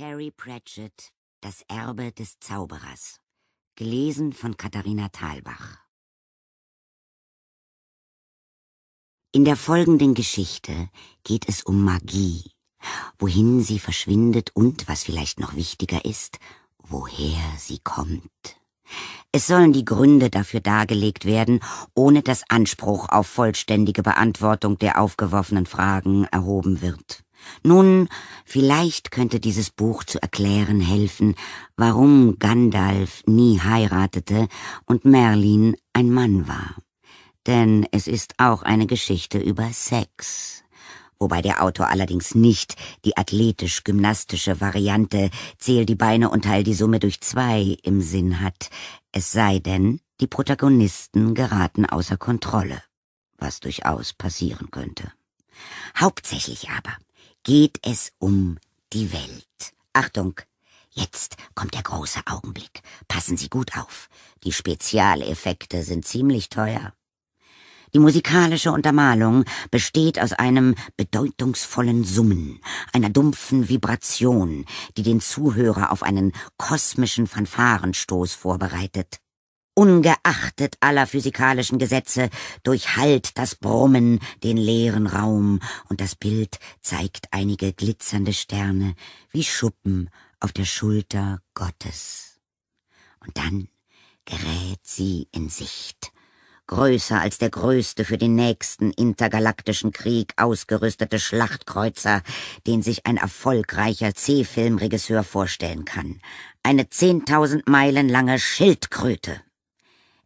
Terry Pratchett Das Erbe des Zauberers. Gelesen von Katharina Thalbach. In der folgenden Geschichte geht es um Magie, wohin sie verschwindet und, was vielleicht noch wichtiger ist, woher sie kommt. Es sollen die Gründe dafür dargelegt werden, ohne dass Anspruch auf vollständige Beantwortung der aufgeworfenen Fragen erhoben wird. Nun, vielleicht könnte dieses Buch zu erklären helfen, warum Gandalf nie heiratete und Merlin ein Mann war. Denn es ist auch eine Geschichte über Sex. Wobei der Autor allerdings nicht die athletisch-gymnastische Variante zähl die Beine und teil die Summe durch zwei im Sinn hat. Es sei denn, die Protagonisten geraten außer Kontrolle. Was durchaus passieren könnte. Hauptsächlich aber geht es um die Welt. Achtung, jetzt kommt der große Augenblick. Passen Sie gut auf. Die Spezialeffekte sind ziemlich teuer. Die musikalische Untermalung besteht aus einem bedeutungsvollen Summen, einer dumpfen Vibration, die den Zuhörer auf einen kosmischen Fanfarenstoß vorbereitet ungeachtet aller physikalischen Gesetze, durchhallt das Brummen den leeren Raum, und das Bild zeigt einige glitzernde Sterne wie Schuppen auf der Schulter Gottes. Und dann gerät sie in Sicht größer als der größte für den nächsten intergalaktischen Krieg ausgerüstete Schlachtkreuzer, den sich ein erfolgreicher C-Filmregisseur vorstellen kann. Eine zehntausend Meilen lange Schildkröte.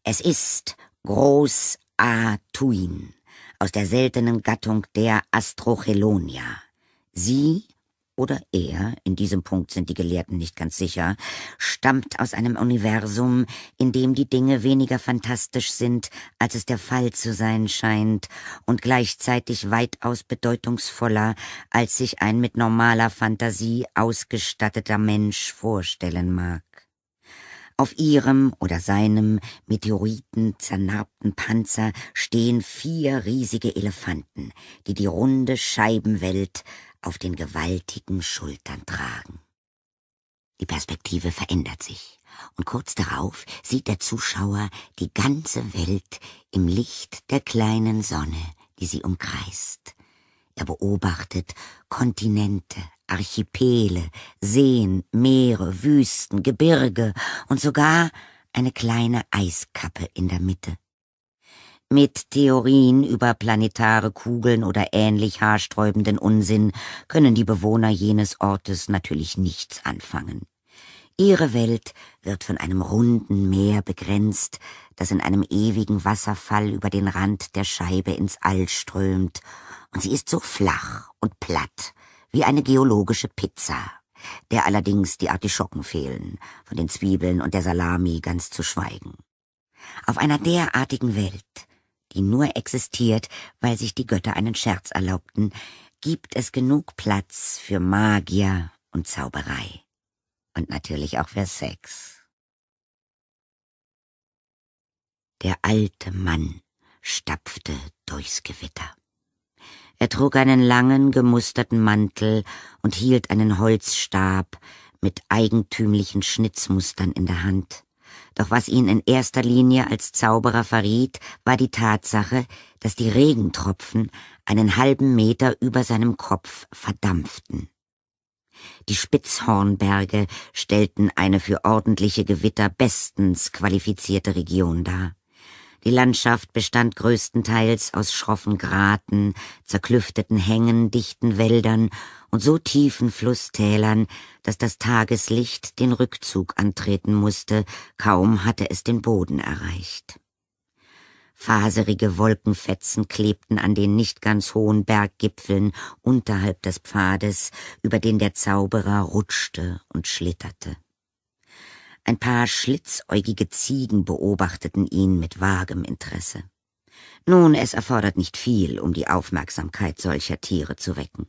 Es ist Groß Großartuin aus der seltenen Gattung der Astrochelonia. Sie oder er, in diesem Punkt sind die Gelehrten nicht ganz sicher, stammt aus einem Universum, in dem die Dinge weniger fantastisch sind, als es der Fall zu sein scheint, und gleichzeitig weitaus bedeutungsvoller, als sich ein mit normaler Fantasie ausgestatteter Mensch vorstellen mag. Auf ihrem oder seinem Meteoriten zernarbten Panzer stehen vier riesige Elefanten, die die runde Scheibenwelt auf den gewaltigen Schultern tragen. Die Perspektive verändert sich, und kurz darauf sieht der Zuschauer die ganze Welt im Licht der kleinen Sonne, die sie umkreist. Er beobachtet Kontinente, Archipele, Seen, Meere, Wüsten, Gebirge und sogar eine kleine Eiskappe in der Mitte. Mit Theorien über planetare Kugeln oder ähnlich haarsträubenden Unsinn können die Bewohner jenes Ortes natürlich nichts anfangen. Ihre Welt wird von einem runden Meer begrenzt, das in einem ewigen Wasserfall über den Rand der Scheibe ins All strömt, und sie ist so flach und platt, wie eine geologische Pizza, der allerdings die Artischocken fehlen, von den Zwiebeln und der Salami ganz zu schweigen. Auf einer derartigen Welt, die nur existiert, weil sich die Götter einen Scherz erlaubten, gibt es genug Platz für Magier und Zauberei. Und natürlich auch für Sex. Der alte Mann stapfte durchs Gewitter. Er trug einen langen, gemusterten Mantel und hielt einen Holzstab mit eigentümlichen Schnitzmustern in der Hand. Doch was ihn in erster Linie als Zauberer verriet, war die Tatsache, dass die Regentropfen einen halben Meter über seinem Kopf verdampften. Die Spitzhornberge stellten eine für ordentliche Gewitter bestens qualifizierte Region dar. Die Landschaft bestand größtenteils aus schroffen Graten, zerklüfteten Hängen, dichten Wäldern und so tiefen Flusstälern, dass das Tageslicht den Rückzug antreten musste, kaum hatte es den Boden erreicht. Faserige Wolkenfetzen klebten an den nicht ganz hohen Berggipfeln unterhalb des Pfades, über den der Zauberer rutschte und schlitterte. Ein paar schlitzäugige Ziegen beobachteten ihn mit vagem Interesse. Nun, es erfordert nicht viel, um die Aufmerksamkeit solcher Tiere zu wecken.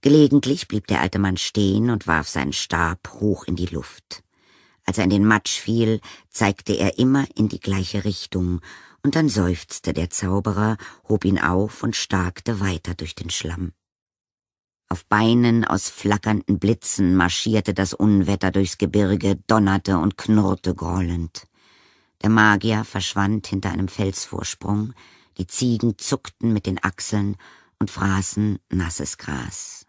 Gelegentlich blieb der alte Mann stehen und warf seinen Stab hoch in die Luft. Als er in den Matsch fiel, zeigte er immer in die gleiche Richtung, und dann seufzte der Zauberer, hob ihn auf und starkte weiter durch den Schlamm. Auf Beinen aus flackernden Blitzen marschierte das Unwetter durchs Gebirge, donnerte und knurrte grollend. Der Magier verschwand hinter einem Felsvorsprung, die Ziegen zuckten mit den Achseln und fraßen nasses Gras.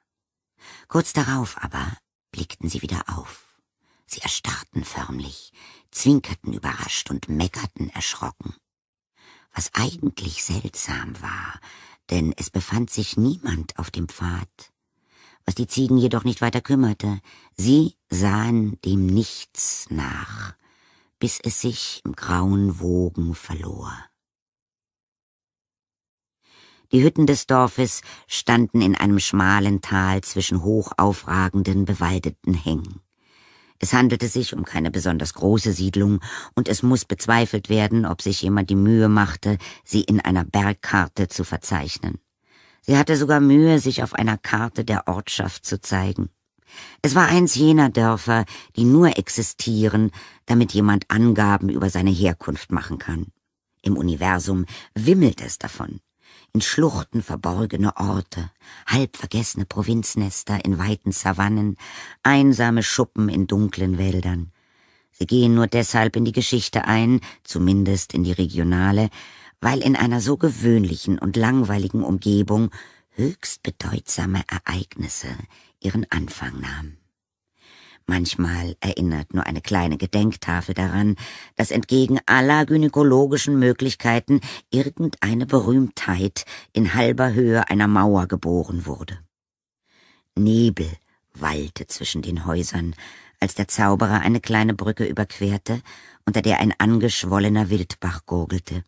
Kurz darauf aber blickten sie wieder auf. Sie erstarrten förmlich, zwinkerten überrascht und meckerten erschrocken. Was eigentlich seltsam war, denn es befand sich niemand auf dem Pfad was die Ziegen jedoch nicht weiter kümmerte. Sie sahen dem nichts nach, bis es sich im grauen Wogen verlor. Die Hütten des Dorfes standen in einem schmalen Tal zwischen hoch aufragenden, bewaldeten Hängen. Es handelte sich um keine besonders große Siedlung, und es muss bezweifelt werden, ob sich jemand die Mühe machte, sie in einer Bergkarte zu verzeichnen. Sie hatte sogar Mühe, sich auf einer Karte der Ortschaft zu zeigen. Es war eins jener Dörfer, die nur existieren, damit jemand Angaben über seine Herkunft machen kann. Im Universum wimmelt es davon. In Schluchten verborgene Orte, halb vergessene Provinznester in weiten Savannen, einsame Schuppen in dunklen Wäldern. Sie gehen nur deshalb in die Geschichte ein, zumindest in die regionale, weil in einer so gewöhnlichen und langweiligen Umgebung höchst bedeutsame Ereignisse ihren Anfang nahmen. Manchmal erinnert nur eine kleine Gedenktafel daran, dass entgegen aller gynäkologischen Möglichkeiten irgendeine Berühmtheit in halber Höhe einer Mauer geboren wurde. Nebel wallte zwischen den Häusern, als der Zauberer eine kleine Brücke überquerte, unter der ein angeschwollener Wildbach gurgelte.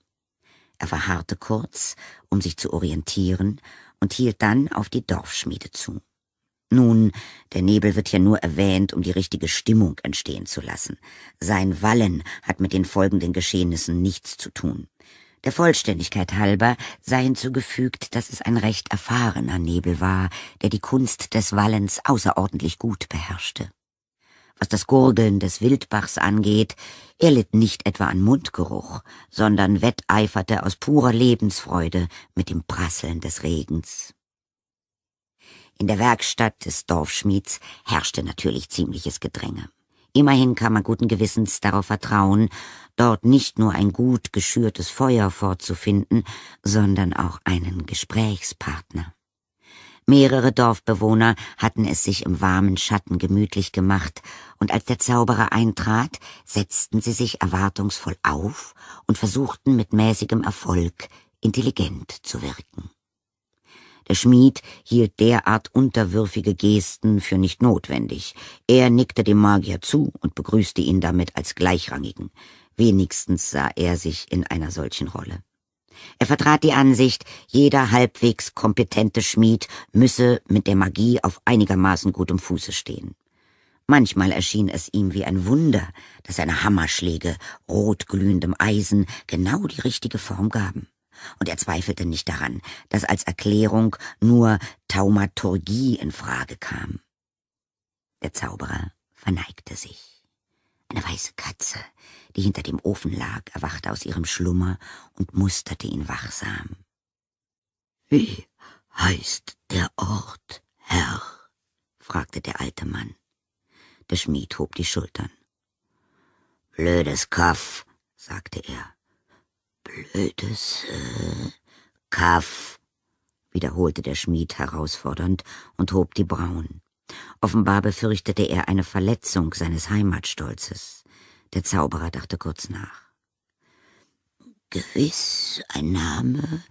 Er verharrte kurz, um sich zu orientieren, und hielt dann auf die Dorfschmiede zu. Nun, der Nebel wird ja nur erwähnt, um die richtige Stimmung entstehen zu lassen. Sein Wallen hat mit den folgenden Geschehnissen nichts zu tun. Der Vollständigkeit halber sei hinzugefügt, dass es ein recht erfahrener Nebel war, der die Kunst des Wallens außerordentlich gut beherrschte. Was das Gurgeln des Wildbachs angeht, er litt nicht etwa an Mundgeruch, sondern wetteiferte aus purer Lebensfreude mit dem Prasseln des Regens. In der Werkstatt des Dorfschmieds herrschte natürlich ziemliches Gedränge. Immerhin kann man guten Gewissens darauf vertrauen, dort nicht nur ein gut geschürtes Feuer vorzufinden, sondern auch einen Gesprächspartner. Mehrere Dorfbewohner hatten es sich im warmen Schatten gemütlich gemacht, und als der Zauberer eintrat, setzten sie sich erwartungsvoll auf und versuchten mit mäßigem Erfolg intelligent zu wirken. Der Schmied hielt derart unterwürfige Gesten für nicht notwendig. Er nickte dem Magier zu und begrüßte ihn damit als Gleichrangigen. Wenigstens sah er sich in einer solchen Rolle. Er vertrat die Ansicht, jeder halbwegs kompetente Schmied müsse mit der Magie auf einigermaßen gutem Fuße stehen. Manchmal erschien es ihm wie ein Wunder, dass seine Hammerschläge rotglühendem Eisen genau die richtige Form gaben. Und er zweifelte nicht daran, dass als Erklärung nur Taumaturgie in Frage kam. Der Zauberer verneigte sich. Eine weiße Katze, die hinter dem Ofen lag, erwachte aus ihrem Schlummer und musterte ihn wachsam. Wie heißt der Ort, Herr? fragte der alte Mann. Der Schmied hob die Schultern. Blödes Kaff, sagte er. Blödes äh, Kaff, wiederholte der Schmied herausfordernd und hob die Brauen. Offenbar befürchtete er eine Verletzung seines Heimatstolzes. Der Zauberer dachte kurz nach. Gewiss ein Name,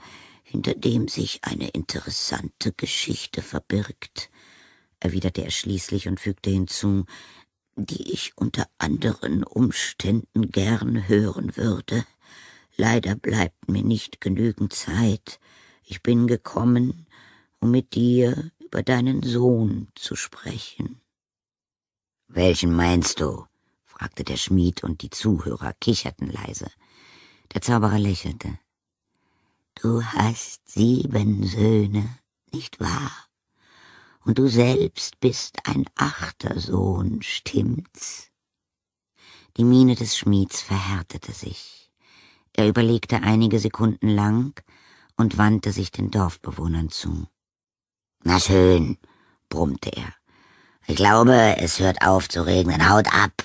hinter dem sich eine interessante Geschichte verbirgt, erwiderte er schließlich und fügte hinzu, die ich unter anderen Umständen gern hören würde. Leider bleibt mir nicht genügend Zeit. Ich bin gekommen, um mit dir über deinen Sohn zu sprechen. Welchen meinst du? fragte der Schmied, und die Zuhörer kicherten leise. Der Zauberer lächelte. Du hast sieben Söhne, nicht wahr? Und du selbst bist ein achter Sohn, stimmt's? Die Miene des Schmieds verhärtete sich. Er überlegte einige Sekunden lang und wandte sich den Dorfbewohnern zu. Na schön, brummte er. Ich glaube, es hört auf zu regnen. Haut ab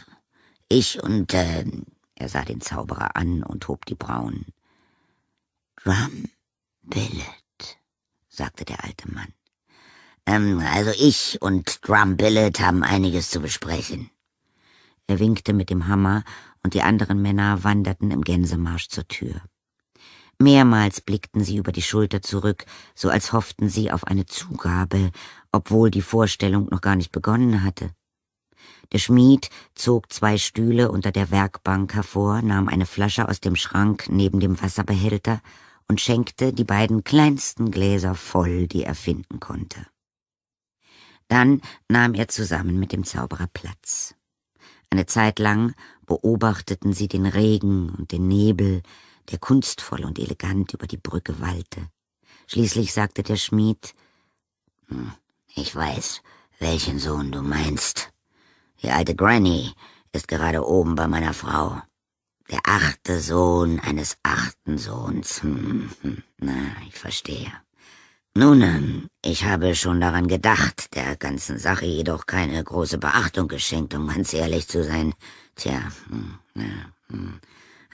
ich und, äh, er sah den Zauberer an und hob die Brauen. Drum Billet, sagte der alte Mann. Ähm, also ich und Drum Billet haben einiges zu besprechen. Er winkte mit dem Hammer und die anderen Männer wanderten im Gänsemarsch zur Tür. Mehrmals blickten sie über die Schulter zurück, so als hofften sie auf eine Zugabe, obwohl die Vorstellung noch gar nicht begonnen hatte. Der Schmied zog zwei Stühle unter der Werkbank hervor, nahm eine Flasche aus dem Schrank neben dem Wasserbehälter und schenkte die beiden kleinsten Gläser voll, die er finden konnte. Dann nahm er zusammen mit dem Zauberer Platz. Eine Zeit lang beobachteten sie den Regen und den Nebel, der kunstvoll und elegant über die Brücke wallte. Schließlich sagte der Schmied hm, Ich weiß, welchen Sohn du meinst. Die alte Granny ist gerade oben bei meiner Frau. Der achte Sohn eines achten Sohns. Hm, hm, hm. na, ich verstehe. Nun, ähm, ich habe schon daran gedacht, der ganzen Sache jedoch keine große Beachtung geschenkt, um ganz ehrlich zu sein. Tja, hm, hm, na,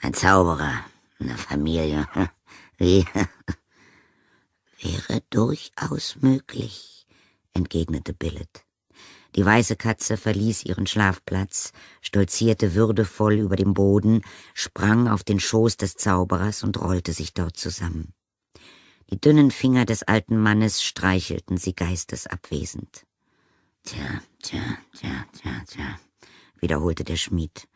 ein Zauberer, eine Familie, wie wäre durchaus möglich, entgegnete Billet. Die weiße Katze verließ ihren Schlafplatz, stolzierte würdevoll über den Boden, sprang auf den Schoß des Zauberers und rollte sich dort zusammen. Die dünnen Finger des alten Mannes streichelten sie geistesabwesend. Tja, tja, tja, tja, tja, wiederholte der Schmied.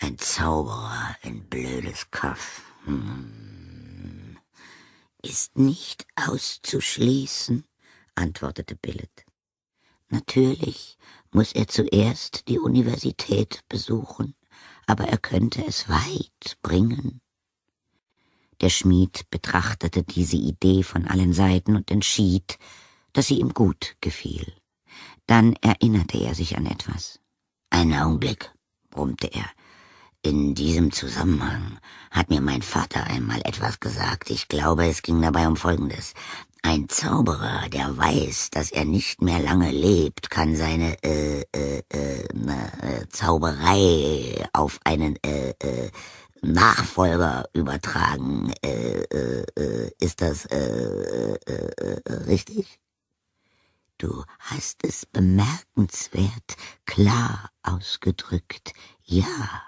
Ein Zauberer, ein blödes Kaff. Hm. Ist nicht auszuschließen, antwortete Billet. Natürlich muss er zuerst die Universität besuchen, aber er könnte es weit bringen. Der Schmied betrachtete diese Idee von allen Seiten und entschied, dass sie ihm gut gefiel. Dann erinnerte er sich an etwas. Einen Augenblick, brummte er, in diesem Zusammenhang hat mir mein Vater einmal etwas gesagt. Ich glaube, es ging dabei um Folgendes. Ein Zauberer, der weiß, dass er nicht mehr lange lebt, kann seine äh, äh, äh, ne, äh Zauberei auf einen äh, äh, Nachfolger übertragen. Äh, äh, äh ist das äh äh, äh, äh, richtig? Du hast es bemerkenswert klar ausgedrückt. Ja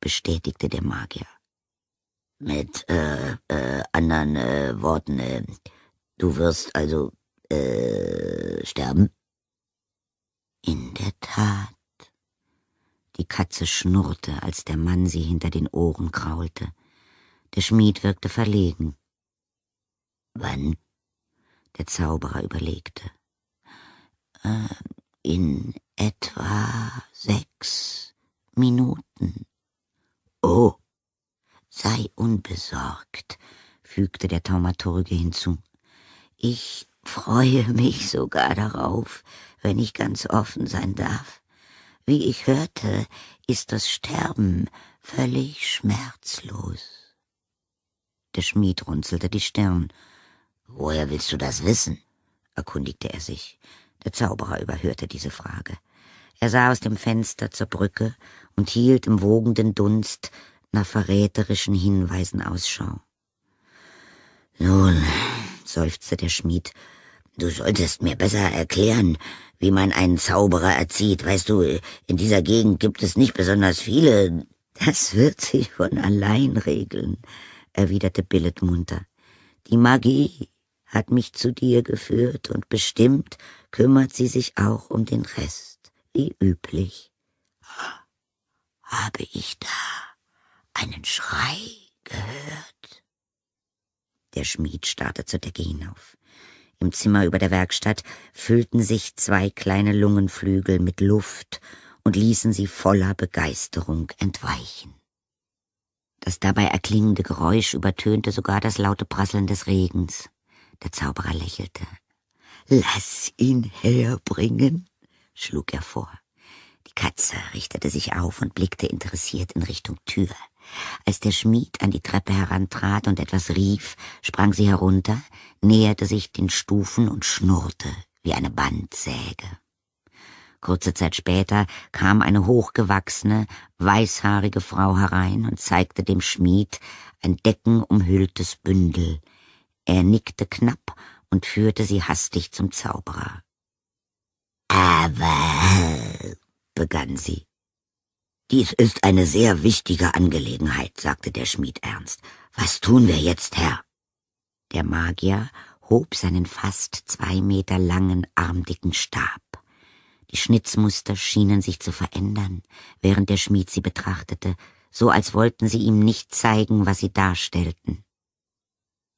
bestätigte der Magier. Mit äh, äh, anderen äh, Worten, äh, du wirst also äh, sterben? In der Tat. Die Katze schnurrte, als der Mann sie hinter den Ohren kraulte. Der Schmied wirkte verlegen. Wann? Der Zauberer überlegte. Äh, in etwa sechs Minuten. Oh. Sei unbesorgt, fügte der Taumaturge hinzu. Ich freue mich sogar darauf, wenn ich ganz offen sein darf. Wie ich hörte, ist das Sterben völlig schmerzlos. Der Schmied runzelte die Stirn. Woher willst du das wissen? erkundigte er sich. Der Zauberer überhörte diese Frage. Er sah aus dem Fenster zur Brücke und hielt im wogenden Dunst nach verräterischen Hinweisen Ausschau. Nun, seufzte der Schmied, du solltest mir besser erklären, wie man einen Zauberer erzieht. Weißt du, in dieser Gegend gibt es nicht besonders viele. Das wird sich von allein regeln, erwiderte Billet munter. Die Magie hat mich zu dir geführt und bestimmt kümmert sie sich auch um den Rest wie üblich. Habe ich da einen Schrei gehört? Der Schmied starrte zur Decke hinauf. Im Zimmer über der Werkstatt füllten sich zwei kleine Lungenflügel mit Luft und ließen sie voller Begeisterung entweichen. Das dabei erklingende Geräusch übertönte sogar das laute Prasseln des Regens. Der Zauberer lächelte. Lass ihn herbringen, schlug er vor. Die Katze richtete sich auf und blickte interessiert in Richtung Tür. Als der Schmied an die Treppe herantrat und etwas rief, sprang sie herunter, näherte sich den Stufen und schnurrte wie eine Bandsäge. Kurze Zeit später kam eine hochgewachsene, weißhaarige Frau herein und zeigte dem Schmied ein deckenumhülltes Bündel. Er nickte knapp und führte sie hastig zum Zauberer. Aber, begann sie. Dies ist eine sehr wichtige Angelegenheit, sagte der Schmied ernst. Was tun wir jetzt, Herr? Der Magier hob seinen fast zwei Meter langen, armdicken Stab. Die Schnitzmuster schienen sich zu verändern, während der Schmied sie betrachtete, so als wollten sie ihm nicht zeigen, was sie darstellten.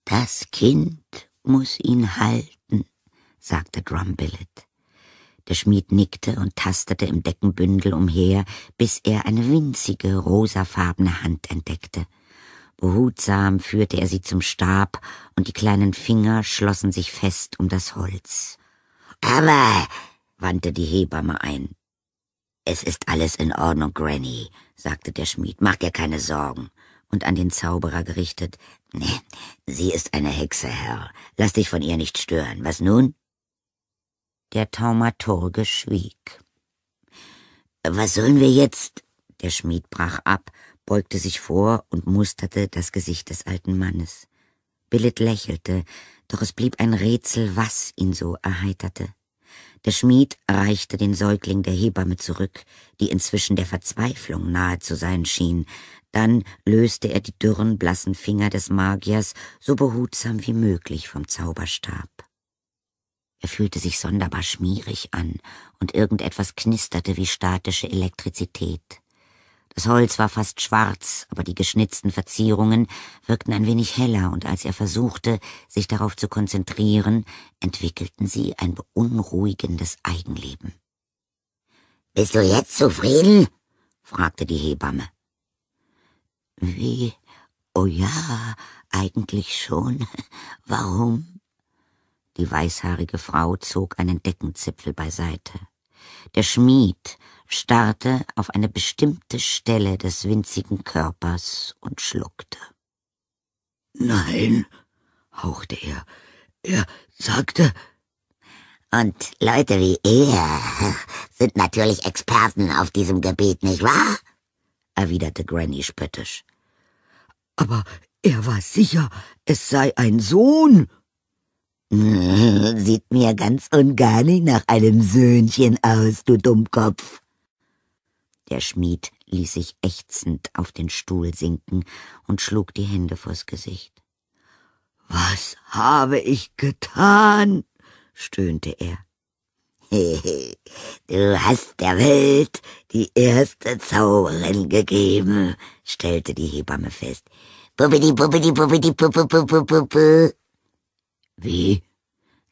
Das Kind muss ihn halten, sagte Drumbillet. Der Schmied nickte und tastete im Deckenbündel umher, bis er eine winzige, rosafarbene Hand entdeckte. Behutsam führte er sie zum Stab, und die kleinen Finger schlossen sich fest um das Holz. Aber, wandte die Hebamme ein. Es ist alles in Ordnung, Granny, sagte der Schmied, mach dir keine Sorgen. Und an den Zauberer gerichtet, nee, sie ist eine Hexe, Herr. Lass dich von ihr nicht stören. Was nun? Der Taumaturge schwieg. Was sollen wir jetzt? Der Schmied brach ab, beugte sich vor und musterte das Gesicht des alten Mannes. Billet lächelte, doch es blieb ein Rätsel, was ihn so erheiterte. Der Schmied reichte den Säugling der Hebamme zurück, die inzwischen der Verzweiflung nahe zu sein schien. Dann löste er die dürren, blassen Finger des Magiers so behutsam wie möglich vom Zauberstab. Er fühlte sich sonderbar schmierig an, und irgendetwas knisterte wie statische Elektrizität. Das Holz war fast schwarz, aber die geschnitzten Verzierungen wirkten ein wenig heller, und als er versuchte, sich darauf zu konzentrieren, entwickelten sie ein beunruhigendes Eigenleben. Bist du jetzt zufrieden? fragte die Hebamme. Wie? Oh ja, eigentlich schon. Warum? Die weißhaarige Frau zog einen Deckenzipfel beiseite. Der Schmied starrte auf eine bestimmte Stelle des winzigen Körpers und schluckte. Nein, hauchte er. Er sagte. Und Leute wie er sind natürlich Experten auf diesem Gebiet, nicht wahr? erwiderte Granny spöttisch. Aber er war sicher, es sei ein Sohn, Sieht mir ganz und gar nicht nach einem Söhnchen aus, du Dummkopf. Der Schmied ließ sich ächzend auf den Stuhl sinken und schlug die Hände vors Gesicht. Was habe ich getan? stöhnte er. Hehe, du hast der Welt die erste Zauberin gegeben, stellte die Hebamme fest. Puppidi, puppidi, puppidi, puppidi, puppidi. Wie?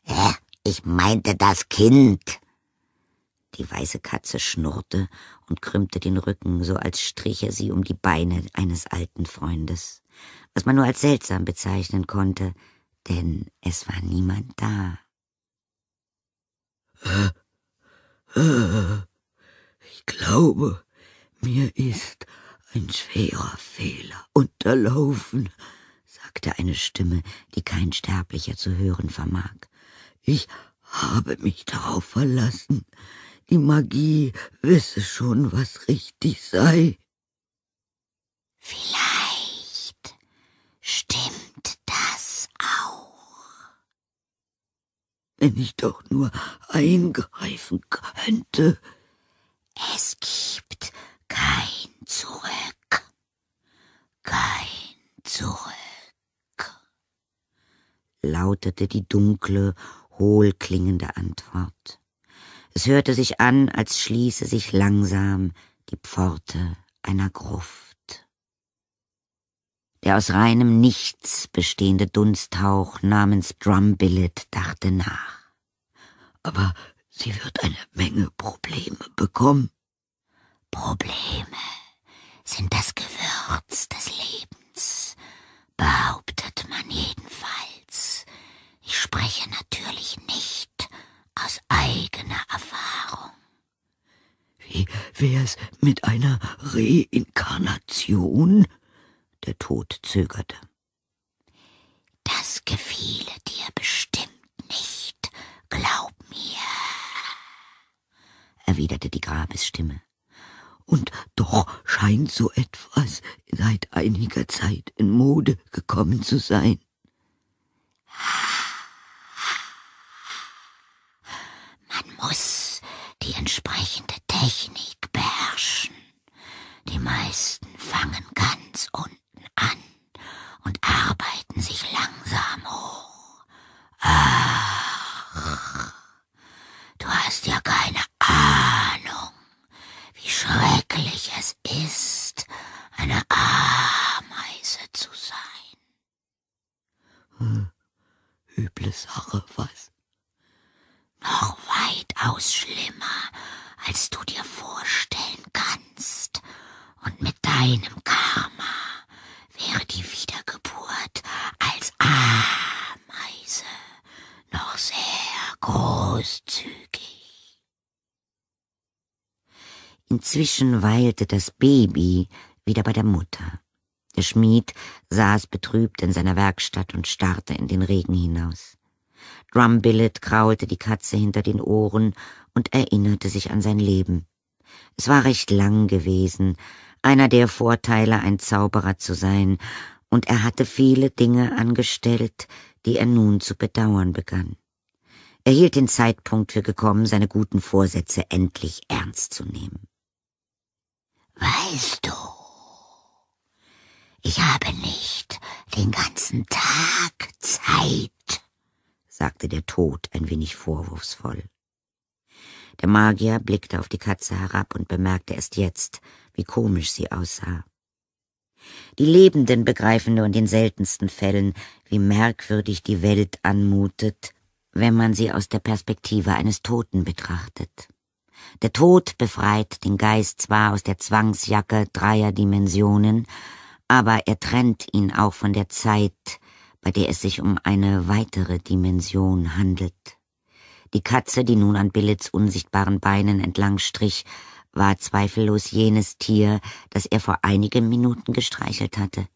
Hä? ich meinte das Kind. Die weiße Katze schnurrte und krümmte den Rücken, so als striche sie um die Beine eines alten Freundes, was man nur als seltsam bezeichnen konnte, denn es war niemand da. Ich glaube, mir ist ein schwerer Fehler unterlaufen, sagte eine Stimme, die kein Sterblicher zu hören vermag. Ich habe mich darauf verlassen. Die Magie wisse schon, was richtig sei. Vielleicht stimmt das auch. Wenn ich doch nur eingreifen könnte. Es gibt kein Zurück. Kein Zurück lautete die dunkle, hohlklingende Antwort. Es hörte sich an, als schließe sich langsam die Pforte einer Gruft. Der aus reinem Nichts bestehende Dunsthauch namens Drumbillet dachte nach. Aber sie wird eine Menge Probleme bekommen. Probleme sind das Gewürz des Lebens behauptet man jedenfalls. Ich spreche natürlich nicht aus eigener Erfahrung. Wie wär's mit einer Reinkarnation? Der Tod zögerte. Das gefiele dir bestimmt nicht, glaub mir, erwiderte die Grabesstimme und doch scheint so etwas seit einiger Zeit in Mode gekommen zu sein. Man muss die entsprechende Technik beherrschen. Die meisten fangen ganz unten an und arbeiten sich langsam hoch. Ach, du hast ja keine schrecklich es ist, eine Ameise zu sein. Hm, üble Sache, was? Noch weitaus schlimmer, als du dir vorstellen kannst. Und mit deinem Karma wäre die Wiedergeburt als Ameise noch sehr großzügig. Inzwischen weilte das Baby wieder bei der Mutter. Der Schmied saß betrübt in seiner Werkstatt und starrte in den Regen hinaus. Drumbillet kraulte die Katze hinter den Ohren und erinnerte sich an sein Leben. Es war recht lang gewesen, einer der Vorteile, ein Zauberer zu sein, und er hatte viele Dinge angestellt, die er nun zu bedauern begann. Er hielt den Zeitpunkt für gekommen, seine guten Vorsätze endlich ernst zu nehmen. Weißt du, ich habe nicht den ganzen Tag Zeit, sagte der Tod ein wenig vorwurfsvoll. Der Magier blickte auf die Katze herab und bemerkte erst jetzt, wie komisch sie aussah. Die Lebenden begreifen nur in den seltensten Fällen, wie merkwürdig die Welt anmutet, wenn man sie aus der Perspektive eines Toten betrachtet. Der Tod befreit den Geist zwar aus der Zwangsjacke dreier Dimensionen, aber er trennt ihn auch von der Zeit, bei der es sich um eine weitere Dimension handelt. Die Katze, die nun an Billets unsichtbaren Beinen entlang strich, war zweifellos jenes Tier, das er vor einigen Minuten gestreichelt hatte.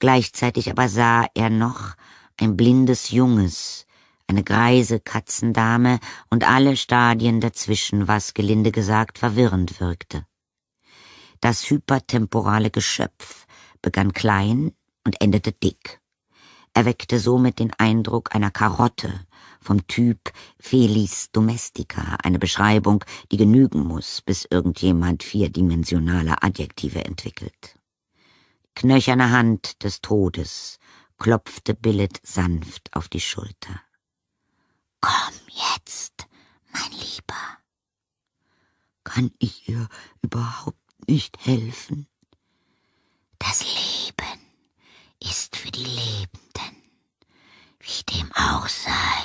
Gleichzeitig aber sah er noch ein blindes Junges, eine greise Katzendame und alle Stadien dazwischen, was gelinde gesagt verwirrend wirkte. Das hypertemporale Geschöpf begann klein und endete dick, erweckte somit den Eindruck einer Karotte vom Typ Felis domestica, eine Beschreibung, die genügen muss, bis irgendjemand vierdimensionale Adjektive entwickelt. Knöcherne Hand des Todes klopfte Billet sanft auf die Schulter. Komm jetzt, mein Lieber. Kann ich ihr überhaupt nicht helfen? Das Leben ist für die Lebenden, wie dem auch sei.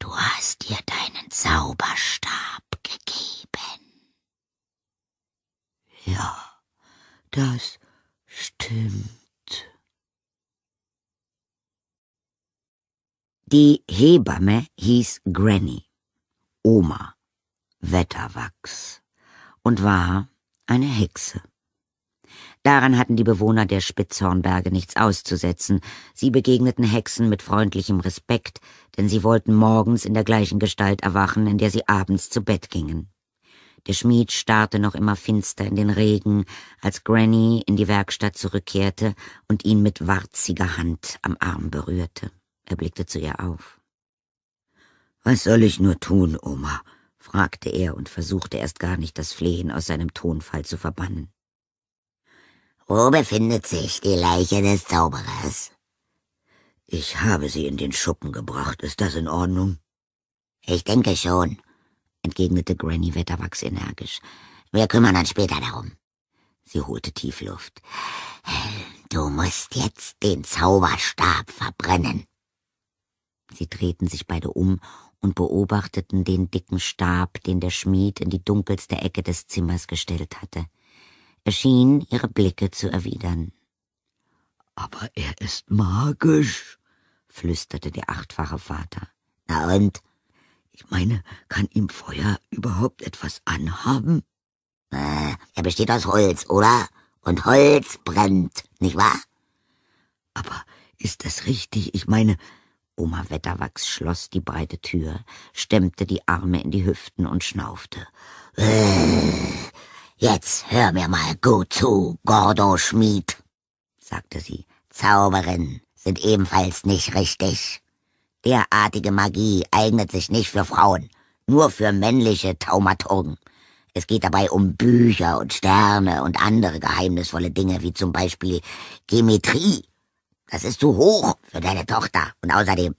Du hast ihr deinen Zauberstab gegeben. Ja, das stimmt. Die Hebamme hieß Granny, Oma, Wetterwachs und war eine Hexe. Daran hatten die Bewohner der Spitzhornberge nichts auszusetzen. Sie begegneten Hexen mit freundlichem Respekt, denn sie wollten morgens in der gleichen Gestalt erwachen, in der sie abends zu Bett gingen. Der Schmied starrte noch immer finster in den Regen, als Granny in die Werkstatt zurückkehrte und ihn mit warziger Hand am Arm berührte. Er blickte zu ihr auf. Was soll ich nur tun, Oma? fragte er und versuchte erst gar nicht, das Flehen aus seinem Tonfall zu verbannen. Wo befindet sich die Leiche des Zauberers? Ich habe sie in den Schuppen gebracht. Ist das in Ordnung? Ich denke schon, entgegnete Granny Wetterwachs energisch. Wir kümmern uns später darum. Sie holte tief Luft. Du musst jetzt den Zauberstab verbrennen. Sie drehten sich beide um und beobachteten den dicken Stab, den der Schmied in die dunkelste Ecke des Zimmers gestellt hatte. Er schien ihre Blicke zu erwidern. Aber er ist magisch, flüsterte der achtfache Vater. Na und? Ich meine, kann ihm Feuer überhaupt etwas anhaben? Äh, er besteht aus Holz, oder? Und Holz brennt, nicht wahr? Aber ist das richtig? Ich meine, Oma Wetterwachs schloss die breite Tür, stemmte die Arme in die Hüften und schnaufte. Äh, jetzt hör mir mal gut zu, Gordo Schmied, sagte sie. Zauberinnen sind ebenfalls nicht richtig. Derartige Magie eignet sich nicht für Frauen, nur für männliche Taumaturgen. Es geht dabei um Bücher und Sterne und andere geheimnisvolle Dinge, wie zum Beispiel Geometrie das ist zu hoch für deine Tochter. Und außerdem,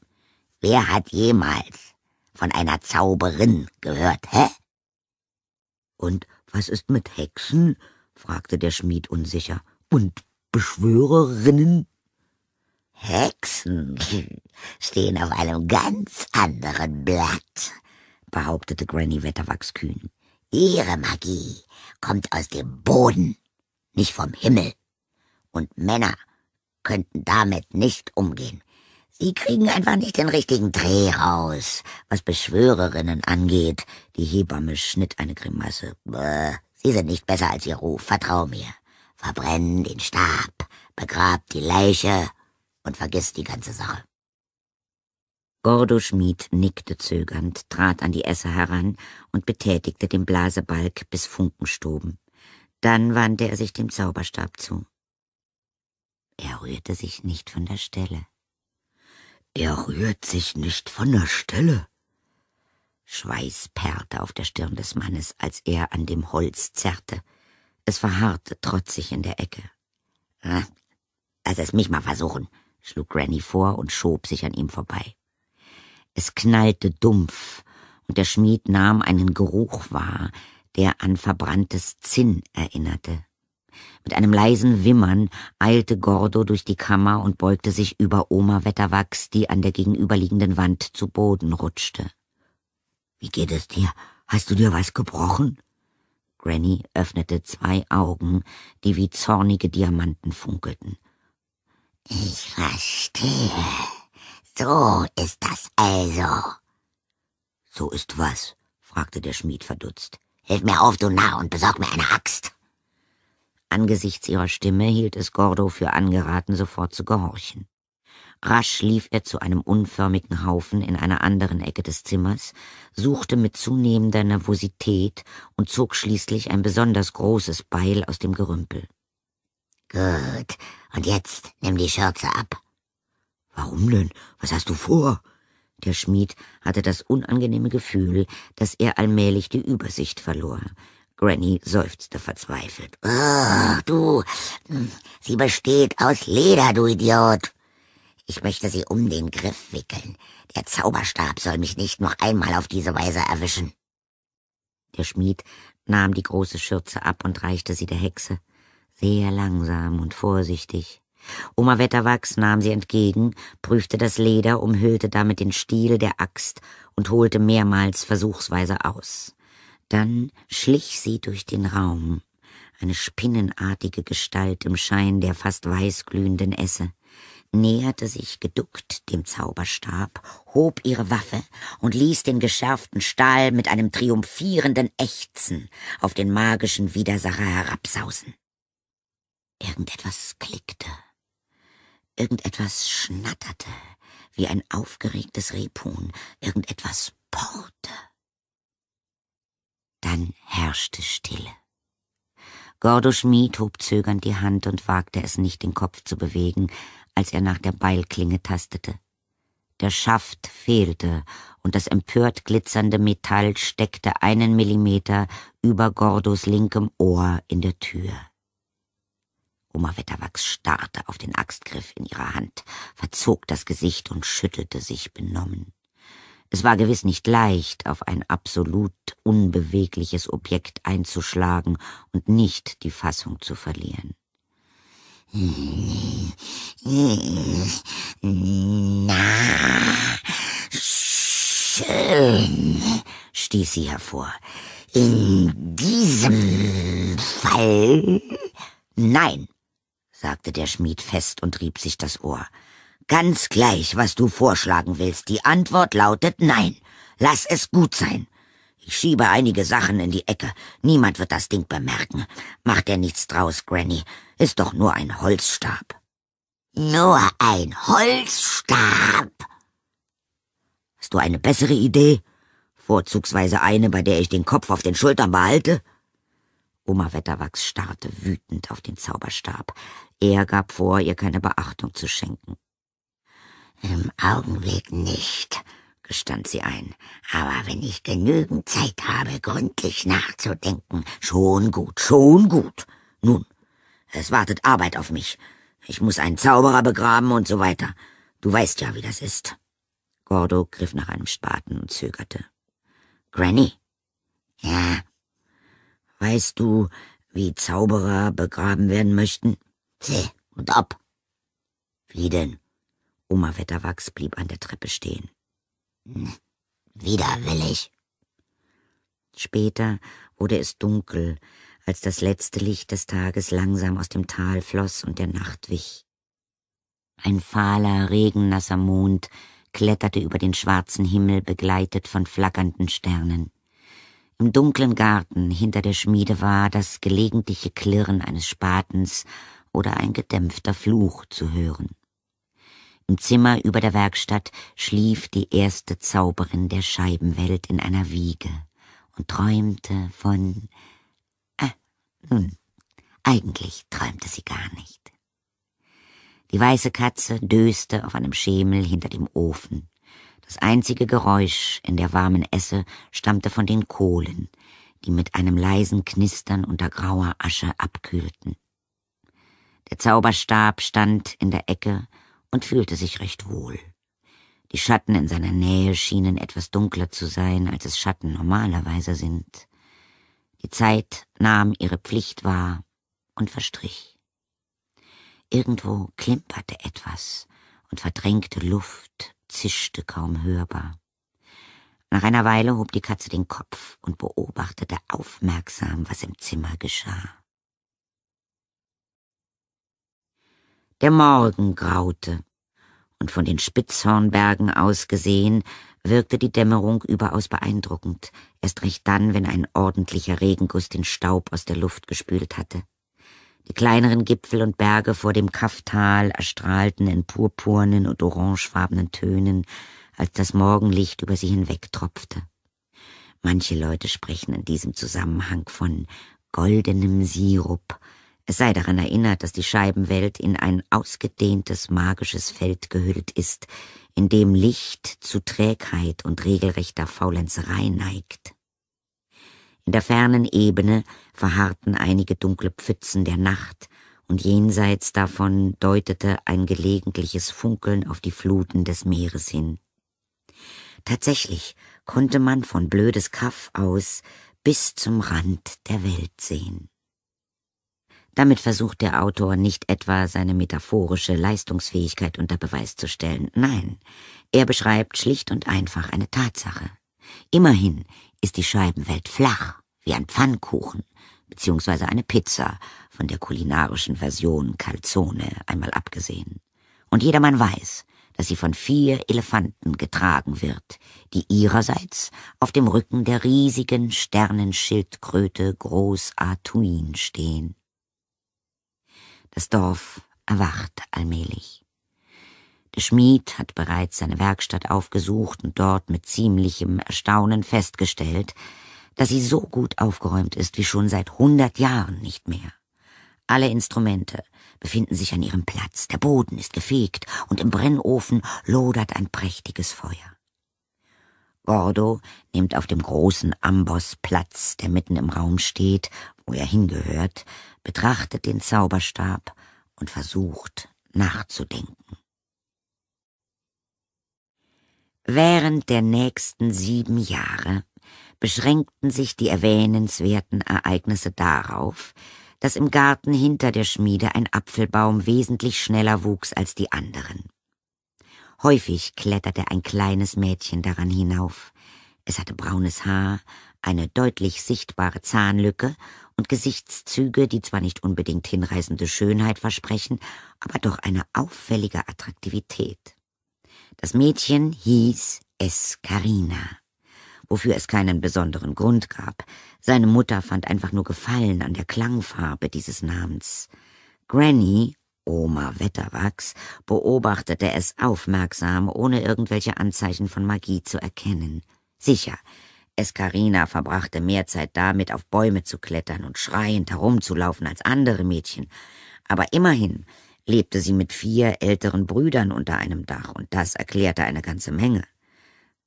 wer hat jemals von einer Zauberin gehört, hä? Und was ist mit Hexen? fragte der Schmied unsicher. Und Beschwörerinnen? Hexen stehen auf einem ganz anderen Blatt, behauptete Granny Wetterwachs kühn. Ihre Magie kommt aus dem Boden, nicht vom Himmel. Und Männer könnten damit nicht umgehen. Sie kriegen einfach nicht den richtigen Dreh raus, was Beschwörerinnen angeht. Die Hebamme schnitt eine Grimasse. Bäh, Sie sind nicht besser als Ihr Ruf, vertrau mir. Verbrenn den Stab, begrab die Leiche und vergiss die ganze Sache. Gordo Schmid nickte zögernd, trat an die Esser heran und betätigte den Blasebalg, bis Funken stoben. Dann wandte er sich dem Zauberstab zu. Er rührte sich nicht von der Stelle. Er rührt sich nicht von der Stelle. Schweiß perlte auf der Stirn des Mannes, als er an dem Holz zerrte. Es verharrte trotzig in der Ecke. Ah, lass es mich mal versuchen, schlug Granny vor und schob sich an ihm vorbei. Es knallte dumpf, und der Schmied nahm einen Geruch wahr, der an verbranntes Zinn erinnerte. Mit einem leisen Wimmern eilte Gordo durch die Kammer und beugte sich über Oma Wetterwachs, die an der gegenüberliegenden Wand zu Boden rutschte. Wie geht es dir? Hast du dir was gebrochen? Granny öffnete zwei Augen, die wie zornige Diamanten funkelten. Ich verstehe. So ist das also. So ist was? fragte der Schmied verdutzt. Hilf mir auf, du Narr, und besorg mir eine Axt. Angesichts ihrer Stimme hielt es Gordo für angeraten, sofort zu gehorchen. Rasch lief er zu einem unförmigen Haufen in einer anderen Ecke des Zimmers, suchte mit zunehmender Nervosität und zog schließlich ein besonders großes Beil aus dem Gerümpel. Gut, und jetzt nimm die Schürze ab. Warum denn? Was hast du vor? Der Schmied hatte das unangenehme Gefühl, dass er allmählich die Übersicht verlor. Granny seufzte verzweifelt. Oh, du, hm, sie besteht aus Leder, du Idiot. Ich möchte sie um den Griff wickeln. Der Zauberstab soll mich nicht noch einmal auf diese Weise erwischen. Der Schmied nahm die große Schürze ab und reichte sie der Hexe. Sehr langsam und vorsichtig. Oma Wetterwachs nahm sie entgegen, prüfte das Leder, umhüllte damit den Stiel der Axt und holte mehrmals versuchsweise aus. Dann schlich sie durch den Raum, eine spinnenartige Gestalt im Schein der fast weißglühenden Esse, näherte sich geduckt dem Zauberstab, hob ihre Waffe und ließ den geschärften Stahl mit einem triumphierenden Ächzen auf den magischen Widersacher herabsausen. Irgendetwas klickte, irgendetwas schnatterte wie ein aufgeregtes Rebhuhn, irgendetwas porrte. Dann herrschte Stille. Gordo Schmid hob zögernd die Hand und wagte es nicht, den Kopf zu bewegen, als er nach der Beilklinge tastete. Der Schaft fehlte und das empört glitzernde Metall steckte einen Millimeter über Gordos linkem Ohr in der Tür. Oma Wetterwachs starrte auf den Axtgriff in ihrer Hand, verzog das Gesicht und schüttelte sich benommen. Es war gewiss nicht leicht, auf ein absolut unbewegliches Objekt einzuschlagen und nicht die Fassung zu verlieren. Na, schön, stieß sie hervor. In diesem Fall? Nein, sagte der Schmied fest und rieb sich das Ohr. Ganz gleich, was du vorschlagen willst. Die Antwort lautet nein. Lass es gut sein. Ich schiebe einige Sachen in die Ecke. Niemand wird das Ding bemerken. Macht er nichts draus, Granny. Ist doch nur ein Holzstab. Nur ein Holzstab. Hast du eine bessere Idee? Vorzugsweise eine, bei der ich den Kopf auf den Schultern behalte? Oma Wetterwachs starrte wütend auf den Zauberstab. Er gab vor, ihr keine Beachtung zu schenken. Im Augenblick nicht, gestand sie ein. Aber wenn ich genügend Zeit habe, gründlich nachzudenken, schon gut, schon gut. Nun, es wartet Arbeit auf mich. Ich muss einen Zauberer begraben und so weiter. Du weißt ja, wie das ist. Gordo griff nach einem Spaten und zögerte. Granny? Ja. Weißt du, wie Zauberer begraben werden möchten? Seh, und ob. Wie denn? Oma Wetterwachs blieb an der Treppe stehen. Hm, widerwillig. Später wurde es dunkel, als das letzte Licht des Tages langsam aus dem Tal floss und der Nacht wich. Ein fahler, regennasser Mond kletterte über den schwarzen Himmel, begleitet von flackernden Sternen. Im dunklen Garten hinter der Schmiede war das gelegentliche Klirren eines Spatens oder ein gedämpfter Fluch zu hören. Im Zimmer über der Werkstatt schlief die erste Zauberin der Scheibenwelt in einer Wiege und träumte von... Ah, nun, eigentlich träumte sie gar nicht. Die weiße Katze döste auf einem Schemel hinter dem Ofen. Das einzige Geräusch in der warmen Esse stammte von den Kohlen, die mit einem leisen Knistern unter grauer Asche abkühlten. Der Zauberstab stand in der Ecke und fühlte sich recht wohl. Die Schatten in seiner Nähe schienen etwas dunkler zu sein, als es Schatten normalerweise sind. Die Zeit nahm ihre Pflicht wahr und verstrich. Irgendwo klimperte etwas und verdrängte Luft zischte kaum hörbar. Nach einer Weile hob die Katze den Kopf und beobachtete aufmerksam, was im Zimmer geschah. Der Morgen graute, und von den Spitzhornbergen aus gesehen wirkte die Dämmerung überaus beeindruckend, erst recht dann, wenn ein ordentlicher Regenguss den Staub aus der Luft gespült hatte. Die kleineren Gipfel und Berge vor dem Kafftal erstrahlten in purpurnen und orangefarbenen Tönen, als das Morgenlicht über sie hinwegtropfte. Manche Leute sprechen in diesem Zusammenhang von goldenem Sirup es sei daran erinnert, dass die Scheibenwelt in ein ausgedehntes magisches Feld gehüllt ist, in dem Licht zu Trägheit und regelrechter Faulenzerei neigt. In der fernen Ebene verharrten einige dunkle Pfützen der Nacht, und jenseits davon deutete ein gelegentliches Funkeln auf die Fluten des Meeres hin. Tatsächlich konnte man von Blödes Kaff aus bis zum Rand der Welt sehen. Damit versucht der Autor nicht etwa seine metaphorische Leistungsfähigkeit unter Beweis zu stellen. Nein, er beschreibt schlicht und einfach eine Tatsache. Immerhin ist die Scheibenwelt flach, wie ein Pfannkuchen, beziehungsweise eine Pizza, von der kulinarischen Version Calzone einmal abgesehen. Und jedermann weiß, dass sie von vier Elefanten getragen wird, die ihrerseits auf dem Rücken der riesigen Sternenschildkröte Groß Artuin stehen. Das Dorf erwacht allmählich. Der Schmied hat bereits seine Werkstatt aufgesucht und dort mit ziemlichem Erstaunen festgestellt, dass sie so gut aufgeräumt ist wie schon seit hundert Jahren nicht mehr. Alle Instrumente befinden sich an ihrem Platz, der Boden ist gefegt und im Brennofen lodert ein prächtiges Feuer. Gordo nimmt auf dem großen Amboss Platz, der mitten im Raum steht, wo er hingehört, betrachtet den Zauberstab und versucht nachzudenken. Während der nächsten sieben Jahre beschränkten sich die erwähnenswerten Ereignisse darauf, dass im Garten hinter der Schmiede ein Apfelbaum wesentlich schneller wuchs als die anderen. Häufig kletterte ein kleines Mädchen daran hinauf. Es hatte braunes Haar, eine deutlich sichtbare Zahnlücke und Gesichtszüge, die zwar nicht unbedingt hinreißende Schönheit versprechen, aber doch eine auffällige Attraktivität. Das Mädchen hieß Escarina, wofür es keinen besonderen Grund gab. Seine Mutter fand einfach nur Gefallen an der Klangfarbe dieses Namens. Granny, Oma Wetterwachs, beobachtete es aufmerksam, ohne irgendwelche Anzeichen von Magie zu erkennen. Sicher, Escarina verbrachte mehr Zeit damit, auf Bäume zu klettern und schreiend herumzulaufen als andere Mädchen, aber immerhin lebte sie mit vier älteren Brüdern unter einem Dach, und das erklärte eine ganze Menge.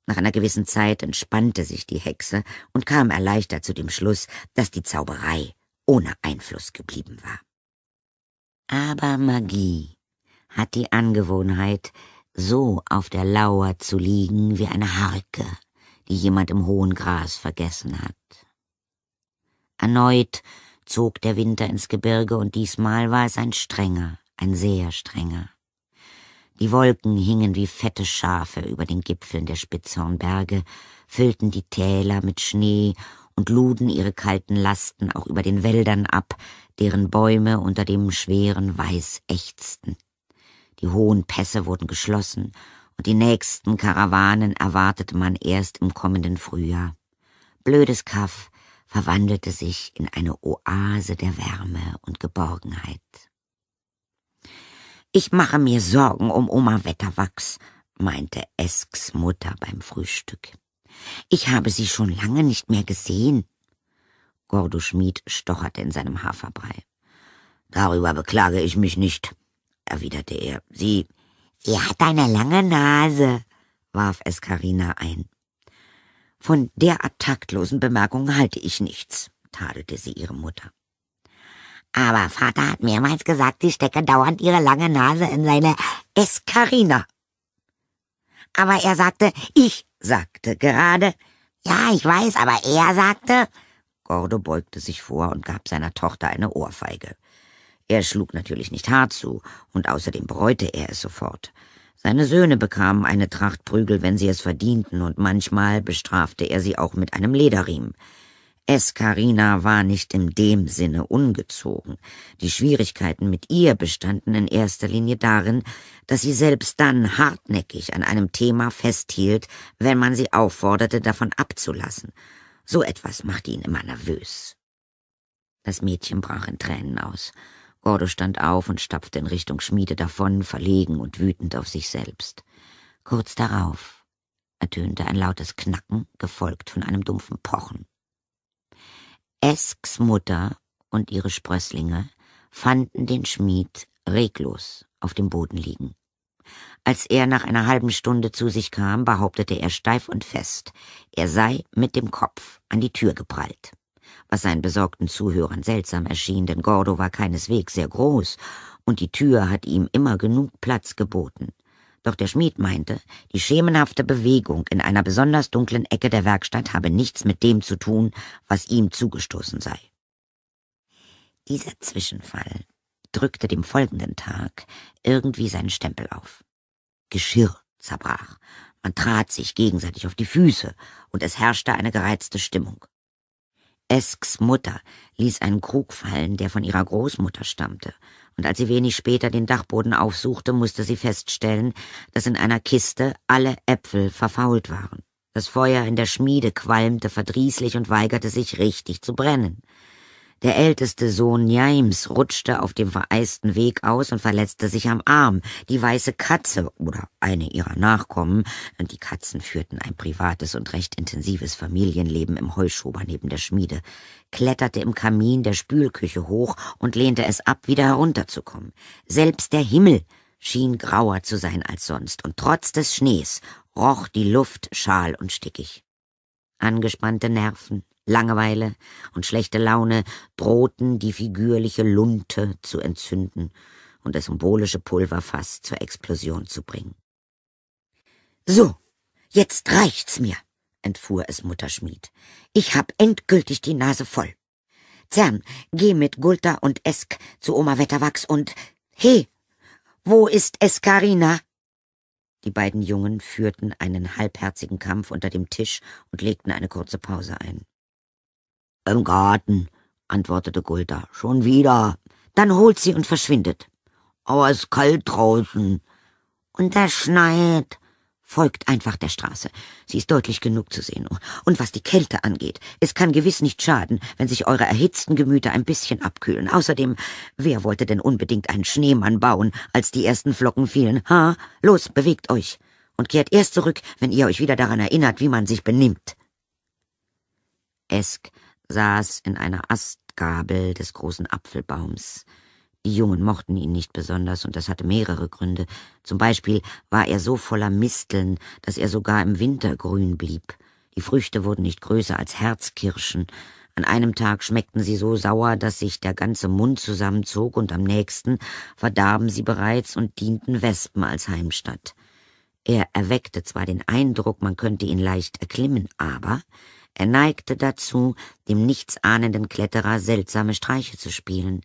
Nach einer gewissen Zeit entspannte sich die Hexe und kam erleichtert zu dem Schluss, dass die Zauberei ohne Einfluss geblieben war. Aber Magie hat die Angewohnheit, so auf der Lauer zu liegen wie eine Harke, die jemand im hohen Gras vergessen hat. Erneut zog der Winter ins Gebirge, und diesmal war es ein strenger, ein sehr strenger. Die Wolken hingen wie fette Schafe über den Gipfeln der Spitzhornberge, füllten die Täler mit Schnee und luden ihre kalten Lasten auch über den Wäldern ab, deren Bäume unter dem schweren Weiß ächzten. Die hohen Pässe wurden geschlossen und die nächsten Karawanen erwartete man erst im kommenden Frühjahr. Blödes Kaff verwandelte sich in eine Oase der Wärme und Geborgenheit. Ich mache mir Sorgen um Oma Wetterwachs, meinte Esks Mutter beim Frühstück. Ich habe sie schon lange nicht mehr gesehen. Gordo Schmid stocherte in seinem Haferbrei. Darüber beklage ich mich nicht, erwiderte er. Sie Sie hat eine lange Nase, warf es Karina ein. Von derart taktlosen Bemerkungen halte ich nichts, tadelte sie ihre Mutter. Aber Vater hat mehrmals gesagt, sie stecke dauernd ihre lange Nase in seine Eskarina. Aber er sagte, ich sagte gerade, ja, ich weiß, aber er sagte, Gordo beugte sich vor und gab seiner Tochter eine Ohrfeige. Er schlug natürlich nicht hart zu, und außerdem bereute er es sofort. Seine Söhne bekamen eine Tracht Prügel, wenn sie es verdienten, und manchmal bestrafte er sie auch mit einem Lederriemen. Eskarina war nicht in dem Sinne ungezogen. Die Schwierigkeiten mit ihr bestanden in erster Linie darin, dass sie selbst dann hartnäckig an einem Thema festhielt, wenn man sie aufforderte, davon abzulassen. So etwas machte ihn immer nervös. Das Mädchen brach in Tränen aus. Gordo stand auf und stapfte in Richtung Schmiede davon, verlegen und wütend auf sich selbst. Kurz darauf ertönte ein lautes Knacken, gefolgt von einem dumpfen Pochen. Esks Mutter und ihre Sprösslinge fanden den Schmied reglos auf dem Boden liegen. Als er nach einer halben Stunde zu sich kam, behauptete er steif und fest, er sei mit dem Kopf an die Tür geprallt was seinen besorgten Zuhörern seltsam erschien, denn Gordo war keineswegs sehr groß, und die Tür hat ihm immer genug Platz geboten. Doch der Schmied meinte, die schemenhafte Bewegung in einer besonders dunklen Ecke der Werkstatt habe nichts mit dem zu tun, was ihm zugestoßen sei. Dieser Zwischenfall drückte dem folgenden Tag irgendwie seinen Stempel auf. Geschirr zerbrach, man trat sich gegenseitig auf die Füße, und es herrschte eine gereizte Stimmung. Esks Mutter ließ einen Krug fallen, der von ihrer Großmutter stammte, und als sie wenig später den Dachboden aufsuchte, musste sie feststellen, dass in einer Kiste alle Äpfel verfault waren. Das Feuer in der Schmiede qualmte verdrießlich und weigerte sich richtig zu brennen. Der älteste Sohn Jaims rutschte auf dem vereisten Weg aus und verletzte sich am Arm. Die weiße Katze oder eine ihrer Nachkommen, die Katzen führten ein privates und recht intensives Familienleben im Heuschober neben der Schmiede, kletterte im Kamin der Spülküche hoch und lehnte es ab, wieder herunterzukommen. Selbst der Himmel schien grauer zu sein als sonst, und trotz des Schnees roch die Luft schal und stickig. Angespannte Nerven, Langeweile und schlechte Laune drohten die figürliche Lunte zu entzünden und das symbolische Pulverfass zur Explosion zu bringen. So, jetzt reicht's mir, entfuhr es Mutter Schmied. Ich hab endgültig die Nase voll. Zern, geh mit Gulter und Esk zu Oma Wetterwachs und he, wo ist Eskarina? Die beiden Jungen führten einen halbherzigen Kampf unter dem Tisch und legten eine kurze Pause ein. Im Garten, antwortete Gulda. Schon wieder. Dann holt sie und verschwindet. Aber es ist kalt draußen. Und es schneit. Folgt einfach der Straße. Sie ist deutlich genug zu sehen. Und was die Kälte angeht, es kann gewiss nicht schaden, wenn sich eure erhitzten Gemüter ein bisschen abkühlen. Außerdem, wer wollte denn unbedingt einen Schneemann bauen, als die ersten Flocken fielen? Ha? Los, bewegt euch. Und kehrt erst zurück, wenn ihr euch wieder daran erinnert, wie man sich benimmt. Esk saß in einer Astgabel des großen Apfelbaums. Die Jungen mochten ihn nicht besonders, und das hatte mehrere Gründe. Zum Beispiel war er so voller Misteln, dass er sogar im Winter grün blieb. Die Früchte wurden nicht größer als Herzkirschen. An einem Tag schmeckten sie so sauer, dass sich der ganze Mund zusammenzog, und am nächsten verdarben sie bereits und dienten Wespen als Heimstatt. Er erweckte zwar den Eindruck, man könnte ihn leicht erklimmen, aber er neigte dazu, dem nichtsahnenden Kletterer seltsame Streiche zu spielen.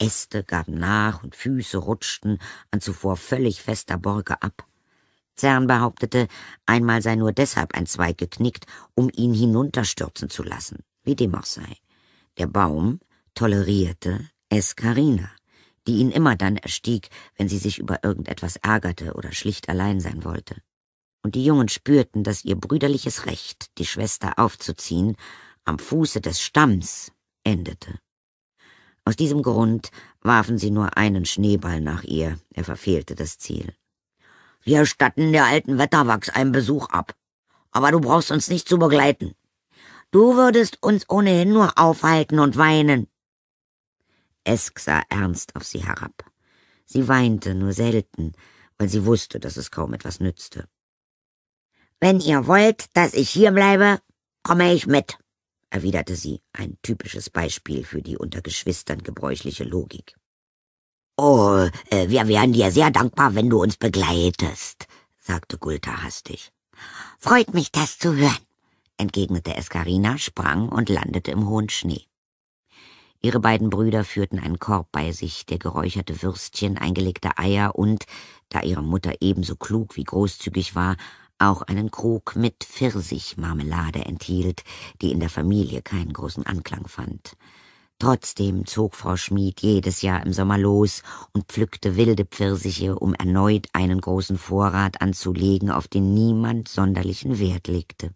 Äste gaben nach und Füße rutschten an zuvor völlig fester Borke ab. Zern behauptete, einmal sei nur deshalb ein Zweig geknickt, um ihn hinunterstürzen zu lassen, wie dem auch sei. Der Baum tolerierte Escarina, die ihn immer dann erstieg, wenn sie sich über irgendetwas ärgerte oder schlicht allein sein wollte und die Jungen spürten, dass ihr brüderliches Recht, die Schwester aufzuziehen, am Fuße des Stamms endete. Aus diesem Grund warfen sie nur einen Schneeball nach ihr, er verfehlte das Ziel. Wir statten der alten Wetterwachs einen Besuch ab, aber du brauchst uns nicht zu begleiten. Du würdest uns ohnehin nur aufhalten und weinen. Esk sah ernst auf sie herab. Sie weinte nur selten, weil sie wusste, dass es kaum etwas nützte. Wenn ihr wollt, dass ich hier bleibe, komme ich mit, erwiderte sie, ein typisches Beispiel für die unter Geschwistern gebräuchliche Logik. Oh, äh, wir wären dir sehr dankbar, wenn du uns begleitest, sagte Gulta hastig. Freut mich, das zu hören, entgegnete Escarina, sprang und landete im hohen Schnee. Ihre beiden Brüder führten einen Korb bei sich, der geräucherte Würstchen, eingelegte Eier und, da ihre Mutter ebenso klug wie großzügig war, auch einen Krug mit Pfirsichmarmelade enthielt, die in der Familie keinen großen Anklang fand. Trotzdem zog Frau Schmid jedes Jahr im Sommer los und pflückte wilde Pfirsiche, um erneut einen großen Vorrat anzulegen, auf den niemand sonderlichen Wert legte.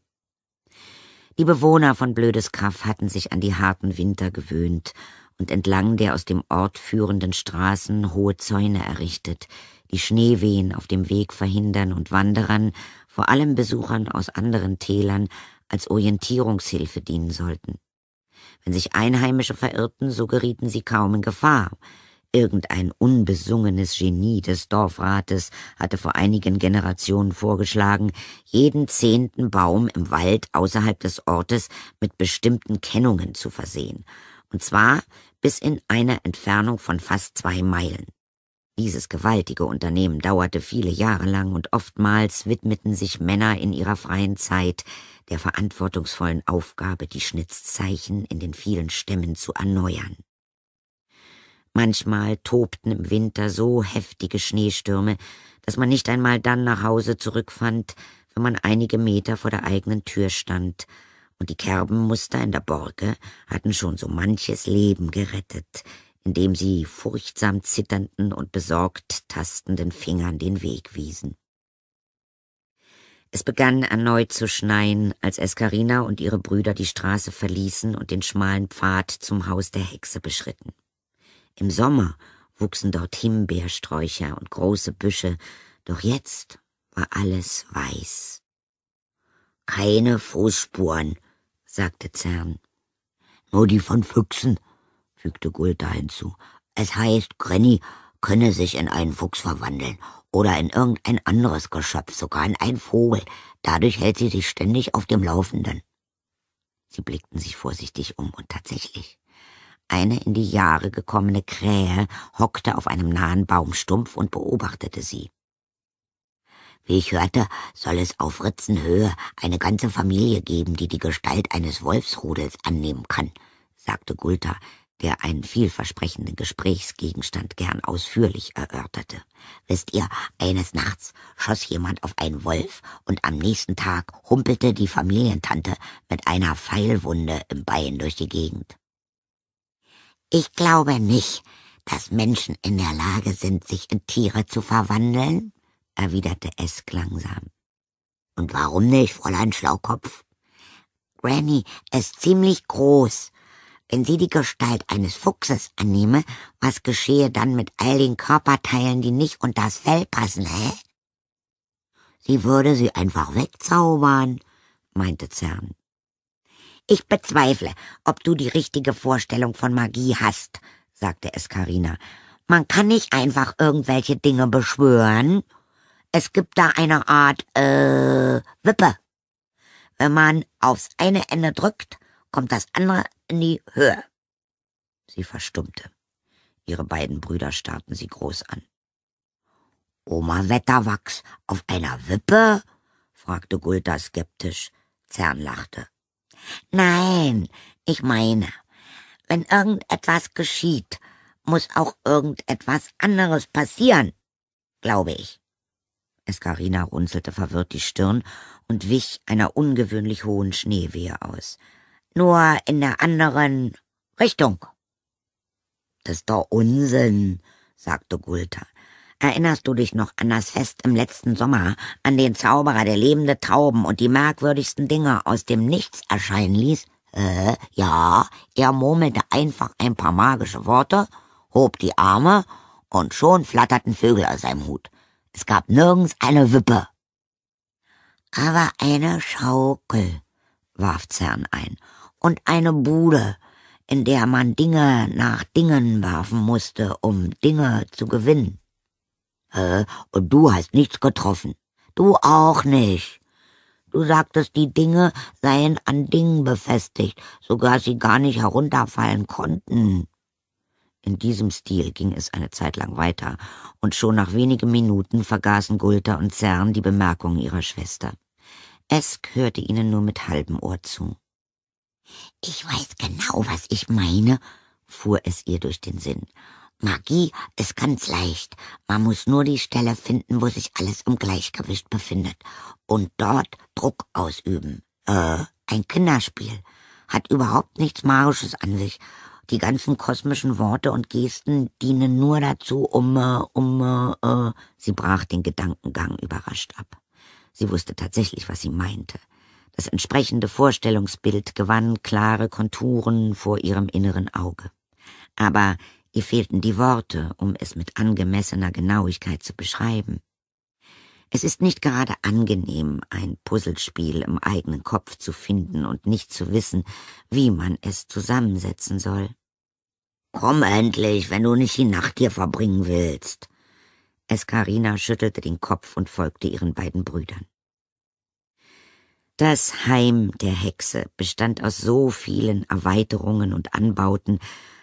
Die Bewohner von Blödes Kaff hatten sich an die harten Winter gewöhnt und entlang der aus dem Ort führenden Straßen hohe Zäune errichtet, die Schneewehen auf dem Weg verhindern und Wanderern vor allem Besuchern aus anderen Tälern, als Orientierungshilfe dienen sollten. Wenn sich Einheimische verirrten, so gerieten sie kaum in Gefahr. Irgendein unbesungenes Genie des Dorfrates hatte vor einigen Generationen vorgeschlagen, jeden zehnten Baum im Wald außerhalb des Ortes mit bestimmten Kennungen zu versehen, und zwar bis in einer Entfernung von fast zwei Meilen. Dieses gewaltige Unternehmen dauerte viele Jahre lang und oftmals widmeten sich Männer in ihrer freien Zeit der verantwortungsvollen Aufgabe, die Schnitzzeichen in den vielen Stämmen zu erneuern. Manchmal tobten im Winter so heftige Schneestürme, dass man nicht einmal dann nach Hause zurückfand, wenn man einige Meter vor der eigenen Tür stand, und die Kerbenmuster in der Borke hatten schon so manches Leben gerettet, indem sie furchtsam zitternden und besorgt tastenden Fingern den Weg wiesen. Es begann erneut zu schneien, als Escarina und ihre Brüder die Straße verließen und den schmalen Pfad zum Haus der Hexe beschritten. Im Sommer wuchsen dort Himbeersträucher und große Büsche, doch jetzt war alles weiß. Keine Fußspuren, sagte Zern. Nur die von Füchsen, fügte Gulda hinzu. Es heißt, Granny könne sich in einen Fuchs verwandeln oder in irgendein anderes Geschöpf, sogar in einen Vogel. Dadurch hält sie sich ständig auf dem Laufenden. Sie blickten sich vorsichtig um und tatsächlich. Eine in die Jahre gekommene Krähe hockte auf einem nahen Baumstumpf und beobachtete sie. Wie ich hörte, soll es auf Ritzenhöhe eine ganze Familie geben, die die Gestalt eines Wolfsrudels annehmen kann, sagte Gulter, der einen vielversprechenden Gesprächsgegenstand gern ausführlich erörterte. Wisst ihr, eines Nachts schoss jemand auf einen Wolf und am nächsten Tag humpelte die Familientante mit einer Pfeilwunde im Bein durch die Gegend. Ich glaube nicht, dass Menschen in der Lage sind, sich in Tiere zu verwandeln, erwiderte es langsam. Und warum nicht, Fräulein Schlaukopf? Granny ist ziemlich groß wenn sie die Gestalt eines Fuchses annehme, was geschehe dann mit all den Körperteilen, die nicht unter das Fell passen, hä? Sie würde sie einfach wegzaubern, meinte Zern. Ich bezweifle, ob du die richtige Vorstellung von Magie hast, sagte es Man kann nicht einfach irgendwelche Dinge beschwören. Es gibt da eine Art, äh, Wippe. Wenn man aufs eine Ende drückt, kommt das andere in die Höhe. Sie verstummte. Ihre beiden Brüder starrten sie groß an. Oma Wetterwachs auf einer Wippe? fragte Gulda skeptisch. Zern lachte. Nein, ich meine, wenn irgendetwas geschieht, muss auch irgendetwas anderes passieren, glaube ich. Escarina runzelte verwirrt die Stirn und wich einer ungewöhnlich hohen Schneewehe aus nur in der anderen Richtung. Das ist doch Unsinn, sagte Gulter. Erinnerst du dich noch an das Fest im letzten Sommer, an den Zauberer, der lebende Tauben und die merkwürdigsten Dinge aus dem Nichts erscheinen ließ? Äh, ja, er murmelte einfach ein paar magische Worte, hob die Arme und schon flatterten Vögel aus seinem Hut. Es gab nirgends eine Wippe. Aber eine Schaukel, warf Zern ein und eine Bude, in der man Dinge nach Dingen werfen musste, um Dinge zu gewinnen. Hä? Und du hast nichts getroffen. Du auch nicht. Du sagtest, die Dinge seien an Dingen befestigt, sogar sie gar nicht herunterfallen konnten. In diesem Stil ging es eine Zeit lang weiter, und schon nach wenigen Minuten vergaßen Gulter und Zern die Bemerkungen ihrer Schwester. Esk hörte ihnen nur mit halbem Ohr zu. Ich weiß genau, was ich meine, fuhr es ihr durch den Sinn. Magie ist ganz leicht. Man muss nur die Stelle finden, wo sich alles im Gleichgewicht befindet und dort Druck ausüben. Äh, ein Kinderspiel. Hat überhaupt nichts Magisches an sich. Die ganzen kosmischen Worte und Gesten dienen nur dazu, um, äh, um, äh, äh. sie brach den Gedankengang überrascht ab. Sie wusste tatsächlich, was sie meinte. Das entsprechende Vorstellungsbild gewann klare Konturen vor ihrem inneren Auge. Aber ihr fehlten die Worte, um es mit angemessener Genauigkeit zu beschreiben. Es ist nicht gerade angenehm, ein Puzzlespiel im eigenen Kopf zu finden und nicht zu wissen, wie man es zusammensetzen soll. Komm endlich, wenn du nicht die Nacht hier verbringen willst. Eskarina schüttelte den Kopf und folgte ihren beiden Brüdern. Das Heim der Hexe bestand aus so vielen Erweiterungen und Anbauten,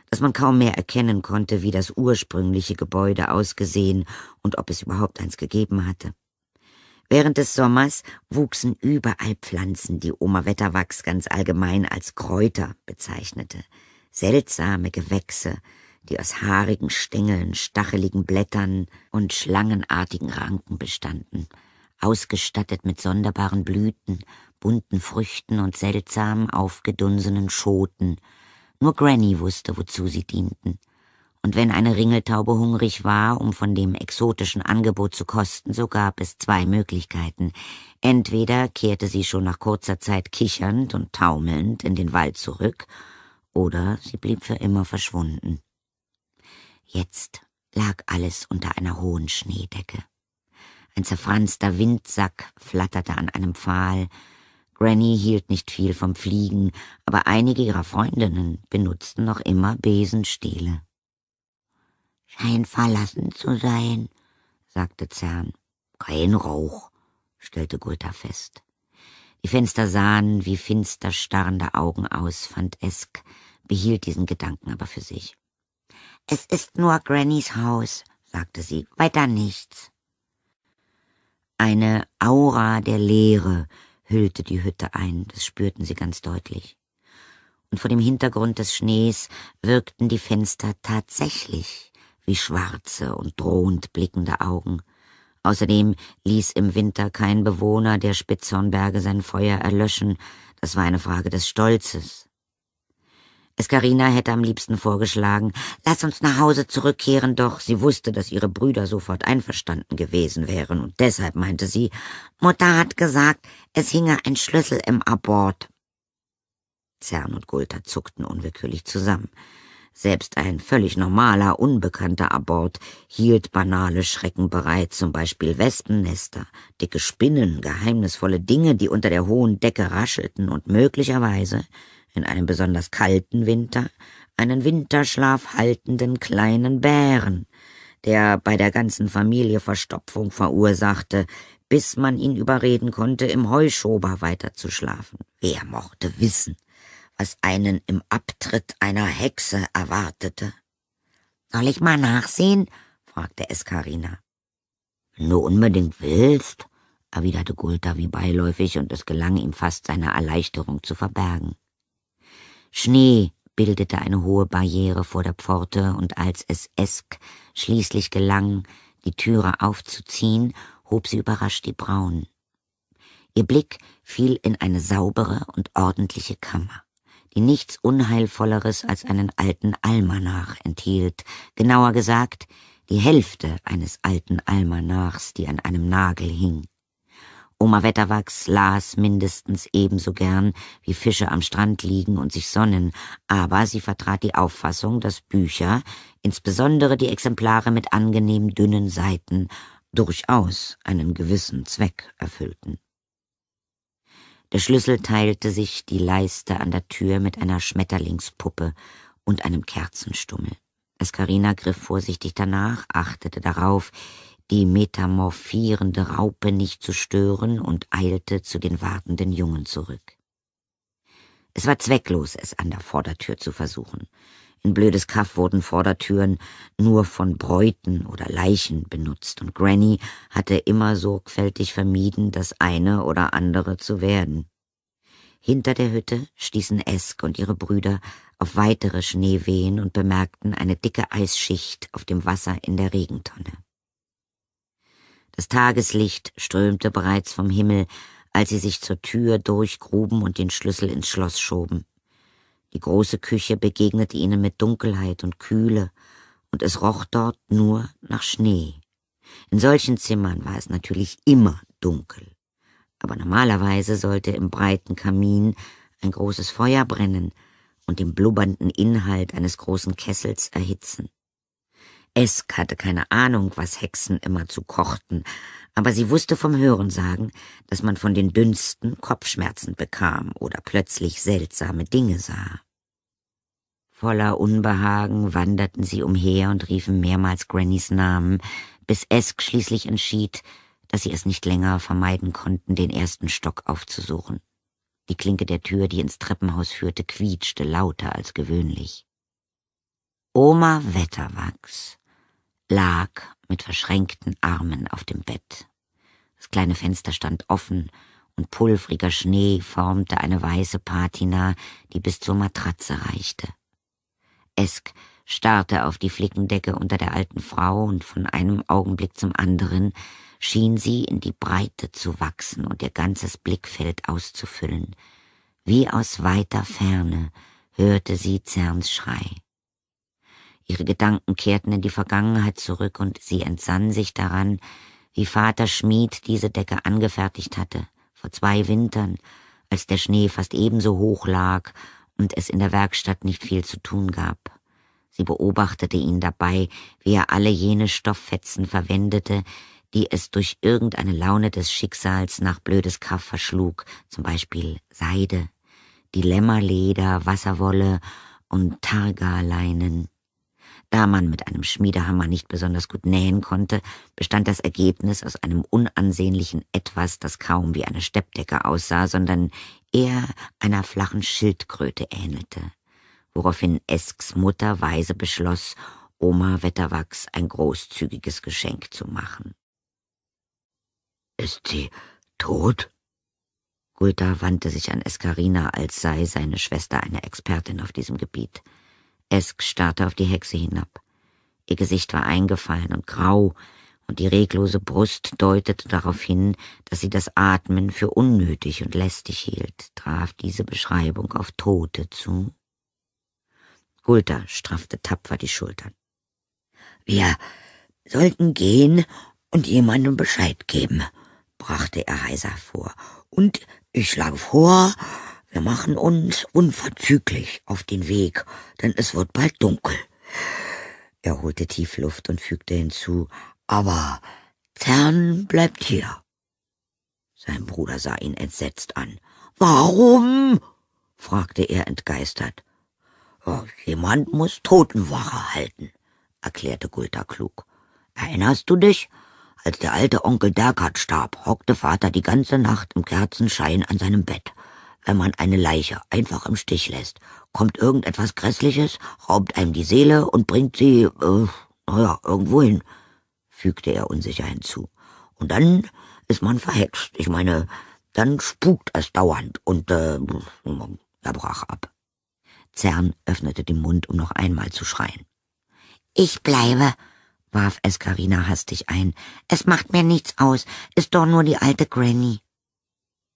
dass man kaum mehr erkennen konnte, wie das ursprüngliche Gebäude ausgesehen und ob es überhaupt eins gegeben hatte. Während des Sommers wuchsen überall Pflanzen, die Oma Wetterwachs ganz allgemein als Kräuter bezeichnete. Seltsame Gewächse, die aus haarigen Stängeln, stacheligen Blättern und schlangenartigen Ranken bestanden, ausgestattet mit sonderbaren Blüten bunten Früchten und seltsam aufgedunsenen Schoten. Nur Granny wusste, wozu sie dienten. Und wenn eine Ringeltaube hungrig war, um von dem exotischen Angebot zu kosten, so gab es zwei Möglichkeiten. Entweder kehrte sie schon nach kurzer Zeit kichernd und taumelnd in den Wald zurück, oder sie blieb für immer verschwunden. Jetzt lag alles unter einer hohen Schneedecke. Ein zerfranster Windsack flatterte an einem Pfahl, Granny hielt nicht viel vom Fliegen, aber einige ihrer Freundinnen benutzten noch immer Besenstiele. Scheint verlassen zu sein, sagte Zern. Kein Rauch, stellte Gunther fest. Die Fenster sahen wie finster starrende Augen aus, fand Esk, behielt diesen Gedanken aber für sich. Es ist nur Grannys Haus, sagte sie, weiter nichts. Eine Aura der Leere hüllte die Hütte ein, das spürten sie ganz deutlich. Und vor dem Hintergrund des Schnees wirkten die Fenster tatsächlich wie schwarze und drohend blickende Augen. Außerdem ließ im Winter kein Bewohner der Spitzhornberge sein Feuer erlöschen, das war eine Frage des Stolzes, Escarina hätte am liebsten vorgeschlagen, lass uns nach Hause zurückkehren, doch sie wusste, dass ihre Brüder sofort einverstanden gewesen wären, und deshalb meinte sie, Mutter hat gesagt, es hinge ein Schlüssel im Abort. Zern und Gulter zuckten unwillkürlich zusammen. Selbst ein völlig normaler, unbekannter Abort hielt banale Schrecken bereit, zum Beispiel Wespennester, dicke Spinnen, geheimnisvolle Dinge, die unter der hohen Decke raschelten und möglicherweise in einem besonders kalten Winter einen Winterschlaf haltenden kleinen Bären, der bei der ganzen Familie Verstopfung verursachte, bis man ihn überreden konnte, im Heuschober weiterzuschlafen. Wer mochte wissen, was einen im Abtritt einer Hexe erwartete? Soll ich mal nachsehen? fragte Eskarina. Wenn du unbedingt willst, erwiderte Gulda wie beiläufig, und es gelang ihm fast seine Erleichterung zu verbergen. Schnee bildete eine hohe Barriere vor der Pforte, und als es Esk schließlich gelang, die Türe aufzuziehen, hob sie überrascht die Brauen. Ihr Blick fiel in eine saubere und ordentliche Kammer, die nichts Unheilvolleres als einen alten Almanach enthielt, genauer gesagt die Hälfte eines alten Almanachs, die an einem Nagel hing. Oma Wetterwachs las mindestens ebenso gern, wie Fische am Strand liegen und sich sonnen, aber sie vertrat die Auffassung, dass Bücher, insbesondere die Exemplare mit angenehm dünnen Seiten, durchaus einen gewissen Zweck erfüllten. Der Schlüssel teilte sich die Leiste an der Tür mit einer Schmetterlingspuppe und einem Kerzenstummel. Eskarina griff vorsichtig danach, achtete darauf, die metamorphierende Raupe nicht zu stören und eilte zu den wartenden Jungen zurück. Es war zwecklos, es an der Vordertür zu versuchen. In blödes Kaff wurden Vordertüren nur von Bräuten oder Leichen benutzt, und Granny hatte immer sorgfältig vermieden, das eine oder andere zu werden. Hinter der Hütte stießen Esk und ihre Brüder auf weitere Schneewehen und bemerkten eine dicke Eisschicht auf dem Wasser in der Regentonne. Das Tageslicht strömte bereits vom Himmel, als sie sich zur Tür durchgruben und den Schlüssel ins Schloss schoben. Die große Küche begegnete ihnen mit Dunkelheit und Kühle, und es roch dort nur nach Schnee. In solchen Zimmern war es natürlich immer dunkel. Aber normalerweise sollte im breiten Kamin ein großes Feuer brennen und den blubbernden Inhalt eines großen Kessels erhitzen. Esk hatte keine Ahnung, was Hexen immer zu kochten, aber sie wusste vom Hörensagen, dass man von den dünnsten Kopfschmerzen bekam oder plötzlich seltsame Dinge sah. Voller Unbehagen wanderten sie umher und riefen mehrmals Grannys Namen, bis Esk schließlich entschied, dass sie es nicht länger vermeiden konnten, den ersten Stock aufzusuchen. Die Klinke der Tür, die ins Treppenhaus führte, quietschte lauter als gewöhnlich. Oma Wetterwachs lag mit verschränkten Armen auf dem Bett. Das kleine Fenster stand offen und pulvriger Schnee formte eine weiße Patina, die bis zur Matratze reichte. Esk starrte auf die Flickendecke unter der alten Frau und von einem Augenblick zum anderen schien sie in die Breite zu wachsen und ihr ganzes Blickfeld auszufüllen. Wie aus weiter Ferne hörte sie Zerns Schrei. Ihre Gedanken kehrten in die Vergangenheit zurück und sie entsann sich daran, wie Vater Schmied diese Decke angefertigt hatte, vor zwei Wintern, als der Schnee fast ebenso hoch lag und es in der Werkstatt nicht viel zu tun gab. Sie beobachtete ihn dabei, wie er alle jene Stofffetzen verwendete, die es durch irgendeine Laune des Schicksals nach blödes Kaff verschlug, zum Beispiel Seide, Dilemmaleder, Wasserwolle und Targarleinen. Da man mit einem Schmiedehammer nicht besonders gut nähen konnte, bestand das Ergebnis aus einem unansehnlichen Etwas, das kaum wie eine Steppdecke aussah, sondern eher einer flachen Schildkröte ähnelte, woraufhin Esks Mutter weise beschloss, Oma Wetterwachs ein großzügiges Geschenk zu machen. Ist sie tot? Gulda wandte sich an Eskarina, als sei seine Schwester eine Expertin auf diesem Gebiet. Esk starrte auf die Hexe hinab. Ihr Gesicht war eingefallen und grau, und die reglose Brust deutete darauf hin, dass sie das Atmen für unnötig und lästig hielt, traf diese Beschreibung auf Tote zu. Gulter straffte tapfer die Schultern. Wir sollten gehen und jemandem Bescheid geben, brachte er heiser vor. Und ich schlage vor, wir machen uns unverzüglich auf den Weg, denn es wird bald dunkel. Er holte tief Luft und fügte hinzu, aber Zern bleibt hier. Sein Bruder sah ihn entsetzt an. Warum? fragte er entgeistert. jemand muss Totenwache halten, erklärte Gulter klug. Erinnerst du dich? Als der alte Onkel Derkard starb, hockte Vater die ganze Nacht im Kerzenschein an seinem Bett wenn man eine Leiche einfach im Stich lässt. Kommt irgendetwas Grässliches, raubt einem die Seele und bringt sie, äh, naja, irgendwo hin, fügte er unsicher hinzu. Und dann ist man verhext. Ich meine, dann spukt es dauernd und äh, er brach ab. Zern öffnete den Mund, um noch einmal zu schreien. Ich bleibe, warf es Karina hastig ein. Es macht mir nichts aus, ist doch nur die alte Granny.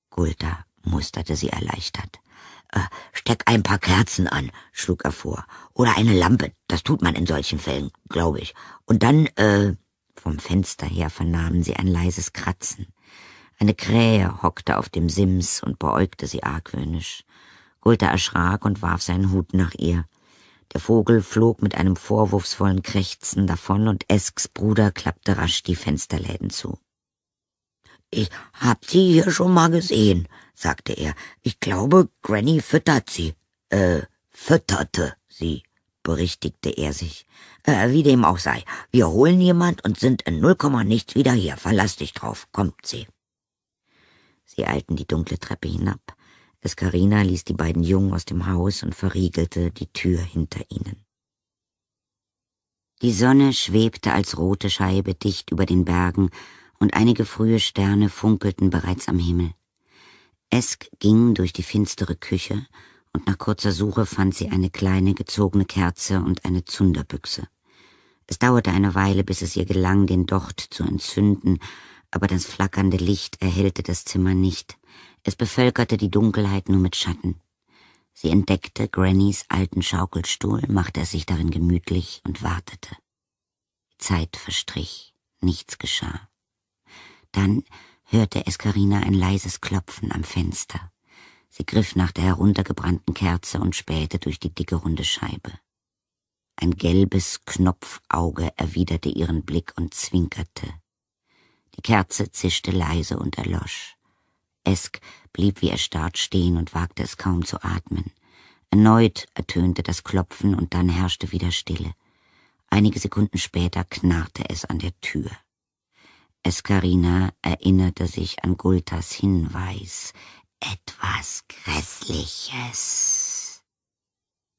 Gulda musterte sie erleichtert. Äh, steck ein paar Kerzen an, schlug er vor. Oder eine Lampe, das tut man in solchen Fällen, glaube ich. Und dann, äh, vom Fenster her vernahmen sie ein leises Kratzen. Eine Krähe hockte auf dem Sims und beäugte sie argwöhnisch. Gulter erschrak und warf seinen Hut nach ihr. Der Vogel flog mit einem vorwurfsvollen Krächzen davon und Esks Bruder klappte rasch die Fensterläden zu. Ich hab sie hier schon mal gesehen, sagte er. Ich glaube, Granny füttert sie. Äh, fütterte sie, berichtigte er sich. Äh, wie dem auch sei. Wir holen jemand und sind in null Komma nichts wieder hier. Verlass dich drauf. Kommt sie. Sie eilten die dunkle Treppe hinab. Eskarina ließ die beiden Jungen aus dem Haus und verriegelte die Tür hinter ihnen. Die Sonne schwebte als rote Scheibe dicht über den Bergen, und einige frühe Sterne funkelten bereits am Himmel. Esk ging durch die finstere Küche, und nach kurzer Suche fand sie eine kleine gezogene Kerze und eine Zunderbüchse. Es dauerte eine Weile, bis es ihr gelang, den Docht zu entzünden, aber das flackernde Licht erhellte das Zimmer nicht. Es bevölkerte die Dunkelheit nur mit Schatten. Sie entdeckte Grannys alten Schaukelstuhl, machte es sich darin gemütlich und wartete. Zeit verstrich, nichts geschah. Dann hörte Escarina ein leises Klopfen am Fenster. Sie griff nach der heruntergebrannten Kerze und spähte durch die dicke runde Scheibe. Ein gelbes Knopfauge erwiderte ihren Blick und zwinkerte. Die Kerze zischte leise und erlosch. Esk blieb wie erstarrt stehen und wagte es kaum zu atmen. Erneut ertönte das Klopfen und dann herrschte wieder Stille. Einige Sekunden später knarrte es an der Tür. Escarina erinnerte sich an Gultas Hinweis. Etwas Grässliches.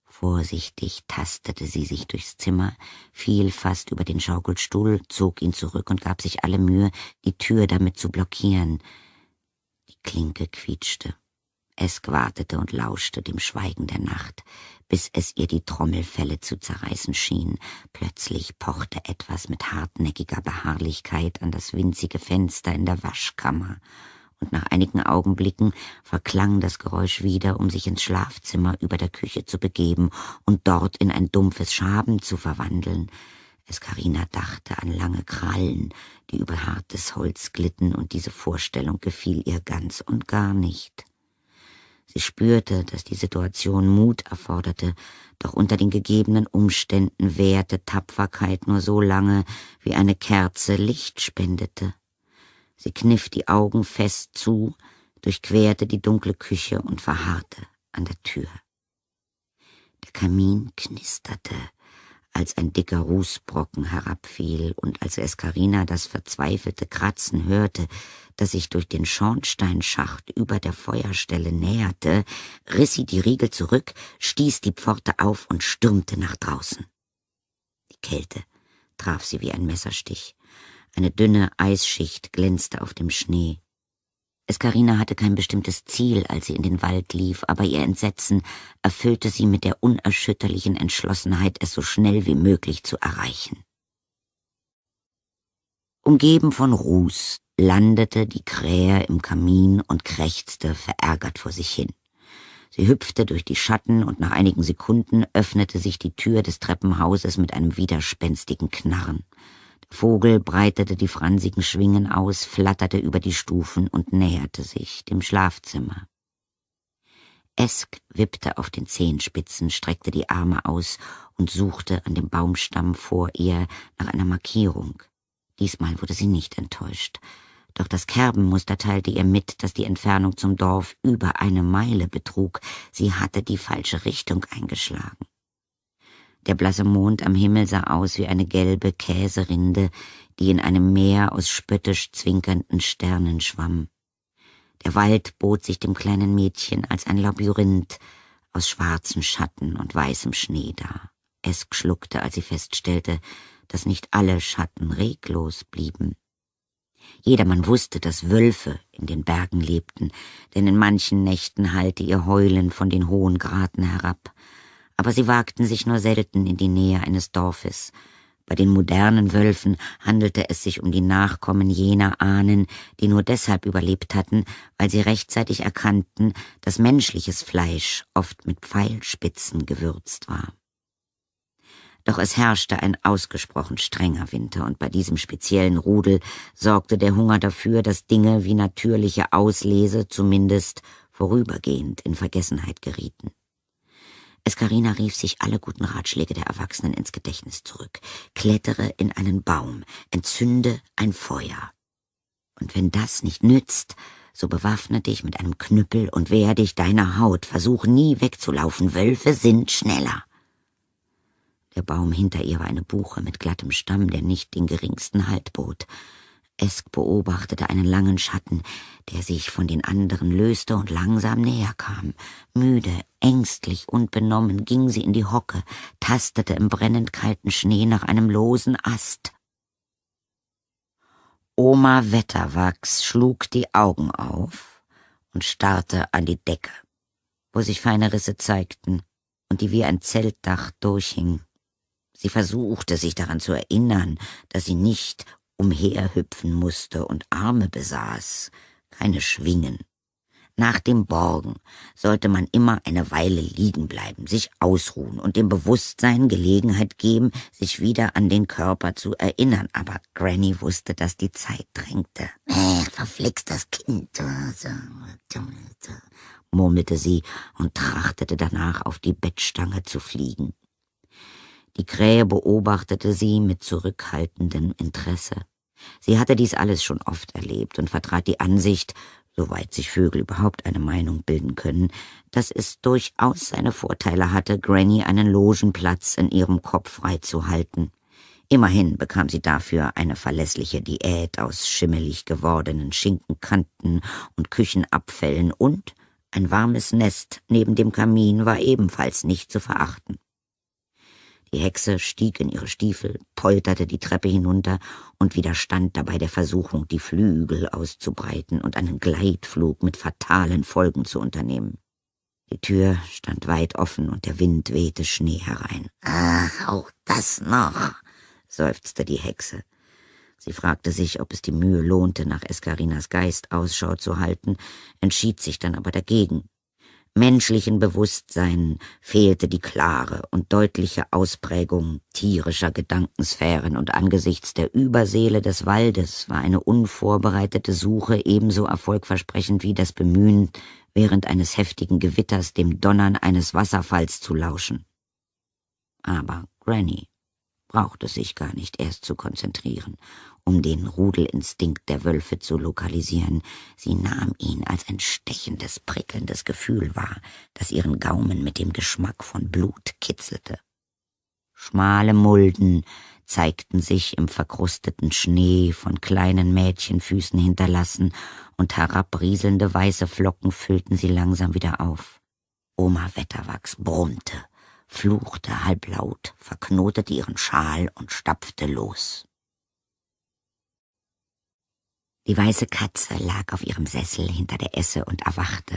Vorsichtig tastete sie sich durchs Zimmer, fiel fast über den Schaukelstuhl, zog ihn zurück und gab sich alle Mühe, die Tür damit zu blockieren. Die Klinke quietschte. Es wartete und lauschte dem Schweigen der Nacht, bis es ihr die Trommelfelle zu zerreißen schien. Plötzlich pochte etwas mit hartnäckiger Beharrlichkeit an das winzige Fenster in der Waschkammer, und nach einigen Augenblicken verklang das Geräusch wieder, um sich ins Schlafzimmer über der Küche zu begeben und dort in ein dumpfes Schaben zu verwandeln Eskarina dachte an lange Krallen, die über hartes Holz glitten, und diese Vorstellung gefiel ihr ganz und gar nicht. Sie spürte, dass die Situation Mut erforderte, doch unter den gegebenen Umständen währte Tapferkeit nur so lange, wie eine Kerze Licht spendete. Sie kniff die Augen fest zu, durchquerte die dunkle Küche und verharrte an der Tür. Der Kamin knisterte, als ein dicker Rußbrocken herabfiel und als Eskarina das verzweifelte Kratzen hörte, das sich durch den Schornsteinschacht über der Feuerstelle näherte, riss sie die Riegel zurück, stieß die Pforte auf und stürmte nach draußen. Die Kälte traf sie wie ein Messerstich. Eine dünne Eisschicht glänzte auf dem Schnee. Escarina hatte kein bestimmtes Ziel, als sie in den Wald lief, aber ihr Entsetzen erfüllte sie mit der unerschütterlichen Entschlossenheit, es so schnell wie möglich zu erreichen. Umgeben von Ruß landete die Krähe im Kamin und krächzte verärgert vor sich hin. Sie hüpfte durch die Schatten und nach einigen Sekunden öffnete sich die Tür des Treppenhauses mit einem widerspenstigen Knarren. Vogel breitete die fransigen Schwingen aus, flatterte über die Stufen und näherte sich dem Schlafzimmer. Esk wippte auf den Zehenspitzen, streckte die Arme aus und suchte an dem Baumstamm vor ihr nach einer Markierung. Diesmal wurde sie nicht enttäuscht. Doch das Kerbenmuster teilte ihr mit, dass die Entfernung zum Dorf über eine Meile betrug. Sie hatte die falsche Richtung eingeschlagen. Der blasse Mond am Himmel sah aus wie eine gelbe Käserinde, die in einem Meer aus spöttisch zwinkernden Sternen schwamm. Der Wald bot sich dem kleinen Mädchen als ein Labyrinth aus schwarzen Schatten und weißem Schnee dar. Es schluckte, als sie feststellte, dass nicht alle Schatten reglos blieben. Jedermann wusste, dass Wölfe in den Bergen lebten, denn in manchen Nächten hallte ihr Heulen von den hohen Graten herab, aber sie wagten sich nur selten in die Nähe eines Dorfes. Bei den modernen Wölfen handelte es sich um die Nachkommen jener Ahnen, die nur deshalb überlebt hatten, weil sie rechtzeitig erkannten, dass menschliches Fleisch oft mit Pfeilspitzen gewürzt war. Doch es herrschte ein ausgesprochen strenger Winter, und bei diesem speziellen Rudel sorgte der Hunger dafür, dass Dinge wie natürliche Auslese zumindest vorübergehend in Vergessenheit gerieten. Escarina rief sich alle guten Ratschläge der Erwachsenen ins Gedächtnis zurück. Klettere in einen Baum, entzünde ein Feuer. Und wenn das nicht nützt, so bewaffne dich mit einem Knüppel und wehr dich deiner Haut. Versuch nie wegzulaufen, Wölfe sind schneller. Der Baum hinter ihr war eine Buche mit glattem Stamm, der nicht den geringsten Halt bot. Esk beobachtete einen langen Schatten, der sich von den anderen löste und langsam näher kam. Müde, ängstlich und benommen ging sie in die Hocke, tastete im brennend kalten Schnee nach einem losen Ast. Oma Wetterwachs schlug die Augen auf und starrte an die Decke, wo sich feine Risse zeigten und die wie ein Zeltdach durchhing. Sie versuchte sich daran zu erinnern, dass sie nicht umherhüpfen musste und Arme besaß, keine Schwingen. Nach dem Borgen sollte man immer eine Weile liegen bleiben, sich ausruhen und dem Bewusstsein Gelegenheit geben, sich wieder an den Körper zu erinnern. Aber Granny wusste, dass die Zeit drängte. Äh, Verflixt das Kind, murmelte sie und trachtete danach, auf die Bettstange zu fliegen. Die Krähe beobachtete sie mit zurückhaltendem Interesse. Sie hatte dies alles schon oft erlebt und vertrat die Ansicht, soweit sich Vögel überhaupt eine Meinung bilden können, dass es durchaus seine Vorteile hatte, Granny einen Logenplatz in ihrem Kopf freizuhalten. Immerhin bekam sie dafür eine verlässliche Diät aus schimmelig gewordenen Schinkenkanten und Küchenabfällen und ein warmes Nest neben dem Kamin war ebenfalls nicht zu verachten. Die Hexe stieg in ihre Stiefel, polterte die Treppe hinunter und widerstand dabei der Versuchung, die Flügel auszubreiten und einen Gleitflug mit fatalen Folgen zu unternehmen. Die Tür stand weit offen und der Wind wehte Schnee herein. Ach, auch das noch, seufzte die Hexe. Sie fragte sich, ob es die Mühe lohnte, nach Escarinas Geist Ausschau zu halten, entschied sich dann aber dagegen, menschlichen Bewusstsein fehlte die klare und deutliche Ausprägung tierischer Gedankensphären und angesichts der Überseele des Waldes war eine unvorbereitete Suche ebenso erfolgversprechend wie das Bemühen, während eines heftigen Gewitters dem Donnern eines Wasserfalls zu lauschen. Aber Granny brauchte sich gar nicht erst zu konzentrieren um den Rudelinstinkt der Wölfe zu lokalisieren. Sie nahm ihn als ein stechendes, prickelndes Gefühl wahr, das ihren Gaumen mit dem Geschmack von Blut kitzelte. Schmale Mulden zeigten sich im verkrusteten Schnee, von kleinen Mädchenfüßen hinterlassen, und herabrieselnde weiße Flocken füllten sie langsam wieder auf. Oma Wetterwachs brummte fluchte halblaut, verknotete ihren Schal und stapfte los. Die weiße Katze lag auf ihrem Sessel hinter der Esse und erwachte,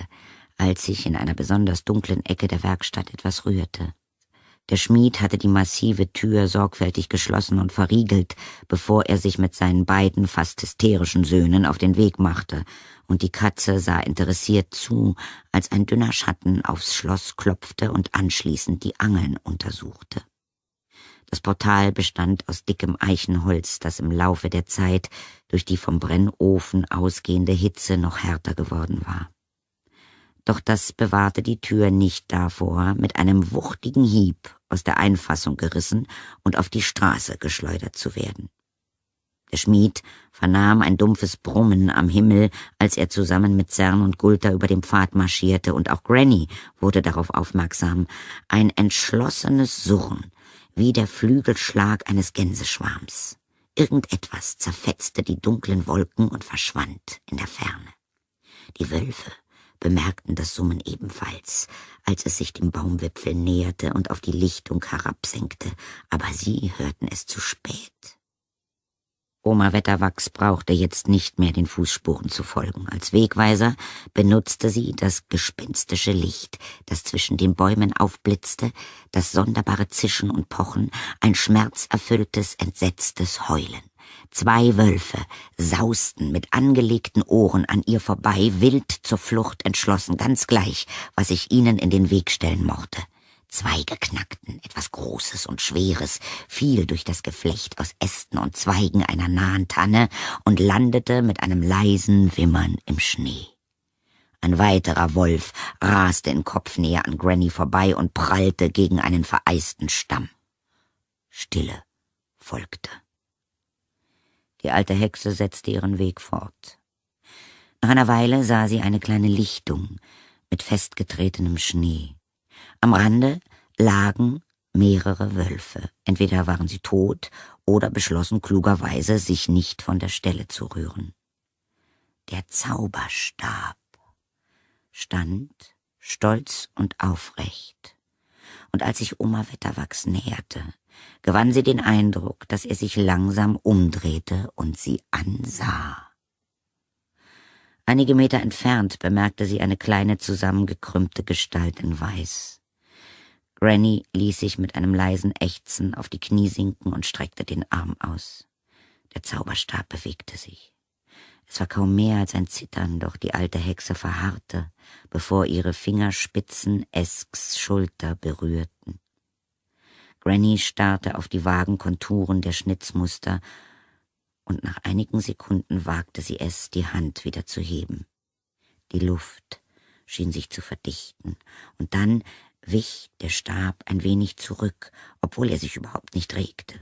als sich in einer besonders dunklen Ecke der Werkstatt etwas rührte. Der Schmied hatte die massive Tür sorgfältig geschlossen und verriegelt, bevor er sich mit seinen beiden fast hysterischen Söhnen auf den Weg machte, und die Katze sah interessiert zu, als ein dünner Schatten aufs Schloss klopfte und anschließend die Angeln untersuchte. Das Portal bestand aus dickem Eichenholz, das im Laufe der Zeit durch die vom Brennofen ausgehende Hitze noch härter geworden war. Doch das bewahrte die Tür nicht davor, mit einem wuchtigen Hieb aus der Einfassung gerissen und auf die Straße geschleudert zu werden. Der Schmied vernahm ein dumpfes Brummen am Himmel, als er zusammen mit Zern und Gulter über den Pfad marschierte, und auch Granny wurde darauf aufmerksam. Ein entschlossenes Surren wie der Flügelschlag eines Gänseschwarms. Irgendetwas zerfetzte die dunklen Wolken und verschwand in der Ferne. Die Wölfe bemerkten das Summen ebenfalls, als es sich dem Baumwipfel näherte und auf die Lichtung herabsenkte, aber sie hörten es zu spät. Oma Wetterwachs brauchte jetzt nicht mehr den Fußspuren zu folgen. Als Wegweiser benutzte sie das gespenstische Licht, das zwischen den Bäumen aufblitzte, das sonderbare Zischen und Pochen, ein schmerzerfülltes, entsetztes Heulen. Zwei Wölfe sausten mit angelegten Ohren an ihr vorbei, wild zur Flucht entschlossen, ganz gleich, was ich ihnen in den Weg stellen mochte. Zweige knackten, etwas Großes und Schweres fiel durch das Geflecht aus Ästen und Zweigen einer nahen Tanne und landete mit einem leisen Wimmern im Schnee. Ein weiterer Wolf raste in Kopfnähe an Granny vorbei und prallte gegen einen vereisten Stamm. Stille folgte. Die alte Hexe setzte ihren Weg fort. Nach einer Weile sah sie eine kleine Lichtung mit festgetretenem Schnee. Am Rande lagen mehrere Wölfe. Entweder waren sie tot oder beschlossen klugerweise, sich nicht von der Stelle zu rühren. Der Zauberstab stand stolz und aufrecht. Und als sich Oma Wetterwachs näherte, gewann sie den Eindruck, dass er sich langsam umdrehte und sie ansah. Einige Meter entfernt bemerkte sie eine kleine zusammengekrümmte Gestalt in Weiß. Granny ließ sich mit einem leisen Ächzen auf die Knie sinken und streckte den Arm aus. Der Zauberstab bewegte sich. Es war kaum mehr als ein Zittern, doch die alte Hexe verharrte, bevor ihre Fingerspitzen Esks Schulter berührten. Granny starrte auf die vagen Konturen der Schnitzmuster, und nach einigen Sekunden wagte sie es, die Hand wieder zu heben. Die Luft schien sich zu verdichten, und dann wich der Stab ein wenig zurück, obwohl er sich überhaupt nicht regte.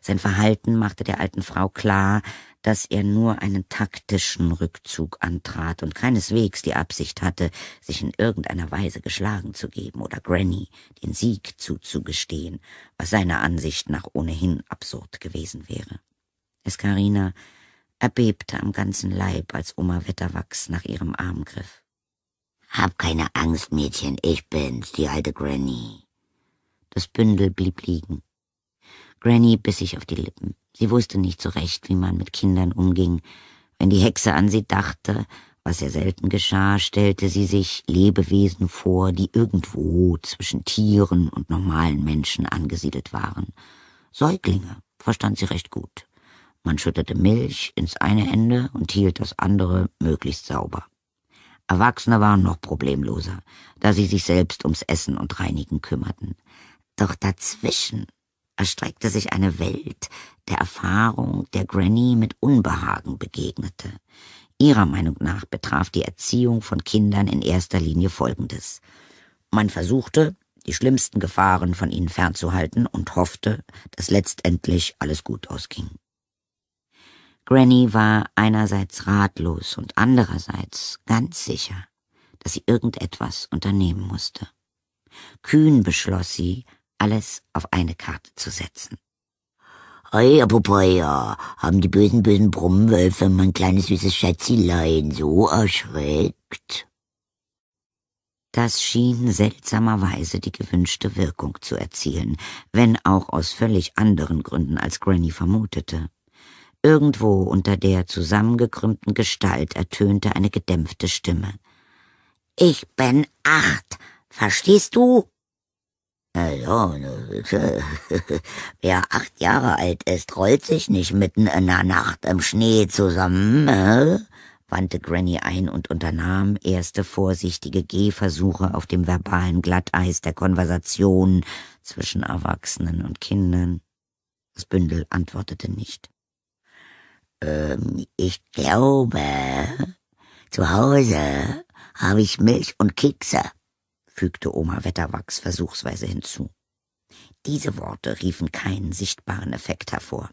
Sein Verhalten machte der alten Frau klar, dass er nur einen taktischen Rückzug antrat und keineswegs die Absicht hatte, sich in irgendeiner Weise geschlagen zu geben oder Granny den Sieg zuzugestehen, was seiner Ansicht nach ohnehin absurd gewesen wäre. Escarina erbebte am ganzen Leib, als Oma Wetterwachs nach ihrem Arm griff. Hab keine Angst, Mädchen, ich bin's, die alte Granny. Das Bündel blieb liegen. Granny biss sich auf die Lippen. Sie wusste nicht so recht, wie man mit Kindern umging. Wenn die Hexe an sie dachte, was ja selten geschah, stellte sie sich Lebewesen vor, die irgendwo zwischen Tieren und normalen Menschen angesiedelt waren. Säuglinge verstand sie recht gut. Man schüttete Milch ins eine Ende und hielt das andere möglichst sauber. Erwachsene waren noch problemloser, da sie sich selbst ums Essen und Reinigen kümmerten. Doch dazwischen erstreckte sich eine Welt der Erfahrung, der Granny mit Unbehagen begegnete. Ihrer Meinung nach betraf die Erziehung von Kindern in erster Linie Folgendes. Man versuchte, die schlimmsten Gefahren von ihnen fernzuhalten und hoffte, dass letztendlich alles gut ausging. Granny war einerseits ratlos und andererseits ganz sicher, dass sie irgendetwas unternehmen musste. Kühn beschloss sie, alles auf eine Karte zu setzen. Hey, Papaya, haben die bösen, bösen Brummwölfe mein kleines süßes Schätzilein so erschreckt? Das schien seltsamerweise die gewünschte Wirkung zu erzielen, wenn auch aus völlig anderen Gründen als Granny vermutete. Irgendwo unter der zusammengekrümmten Gestalt ertönte eine gedämpfte Stimme. Ich bin acht, verstehst du? Ja, wer acht Jahre alt ist, rollt sich nicht mitten in der Nacht im Schnee zusammen, wandte Granny ein und unternahm erste vorsichtige Gehversuche auf dem verbalen Glatteis der Konversation zwischen Erwachsenen und Kindern. Das Bündel antwortete nicht. Ähm, ich glaube, zu Hause habe ich Milch und Kekse, fügte Oma Wetterwachs versuchsweise hinzu. Diese Worte riefen keinen sichtbaren Effekt hervor.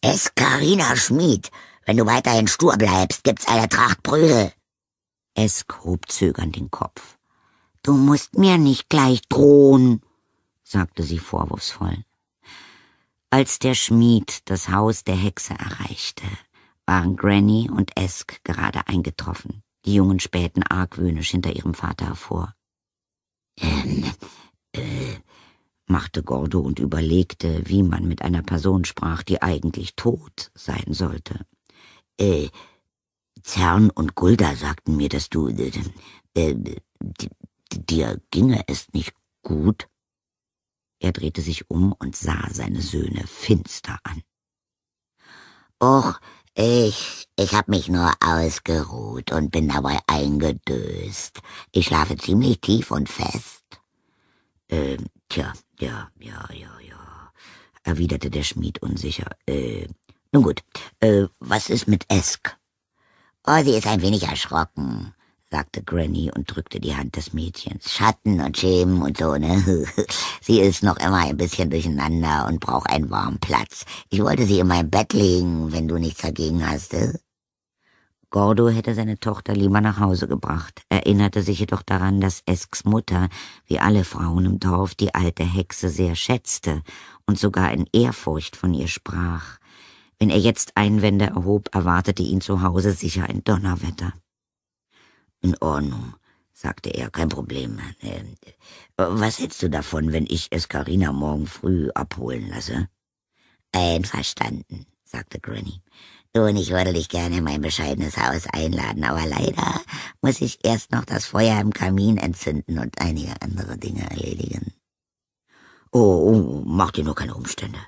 Es Karina Schmid, wenn du weiterhin stur bleibst, gibt's eine Tracht Brühe. Esk hob zögernd den Kopf. Du musst mir nicht gleich drohen, sagte sie vorwurfsvoll. Als der Schmied das Haus der Hexe erreichte, waren Granny und Esk gerade eingetroffen. Die Jungen spähten argwöhnisch hinter ihrem Vater hervor. Ähm, äh, machte Gordo und überlegte, wie man mit einer Person sprach, die eigentlich tot sein sollte. Äh, Zern und Gulda sagten mir, dass du, äh, äh dir ginge es nicht gut. Er drehte sich um und sah seine Söhne finster an. Och, ich, ich hab mich nur ausgeruht und bin dabei eingedöst. Ich schlafe ziemlich tief und fest. Ähm, tja, ja, ja, ja, ja, erwiderte der Schmied unsicher. Äh, nun gut, äh, was ist mit Esk? Oh, sie ist ein wenig erschrocken sagte Granny und drückte die Hand des Mädchens. Schatten und Schämen und so, ne? Sie ist noch immer ein bisschen durcheinander und braucht einen warmen Platz. Ich wollte sie in mein Bett legen, wenn du nichts dagegen hast. Eh? Gordo hätte seine Tochter lieber nach Hause gebracht, erinnerte sich jedoch daran, dass Esks Mutter, wie alle Frauen im Dorf, die alte Hexe sehr schätzte und sogar in Ehrfurcht von ihr sprach. Wenn er jetzt Einwände erhob, erwartete ihn zu Hause sicher ein Donnerwetter. In Ordnung, sagte er, kein Problem. Ähm, was hältst du davon, wenn ich es Carina morgen früh abholen lasse? Einverstanden, sagte Granny. Du und ich würde dich gerne in mein bescheidenes Haus einladen, aber leider muss ich erst noch das Feuer im Kamin entzünden und einige andere Dinge erledigen. Oh, oh mach dir nur keine Umstände,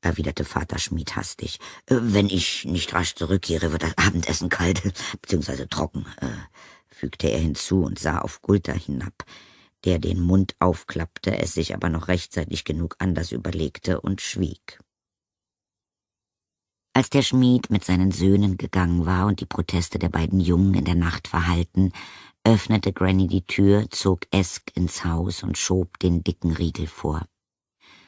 erwiderte Vater Schmied hastig. Wenn ich nicht rasch zurückkehre, wird das Abendessen kalt, beziehungsweise trocken. Äh, fügte er hinzu und sah auf Gulter hinab, der den Mund aufklappte, es sich aber noch rechtzeitig genug anders überlegte und schwieg. Als der Schmied mit seinen Söhnen gegangen war und die Proteste der beiden Jungen in der Nacht verhalten, öffnete Granny die Tür, zog Esk ins Haus und schob den dicken Riegel vor.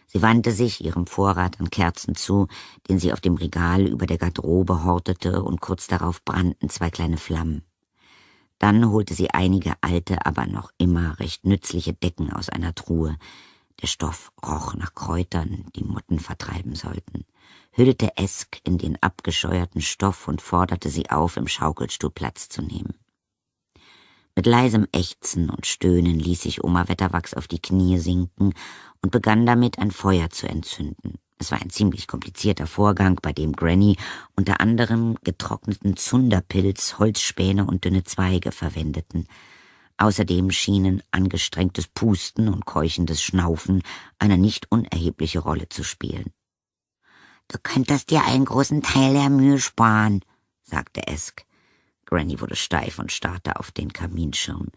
Sie wandte sich ihrem Vorrat an Kerzen zu, den sie auf dem Regal über der Garderobe hortete, und kurz darauf brannten zwei kleine Flammen. Dann holte sie einige alte, aber noch immer recht nützliche Decken aus einer Truhe. Der Stoff roch nach Kräutern, die Motten vertreiben sollten, hüllte Esk in den abgescheuerten Stoff und forderte sie auf, im Schaukelstuhl Platz zu nehmen. Mit leisem Ächzen und Stöhnen ließ sich Oma Wetterwachs auf die Knie sinken und begann damit, ein Feuer zu entzünden. Es war ein ziemlich komplizierter Vorgang, bei dem Granny unter anderem getrockneten Zunderpilz, Holzspäne und dünne Zweige verwendeten. Außerdem schienen angestrengtes Pusten und keuchendes Schnaufen eine nicht unerhebliche Rolle zu spielen. Du könntest dir einen großen Teil der Mühe sparen, sagte Esk. Granny wurde steif und starrte auf den Kaminschirm.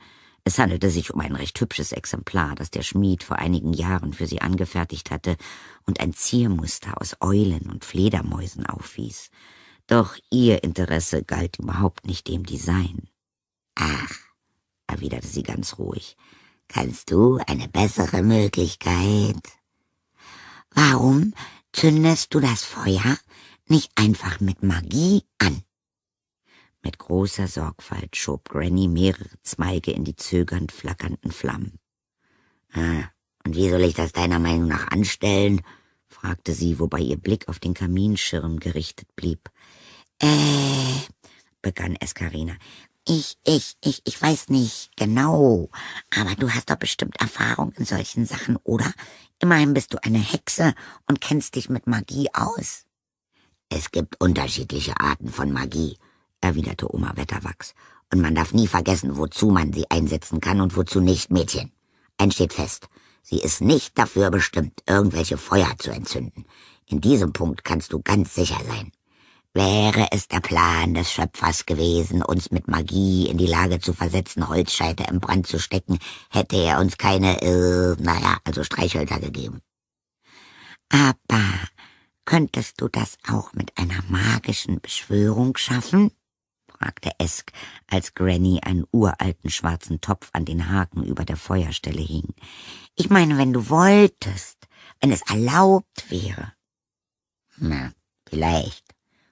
Es handelte sich um ein recht hübsches Exemplar, das der Schmied vor einigen Jahren für sie angefertigt hatte und ein Ziermuster aus Eulen und Fledermäusen aufwies. Doch ihr Interesse galt überhaupt nicht dem Design. Ach, erwiderte sie ganz ruhig, kannst du eine bessere Möglichkeit? Warum zündest du das Feuer nicht einfach mit Magie an? Mit großer Sorgfalt schob Granny mehrere Zweige in die zögernd flackernden Flammen. Ah, und wie soll ich das deiner Meinung nach anstellen? fragte sie, wobei ihr Blick auf den Kaminschirm gerichtet blieb. Äh, begann Escarina. Ich, ich, ich, ich weiß nicht genau, aber du hast doch bestimmt Erfahrung in solchen Sachen, oder? Immerhin bist du eine Hexe und kennst dich mit Magie aus. Es gibt unterschiedliche Arten von Magie, erwiderte Oma Wetterwachs. Und man darf nie vergessen, wozu man sie einsetzen kann und wozu nicht, Mädchen. Ein steht fest. Sie ist nicht dafür bestimmt, irgendwelche Feuer zu entzünden. In diesem Punkt kannst du ganz sicher sein. Wäre es der Plan des Schöpfers gewesen, uns mit Magie in die Lage zu versetzen, Holzscheite im Brand zu stecken, hätte er uns keine, äh, naja, also Streichhölzer gegeben. Aber könntest du das auch mit einer magischen Beschwörung schaffen? fragte Esk, als Granny einen uralten schwarzen Topf an den Haken über der Feuerstelle hing. Ich meine, wenn du wolltest, wenn es erlaubt wäre. Na, vielleicht,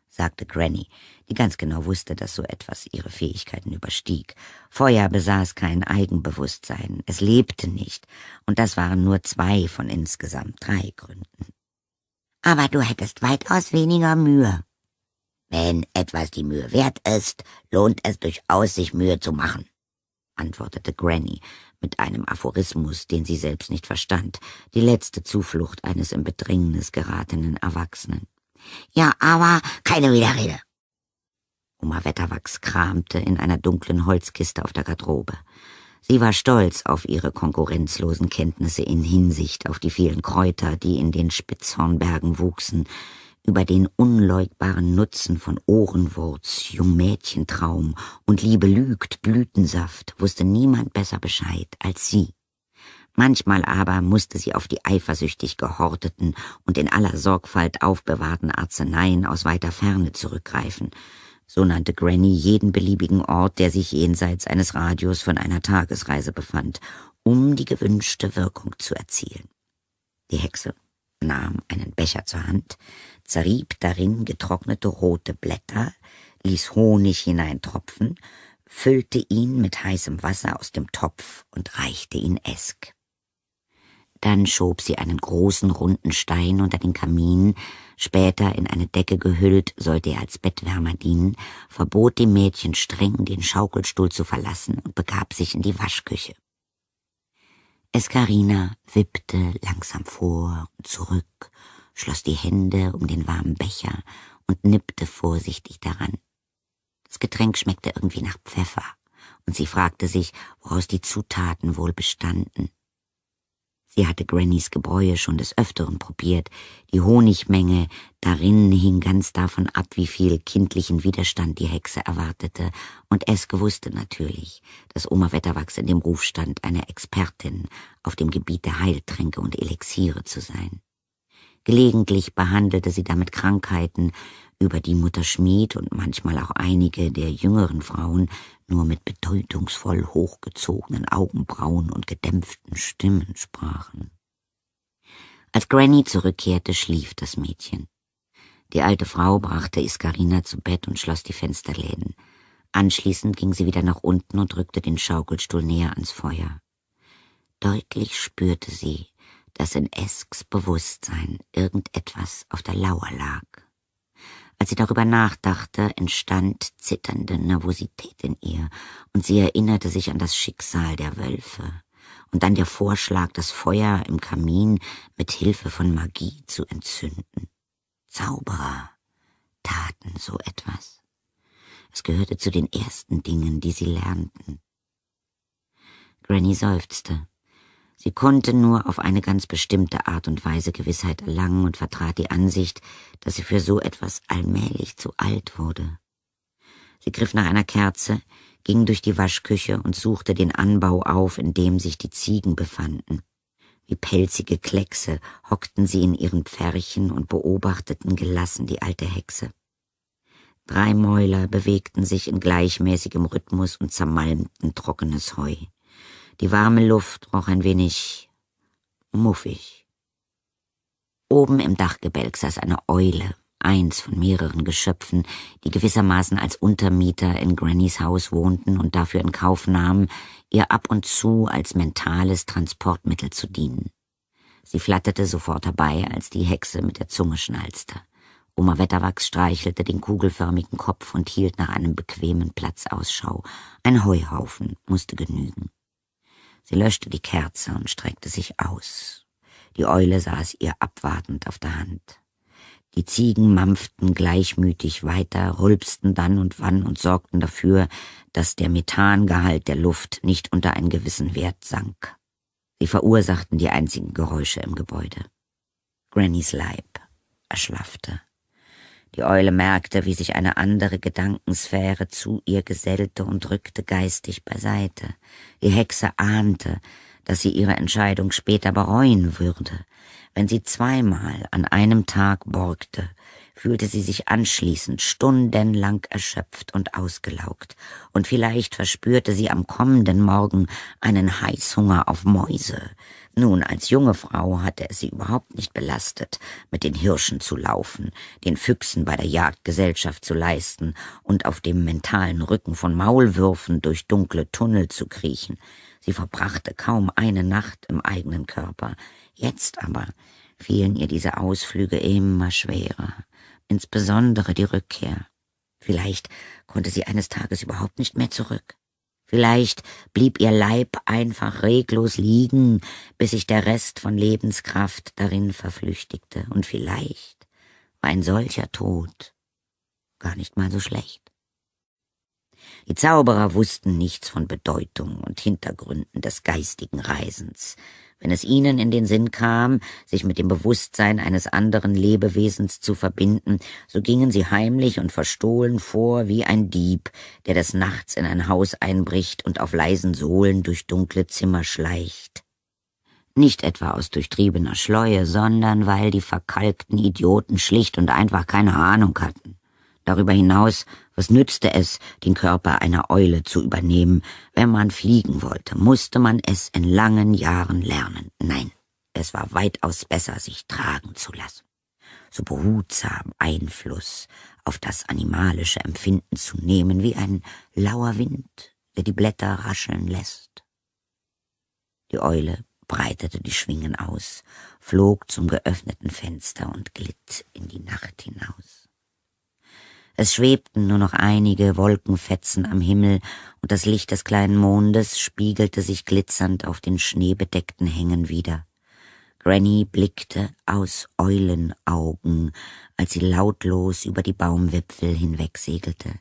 sagte Granny, die ganz genau wusste, dass so etwas ihre Fähigkeiten überstieg. Feuer besaß kein Eigenbewusstsein, es lebte nicht, und das waren nur zwei von insgesamt drei Gründen. Aber du hättest weitaus weniger Mühe, wenn etwas die Mühe wert ist, lohnt es durchaus, sich Mühe zu machen, antwortete Granny mit einem Aphorismus, den sie selbst nicht verstand, die letzte Zuflucht eines im Bedrängnis geratenen Erwachsenen. Ja, aber keine Widerrede. Oma Wetterwachs kramte in einer dunklen Holzkiste auf der Garderobe. Sie war stolz auf ihre konkurrenzlosen Kenntnisse in Hinsicht auf die vielen Kräuter, die in den Spitzhornbergen wuchsen, über den unleugbaren Nutzen von Ohrenwurz, Jungmädchentraum und Liebe lügt, Blütensaft wusste niemand besser Bescheid als sie. Manchmal aber musste sie auf die eifersüchtig gehorteten und in aller Sorgfalt aufbewahrten Arzneien aus weiter Ferne zurückgreifen. So nannte Granny jeden beliebigen Ort, der sich jenseits eines Radios von einer Tagesreise befand, um die gewünschte Wirkung zu erzielen. Die Hexe nahm einen Becher zur Hand, zerrieb darin getrocknete rote Blätter, ließ Honig hineintropfen, füllte ihn mit heißem Wasser aus dem Topf und reichte ihn Esk. Dann schob sie einen großen runden Stein unter den Kamin, später in eine Decke gehüllt, sollte er als Bettwärmer dienen, verbot dem Mädchen streng, den Schaukelstuhl zu verlassen und begab sich in die Waschküche. Eskarina wippte langsam vor und zurück schloss die Hände um den warmen Becher und nippte vorsichtig daran. Das Getränk schmeckte irgendwie nach Pfeffer, und sie fragte sich, woraus die Zutaten wohl bestanden. Sie hatte Grannys Gebräue schon des Öfteren probiert. Die Honigmenge darin hing ganz davon ab, wie viel kindlichen Widerstand die Hexe erwartete. Und Eske wusste natürlich, dass Oma Wetterwachs in dem Ruf stand, eine Expertin auf dem Gebiet der Heiltränke und Elixiere zu sein. Gelegentlich behandelte sie damit Krankheiten, über die Mutter Schmied und manchmal auch einige der jüngeren Frauen nur mit bedeutungsvoll hochgezogenen Augenbrauen und gedämpften Stimmen sprachen. Als Granny zurückkehrte, schlief das Mädchen. Die alte Frau brachte Iskarina zu Bett und schloss die Fensterläden. Anschließend ging sie wieder nach unten und rückte den Schaukelstuhl näher ans Feuer. Deutlich spürte sie, dass in Esks Bewusstsein irgendetwas auf der Lauer lag. Als sie darüber nachdachte, entstand zitternde Nervosität in ihr, und sie erinnerte sich an das Schicksal der Wölfe und an der Vorschlag, das Feuer im Kamin mit Hilfe von Magie zu entzünden. Zauberer taten so etwas. Es gehörte zu den ersten Dingen, die sie lernten. Granny seufzte. Sie konnte nur auf eine ganz bestimmte Art und Weise Gewissheit erlangen und vertrat die Ansicht, dass sie für so etwas allmählich zu alt wurde. Sie griff nach einer Kerze, ging durch die Waschküche und suchte den Anbau auf, in dem sich die Ziegen befanden. Wie pelzige Kleckse hockten sie in ihren Pferchen und beobachteten gelassen die alte Hexe. Drei Mäuler bewegten sich in gleichmäßigem Rhythmus und zermalmten trockenes Heu. Die warme Luft roch ein wenig muffig. Oben im Dachgebälk saß eine Eule, eins von mehreren Geschöpfen, die gewissermaßen als Untermieter in Grannys Haus wohnten und dafür in Kauf nahmen, ihr ab und zu als mentales Transportmittel zu dienen. Sie flatterte sofort herbei, als die Hexe mit der Zunge schnalzte. Oma Wetterwachs streichelte den kugelförmigen Kopf und hielt nach einem bequemen Platz Ausschau. Ein Heuhaufen musste genügen. Sie löschte die Kerze und streckte sich aus. Die Eule saß ihr abwartend auf der Hand. Die Ziegen mampften gleichmütig weiter, rülpsten dann und wann und sorgten dafür, dass der Methangehalt der Luft nicht unter einen gewissen Wert sank. Sie verursachten die einzigen Geräusche im Gebäude. Grannys Leib erschlaffte. Die Eule merkte, wie sich eine andere Gedankensphäre zu ihr gesellte und rückte geistig beiseite. Die Hexe ahnte, dass sie ihre Entscheidung später bereuen würde. Wenn sie zweimal an einem Tag borgte, fühlte sie sich anschließend stundenlang erschöpft und ausgelaugt, und vielleicht verspürte sie am kommenden Morgen einen Heißhunger auf Mäuse. Nun, als junge Frau hatte es sie überhaupt nicht belastet, mit den Hirschen zu laufen, den Füchsen bei der Jagd Gesellschaft zu leisten und auf dem mentalen Rücken von Maulwürfen durch dunkle Tunnel zu kriechen. Sie verbrachte kaum eine Nacht im eigenen Körper. Jetzt aber fielen ihr diese Ausflüge immer schwerer, insbesondere die Rückkehr. Vielleicht konnte sie eines Tages überhaupt nicht mehr zurück. Vielleicht blieb ihr Leib einfach reglos liegen, bis sich der Rest von Lebenskraft darin verflüchtigte. Und vielleicht war ein solcher Tod gar nicht mal so schlecht. Die Zauberer wussten nichts von Bedeutung und Hintergründen des geistigen Reisens, wenn es ihnen in den Sinn kam, sich mit dem Bewusstsein eines anderen Lebewesens zu verbinden, so gingen sie heimlich und verstohlen vor wie ein Dieb, der des Nachts in ein Haus einbricht und auf leisen Sohlen durch dunkle Zimmer schleicht. Nicht etwa aus durchtriebener Schleue, sondern weil die verkalkten Idioten schlicht und einfach keine Ahnung hatten. Darüber hinaus was nützte es, den Körper einer Eule zu übernehmen? Wenn man fliegen wollte, musste man es in langen Jahren lernen. Nein, es war weitaus besser, sich tragen zu lassen. So behutsam Einfluss auf das animalische Empfinden zu nehmen, wie ein lauer Wind, der die Blätter rascheln lässt. Die Eule breitete die Schwingen aus, flog zum geöffneten Fenster und glitt in die Nacht hinaus. Es schwebten nur noch einige Wolkenfetzen am Himmel, und das Licht des kleinen Mondes spiegelte sich glitzernd auf den schneebedeckten Hängen wieder. Granny blickte aus Eulenaugen, als sie lautlos über die Baumwipfel hinwegsegelte.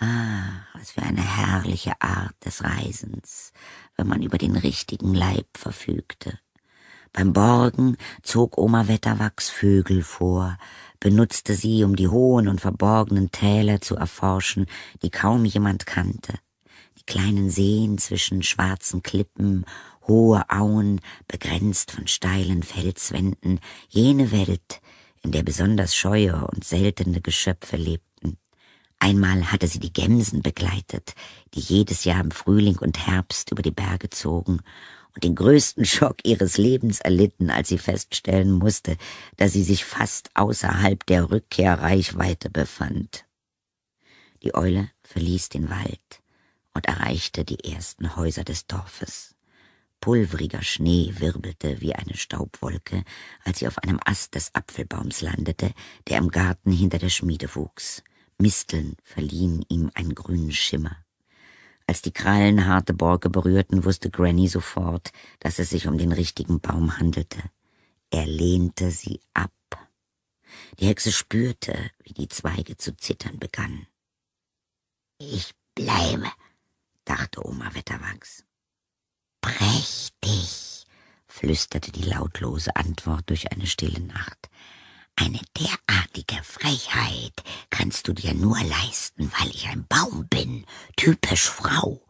Ah, was für eine herrliche Art des Reisens, wenn man über den richtigen Leib verfügte. Beim Borgen zog Oma Wetterwachs Vögel vor, benutzte sie, um die hohen und verborgenen Täler zu erforschen, die kaum jemand kannte. Die kleinen Seen zwischen schwarzen Klippen, hohe Auen, begrenzt von steilen Felswänden, jene Welt, in der besonders scheue und seltene Geschöpfe lebten. Einmal hatte sie die Gemsen begleitet, die jedes Jahr im Frühling und Herbst über die Berge zogen, und den größten Schock ihres Lebens erlitten, als sie feststellen musste, dass sie sich fast außerhalb der Rückkehrreichweite befand. Die Eule verließ den Wald und erreichte die ersten Häuser des Dorfes. Pulveriger Schnee wirbelte wie eine Staubwolke, als sie auf einem Ast des Apfelbaums landete, der im Garten hinter der Schmiede wuchs. Misteln verliehen ihm einen grünen Schimmer. Als die Krallen harte Borke berührten, wusste Granny sofort, dass es sich um den richtigen Baum handelte. Er lehnte sie ab. Die Hexe spürte, wie die Zweige zu zittern begannen. Ich bleibe, dachte Oma Wetterwachs. Prächtig, flüsterte die lautlose Antwort durch eine stille Nacht. Eine derartige Frechheit kannst du dir nur leisten, weil ich ein Baum bin, typisch Frau.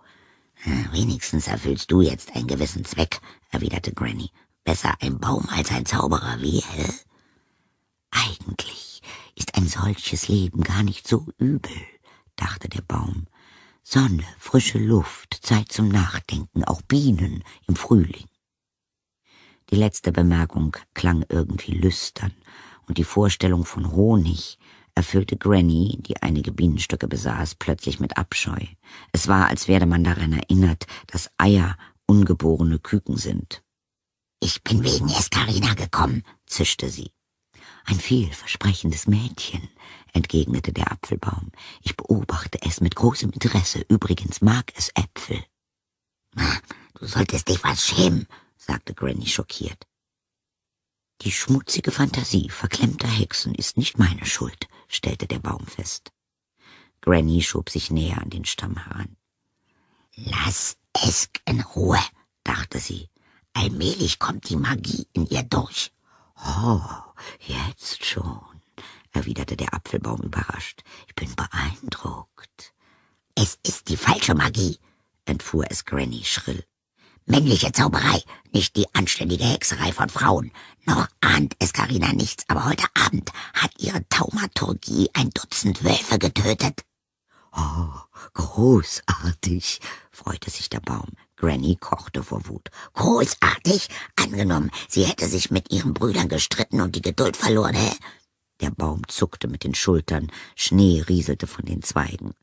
Äh, wenigstens erfüllst du jetzt einen gewissen Zweck, erwiderte Granny. Besser ein Baum als ein Zauberer, wie? Hä? Eigentlich ist ein solches Leben gar nicht so übel, dachte der Baum. Sonne, frische Luft, Zeit zum Nachdenken, auch Bienen im Frühling. Die letzte Bemerkung klang irgendwie lüstern, und die Vorstellung von Honig erfüllte Granny, die einige Bienenstöcke besaß, plötzlich mit Abscheu. Es war, als werde man daran erinnert, dass Eier ungeborene Küken sind. Ich bin wegen Escarina gekommen, zischte sie. Ein vielversprechendes Mädchen, entgegnete der Apfelbaum. Ich beobachte es mit großem Interesse. Übrigens mag es Äpfel. Du solltest dich was schämen, sagte Granny schockiert. Die schmutzige Fantasie verklemmter Hexen ist nicht meine Schuld, stellte der Baum fest. Granny schob sich näher an den Stamm heran. Lass es in Ruhe, dachte sie. Allmählich kommt die Magie in ihr durch. Oh, jetzt schon, erwiderte der Apfelbaum überrascht. Ich bin beeindruckt. Es ist die falsche Magie, entfuhr es Granny schrill. Männliche Zauberei, nicht die anständige Hexerei von Frauen. Noch ahnt es Carina nichts, aber heute Abend hat ihre Taumaturgie ein Dutzend Wölfe getötet. Oh, großartig, freute sich der Baum. Granny kochte vor Wut. Großartig? Angenommen, sie hätte sich mit ihren Brüdern gestritten und die Geduld verloren, hä? Der Baum zuckte mit den Schultern, Schnee rieselte von den Zweigen.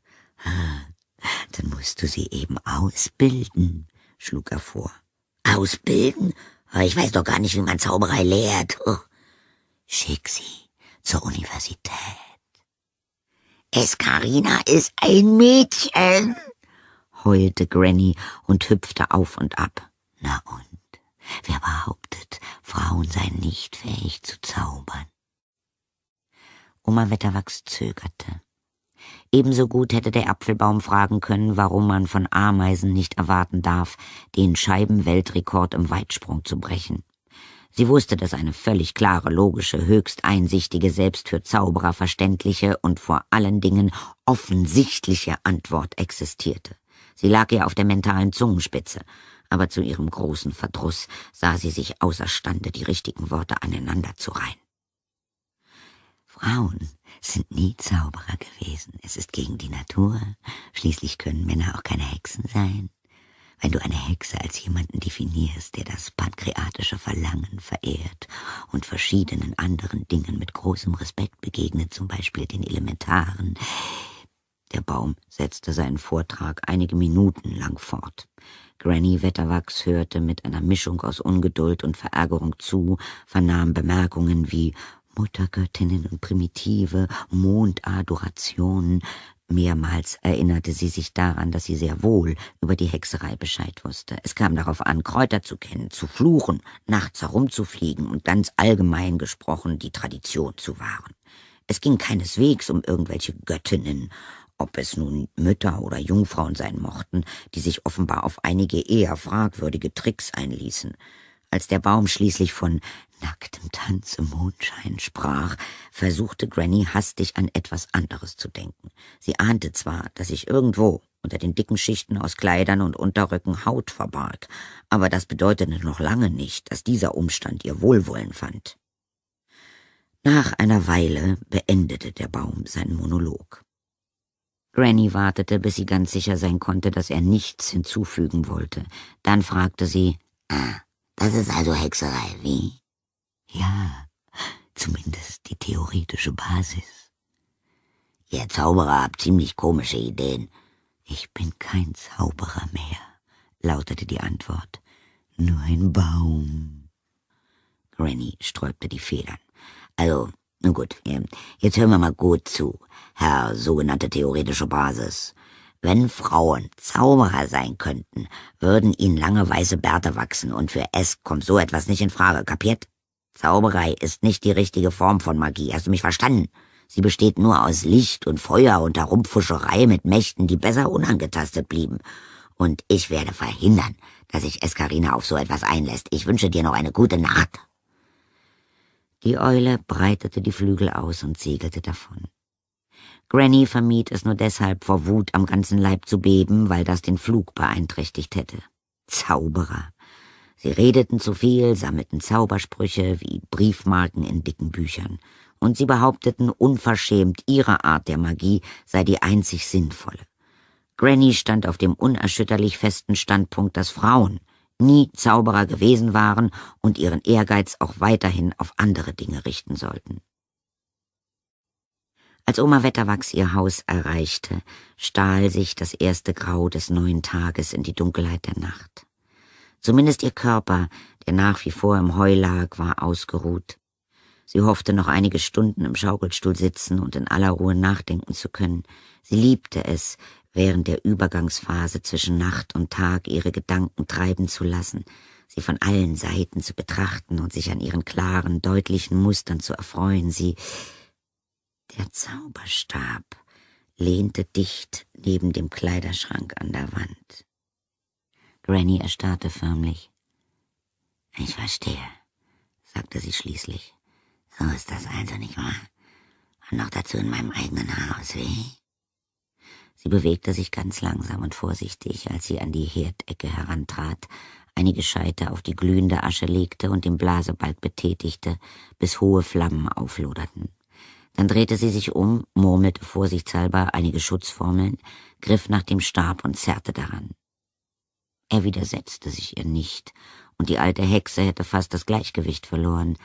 Ah, dann musst du sie eben ausbilden, schlug er vor. Ausbilden? Ich weiß doch gar nicht, wie man Zauberei lehrt. Schick sie zur Universität. Eskarina ist ein Mädchen, heulte Granny und hüpfte auf und ab. Na und? Wer behauptet, Frauen seien nicht fähig zu zaubern? Oma Wetterwachs zögerte. Ebenso gut hätte der Apfelbaum fragen können, warum man von Ameisen nicht erwarten darf, den Scheibenweltrekord im Weitsprung zu brechen. Sie wusste, dass eine völlig klare, logische, höchst einsichtige, selbst für Zauberer verständliche und vor allen Dingen offensichtliche Antwort existierte. Sie lag ihr auf der mentalen Zungenspitze, aber zu ihrem großen Verdruss sah sie sich außerstande, die richtigen Worte aneinander zu reihen. Frauen, sind nie Zauberer gewesen. Es ist gegen die Natur. Schließlich können Männer auch keine Hexen sein. Wenn du eine Hexe als jemanden definierst, der das pankreatische Verlangen verehrt und verschiedenen anderen Dingen mit großem Respekt begegnet, zum Beispiel den Elementaren. Der Baum setzte seinen Vortrag einige Minuten lang fort. Granny Wetterwachs hörte mit einer Mischung aus Ungeduld und Verärgerung zu, vernahm Bemerkungen wie Muttergöttinnen und primitive Mondadorationen. Mehrmals erinnerte sie sich daran, dass sie sehr wohl über die Hexerei Bescheid wusste. Es kam darauf an, Kräuter zu kennen, zu fluchen, nachts herumzufliegen und ganz allgemein gesprochen die Tradition zu wahren. Es ging keineswegs um irgendwelche Göttinnen, ob es nun Mütter oder Jungfrauen sein mochten, die sich offenbar auf einige eher fragwürdige Tricks einließen. Als der Baum schließlich von nacktem Tanz im Mondschein sprach, versuchte Granny hastig an etwas anderes zu denken. Sie ahnte zwar, dass sich irgendwo unter den dicken Schichten aus Kleidern und Unterröcken Haut verbarg, aber das bedeutete noch lange nicht, dass dieser Umstand ihr Wohlwollen fand. Nach einer Weile beendete der Baum seinen Monolog. Granny wartete, bis sie ganz sicher sein konnte, dass er nichts hinzufügen wollte. Dann fragte sie, Ah, das ist also Hexerei, wie? Ja, zumindest die theoretische Basis. Ihr Zauberer habt ziemlich komische Ideen. Ich bin kein Zauberer mehr, lautete die Antwort. Nur ein Baum. Granny sträubte die Federn. Also, nun gut, jetzt hören wir mal gut zu, Herr sogenannte theoretische Basis. Wenn Frauen Zauberer sein könnten, würden ihnen lange weiße Bärte wachsen und für es kommt so etwas nicht in Frage, kapiert? Zauberei ist nicht die richtige Form von Magie, hast du mich verstanden? Sie besteht nur aus Licht und Feuer und Herumpfuscherei mit Mächten, die besser unangetastet blieben. Und ich werde verhindern, dass sich Eskarina auf so etwas einlässt. Ich wünsche dir noch eine gute Nacht. Die Eule breitete die Flügel aus und segelte davon. Granny vermied es nur deshalb, vor Wut am ganzen Leib zu beben, weil das den Flug beeinträchtigt hätte. Zauberer. Sie redeten zu viel, sammelten Zaubersprüche wie Briefmarken in dicken Büchern, und sie behaupteten unverschämt, ihre Art der Magie sei die einzig sinnvolle. Granny stand auf dem unerschütterlich festen Standpunkt, dass Frauen nie Zauberer gewesen waren und ihren Ehrgeiz auch weiterhin auf andere Dinge richten sollten. Als Oma Wetterwachs ihr Haus erreichte, stahl sich das erste Grau des neuen Tages in die Dunkelheit der Nacht. Zumindest ihr Körper, der nach wie vor im Heu lag, war ausgeruht. Sie hoffte, noch einige Stunden im Schaukelstuhl sitzen und in aller Ruhe nachdenken zu können. Sie liebte es, während der Übergangsphase zwischen Nacht und Tag ihre Gedanken treiben zu lassen, sie von allen Seiten zu betrachten und sich an ihren klaren, deutlichen Mustern zu erfreuen. Sie der Zauberstab lehnte dicht neben dem Kleiderschrank an der Wand. Granny erstarrte förmlich. Ich verstehe, sagte sie schließlich. So ist das also nicht wahr? Und noch dazu in meinem eigenen Haus, weh? Sie bewegte sich ganz langsam und vorsichtig, als sie an die Herdecke herantrat, einige Scheite auf die glühende Asche legte und den Blasebalg betätigte, bis hohe Flammen aufloderten. Dann drehte sie sich um, murmelte vorsichtshalber einige Schutzformeln, griff nach dem Stab und zerrte daran. Er widersetzte sich ihr nicht, und die alte Hexe hätte fast das Gleichgewicht verloren.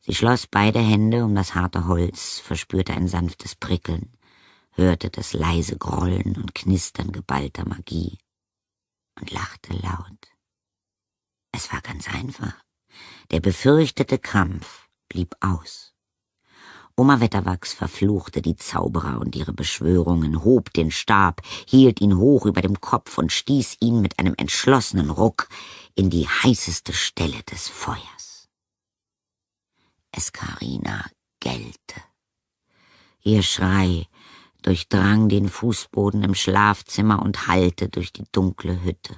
Sie schloss beide Hände um das harte Holz, verspürte ein sanftes Prickeln, hörte das leise Grollen und Knistern geballter Magie und lachte laut. Es war ganz einfach. Der befürchtete Kampf blieb aus. Oma Wetterwachs verfluchte die Zauberer und ihre Beschwörungen, hob den Stab, hielt ihn hoch über dem Kopf und stieß ihn mit einem entschlossenen Ruck in die heißeste Stelle des Feuers. Eskarina gellte. Ihr Schrei durchdrang den Fußboden im Schlafzimmer und hallte durch die dunkle Hütte.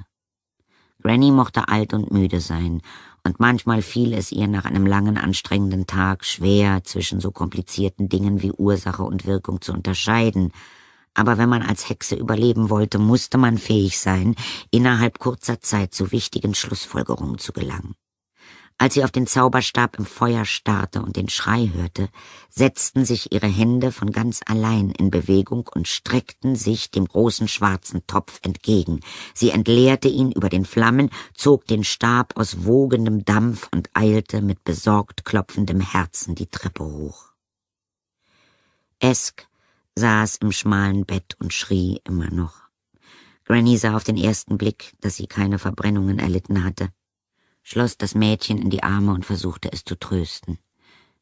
Granny mochte alt und müde sein und manchmal fiel es ihr nach einem langen, anstrengenden Tag schwer, zwischen so komplizierten Dingen wie Ursache und Wirkung zu unterscheiden, aber wenn man als Hexe überleben wollte, musste man fähig sein, innerhalb kurzer Zeit zu wichtigen Schlussfolgerungen zu gelangen. Als sie auf den Zauberstab im Feuer starrte und den Schrei hörte, setzten sich ihre Hände von ganz allein in Bewegung und streckten sich dem großen schwarzen Topf entgegen. Sie entleerte ihn über den Flammen, zog den Stab aus wogendem Dampf und eilte mit besorgt klopfendem Herzen die Treppe hoch. Esk saß im schmalen Bett und schrie immer noch. Granny sah auf den ersten Blick, dass sie keine Verbrennungen erlitten hatte schloss das Mädchen in die Arme und versuchte es zu trösten.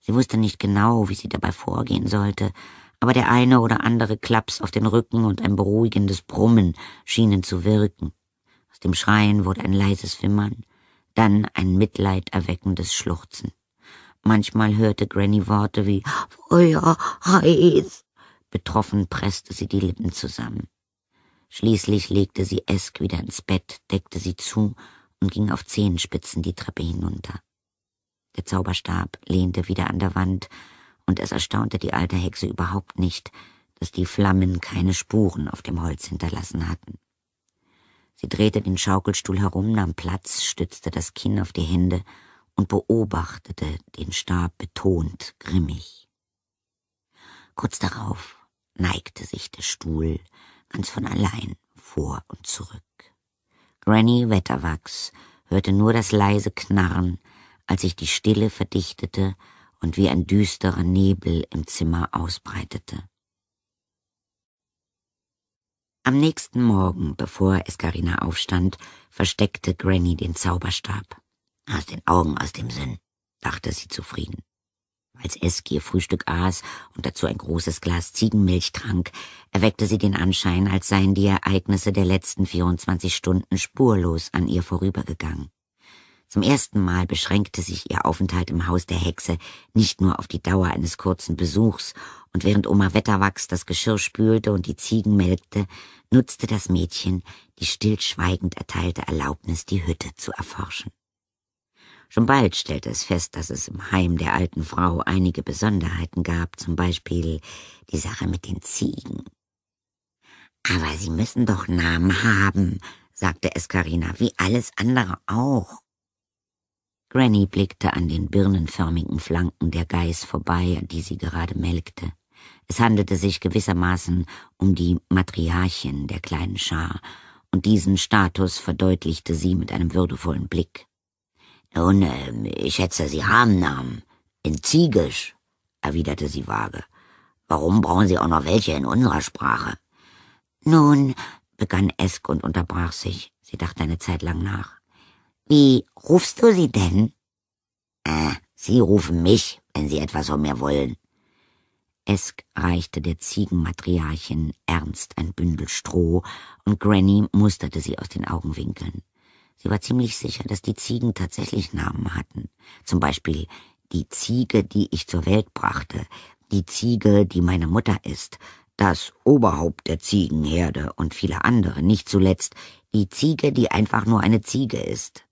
Sie wusste nicht genau, wie sie dabei vorgehen sollte, aber der eine oder andere Klaps auf den Rücken und ein beruhigendes Brummen schienen zu wirken. Aus dem Schreien wurde ein leises Wimmern, dann ein mitleiderweckendes Schluchzen. Manchmal hörte Granny Worte wie Feuer, heiß. Betroffen presste sie die Lippen zusammen. Schließlich legte sie Esk wieder ins Bett, deckte sie zu und ging auf Zehenspitzen die Treppe hinunter. Der Zauberstab lehnte wieder an der Wand, und es erstaunte die alte Hexe überhaupt nicht, dass die Flammen keine Spuren auf dem Holz hinterlassen hatten. Sie drehte den Schaukelstuhl herum, nahm Platz, stützte das Kinn auf die Hände und beobachtete den Stab betont grimmig. Kurz darauf neigte sich der Stuhl ganz von allein vor und zurück. Granny Wetterwachs hörte nur das leise Knarren, als sich die Stille verdichtete und wie ein düsterer Nebel im Zimmer ausbreitete. Am nächsten Morgen, bevor Escarina aufstand, versteckte Granny den Zauberstab. Aus den Augen, aus dem Sinn, dachte sie zufrieden. Als Eski ihr Frühstück aß und dazu ein großes Glas Ziegenmilch trank, erweckte sie den Anschein, als seien die Ereignisse der letzten 24 Stunden spurlos an ihr vorübergegangen. Zum ersten Mal beschränkte sich ihr Aufenthalt im Haus der Hexe nicht nur auf die Dauer eines kurzen Besuchs, und während Oma Wetterwachs das Geschirr spülte und die Ziegen melkte, nutzte das Mädchen die stillschweigend erteilte Erlaubnis, die Hütte zu erforschen. Schon bald stellte es fest, dass es im Heim der alten Frau einige Besonderheiten gab, zum Beispiel die Sache mit den Ziegen. Aber sie müssen doch Namen haben, sagte Escarina, wie alles andere auch. Granny blickte an den birnenförmigen Flanken der Geiß vorbei, die sie gerade melkte. Es handelte sich gewissermaßen um die Matriarchin der kleinen Schar, und diesen Status verdeutlichte sie mit einem würdevollen Blick. Nun, ähm, ich schätze, Sie haben Namen. In Ziegisch, erwiderte sie vage. Warum brauchen Sie auch noch welche in unserer Sprache? Nun, begann Esk und unterbrach sich. Sie dachte eine Zeit lang nach. Wie rufst du sie denn? Äh, sie rufen mich, wenn sie etwas von mir wollen. Esk reichte der Ziegenmatriarchin ernst ein Bündel Stroh, und Granny musterte sie aus den Augenwinkeln. Sie war ziemlich sicher, dass die Ziegen tatsächlich Namen hatten. Zum Beispiel die Ziege, die ich zur Welt brachte, die Ziege, die meine Mutter ist, das Oberhaupt der Ziegenherde und viele andere, nicht zuletzt die Ziege, die einfach nur eine Ziege ist.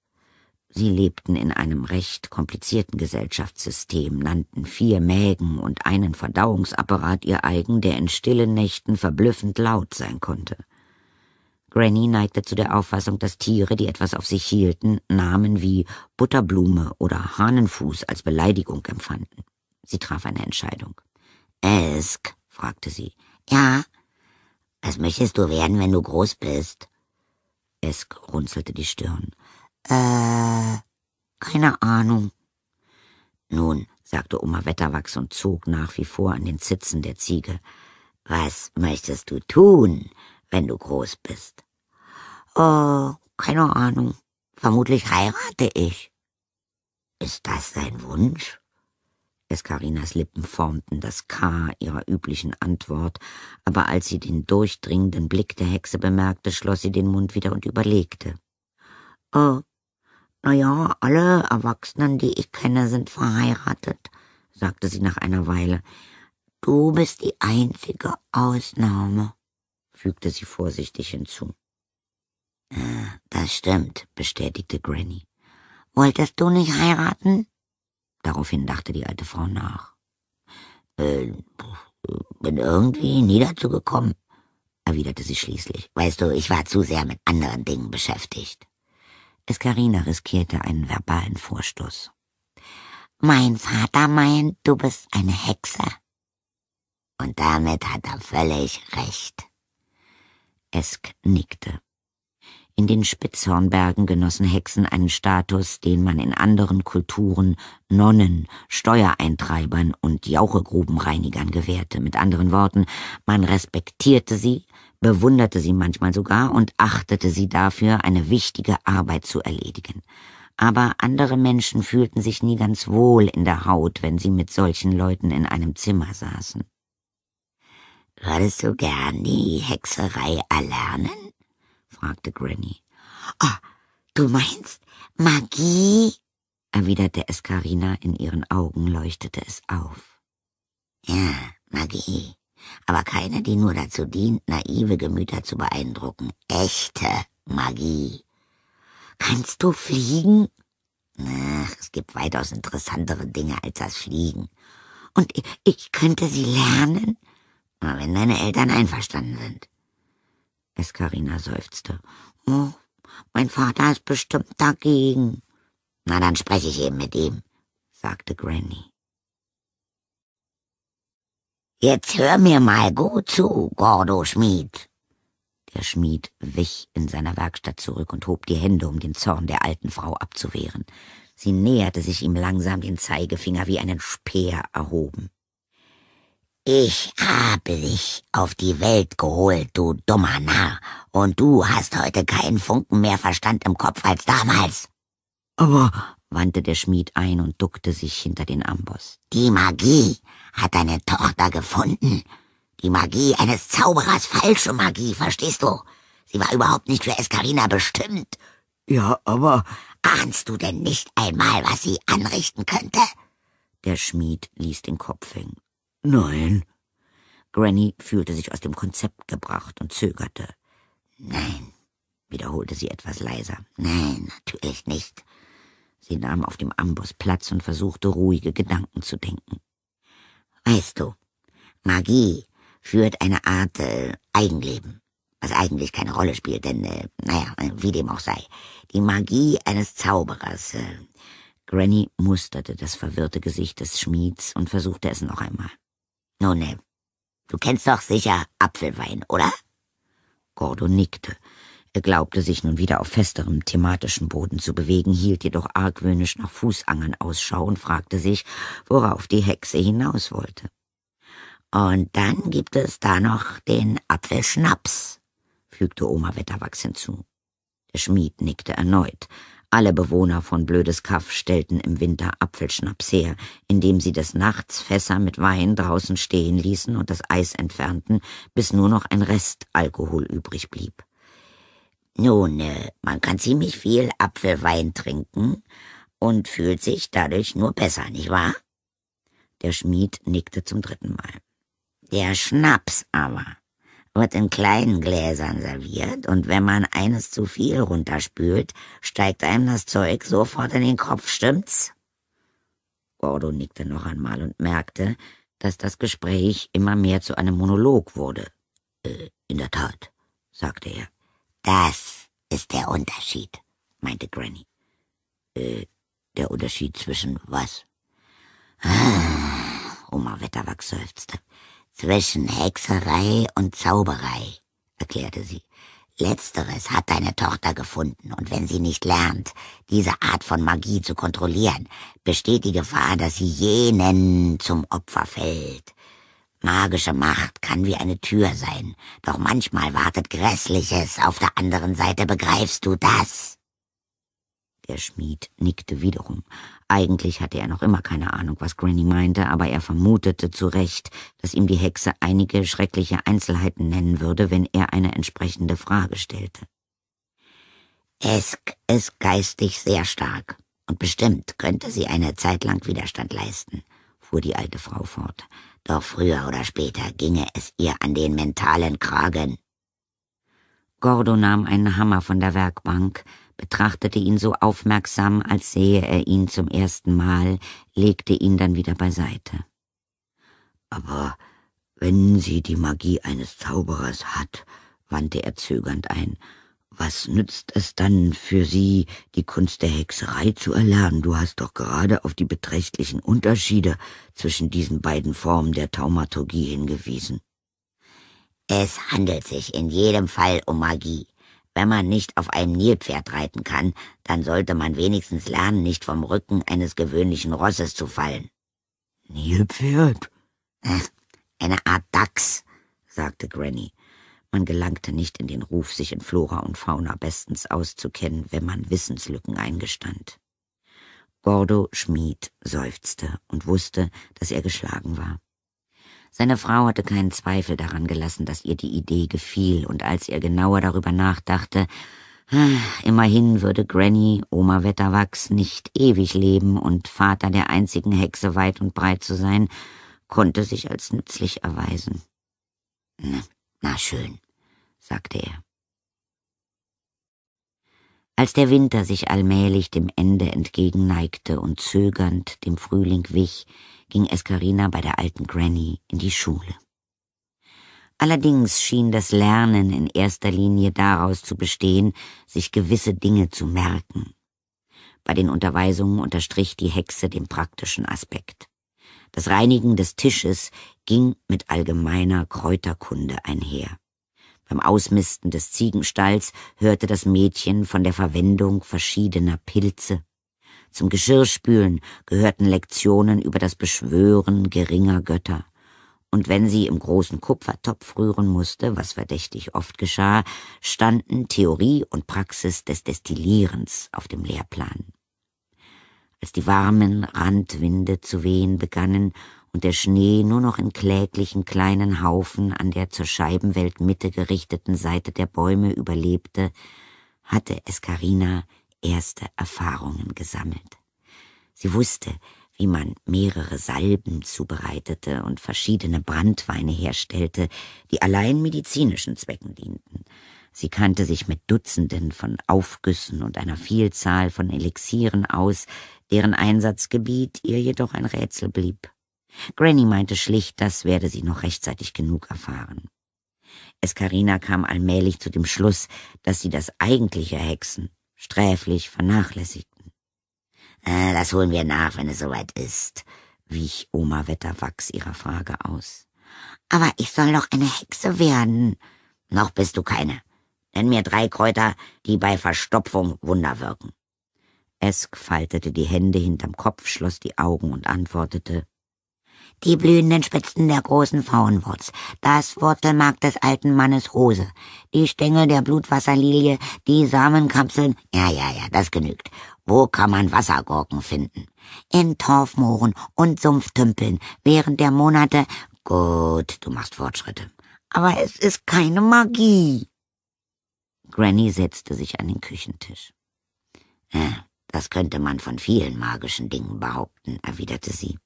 Sie lebten in einem recht komplizierten Gesellschaftssystem, nannten vier Mägen und einen Verdauungsapparat ihr eigen, der in stillen Nächten verblüffend laut sein konnte. Granny neigte zu der Auffassung, dass Tiere, die etwas auf sich hielten, Namen wie Butterblume oder Hahnenfuß als Beleidigung empfanden. Sie traf eine Entscheidung. Esk, fragte sie. Ja. Was möchtest du werden, wenn du groß bist? Esk runzelte die Stirn. Äh, keine Ahnung. Nun, sagte Oma Wetterwachs und zog nach wie vor an den Zitzen der Ziege. Was möchtest du tun? wenn du groß bist? Oh, keine Ahnung. Vermutlich heirate ich. Ist das dein Wunsch? Eskarinas Lippen formten das K ihrer üblichen Antwort, aber als sie den durchdringenden Blick der Hexe bemerkte, schloss sie den Mund wieder und überlegte. Oh, na ja, alle Erwachsenen, die ich kenne, sind verheiratet, sagte sie nach einer Weile. Du bist die einzige Ausnahme fügte sie vorsichtig hinzu. Äh, das stimmt, bestätigte Granny. Wolltest du nicht heiraten? Daraufhin dachte die alte Frau nach. Äh, bin irgendwie nie dazu gekommen, erwiderte sie schließlich. Weißt du, ich war zu sehr mit anderen Dingen beschäftigt. Escarina riskierte einen verbalen Vorstoß. Mein Vater meint, du bist eine Hexe. Und damit hat er völlig recht. Esk nickte. In den Spitzhornbergen genossen Hexen einen Status, den man in anderen Kulturen Nonnen, Steuereintreibern und Jauchegrubenreinigern gewährte. Mit anderen Worten, man respektierte sie, bewunderte sie manchmal sogar und achtete sie dafür, eine wichtige Arbeit zu erledigen. Aber andere Menschen fühlten sich nie ganz wohl in der Haut, wenn sie mit solchen Leuten in einem Zimmer saßen. Würdest du gern die Hexerei erlernen? fragte Granny. Oh, du meinst Magie? erwiderte es in ihren Augen leuchtete es auf. Ja, Magie, aber keine, die nur dazu dient, naive Gemüter zu beeindrucken. Echte Magie. Kannst du fliegen? Ach, es gibt weitaus interessantere Dinge als das Fliegen. Und ich, ich könnte sie lernen? Aber wenn deine Eltern einverstanden sind. Eskarina seufzte. Oh, mein Vater ist bestimmt dagegen. Na, dann spreche ich eben mit ihm, sagte Granny. Jetzt hör mir mal gut zu, Gordo Schmied. Der Schmied wich in seiner Werkstatt zurück und hob die Hände, um den Zorn der alten Frau abzuwehren. Sie näherte sich ihm langsam, den Zeigefinger wie einen Speer erhoben. Ich habe dich auf die Welt geholt, du dummer Narr, und du hast heute keinen Funken mehr Verstand im Kopf als damals. Aber, wandte der Schmied ein und duckte sich hinter den Amboss. Die Magie hat deine Tochter gefunden. Die Magie eines Zauberers, falsche Magie, verstehst du? Sie war überhaupt nicht für Escarina bestimmt. Ja, aber. Ahnst du denn nicht einmal, was sie anrichten könnte? Der Schmied ließ den Kopf hängen. Nein. Granny fühlte sich aus dem Konzept gebracht und zögerte. Nein, wiederholte sie etwas leiser. Nein, natürlich nicht. Sie nahm auf dem Amboss Platz und versuchte ruhige Gedanken zu denken. Weißt du, Magie führt eine Art äh, Eigenleben, was eigentlich keine Rolle spielt, denn äh, naja, äh, wie dem auch sei. Die Magie eines Zauberers. Äh, Granny musterte das verwirrte Gesicht des Schmieds und versuchte es noch einmal. Nun, äh, du kennst doch sicher Apfelwein, oder? Gordo nickte. Er glaubte sich nun wieder auf festerem thematischen Boden zu bewegen, hielt jedoch argwöhnisch nach Fußangeln Ausschau und fragte sich, worauf die Hexe hinaus wollte. Und dann gibt es da noch den Apfelschnaps, fügte Oma Wetterwachs hinzu. Der Schmied nickte erneut. Alle Bewohner von Blödes Kaff stellten im Winter Apfelschnaps her, indem sie des Nachts Fässer mit Wein draußen stehen ließen und das Eis entfernten, bis nur noch ein Rest Alkohol übrig blieb. Nun, äh, man kann ziemlich viel Apfelwein trinken und fühlt sich dadurch nur besser, nicht wahr? Der Schmied nickte zum dritten Mal. Der Schnaps aber wird in kleinen Gläsern serviert und wenn man eines zu viel runterspült, steigt einem das Zeug sofort in den Kopf, stimmt's? Gordo nickte noch einmal und merkte, dass das Gespräch immer mehr zu einem Monolog wurde. Äh, in der Tat, sagte er. Das ist der Unterschied, meinte Granny. Äh, der Unterschied zwischen was? Ah, Oma Wetterwachs seufzte. Zwischen Hexerei und Zauberei, erklärte sie. Letzteres hat deine Tochter gefunden, und wenn sie nicht lernt, diese Art von Magie zu kontrollieren, besteht die Gefahr, dass sie jenen zum Opfer fällt. Magische Macht kann wie eine Tür sein, doch manchmal wartet Grässliches auf der anderen Seite, begreifst du das? Der Schmied nickte wiederum. Eigentlich hatte er noch immer keine Ahnung, was Granny meinte, aber er vermutete zu Recht, dass ihm die Hexe einige schreckliche Einzelheiten nennen würde, wenn er eine entsprechende Frage stellte. Esk ist geistig sehr stark, und bestimmt könnte sie eine Zeit lang Widerstand leisten, fuhr die alte Frau fort. Doch früher oder später ginge es ihr an den mentalen Kragen. Gordo nahm einen Hammer von der Werkbank, betrachtete ihn so aufmerksam, als sähe er ihn zum ersten Mal, legte ihn dann wieder beiseite. Aber wenn sie die Magie eines Zauberers hat, wandte er zögernd ein, was nützt es dann für sie, die Kunst der Hexerei zu erlernen? Du hast doch gerade auf die beträchtlichen Unterschiede zwischen diesen beiden Formen der Taumaturgie hingewiesen. Es handelt sich in jedem Fall um Magie, wenn man nicht auf einem Nilpferd reiten kann, dann sollte man wenigstens lernen, nicht vom Rücken eines gewöhnlichen Rosses zu fallen. Nilpferd? Äh, eine Art Dachs, sagte Granny. Man gelangte nicht in den Ruf, sich in Flora und Fauna bestens auszukennen, wenn man Wissenslücken eingestand. Gordo Schmid seufzte und wusste, dass er geschlagen war. Seine Frau hatte keinen Zweifel daran gelassen, dass ihr die Idee gefiel, und als er genauer darüber nachdachte, ah, immerhin würde Granny, Oma Wetterwachs, nicht ewig leben und Vater der einzigen Hexe weit und breit zu sein, konnte sich als nützlich erweisen. Na, na schön, sagte er. Als der Winter sich allmählich dem Ende entgegenneigte und zögernd dem Frühling wich, ging Escarina bei der alten Granny in die Schule. Allerdings schien das Lernen in erster Linie daraus zu bestehen, sich gewisse Dinge zu merken. Bei den Unterweisungen unterstrich die Hexe den praktischen Aspekt. Das Reinigen des Tisches ging mit allgemeiner Kräuterkunde einher. Beim Ausmisten des Ziegenstalls hörte das Mädchen von der Verwendung verschiedener Pilze. Zum Geschirrspülen gehörten Lektionen über das Beschwören geringer Götter. Und wenn sie im großen Kupfertopf rühren musste, was verdächtig oft geschah, standen Theorie und Praxis des Destillierens auf dem Lehrplan. Als die warmen Randwinde zu wehen begannen und der Schnee nur noch in kläglichen kleinen Haufen an der zur Scheibenweltmitte gerichteten Seite der Bäume überlebte, hatte Escarina erste Erfahrungen gesammelt. Sie wusste, wie man mehrere Salben zubereitete und verschiedene Brandweine herstellte, die allein medizinischen Zwecken dienten. Sie kannte sich mit Dutzenden von Aufgüssen und einer Vielzahl von Elixieren aus, deren Einsatzgebiet ihr jedoch ein Rätsel blieb. Granny meinte schlicht, das werde sie noch rechtzeitig genug erfahren. Escarina kam allmählich zu dem Schluss, dass sie das eigentliche Hexen sträflich vernachlässigten. Äh, das holen wir nach, wenn es soweit ist, wich Oma Wetterwachs ihrer Frage aus. Aber ich soll noch eine Hexe werden. Noch bist du keine. Nenn mir drei Kräuter, die bei Verstopfung Wunder wirken. Esk faltete die Hände hinterm Kopf, schloss die Augen und antwortete die blühenden Spitzen der großen Faunwurz, das Wurzelmark des alten Mannes Rose, die Stängel der Blutwasserlilie, die Samenkapseln, ja, ja, ja, das genügt. Wo kann man Wassergurken finden? In Torfmooren und Sumpftümpeln, während der Monate, gut, du machst Fortschritte. Aber es ist keine Magie. Granny setzte sich an den Küchentisch. Äh, das könnte man von vielen magischen Dingen behaupten, erwiderte sie.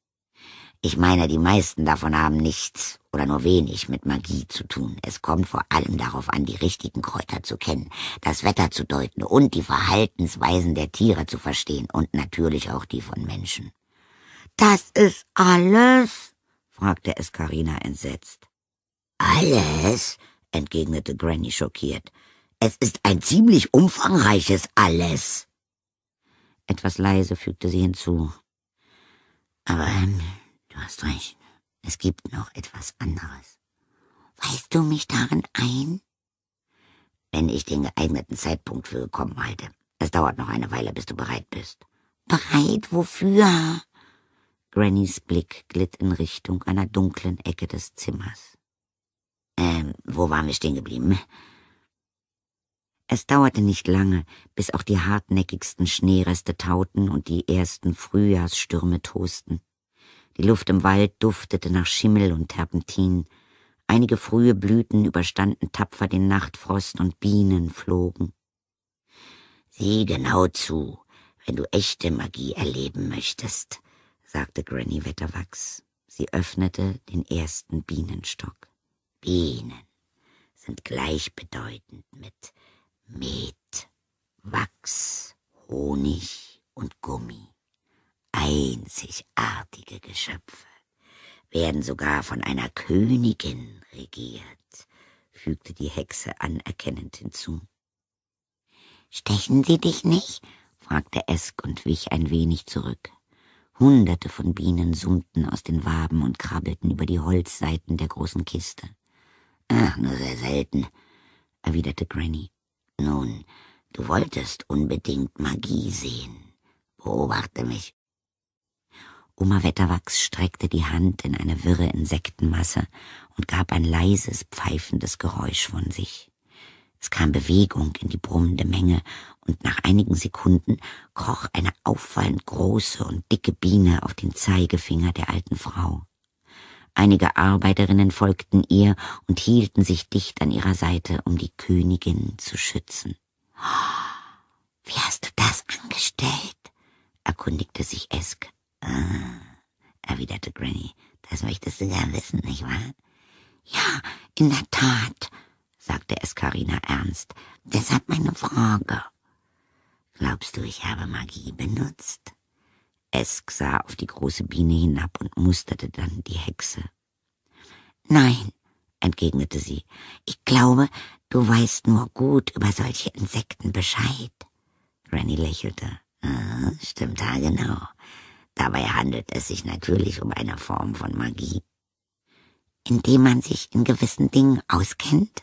Ich meine, die meisten davon haben nichts oder nur wenig mit Magie zu tun. Es kommt vor allem darauf an, die richtigen Kräuter zu kennen, das Wetter zu deuten und die Verhaltensweisen der Tiere zu verstehen und natürlich auch die von Menschen. Das ist alles? fragte es Karina entsetzt. Alles? entgegnete Granny schockiert. Es ist ein ziemlich umfangreiches alles. Etwas leise fügte sie hinzu. Aber ähm, Du hast recht, es gibt noch etwas anderes. Weißt du mich darin ein? Wenn ich den geeigneten Zeitpunkt für gekommen halte. Es dauert noch eine Weile, bis du bereit bist. Bereit wofür? Grannys Blick glitt in Richtung einer dunklen Ecke des Zimmers. Ähm, wo waren wir stehen geblieben? Es dauerte nicht lange, bis auch die hartnäckigsten Schneereste tauten und die ersten Frühjahrsstürme tosten. Die Luft im Wald duftete nach Schimmel und Terpentin. Einige frühe Blüten überstanden tapfer den Nachtfrost und Bienen flogen. Sieh genau zu, wenn du echte Magie erleben möchtest, sagte Granny Wetterwachs. Sie öffnete den ersten Bienenstock. Bienen sind gleichbedeutend mit Met, Wachs, Honig und Gummi einzigartige Geschöpfe werden sogar von einer Königin regiert, fügte die Hexe anerkennend hinzu. Stechen sie dich nicht? fragte Esk und wich ein wenig zurück. Hunderte von Bienen summten aus den Waben und krabbelten über die Holzseiten der großen Kiste. Ach, nur sehr selten, erwiderte Granny. Nun, du wolltest unbedingt Magie sehen. Beobachte mich Oma Wetterwachs streckte die Hand in eine wirre Insektenmasse und gab ein leises, pfeifendes Geräusch von sich. Es kam Bewegung in die brummende Menge, und nach einigen Sekunden kroch eine auffallend große und dicke Biene auf den Zeigefinger der alten Frau. Einige Arbeiterinnen folgten ihr und hielten sich dicht an ihrer Seite, um die Königin zu schützen. Wie hast du das angestellt? erkundigte sich Esk Ah, erwiderte Granny, das möchtest du gern wissen, nicht wahr? Ja, in der Tat, sagte es ernst. Deshalb meine Frage. Glaubst du, ich habe Magie benutzt? Esk sah auf die große Biene hinab und musterte dann die Hexe. Nein, entgegnete sie, ich glaube, du weißt nur gut über solche Insekten Bescheid. Granny lächelte. Ah, stimmt da genau. Dabei handelt es sich natürlich um eine Form von Magie. Indem man sich in gewissen Dingen auskennt?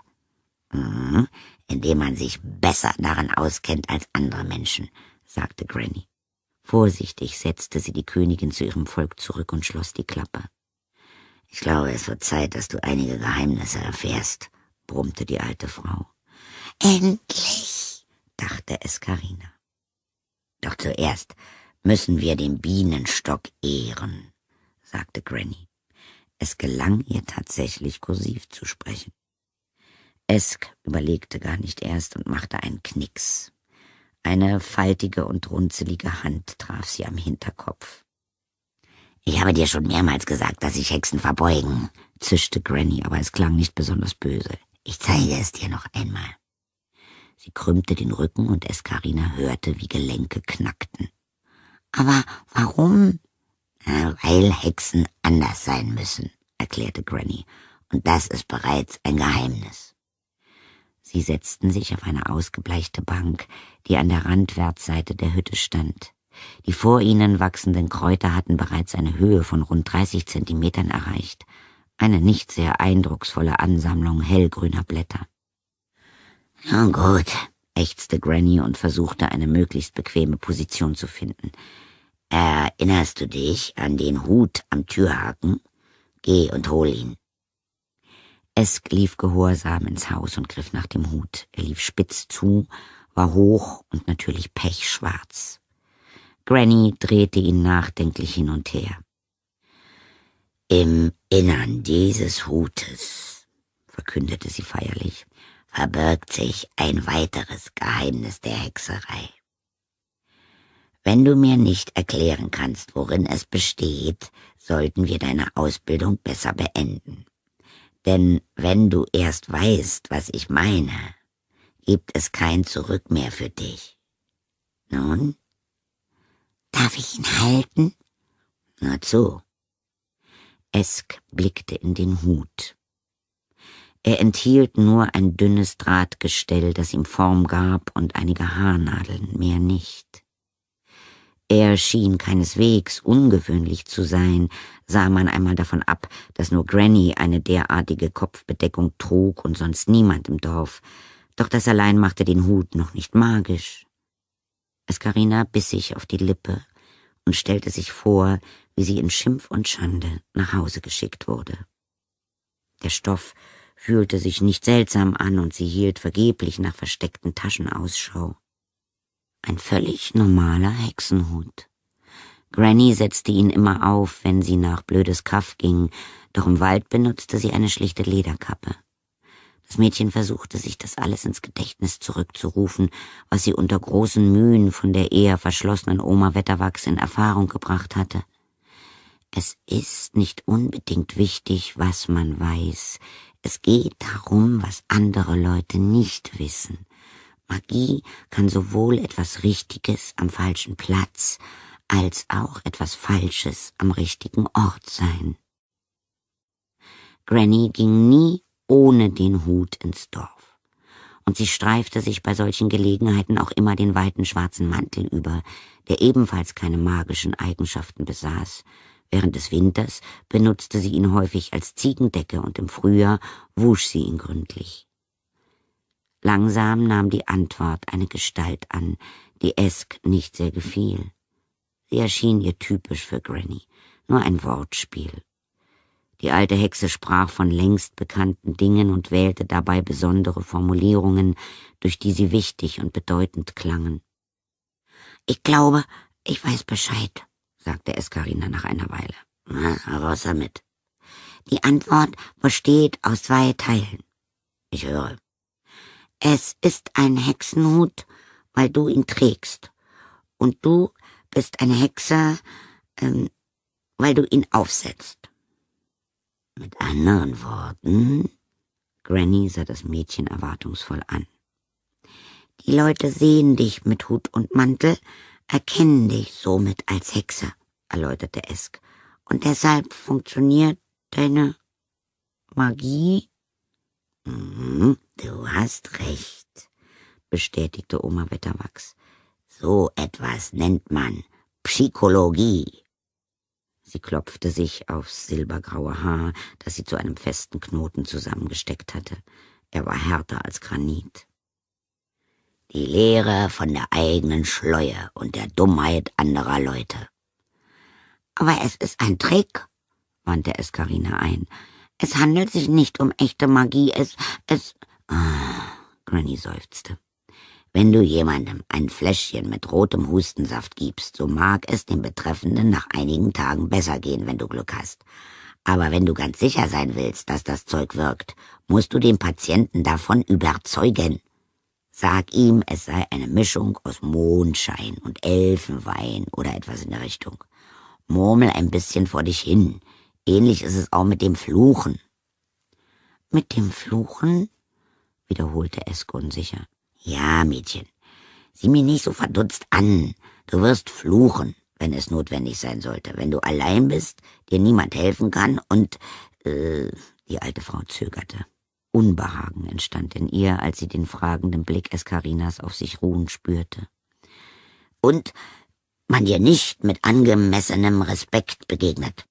Mhm. Indem man sich besser daran auskennt als andere Menschen, sagte Granny. Vorsichtig setzte sie die Königin zu ihrem Volk zurück und schloss die Klappe. Ich glaube, es wird Zeit, dass du einige Geheimnisse erfährst, brummte die alte Frau. Endlich, dachte es Karina. Doch zuerst müssen wir den Bienenstock ehren, sagte Granny. Es gelang ihr tatsächlich kursiv zu sprechen. Esk überlegte gar nicht erst und machte einen Knicks. Eine faltige und runzelige Hand traf sie am Hinterkopf. Ich habe dir schon mehrmals gesagt, dass sich Hexen verbeugen, zischte Granny, aber es klang nicht besonders böse. Ich zeige es dir noch einmal. Sie krümmte den Rücken und Eskarina hörte, wie Gelenke knackten. Aber warum? Weil Hexen anders sein müssen, erklärte Granny, und das ist bereits ein Geheimnis. Sie setzten sich auf eine ausgebleichte Bank, die an der Randwärtsseite der Hütte stand. Die vor ihnen wachsenden Kräuter hatten bereits eine Höhe von rund 30 Zentimetern erreicht, eine nicht sehr eindrucksvolle Ansammlung hellgrüner Blätter. Nun gut, ächzte Granny und versuchte eine möglichst bequeme Position zu finden. Erinnerst du dich an den Hut am Türhaken? Geh und hol ihn. Esk lief gehorsam ins Haus und griff nach dem Hut. Er lief spitz zu, war hoch und natürlich pechschwarz. Granny drehte ihn nachdenklich hin und her. Im Innern dieses Hutes, verkündete sie feierlich, verbirgt sich ein weiteres Geheimnis der Hexerei. Wenn du mir nicht erklären kannst, worin es besteht, sollten wir deine Ausbildung besser beenden. Denn wenn du erst weißt, was ich meine, gibt es kein Zurück mehr für dich. Nun? Darf ich ihn halten? Nur zu. Esk blickte in den Hut. Er enthielt nur ein dünnes Drahtgestell, das ihm Form gab, und einige Haarnadeln, mehr nicht. Er schien keineswegs ungewöhnlich zu sein, sah man einmal davon ab, dass nur Granny eine derartige Kopfbedeckung trug und sonst niemand im Dorf, doch das allein machte den Hut noch nicht magisch. Escarina biss sich auf die Lippe und stellte sich vor, wie sie in Schimpf und Schande nach Hause geschickt wurde. Der Stoff fühlte sich nicht seltsam an und sie hielt vergeblich nach versteckten Taschen Ausschau. Ein völlig normaler Hexenhut. Granny setzte ihn immer auf, wenn sie nach blödes Kaff ging, doch im Wald benutzte sie eine schlichte Lederkappe. Das Mädchen versuchte sich das alles ins Gedächtnis zurückzurufen, was sie unter großen Mühen von der eher verschlossenen Oma Wetterwachs in Erfahrung gebracht hatte. Es ist nicht unbedingt wichtig, was man weiß, es geht darum, was andere Leute nicht wissen. Magie kann sowohl etwas Richtiges am falschen Platz als auch etwas Falsches am richtigen Ort sein. Granny ging nie ohne den Hut ins Dorf. Und sie streifte sich bei solchen Gelegenheiten auch immer den weiten schwarzen Mantel über, der ebenfalls keine magischen Eigenschaften besaß, Während des Winters benutzte sie ihn häufig als Ziegendecke und im Frühjahr wusch sie ihn gründlich. Langsam nahm die Antwort eine Gestalt an, die Esk nicht sehr gefiel. Sie erschien ihr typisch für Granny, nur ein Wortspiel. Die alte Hexe sprach von längst bekannten Dingen und wählte dabei besondere Formulierungen, durch die sie wichtig und bedeutend klangen. Ich glaube, ich weiß Bescheid, sagte Eskarina nach einer Weile. Na, raus damit. Die Antwort besteht aus zwei Teilen. Ich höre. Es ist ein Hexenhut, weil du ihn trägst. Und du bist eine Hexe, ähm, weil du ihn aufsetzt. Mit anderen Worten, Granny sah das Mädchen erwartungsvoll an. Die Leute sehen dich mit Hut und Mantel, erkennen dich somit als Hexe erläuterte Esk. Und deshalb funktioniert deine Magie? Mhm, du hast recht, bestätigte Oma Wetterwachs. So etwas nennt man Psychologie. Sie klopfte sich aufs silbergraue Haar, das sie zu einem festen Knoten zusammengesteckt hatte. Er war härter als Granit. Die Lehre von der eigenen Schleue und der Dummheit anderer Leute. Aber es ist ein Trick, wandte es Karina ein. Es handelt sich nicht um echte Magie, es, es, ah, Granny seufzte. Wenn du jemandem ein Fläschchen mit rotem Hustensaft gibst, so mag es dem Betreffenden nach einigen Tagen besser gehen, wenn du Glück hast. Aber wenn du ganz sicher sein willst, dass das Zeug wirkt, musst du den Patienten davon überzeugen. Sag ihm, es sei eine Mischung aus Mondschein und Elfenwein oder etwas in der Richtung. Murmel ein bisschen vor dich hin. Ähnlich ist es auch mit dem Fluchen. Mit dem Fluchen? wiederholte Esko unsicher. Ja, Mädchen. Sieh mir nicht so verdutzt an. Du wirst fluchen, wenn es notwendig sein sollte, wenn du allein bist, dir niemand helfen kann und äh, die alte Frau zögerte. Unbehagen entstand in ihr, als sie den fragenden Blick Eskarinas auf sich ruhen spürte. Und man dir nicht mit angemessenem Respekt begegnet,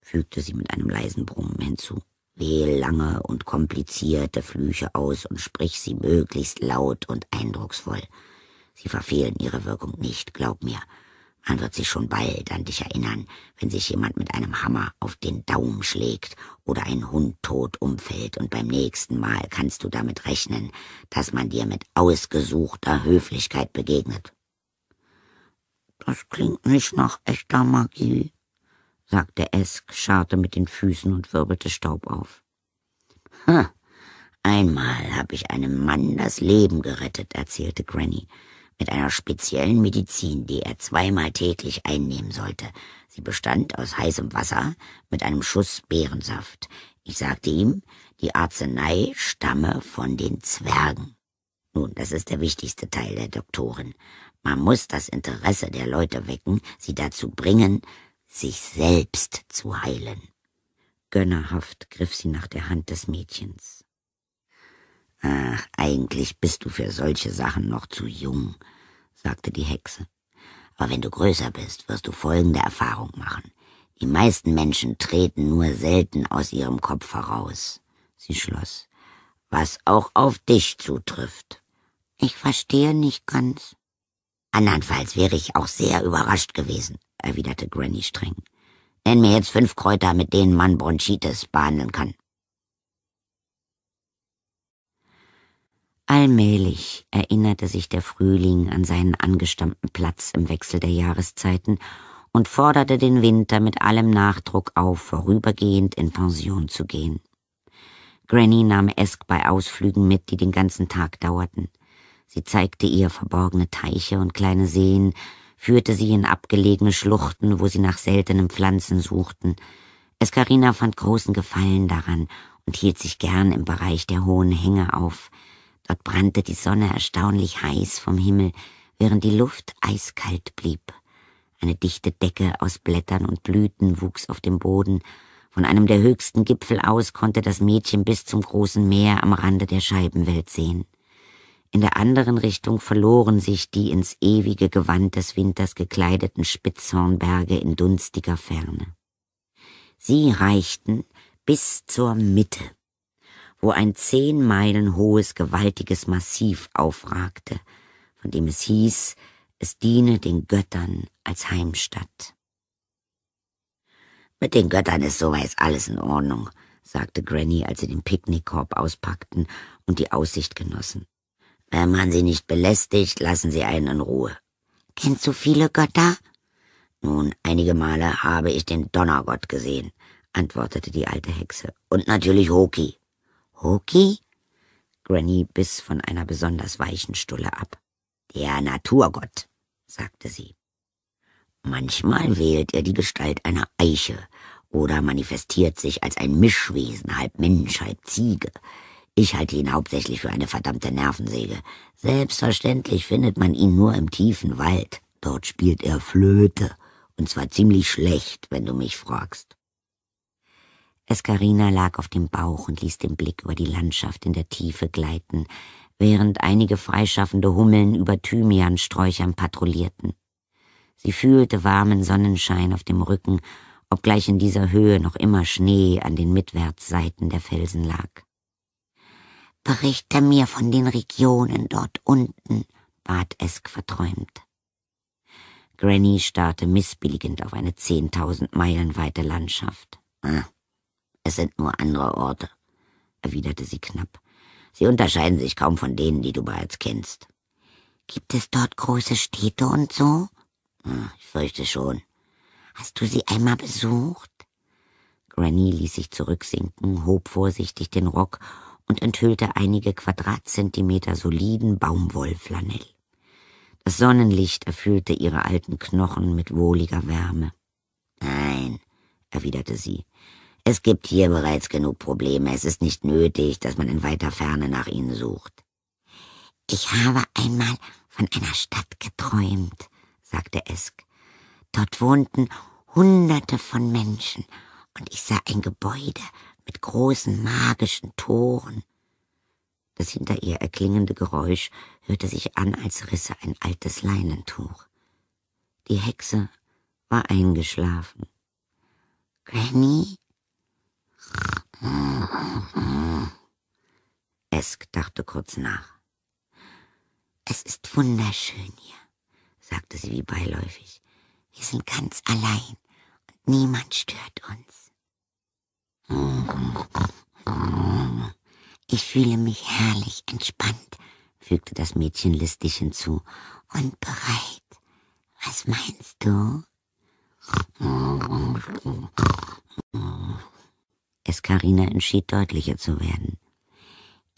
fügte sie mit einem leisen Brummen hinzu. Wähl lange und komplizierte Flüche aus und sprich sie möglichst laut und eindrucksvoll. Sie verfehlen ihre Wirkung nicht, glaub mir. Man wird sich schon bald an dich erinnern, wenn sich jemand mit einem Hammer auf den Daumen schlägt oder ein Hund tot umfällt, und beim nächsten Mal kannst du damit rechnen, dass man dir mit ausgesuchter Höflichkeit begegnet. Das klingt nicht nach echter Magie, sagte Esk, scharte mit den Füßen und wirbelte Staub auf. Ha, einmal habe ich einem Mann das Leben gerettet, erzählte Granny, mit einer speziellen Medizin, die er zweimal täglich einnehmen sollte. Sie bestand aus heißem Wasser mit einem Schuss Beerensaft. Ich sagte ihm, die Arznei stamme von den Zwergen. Nun, das ist der wichtigste Teil der Doktorin. Man muss das Interesse der Leute wecken, sie dazu bringen, sich selbst zu heilen. Gönnerhaft griff sie nach der Hand des Mädchens. Ach, eigentlich bist du für solche Sachen noch zu jung, sagte die Hexe. Aber wenn du größer bist, wirst du folgende Erfahrung machen. Die meisten Menschen treten nur selten aus ihrem Kopf heraus. Sie schloss. Was auch auf dich zutrifft. Ich verstehe nicht ganz. Andernfalls wäre ich auch sehr überrascht gewesen, erwiderte Granny streng. Nenn mir jetzt fünf Kräuter, mit denen man Bronchitis behandeln kann. Allmählich erinnerte sich der Frühling an seinen angestammten Platz im Wechsel der Jahreszeiten und forderte den Winter mit allem Nachdruck auf, vorübergehend in Pension zu gehen. Granny nahm Esk bei Ausflügen mit, die den ganzen Tag dauerten. Sie zeigte ihr verborgene Teiche und kleine Seen, führte sie in abgelegene Schluchten, wo sie nach seltenen Pflanzen suchten. Escarina fand großen Gefallen daran und hielt sich gern im Bereich der hohen Hänge auf. Dort brannte die Sonne erstaunlich heiß vom Himmel, während die Luft eiskalt blieb. Eine dichte Decke aus Blättern und Blüten wuchs auf dem Boden. Von einem der höchsten Gipfel aus konnte das Mädchen bis zum großen Meer am Rande der Scheibenwelt sehen. In der anderen Richtung verloren sich die ins ewige Gewand des Winters gekleideten Spitzhornberge in dunstiger Ferne. Sie reichten bis zur Mitte, wo ein zehn Meilen hohes, gewaltiges Massiv aufragte, von dem es hieß, es diene den Göttern als Heimstatt. Mit den Göttern ist soweit alles in Ordnung, sagte Granny, als sie den Picknickkorb auspackten und die Aussicht genossen. Wenn man sie nicht belästigt, lassen sie einen in Ruhe. Kennst du viele Götter? Nun, einige Male habe ich den Donnergott gesehen, antwortete die alte Hexe. Und natürlich Hoki. Hoki? Granny biss von einer besonders weichen Stulle ab. Der Naturgott, sagte sie. Manchmal wählt er die Gestalt einer Eiche oder manifestiert sich als ein Mischwesen, halb Mensch, halb Ziege. Ich halte ihn hauptsächlich für eine verdammte Nervensäge. Selbstverständlich findet man ihn nur im tiefen Wald. Dort spielt er Flöte. Und zwar ziemlich schlecht, wenn du mich fragst. Escarina lag auf dem Bauch und ließ den Blick über die Landschaft in der Tiefe gleiten, während einige freischaffende Hummeln über Thymiansträuchern patrouillierten. Sie fühlte warmen Sonnenschein auf dem Rücken, obgleich in dieser Höhe noch immer Schnee an den Mitwärtsseiten der Felsen lag. Berichte mir von den Regionen dort unten, bat Esk verträumt. Granny starrte missbilligend auf eine zehntausend Meilen weite Landschaft. Ah, es sind nur andere Orte, erwiderte sie knapp. Sie unterscheiden sich kaum von denen, die du bereits kennst. Gibt es dort große Städte und so? Ah, ich fürchte schon. Hast du sie einmal besucht? Granny ließ sich zurücksinken, hob vorsichtig den Rock und enthüllte einige Quadratzentimeter soliden Baumwollflanell. Das Sonnenlicht erfüllte ihre alten Knochen mit wohliger Wärme. Nein, erwiderte sie, es gibt hier bereits genug Probleme, es ist nicht nötig, dass man in weiter Ferne nach ihnen sucht. Ich habe einmal von einer Stadt geträumt, sagte Esk. Dort wohnten Hunderte von Menschen, und ich sah ein Gebäude mit großen magischen Toren. Das hinter ihr erklingende Geräusch hörte sich an, als risse ein altes Leinentuch. Die Hexe war eingeschlafen. Granny? Esk dachte kurz nach. Es ist wunderschön hier, sagte sie wie beiläufig. Wir sind ganz allein und niemand stört uns. Ich fühle mich herrlich entspannt, fügte das Mädchen listig hinzu, und bereit. Was meinst du? Eskarina entschied deutlicher zu werden.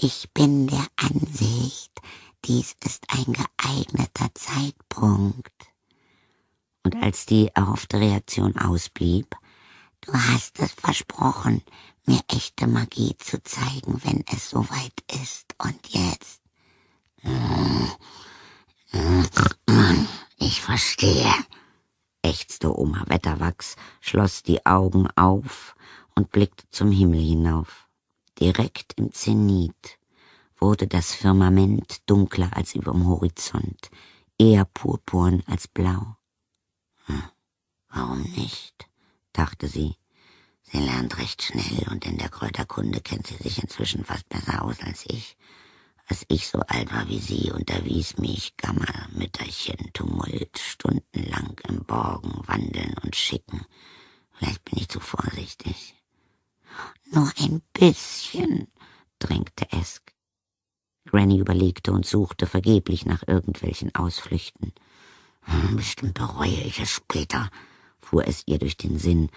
Ich bin der Ansicht, dies ist ein geeigneter Zeitpunkt. Und als die erhoffte Reaktion ausblieb, Du hast es versprochen, mir echte Magie zu zeigen, wenn es soweit ist. Und jetzt? Ich verstehe, ächzte Oma Wetterwachs, schloss die Augen auf und blickte zum Himmel hinauf. Direkt im Zenit wurde das Firmament dunkler als überm Horizont, eher purpurn als blau. Hm, warum nicht? dachte sie. Sie lernt recht schnell und in der Kräuterkunde kennt sie sich inzwischen fast besser aus als ich. Als ich so alt war wie sie, unterwies mich Gammermütterchen Tumult, stundenlang im Borgen, Wandeln und Schicken. Vielleicht bin ich zu vorsichtig. Nur ein bisschen, drängte Esk. Granny überlegte und suchte vergeblich nach irgendwelchen Ausflüchten. Hm, bestimmt bereue ich es später, fuhr es ihr durch den Sinn,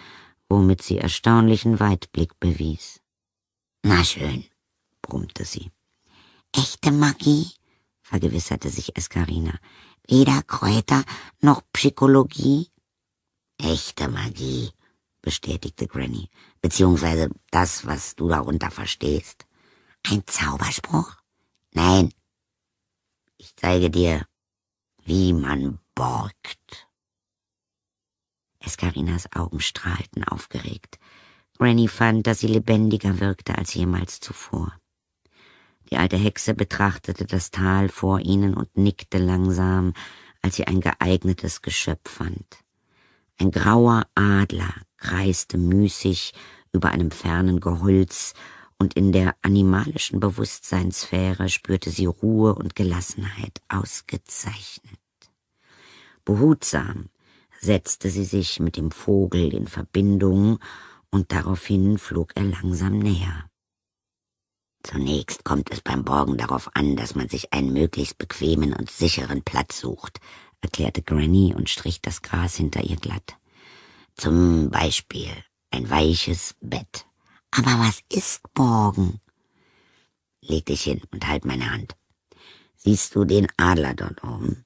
womit sie erstaunlichen Weitblick bewies. Na schön, brummte sie. Echte Magie? vergewisserte sich Escarina. Weder Kräuter noch Psychologie? Echte Magie, bestätigte Granny, beziehungsweise das, was du darunter verstehst. Ein Zauberspruch? Nein. Ich zeige dir, wie man borgt. Eskarinas Augen strahlten aufgeregt. Granny fand, dass sie lebendiger wirkte als jemals zuvor. Die alte Hexe betrachtete das Tal vor ihnen und nickte langsam, als sie ein geeignetes Geschöpf fand. Ein grauer Adler kreiste müßig über einem fernen Gehölz, und in der animalischen Bewusstseinssphäre spürte sie Ruhe und Gelassenheit ausgezeichnet. Behutsam setzte sie sich mit dem Vogel in Verbindung, und daraufhin flog er langsam näher. Zunächst kommt es beim Borgen darauf an, dass man sich einen möglichst bequemen und sicheren Platz sucht, erklärte Granny und strich das Gras hinter ihr glatt. Zum Beispiel ein weiches Bett. Aber was ist Borgen? Leg dich hin und halt meine Hand. Siehst du den Adler dort oben?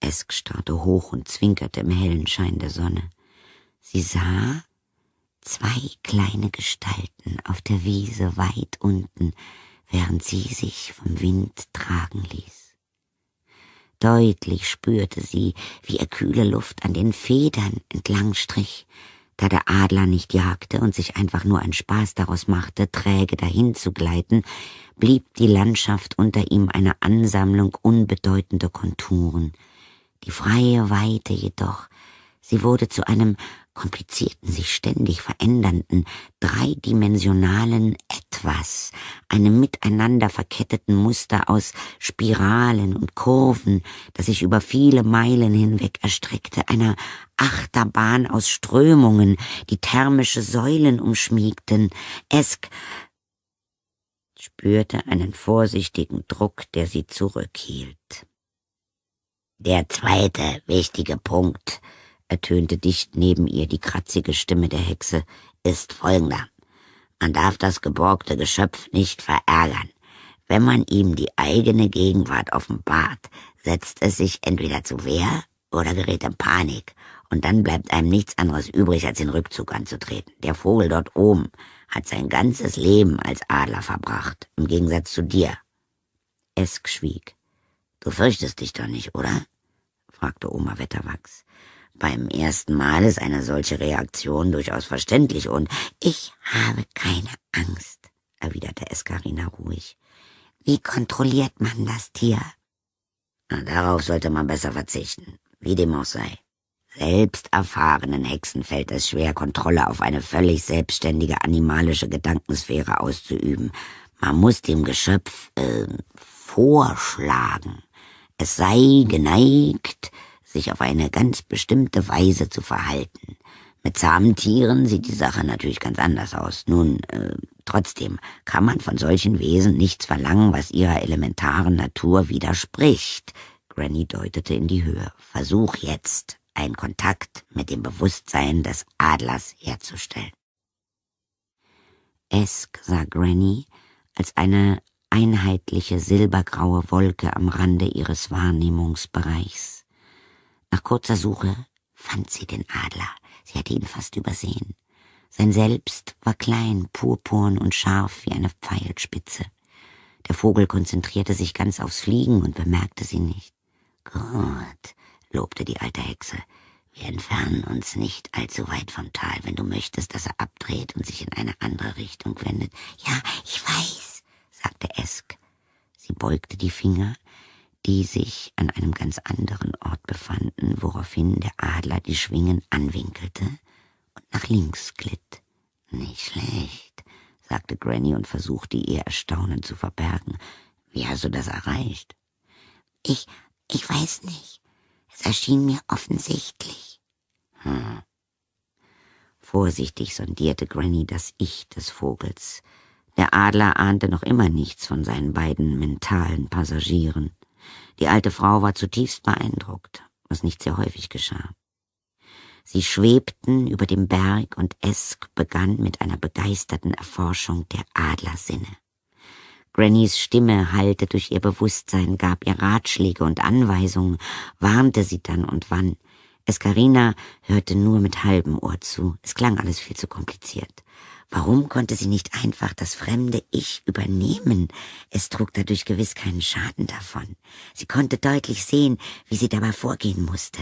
Esk starrte hoch und zwinkerte im hellen Schein der Sonne. Sie sah zwei kleine Gestalten auf der Wiese weit unten, während sie sich vom Wind tragen ließ. Deutlich spürte sie, wie er kühle Luft an den Federn entlang strich, da der Adler nicht jagte und sich einfach nur ein Spaß daraus machte, träge dahin zu gleiten, blieb die Landschaft unter ihm eine Ansammlung unbedeutender Konturen, die freie Weite jedoch, sie wurde zu einem komplizierten, sich ständig verändernden, dreidimensionalen Etwas, einem miteinander verketteten Muster aus Spiralen und Kurven, das sich über viele Meilen hinweg erstreckte, einer Achterbahn aus Strömungen, die thermische Säulen umschmiegten. Esk spürte einen vorsichtigen Druck, der sie zurückhielt. Der zweite wichtige Punkt, ertönte dicht neben ihr die kratzige Stimme der Hexe, ist folgender. Man darf das geborgte Geschöpf nicht verärgern. Wenn man ihm die eigene Gegenwart offenbart, setzt es sich entweder zu Wehr oder gerät in Panik, und dann bleibt einem nichts anderes übrig, als den Rückzug anzutreten. Der Vogel dort oben hat sein ganzes Leben als Adler verbracht, im Gegensatz zu dir. Esk schwieg. Du fürchtest dich doch nicht, oder? fragte Oma Wetterwachs. Beim ersten Mal ist eine solche Reaktion durchaus verständlich und ich habe keine Angst, erwiderte Eskarina ruhig. Wie kontrolliert man das Tier? Na, darauf sollte man besser verzichten, wie dem auch sei. Selbst erfahrenen Hexen fällt es schwer, Kontrolle auf eine völlig selbstständige animalische Gedankensphäre auszuüben. Man muss dem Geschöpf äh, vorschlagen es sei geneigt, sich auf eine ganz bestimmte Weise zu verhalten. Mit zahmen Tieren sieht die Sache natürlich ganz anders aus. Nun, äh, trotzdem kann man von solchen Wesen nichts verlangen, was ihrer elementaren Natur widerspricht. Granny deutete in die Höhe. Versuch jetzt, einen Kontakt mit dem Bewusstsein des Adlers herzustellen. Esk sah Granny als eine einheitliche silbergraue Wolke am Rande ihres Wahrnehmungsbereichs. Nach kurzer Suche fand sie den Adler, sie hatte ihn fast übersehen. Sein Selbst war klein, purpurn und scharf wie eine Pfeilspitze. Der Vogel konzentrierte sich ganz aufs Fliegen und bemerkte sie nicht. Gut, lobte die alte Hexe, wir entfernen uns nicht allzu weit vom Tal, wenn du möchtest, dass er abdreht und sich in eine andere Richtung wendet. Ja, ich weiß sagte Esk. Sie beugte die Finger, die sich an einem ganz anderen Ort befanden, woraufhin der Adler die Schwingen anwinkelte und nach links glitt. Nicht schlecht, sagte Granny und versuchte ihr Erstaunen zu verbergen. Wie hast du das erreicht? Ich, ich weiß nicht. Es erschien mir offensichtlich. Hm. Vorsichtig sondierte Granny das Ich des Vogels. Der Adler ahnte noch immer nichts von seinen beiden mentalen Passagieren. Die alte Frau war zutiefst beeindruckt, was nicht sehr häufig geschah. Sie schwebten über dem Berg und Esk begann mit einer begeisterten Erforschung der Adlersinne. Grannys Stimme hallte durch ihr Bewusstsein, gab ihr Ratschläge und Anweisungen, warnte sie dann und wann. Escarina hörte nur mit halbem Ohr zu, es klang alles viel zu kompliziert. Warum konnte sie nicht einfach das fremde Ich übernehmen? Es trug dadurch gewiss keinen Schaden davon. Sie konnte deutlich sehen, wie sie dabei vorgehen musste.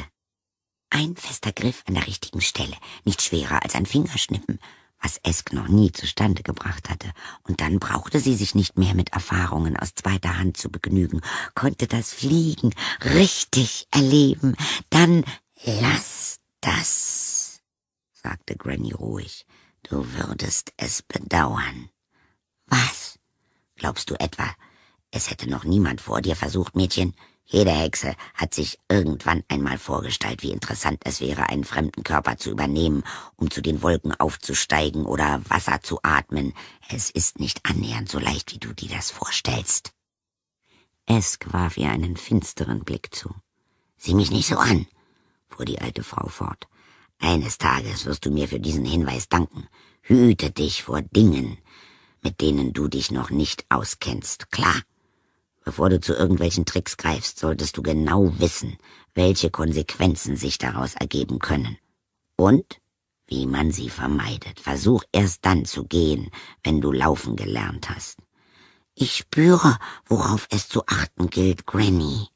Ein fester Griff an der richtigen Stelle, nicht schwerer als ein Fingerschnippen, was Esk noch nie zustande gebracht hatte. Und dann brauchte sie sich nicht mehr mit Erfahrungen aus zweiter Hand zu begnügen, konnte das Fliegen richtig erleben. Dann lass das, sagte Granny ruhig. Du würdest es bedauern. Was? Glaubst du etwa, es hätte noch niemand vor dir versucht, Mädchen? Jede Hexe hat sich irgendwann einmal vorgestellt, wie interessant es wäre, einen fremden Körper zu übernehmen, um zu den Wolken aufzusteigen oder Wasser zu atmen. Es ist nicht annähernd so leicht, wie du dir das vorstellst. Esk warf ihr einen finsteren Blick zu. Sieh mich nicht so an, fuhr die alte Frau fort. Eines Tages wirst du mir für diesen Hinweis danken. Hüte dich vor Dingen, mit denen du dich noch nicht auskennst, klar? Bevor du zu irgendwelchen Tricks greifst, solltest du genau wissen, welche Konsequenzen sich daraus ergeben können. Und wie man sie vermeidet. Versuch erst dann zu gehen, wenn du laufen gelernt hast. Ich spüre, worauf es zu achten gilt, Granny.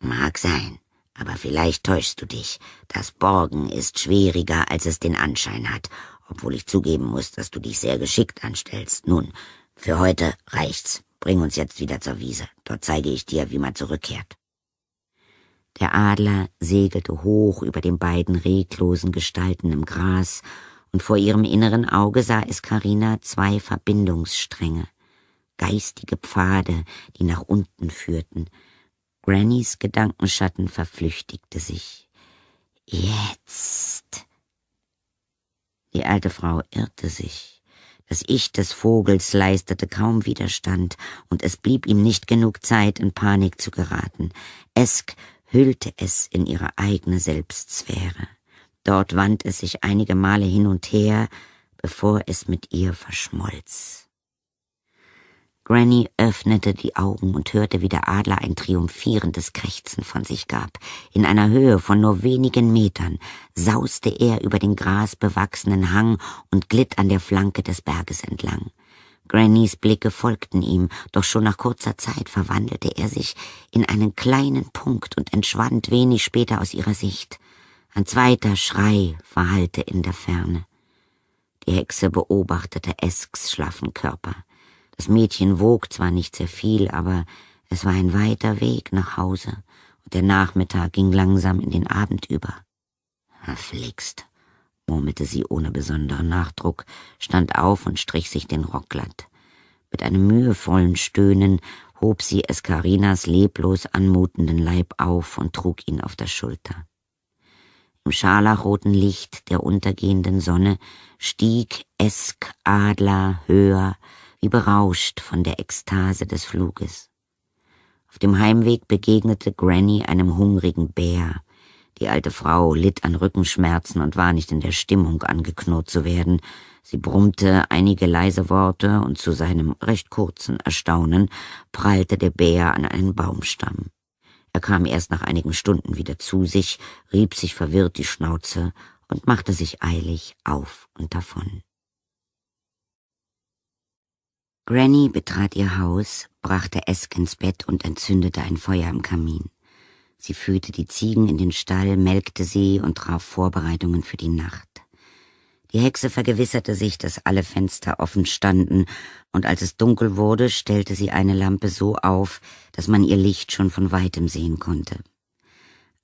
Mag sein. Aber vielleicht täuschst du dich. Das Borgen ist schwieriger, als es den Anschein hat, obwohl ich zugeben muss, dass du dich sehr geschickt anstellst. Nun, für heute reicht's. Bring uns jetzt wieder zur Wiese. Dort zeige ich dir, wie man zurückkehrt. Der Adler segelte hoch über den beiden reglosen Gestalten im Gras, und vor ihrem inneren Auge sah es Karina zwei Verbindungsstränge, geistige Pfade, die nach unten führten, Grannys Gedankenschatten verflüchtigte sich. Jetzt. Die alte Frau irrte sich. Das Ich des Vogels leistete kaum Widerstand, und es blieb ihm nicht genug Zeit, in Panik zu geraten. Esk hüllte es in ihre eigene Selbstsphäre. Dort wand es sich einige Male hin und her, bevor es mit ihr verschmolz. Granny öffnete die Augen und hörte, wie der Adler ein triumphierendes Krächzen von sich gab. In einer Höhe von nur wenigen Metern sauste er über den grasbewachsenen Hang und glitt an der Flanke des Berges entlang. Grannys Blicke folgten ihm, doch schon nach kurzer Zeit verwandelte er sich in einen kleinen Punkt und entschwand wenig später aus ihrer Sicht. Ein zweiter Schrei verhallte in der Ferne. Die Hexe beobachtete Esks schlaffen Körper. Das Mädchen wog zwar nicht sehr viel, aber es war ein weiter Weg nach Hause und der Nachmittag ging langsam in den Abend über. Verflixt, murmelte sie ohne besonderen Nachdruck, stand auf und strich sich den Rock glatt. Mit einem mühevollen Stöhnen hob sie Escarinas leblos anmutenden Leib auf und trug ihn auf der Schulter. Im scharlachroten Licht der untergehenden Sonne stieg Esk Adler höher, wie berauscht von der Ekstase des Fluges. Auf dem Heimweg begegnete Granny einem hungrigen Bär. Die alte Frau litt an Rückenschmerzen und war nicht in der Stimmung, angeknurrt zu werden. Sie brummte einige leise Worte und zu seinem recht kurzen Erstaunen prallte der Bär an einen Baumstamm. Er kam erst nach einigen Stunden wieder zu sich, rieb sich verwirrt die Schnauze und machte sich eilig auf und davon. Granny betrat ihr Haus, brachte Esk ins Bett und entzündete ein Feuer im Kamin. Sie führte die Ziegen in den Stall, melkte sie und traf Vorbereitungen für die Nacht. Die Hexe vergewisserte sich, dass alle Fenster offen standen, und als es dunkel wurde, stellte sie eine Lampe so auf, dass man ihr Licht schon von weitem sehen konnte.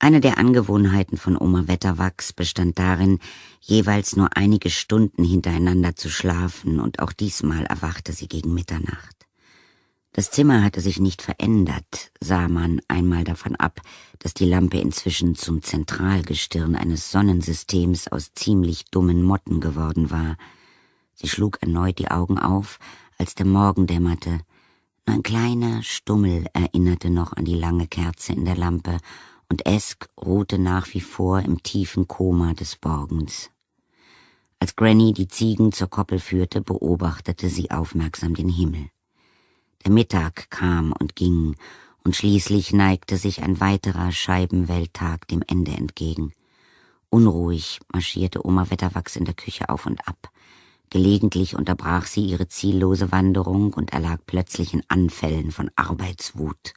Eine der Angewohnheiten von Oma Wetterwachs bestand darin, jeweils nur einige Stunden hintereinander zu schlafen, und auch diesmal erwachte sie gegen Mitternacht. Das Zimmer hatte sich nicht verändert, sah man einmal davon ab, dass die Lampe inzwischen zum Zentralgestirn eines Sonnensystems aus ziemlich dummen Motten geworden war. Sie schlug erneut die Augen auf, als der Morgen dämmerte. Nur ein kleiner Stummel erinnerte noch an die lange Kerze in der Lampe, und Esk ruhte nach wie vor im tiefen Koma des Borgens. Als Granny die Ziegen zur Koppel führte, beobachtete sie aufmerksam den Himmel. Der Mittag kam und ging, und schließlich neigte sich ein weiterer Scheibenwelttag dem Ende entgegen. Unruhig marschierte Oma Wetterwachs in der Küche auf und ab. Gelegentlich unterbrach sie ihre ziellose Wanderung und erlag plötzlich in Anfällen von Arbeitswut.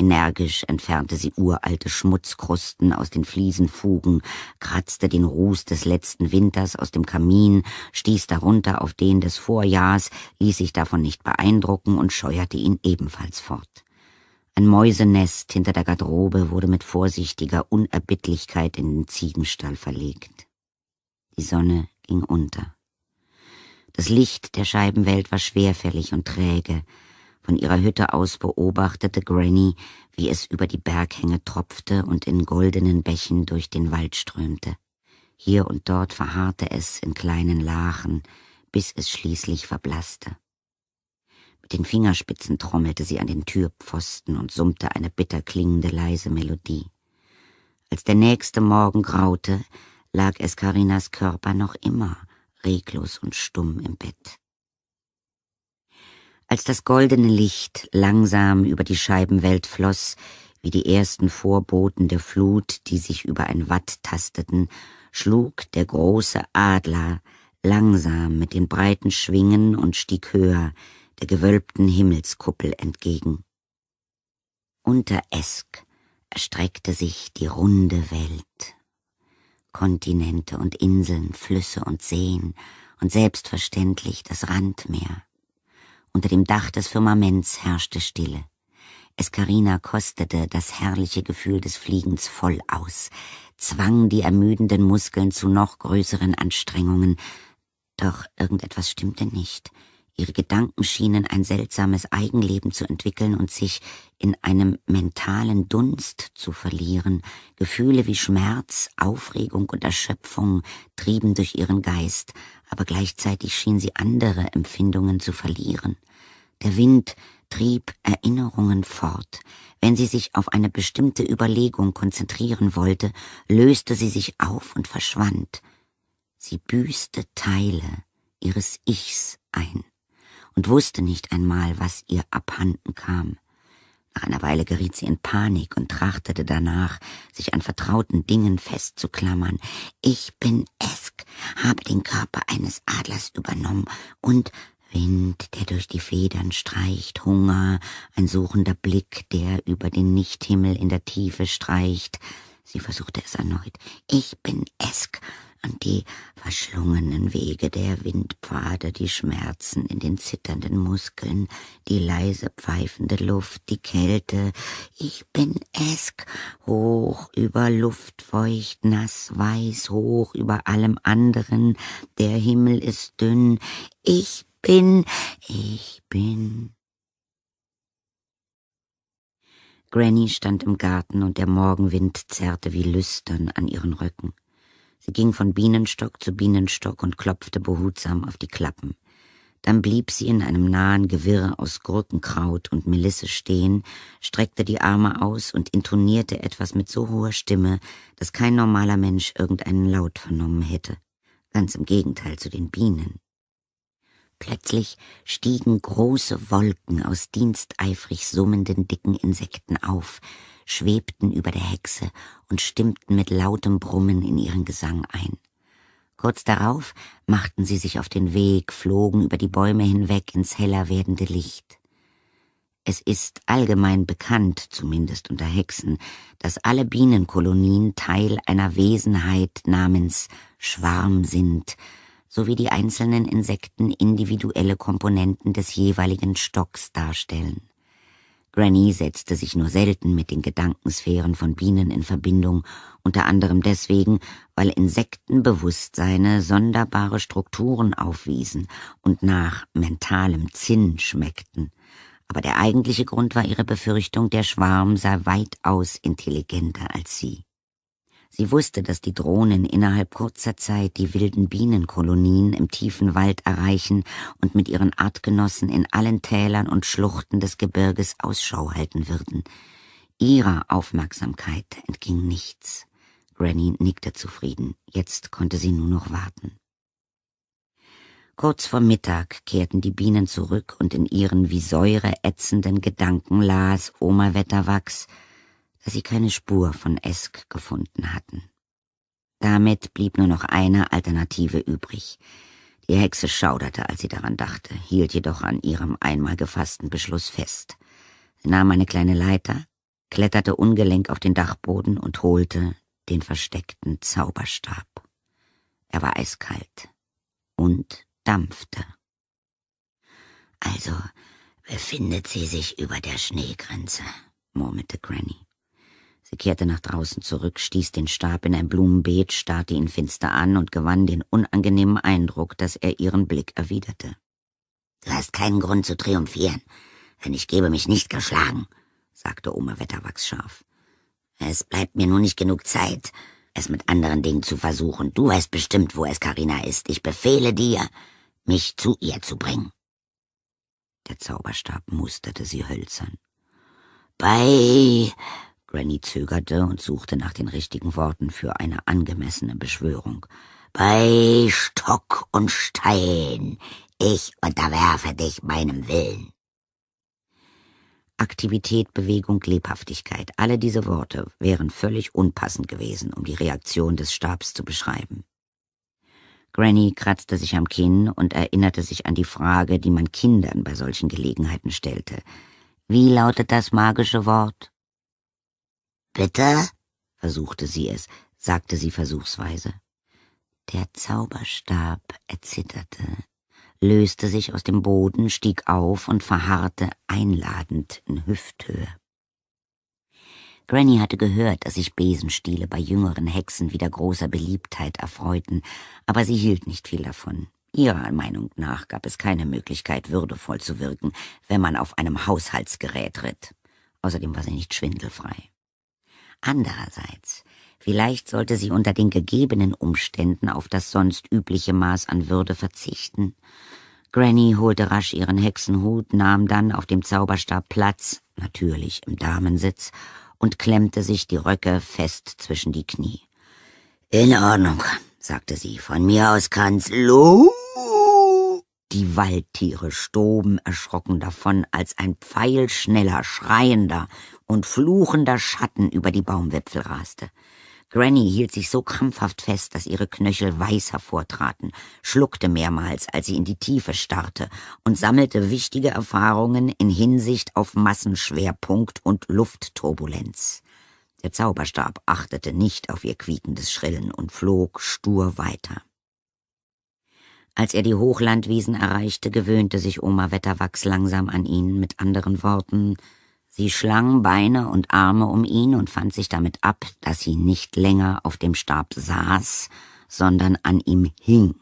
Energisch entfernte sie uralte Schmutzkrusten aus den Fliesenfugen, kratzte den Ruß des letzten Winters aus dem Kamin, stieß darunter auf den des Vorjahrs, ließ sich davon nicht beeindrucken und scheuerte ihn ebenfalls fort. Ein Mäusenest hinter der Garderobe wurde mit vorsichtiger Unerbittlichkeit in den Ziegenstall verlegt. Die Sonne ging unter. Das Licht der Scheibenwelt war schwerfällig und träge, von ihrer Hütte aus beobachtete Granny, wie es über die Berghänge tropfte und in goldenen Bächen durch den Wald strömte. Hier und dort verharrte es in kleinen Lachen, bis es schließlich verblasste. Mit den Fingerspitzen trommelte sie an den Türpfosten und summte eine bitter klingende leise Melodie. Als der nächste Morgen graute, lag Eskarinas Körper noch immer reglos und stumm im Bett. Als das goldene Licht langsam über die Scheibenwelt floss, wie die ersten Vorboten der Flut, die sich über ein Watt tasteten, schlug der große Adler langsam mit den breiten Schwingen und stieg höher der gewölbten Himmelskuppel entgegen. Unter Esk erstreckte sich die runde Welt. Kontinente und Inseln, Flüsse und Seen und selbstverständlich das Randmeer. Unter dem Dach des Firmaments herrschte Stille. Escarina kostete das herrliche Gefühl des Fliegens voll aus, zwang die ermüdenden Muskeln zu noch größeren Anstrengungen. Doch irgendetwas stimmte nicht. Ihre Gedanken schienen ein seltsames Eigenleben zu entwickeln und sich in einem mentalen Dunst zu verlieren. Gefühle wie Schmerz, Aufregung und Erschöpfung trieben durch ihren Geist, aber gleichzeitig schien sie andere Empfindungen zu verlieren. Der Wind trieb Erinnerungen fort. Wenn sie sich auf eine bestimmte Überlegung konzentrieren wollte, löste sie sich auf und verschwand. Sie büßte Teile ihres Ichs ein und wusste nicht einmal, was ihr abhanden kam. Nach einer Weile geriet sie in Panik und trachtete danach, sich an vertrauten Dingen festzuklammern. Ich bin Esk, habe den Körper eines Adlers übernommen und Wind, der durch die Federn streicht, Hunger, ein suchender Blick, der über den Nichthimmel in der Tiefe streicht. Sie versuchte es erneut. Ich bin Esk, an die verschlungenen Wege der Windpfade, die Schmerzen in den zitternden Muskeln, die leise pfeifende Luft, die Kälte. Ich bin Esk, hoch über Luft, feucht, nass, weiß, hoch über allem anderen. Der Himmel ist dünn. Ich bin, ich bin. Granny stand im Garten und der Morgenwind zerrte wie lüstern an ihren Rücken. Sie ging von Bienenstock zu Bienenstock und klopfte behutsam auf die Klappen. Dann blieb sie in einem nahen Gewirr aus Gurkenkraut und Melisse stehen, streckte die Arme aus und intonierte etwas mit so hoher Stimme, dass kein normaler Mensch irgendeinen Laut vernommen hätte. Ganz im Gegenteil zu den Bienen. Plötzlich stiegen große Wolken aus diensteifrig summenden dicken Insekten auf, schwebten über der Hexe und stimmten mit lautem Brummen in ihren Gesang ein. Kurz darauf machten sie sich auf den Weg, flogen über die Bäume hinweg ins heller werdende Licht. Es ist allgemein bekannt, zumindest unter Hexen, dass alle Bienenkolonien Teil einer Wesenheit namens Schwarm sind, sowie die einzelnen Insekten individuelle Komponenten des jeweiligen Stocks darstellen. Granny setzte sich nur selten mit den Gedankensphären von Bienen in Verbindung, unter anderem deswegen, weil Insektenbewusstseine sonderbare Strukturen aufwiesen und nach mentalem Zinn schmeckten. Aber der eigentliche Grund war ihre Befürchtung, der Schwarm sei weitaus intelligenter als sie. Sie wusste, dass die Drohnen innerhalb kurzer Zeit die wilden Bienenkolonien im tiefen Wald erreichen und mit ihren Artgenossen in allen Tälern und Schluchten des Gebirges Ausschau halten würden. Ihrer Aufmerksamkeit entging nichts. Granny nickte zufrieden. Jetzt konnte sie nur noch warten. Kurz vor Mittag kehrten die Bienen zurück und in ihren wie Säure ätzenden Gedanken las Oma Wetterwachs, da sie keine Spur von Esk gefunden hatten. Damit blieb nur noch eine Alternative übrig. Die Hexe schauderte, als sie daran dachte, hielt jedoch an ihrem einmal gefassten Beschluss fest. Sie nahm eine kleine Leiter, kletterte ungelenk auf den Dachboden und holte den versteckten Zauberstab. Er war eiskalt und dampfte. Also befindet sie sich über der Schneegrenze, murmelte Granny. Sie kehrte nach draußen zurück, stieß den Stab in ein Blumenbeet, starrte ihn finster an und gewann den unangenehmen Eindruck, dass er ihren Blick erwiderte. Du hast keinen Grund zu triumphieren, denn ich gebe mich nicht geschlagen, sagte Oma Wetterwachs scharf. Es bleibt mir nur nicht genug Zeit, es mit anderen Dingen zu versuchen. Du weißt bestimmt, wo es Karina ist. Ich befehle dir, mich zu ihr zu bringen. Der Zauberstab musterte sie hölzern. Bei Granny zögerte und suchte nach den richtigen Worten für eine angemessene Beschwörung. Bei Stock und Stein, ich unterwerfe dich meinem Willen. Aktivität, Bewegung, Lebhaftigkeit, alle diese Worte wären völlig unpassend gewesen, um die Reaktion des Stabs zu beschreiben. Granny kratzte sich am Kinn und erinnerte sich an die Frage, die man Kindern bei solchen Gelegenheiten stellte. Wie lautet das magische Wort? Bitte? versuchte sie es, sagte sie versuchsweise. Der Zauberstab erzitterte, löste sich aus dem Boden, stieg auf und verharrte einladend in Hüfthöhe. Granny hatte gehört, dass sich Besenstiele bei jüngeren Hexen wieder großer Beliebtheit erfreuten, aber sie hielt nicht viel davon. Ihrer Meinung nach gab es keine Möglichkeit, würdevoll zu wirken, wenn man auf einem Haushaltsgerät ritt. Außerdem war sie nicht schwindelfrei. Andererseits, vielleicht sollte sie unter den gegebenen Umständen auf das sonst übliche Maß an Würde verzichten. Granny holte rasch ihren Hexenhut, nahm dann auf dem Zauberstab Platz, natürlich im Damensitz, und klemmte sich die Röcke fest zwischen die Knie. In Ordnung, sagte sie, von mir aus kann's los. Die Waldtiere stoben erschrocken davon, als ein pfeilschneller, schreiender und fluchender Schatten über die Baumwipfel raste. Granny hielt sich so krampfhaft fest, dass ihre Knöchel weiß hervortraten, schluckte mehrmals, als sie in die Tiefe starrte, und sammelte wichtige Erfahrungen in Hinsicht auf Massenschwerpunkt und Luftturbulenz. Der Zauberstab achtete nicht auf ihr quiekendes Schrillen und flog stur weiter. Als er die Hochlandwiesen erreichte, gewöhnte sich Oma Wetterwachs langsam an ihn, mit anderen Worten, sie schlang Beine und Arme um ihn und fand sich damit ab, dass sie nicht länger auf dem Stab saß, sondern an ihm hing.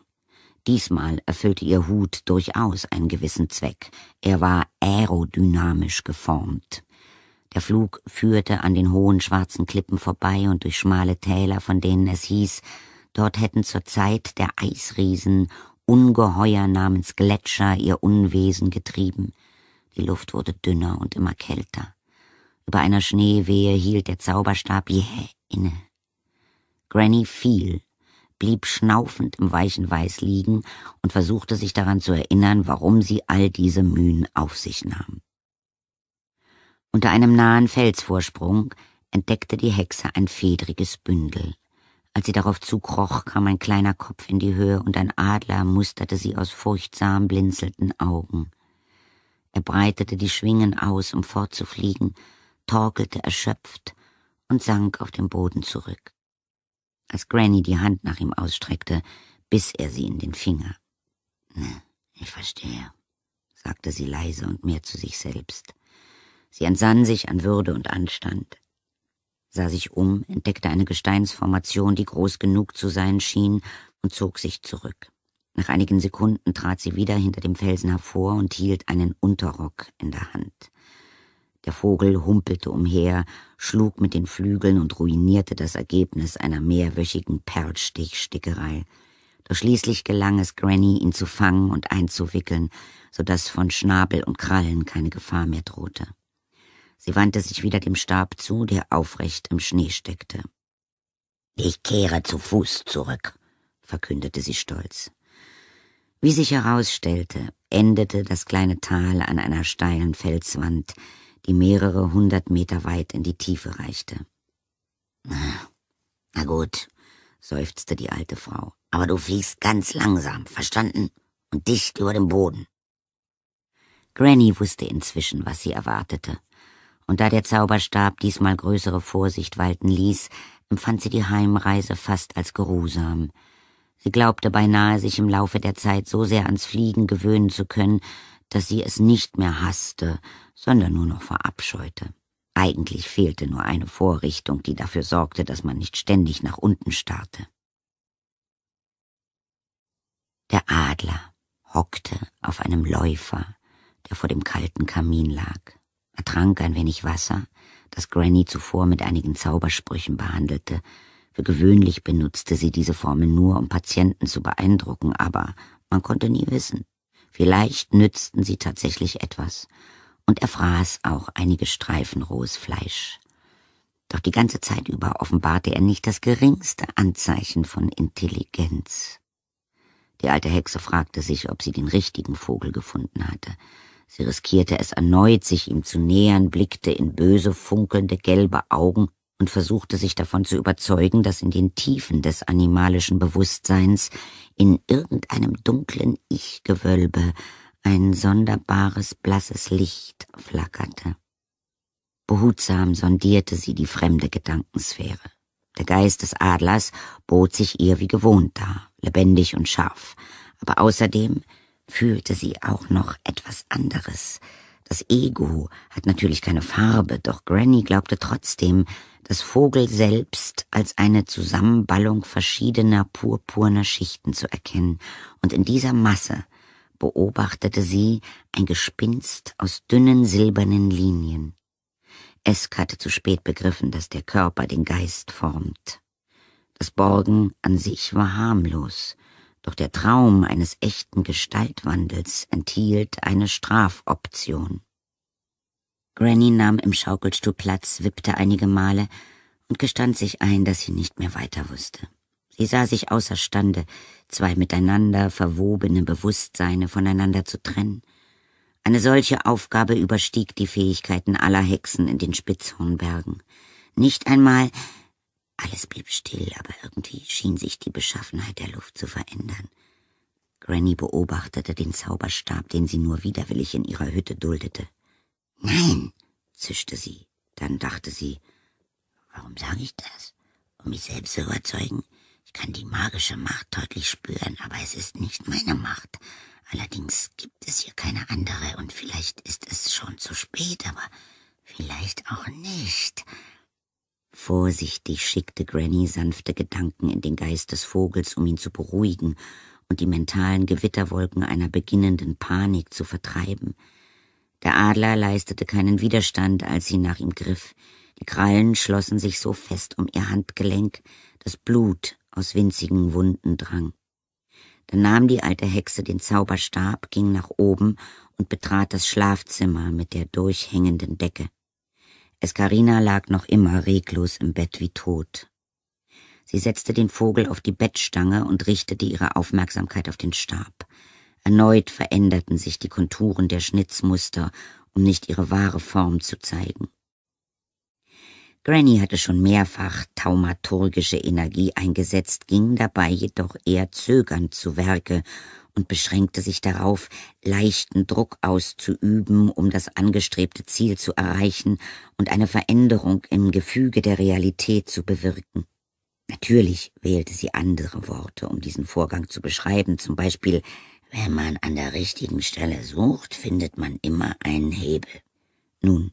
Diesmal erfüllte ihr Hut durchaus einen gewissen Zweck. Er war aerodynamisch geformt. Der Flug führte an den hohen schwarzen Klippen vorbei und durch schmale Täler, von denen es hieß, dort hätten zur Zeit der Eisriesen Ungeheuer namens Gletscher ihr Unwesen getrieben. Die Luft wurde dünner und immer kälter. Über einer Schneewehe hielt der Zauberstab jäh inne. Granny fiel, blieb schnaufend im weichen Weiß liegen und versuchte sich daran zu erinnern, warum sie all diese Mühen auf sich nahm. Unter einem nahen Felsvorsprung entdeckte die Hexe ein fedriges Bündel. Als sie darauf zukroch, kam ein kleiner Kopf in die Höhe und ein Adler musterte sie aus furchtsam blinzelnden Augen. Er breitete die Schwingen aus, um fortzufliegen, torkelte erschöpft und sank auf den Boden zurück. Als Granny die Hand nach ihm ausstreckte, biss er sie in den Finger. Ne, ich verstehe, sagte sie leise und mehr zu sich selbst. Sie entsann sich an Würde und Anstand sah sich um, entdeckte eine Gesteinsformation, die groß genug zu sein schien, und zog sich zurück. Nach einigen Sekunden trat sie wieder hinter dem Felsen hervor und hielt einen Unterrock in der Hand. Der Vogel humpelte umher, schlug mit den Flügeln und ruinierte das Ergebnis einer mehrwöchigen Perlstichstickerei. Doch schließlich gelang es Granny, ihn zu fangen und einzuwickeln, so dass von Schnabel und Krallen keine Gefahr mehr drohte. Sie wandte sich wieder dem Stab zu, der aufrecht im Schnee steckte. Ich kehre zu Fuß zurück, verkündete sie stolz. Wie sich herausstellte, endete das kleine Tal an einer steilen Felswand, die mehrere hundert Meter weit in die Tiefe reichte. Na gut, seufzte die alte Frau, aber du fliegst ganz langsam, verstanden? Und dicht über dem Boden. Granny wusste inzwischen, was sie erwartete und da der Zauberstab diesmal größere Vorsicht walten ließ, empfand sie die Heimreise fast als geruhsam. Sie glaubte beinahe, sich im Laufe der Zeit so sehr ans Fliegen gewöhnen zu können, dass sie es nicht mehr hasste, sondern nur noch verabscheute. Eigentlich fehlte nur eine Vorrichtung, die dafür sorgte, dass man nicht ständig nach unten starrte. Der Adler hockte auf einem Läufer, der vor dem kalten Kamin lag. Er trank ein wenig Wasser, das Granny zuvor mit einigen Zaubersprüchen behandelte. Für gewöhnlich benutzte sie diese Formel nur, um Patienten zu beeindrucken, aber man konnte nie wissen. Vielleicht nützten sie tatsächlich etwas. Und er fraß auch einige Streifen rohes Fleisch. Doch die ganze Zeit über offenbarte er nicht das geringste Anzeichen von Intelligenz. Die alte Hexe fragte sich, ob sie den richtigen Vogel gefunden hatte. Sie riskierte es erneut, sich ihm zu nähern, blickte in böse, funkelnde, gelbe Augen und versuchte sich davon zu überzeugen, dass in den Tiefen des animalischen Bewusstseins, in irgendeinem dunklen Ich-Gewölbe, ein sonderbares blasses Licht flackerte. Behutsam sondierte sie die fremde Gedankensphäre. Der Geist des Adlers bot sich ihr wie gewohnt dar, lebendig und scharf, aber außerdem fühlte sie auch noch etwas anderes. Das Ego hat natürlich keine Farbe, doch Granny glaubte trotzdem, das Vogel selbst als eine Zusammenballung verschiedener purpurner Schichten zu erkennen, und in dieser Masse beobachtete sie ein Gespinst aus dünnen silbernen Linien. Esk hatte zu spät begriffen, dass der Körper den Geist formt. Das Borgen an sich war harmlos, doch der Traum eines echten Gestaltwandels enthielt eine Strafoption. Granny nahm im Schaukelstuhl Platz, wippte einige Male und gestand sich ein, dass sie nicht mehr weiter wusste. Sie sah sich außerstande, zwei miteinander verwobene Bewusstseine voneinander zu trennen. Eine solche Aufgabe überstieg die Fähigkeiten aller Hexen in den Spitzhornbergen. Nicht einmal alles blieb still, aber irgendwie schien sich die Beschaffenheit der Luft zu verändern. Granny beobachtete den Zauberstab, den sie nur widerwillig in ihrer Hütte duldete. Nein, zischte sie. Dann dachte sie, warum sage ich das? Um mich selbst zu überzeugen. Ich kann die magische Macht deutlich spüren, aber es ist nicht meine Macht. Allerdings gibt es hier keine andere und vielleicht ist es schon zu spät, aber vielleicht auch nicht. Vorsichtig schickte Granny sanfte Gedanken in den Geist des Vogels, um ihn zu beruhigen und die mentalen Gewitterwolken einer beginnenden Panik zu vertreiben. Der Adler leistete keinen Widerstand, als sie nach ihm griff. Die Krallen schlossen sich so fest um ihr Handgelenk, dass Blut aus winzigen Wunden drang. Dann nahm die alte Hexe den Zauberstab, ging nach oben und betrat das Schlafzimmer mit der durchhängenden Decke. Escarina lag noch immer reglos im Bett wie tot. Sie setzte den Vogel auf die Bettstange und richtete ihre Aufmerksamkeit auf den Stab. Erneut veränderten sich die Konturen der Schnitzmuster, um nicht ihre wahre Form zu zeigen. Granny hatte schon mehrfach taumaturgische Energie eingesetzt, ging dabei jedoch eher zögernd zu Werke und beschränkte sich darauf, leichten Druck auszuüben, um das angestrebte Ziel zu erreichen und eine Veränderung im Gefüge der Realität zu bewirken. Natürlich wählte sie andere Worte, um diesen Vorgang zu beschreiben, zum Beispiel wenn man an der richtigen Stelle sucht, findet man immer einen Hebel. Nun,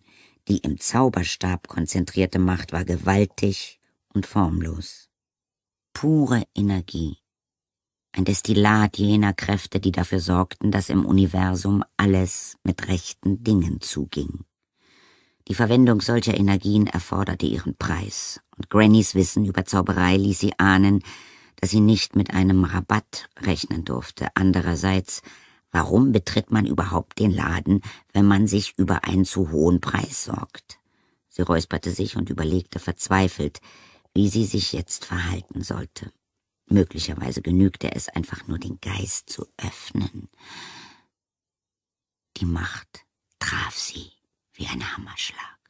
die im Zauberstab konzentrierte Macht war gewaltig und formlos. Pure Energie. Ein Destillat jener Kräfte, die dafür sorgten, dass im Universum alles mit rechten Dingen zuging. Die Verwendung solcher Energien erforderte ihren Preis, und Grannys Wissen über Zauberei ließ sie ahnen, dass sie nicht mit einem Rabatt rechnen durfte. Andererseits Warum betritt man überhaupt den Laden, wenn man sich über einen zu hohen Preis sorgt? Sie räusperte sich und überlegte verzweifelt, wie sie sich jetzt verhalten sollte. Möglicherweise genügte es einfach nur, den Geist zu öffnen. Die Macht traf sie wie ein Hammerschlag.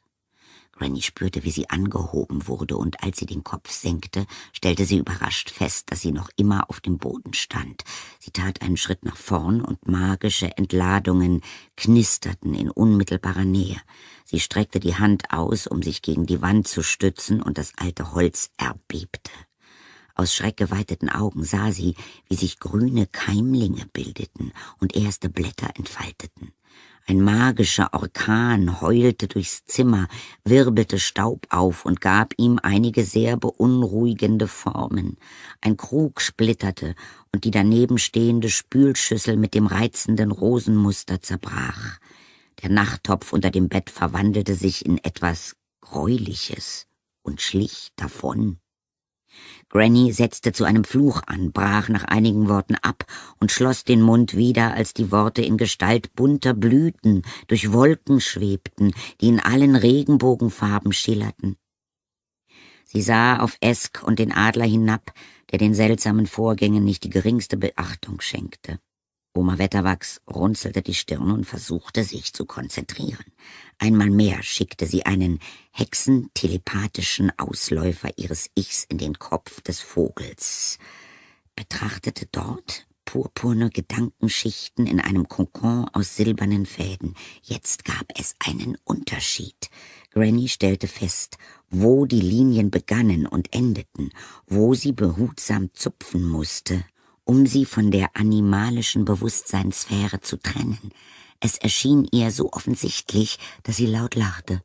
Granny spürte, wie sie angehoben wurde, und als sie den Kopf senkte, stellte sie überrascht fest, dass sie noch immer auf dem Boden stand. Sie tat einen Schritt nach vorn, und magische Entladungen knisterten in unmittelbarer Nähe. Sie streckte die Hand aus, um sich gegen die Wand zu stützen, und das alte Holz erbebte. Aus schreckgeweiteten Augen sah sie, wie sich grüne Keimlinge bildeten und erste Blätter entfalteten. Ein magischer Orkan heulte durchs Zimmer, wirbelte Staub auf und gab ihm einige sehr beunruhigende Formen. Ein Krug splitterte und die daneben stehende Spülschüssel mit dem reizenden Rosenmuster zerbrach. Der Nachttopf unter dem Bett verwandelte sich in etwas Gräuliches und schlich davon. Granny setzte zu einem Fluch an, brach nach einigen Worten ab und schloss den Mund wieder, als die Worte in Gestalt bunter Blüten durch Wolken schwebten, die in allen Regenbogenfarben schillerten. Sie sah auf Esk und den Adler hinab, der den seltsamen Vorgängen nicht die geringste Beachtung schenkte. Oma Wetterwachs runzelte die Stirn und versuchte sich zu konzentrieren. Einmal mehr schickte sie einen hexentelepathischen Ausläufer ihres Ichs in den Kopf des Vogels, betrachtete dort purpurne Gedankenschichten in einem Kokon aus silbernen Fäden. Jetzt gab es einen Unterschied. Granny stellte fest, wo die Linien begannen und endeten, wo sie behutsam zupfen musste, um sie von der animalischen Bewusstseinssphäre zu trennen. Es erschien ihr so offensichtlich, dass sie laut lachte.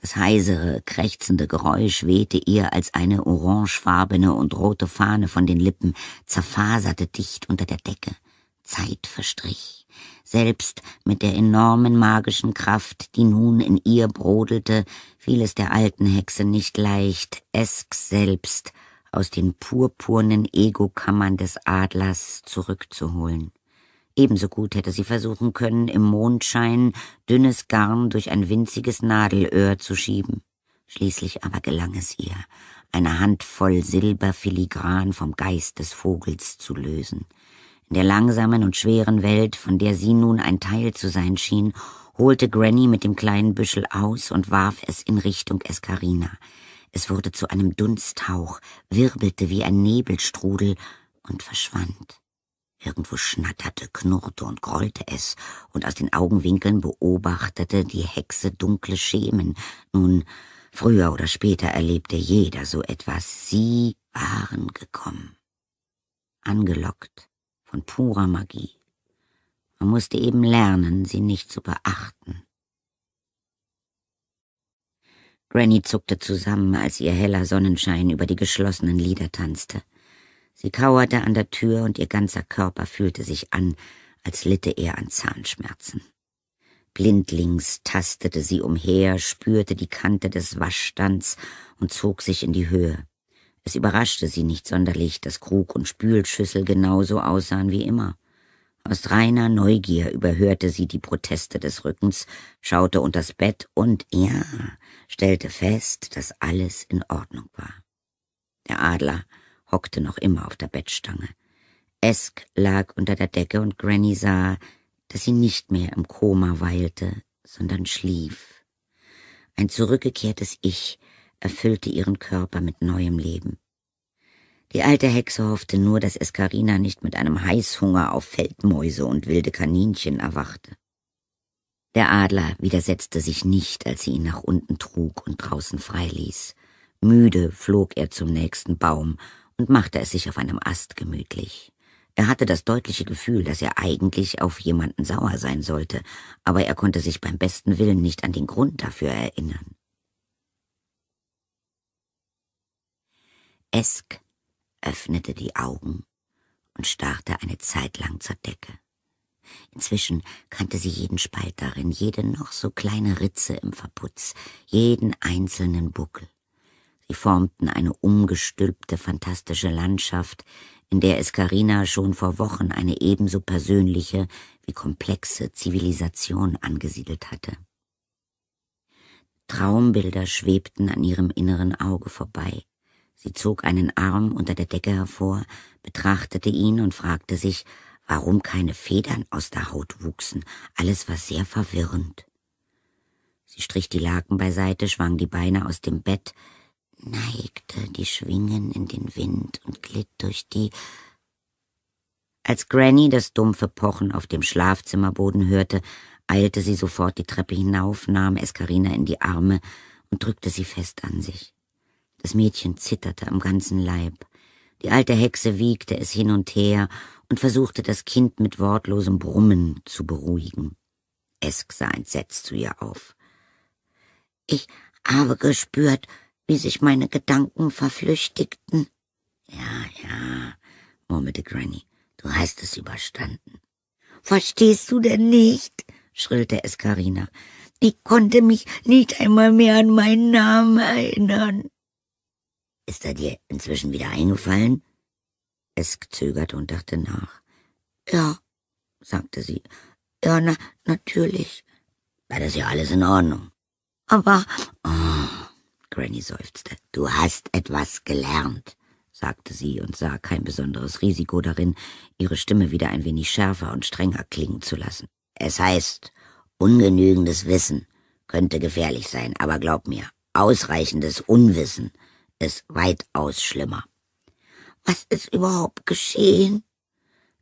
Das heisere, krächzende Geräusch wehte ihr als eine orangefarbene und rote Fahne von den Lippen, zerfaserte dicht unter der Decke. Zeit verstrich. Selbst mit der enormen magischen Kraft, die nun in ihr brodelte, fiel es der alten Hexe nicht leicht, Esk selbst aus den purpurnen Egokammern des Adlers zurückzuholen. Ebenso gut hätte sie versuchen können, im Mondschein dünnes Garn durch ein winziges Nadelöhr zu schieben. Schließlich aber gelang es ihr, eine Handvoll Silberfiligran vom Geist des Vogels zu lösen. In der langsamen und schweren Welt, von der sie nun ein Teil zu sein schien, holte Granny mit dem kleinen Büschel aus und warf es in Richtung Escarina. Es wurde zu einem Dunsthauch, wirbelte wie ein Nebelstrudel und verschwand. Irgendwo schnatterte, knurrte und grollte es, und aus den Augenwinkeln beobachtete die Hexe dunkle Schemen. Nun, früher oder später erlebte jeder so etwas. Sie waren gekommen. Angelockt von purer Magie. Man musste eben lernen, sie nicht zu beachten. Granny zuckte zusammen, als ihr heller Sonnenschein über die geschlossenen Lider tanzte. Sie kauerte an der Tür und ihr ganzer Körper fühlte sich an, als litte er an Zahnschmerzen. Blindlings tastete sie umher, spürte die Kante des Waschstands und zog sich in die Höhe. Es überraschte sie nicht sonderlich, dass Krug und Spülschüssel genauso aussahen wie immer. Aus reiner Neugier überhörte sie die Proteste des Rückens, schaute unters Bett und ja, stellte fest, dass alles in Ordnung war. Der Adler hockte noch immer auf der Bettstange. Esk lag unter der Decke und Granny sah, dass sie nicht mehr im Koma weilte, sondern schlief. Ein zurückgekehrtes Ich erfüllte ihren Körper mit neuem Leben. Die alte Hexe hoffte nur, dass Eskarina nicht mit einem Heißhunger auf Feldmäuse und wilde Kaninchen erwachte. Der Adler widersetzte sich nicht, als sie ihn nach unten trug und draußen freiließ. Müde flog er zum nächsten Baum und machte es sich auf einem Ast gemütlich. Er hatte das deutliche Gefühl, dass er eigentlich auf jemanden sauer sein sollte, aber er konnte sich beim besten Willen nicht an den Grund dafür erinnern. Esk öffnete die Augen und starrte eine Zeit lang zur Decke. Inzwischen kannte sie jeden Spalt darin, jede noch so kleine Ritze im Verputz, jeden einzelnen Buckel. Sie formten eine umgestülpte, fantastische Landschaft, in der es Carina schon vor Wochen eine ebenso persönliche wie komplexe Zivilisation angesiedelt hatte. Traumbilder schwebten an ihrem inneren Auge vorbei. Sie zog einen Arm unter der Decke hervor, betrachtete ihn und fragte sich, warum keine Federn aus der Haut wuchsen, alles war sehr verwirrend. Sie strich die Laken beiseite, schwang die Beine aus dem Bett, neigte die Schwingen in den Wind und glitt durch die als Granny das dumpfe Pochen auf dem Schlafzimmerboden hörte, eilte sie sofort die Treppe hinauf, nahm Escarina in die Arme und drückte sie fest an sich. Das Mädchen zitterte am ganzen Leib. Die alte Hexe wiegte es hin und her und versuchte das Kind mit wortlosem Brummen zu beruhigen. Esk sah entsetzt zu ihr auf. Ich habe gespürt, wie sich meine Gedanken verflüchtigten. Ja, ja, murmelte Granny, du hast es überstanden. Verstehst du denn nicht? schrillte Eskarina. Ich konnte mich nicht einmal mehr an meinen Namen erinnern. Ist er dir inzwischen wieder eingefallen? Esk zögerte und dachte nach. Ja, sagte sie. Ja, na, natürlich. Na, das ist ja alles in Ordnung. Aber. Oh, Granny seufzte. Du hast etwas gelernt, sagte sie und sah kein besonderes Risiko darin, ihre Stimme wieder ein wenig schärfer und strenger klingen zu lassen. Es heißt, ungenügendes Wissen könnte gefährlich sein, aber glaub mir, ausreichendes Unwissen ist weitaus schlimmer. Was ist überhaupt geschehen?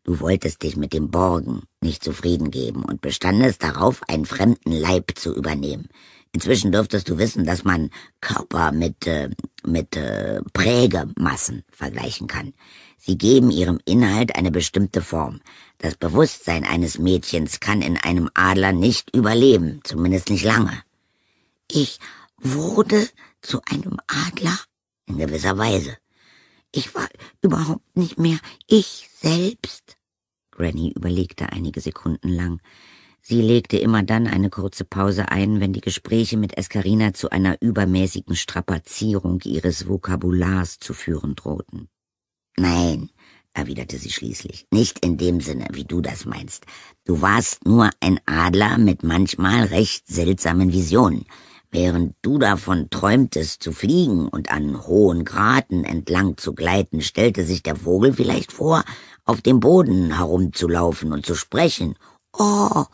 Du wolltest dich mit dem Borgen nicht zufrieden geben und bestandest darauf, einen fremden Leib zu übernehmen. Inzwischen dürftest du wissen, dass man Körper mit, äh, mit äh, Prägemassen vergleichen kann. Sie geben ihrem Inhalt eine bestimmte Form. Das Bewusstsein eines Mädchens kann in einem Adler nicht überleben, zumindest nicht lange. Ich wurde zu einem Adler? In gewisser Weise. Ich war überhaupt nicht mehr ich selbst. Granny überlegte einige Sekunden lang. Sie legte immer dann eine kurze Pause ein, wenn die Gespräche mit Escarina zu einer übermäßigen Strapazierung ihres Vokabulars zu führen drohten. Nein, erwiderte sie schließlich, nicht in dem Sinne, wie du das meinst. Du warst nur ein Adler mit manchmal recht seltsamen Visionen. Während du davon träumtest zu fliegen und an hohen Graten entlang zu gleiten, stellte sich der Vogel vielleicht vor, auf dem Boden herumzulaufen und zu sprechen. Oh.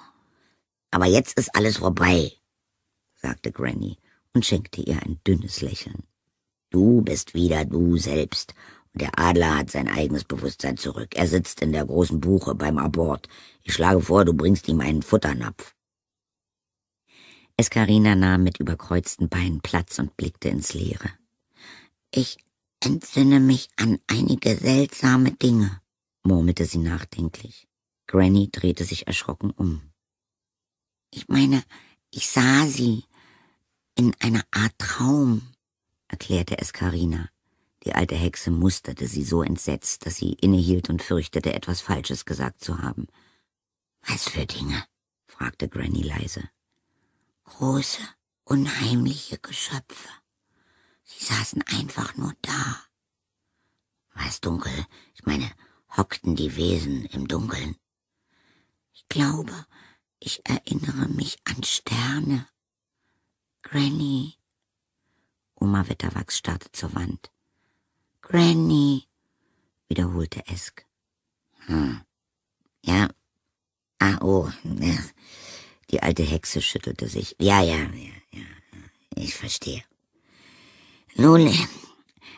Aber jetzt ist alles vorbei, sagte Granny und schenkte ihr ein dünnes Lächeln. Du bist wieder du selbst, und der Adler hat sein eigenes Bewusstsein zurück. Er sitzt in der großen Buche beim Abort. Ich schlage vor, du bringst ihm einen Futternapf. Escarina nahm mit überkreuzten Beinen Platz und blickte ins Leere. Ich entsinne mich an einige seltsame Dinge, murmelte sie nachdenklich. Granny drehte sich erschrocken um. Ich meine, ich sah sie in einer Art Traum, erklärte Escarina. Die alte Hexe musterte sie so entsetzt, dass sie innehielt und fürchtete, etwas Falsches gesagt zu haben. Was für Dinge? fragte Granny leise große, unheimliche Geschöpfe. Sie saßen einfach nur da. War es dunkel? Ich meine, hockten die Wesen im Dunkeln. Ich glaube, ich erinnere mich an Sterne. Granny. Oma Wetterwachs starrte zur Wand. Granny, wiederholte Esk. Hm. Ja. Ah, oh. Ja. Die alte Hexe schüttelte sich. Ja, ja, ja, ja, ich verstehe. Nun,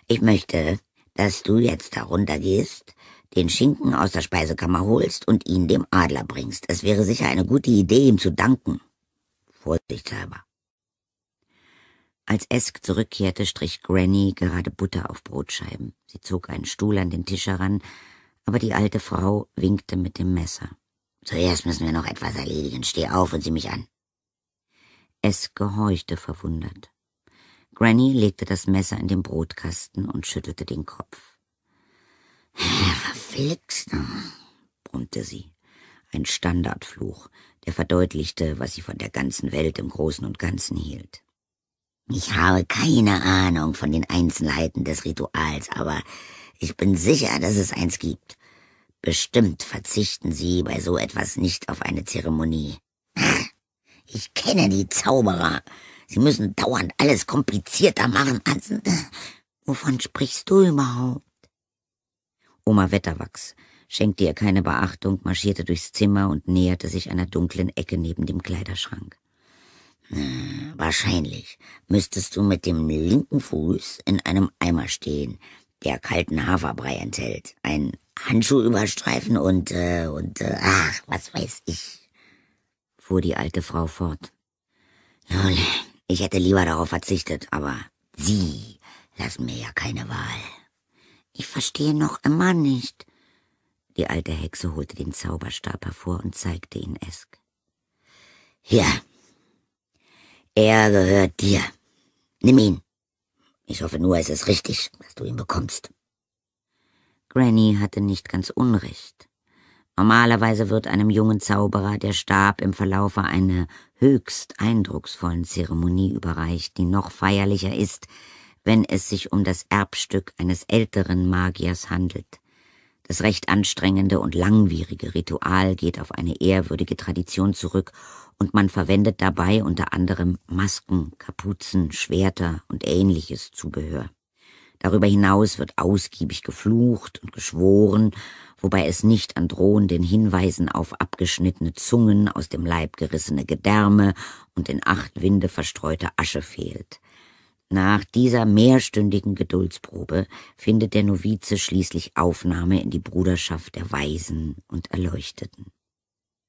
ich möchte, dass du jetzt darunter gehst, den Schinken aus der Speisekammer holst und ihn dem Adler bringst. Es wäre sicher eine gute Idee, ihm zu danken. Vorsichtshalber. Als Esk zurückkehrte, strich Granny gerade Butter auf Brotscheiben. Sie zog einen Stuhl an den Tisch heran, aber die alte Frau winkte mit dem Messer. Zuerst müssen wir noch etwas erledigen. Steh auf und sieh mich an. Es gehorchte verwundert. Granny legte das Messer in den Brotkasten und schüttelte den Kopf. Verflixt, brummte sie. Ein Standardfluch, der verdeutlichte, was sie von der ganzen Welt im Großen und Ganzen hielt. Ich habe keine Ahnung von den Einzelheiten des Rituals, aber ich bin sicher, dass es eins gibt. Bestimmt verzichten Sie bei so etwas nicht auf eine Zeremonie. Ich kenne die Zauberer. Sie müssen dauernd alles komplizierter machen als... Wovon sprichst du überhaupt? Oma Wetterwachs schenkte ihr keine Beachtung, marschierte durchs Zimmer und näherte sich einer dunklen Ecke neben dem Kleiderschrank. Wahrscheinlich müsstest du mit dem linken Fuß in einem Eimer stehen, der kalten Haferbrei enthält. Ein Handschuh überstreifen und, äh, und, äh, ach, was weiß ich, fuhr die alte Frau fort. Nun, ich hätte lieber darauf verzichtet, aber Sie lassen mir ja keine Wahl. Ich verstehe noch immer nicht. Die alte Hexe holte den Zauberstab hervor und zeigte ihn Esk. Hier. Er gehört dir. Nimm ihn. Ich hoffe nur, es ist richtig, dass du ihn bekommst. Granny hatte nicht ganz Unrecht. Normalerweise wird einem jungen Zauberer der Stab im Verlaufe einer höchst eindrucksvollen Zeremonie überreicht, die noch feierlicher ist, wenn es sich um das Erbstück eines älteren Magiers handelt. Das recht anstrengende und langwierige Ritual geht auf eine ehrwürdige Tradition zurück und man verwendet dabei unter anderem Masken, Kapuzen, Schwerter und ähnliches Zubehör. Darüber hinaus wird ausgiebig geflucht und geschworen, wobei es nicht an drohenden Hinweisen auf abgeschnittene Zungen, aus dem Leib gerissene Gedärme und in acht Winde verstreute Asche fehlt. Nach dieser mehrstündigen Geduldsprobe findet der Novize schließlich Aufnahme in die Bruderschaft der Weisen und Erleuchteten.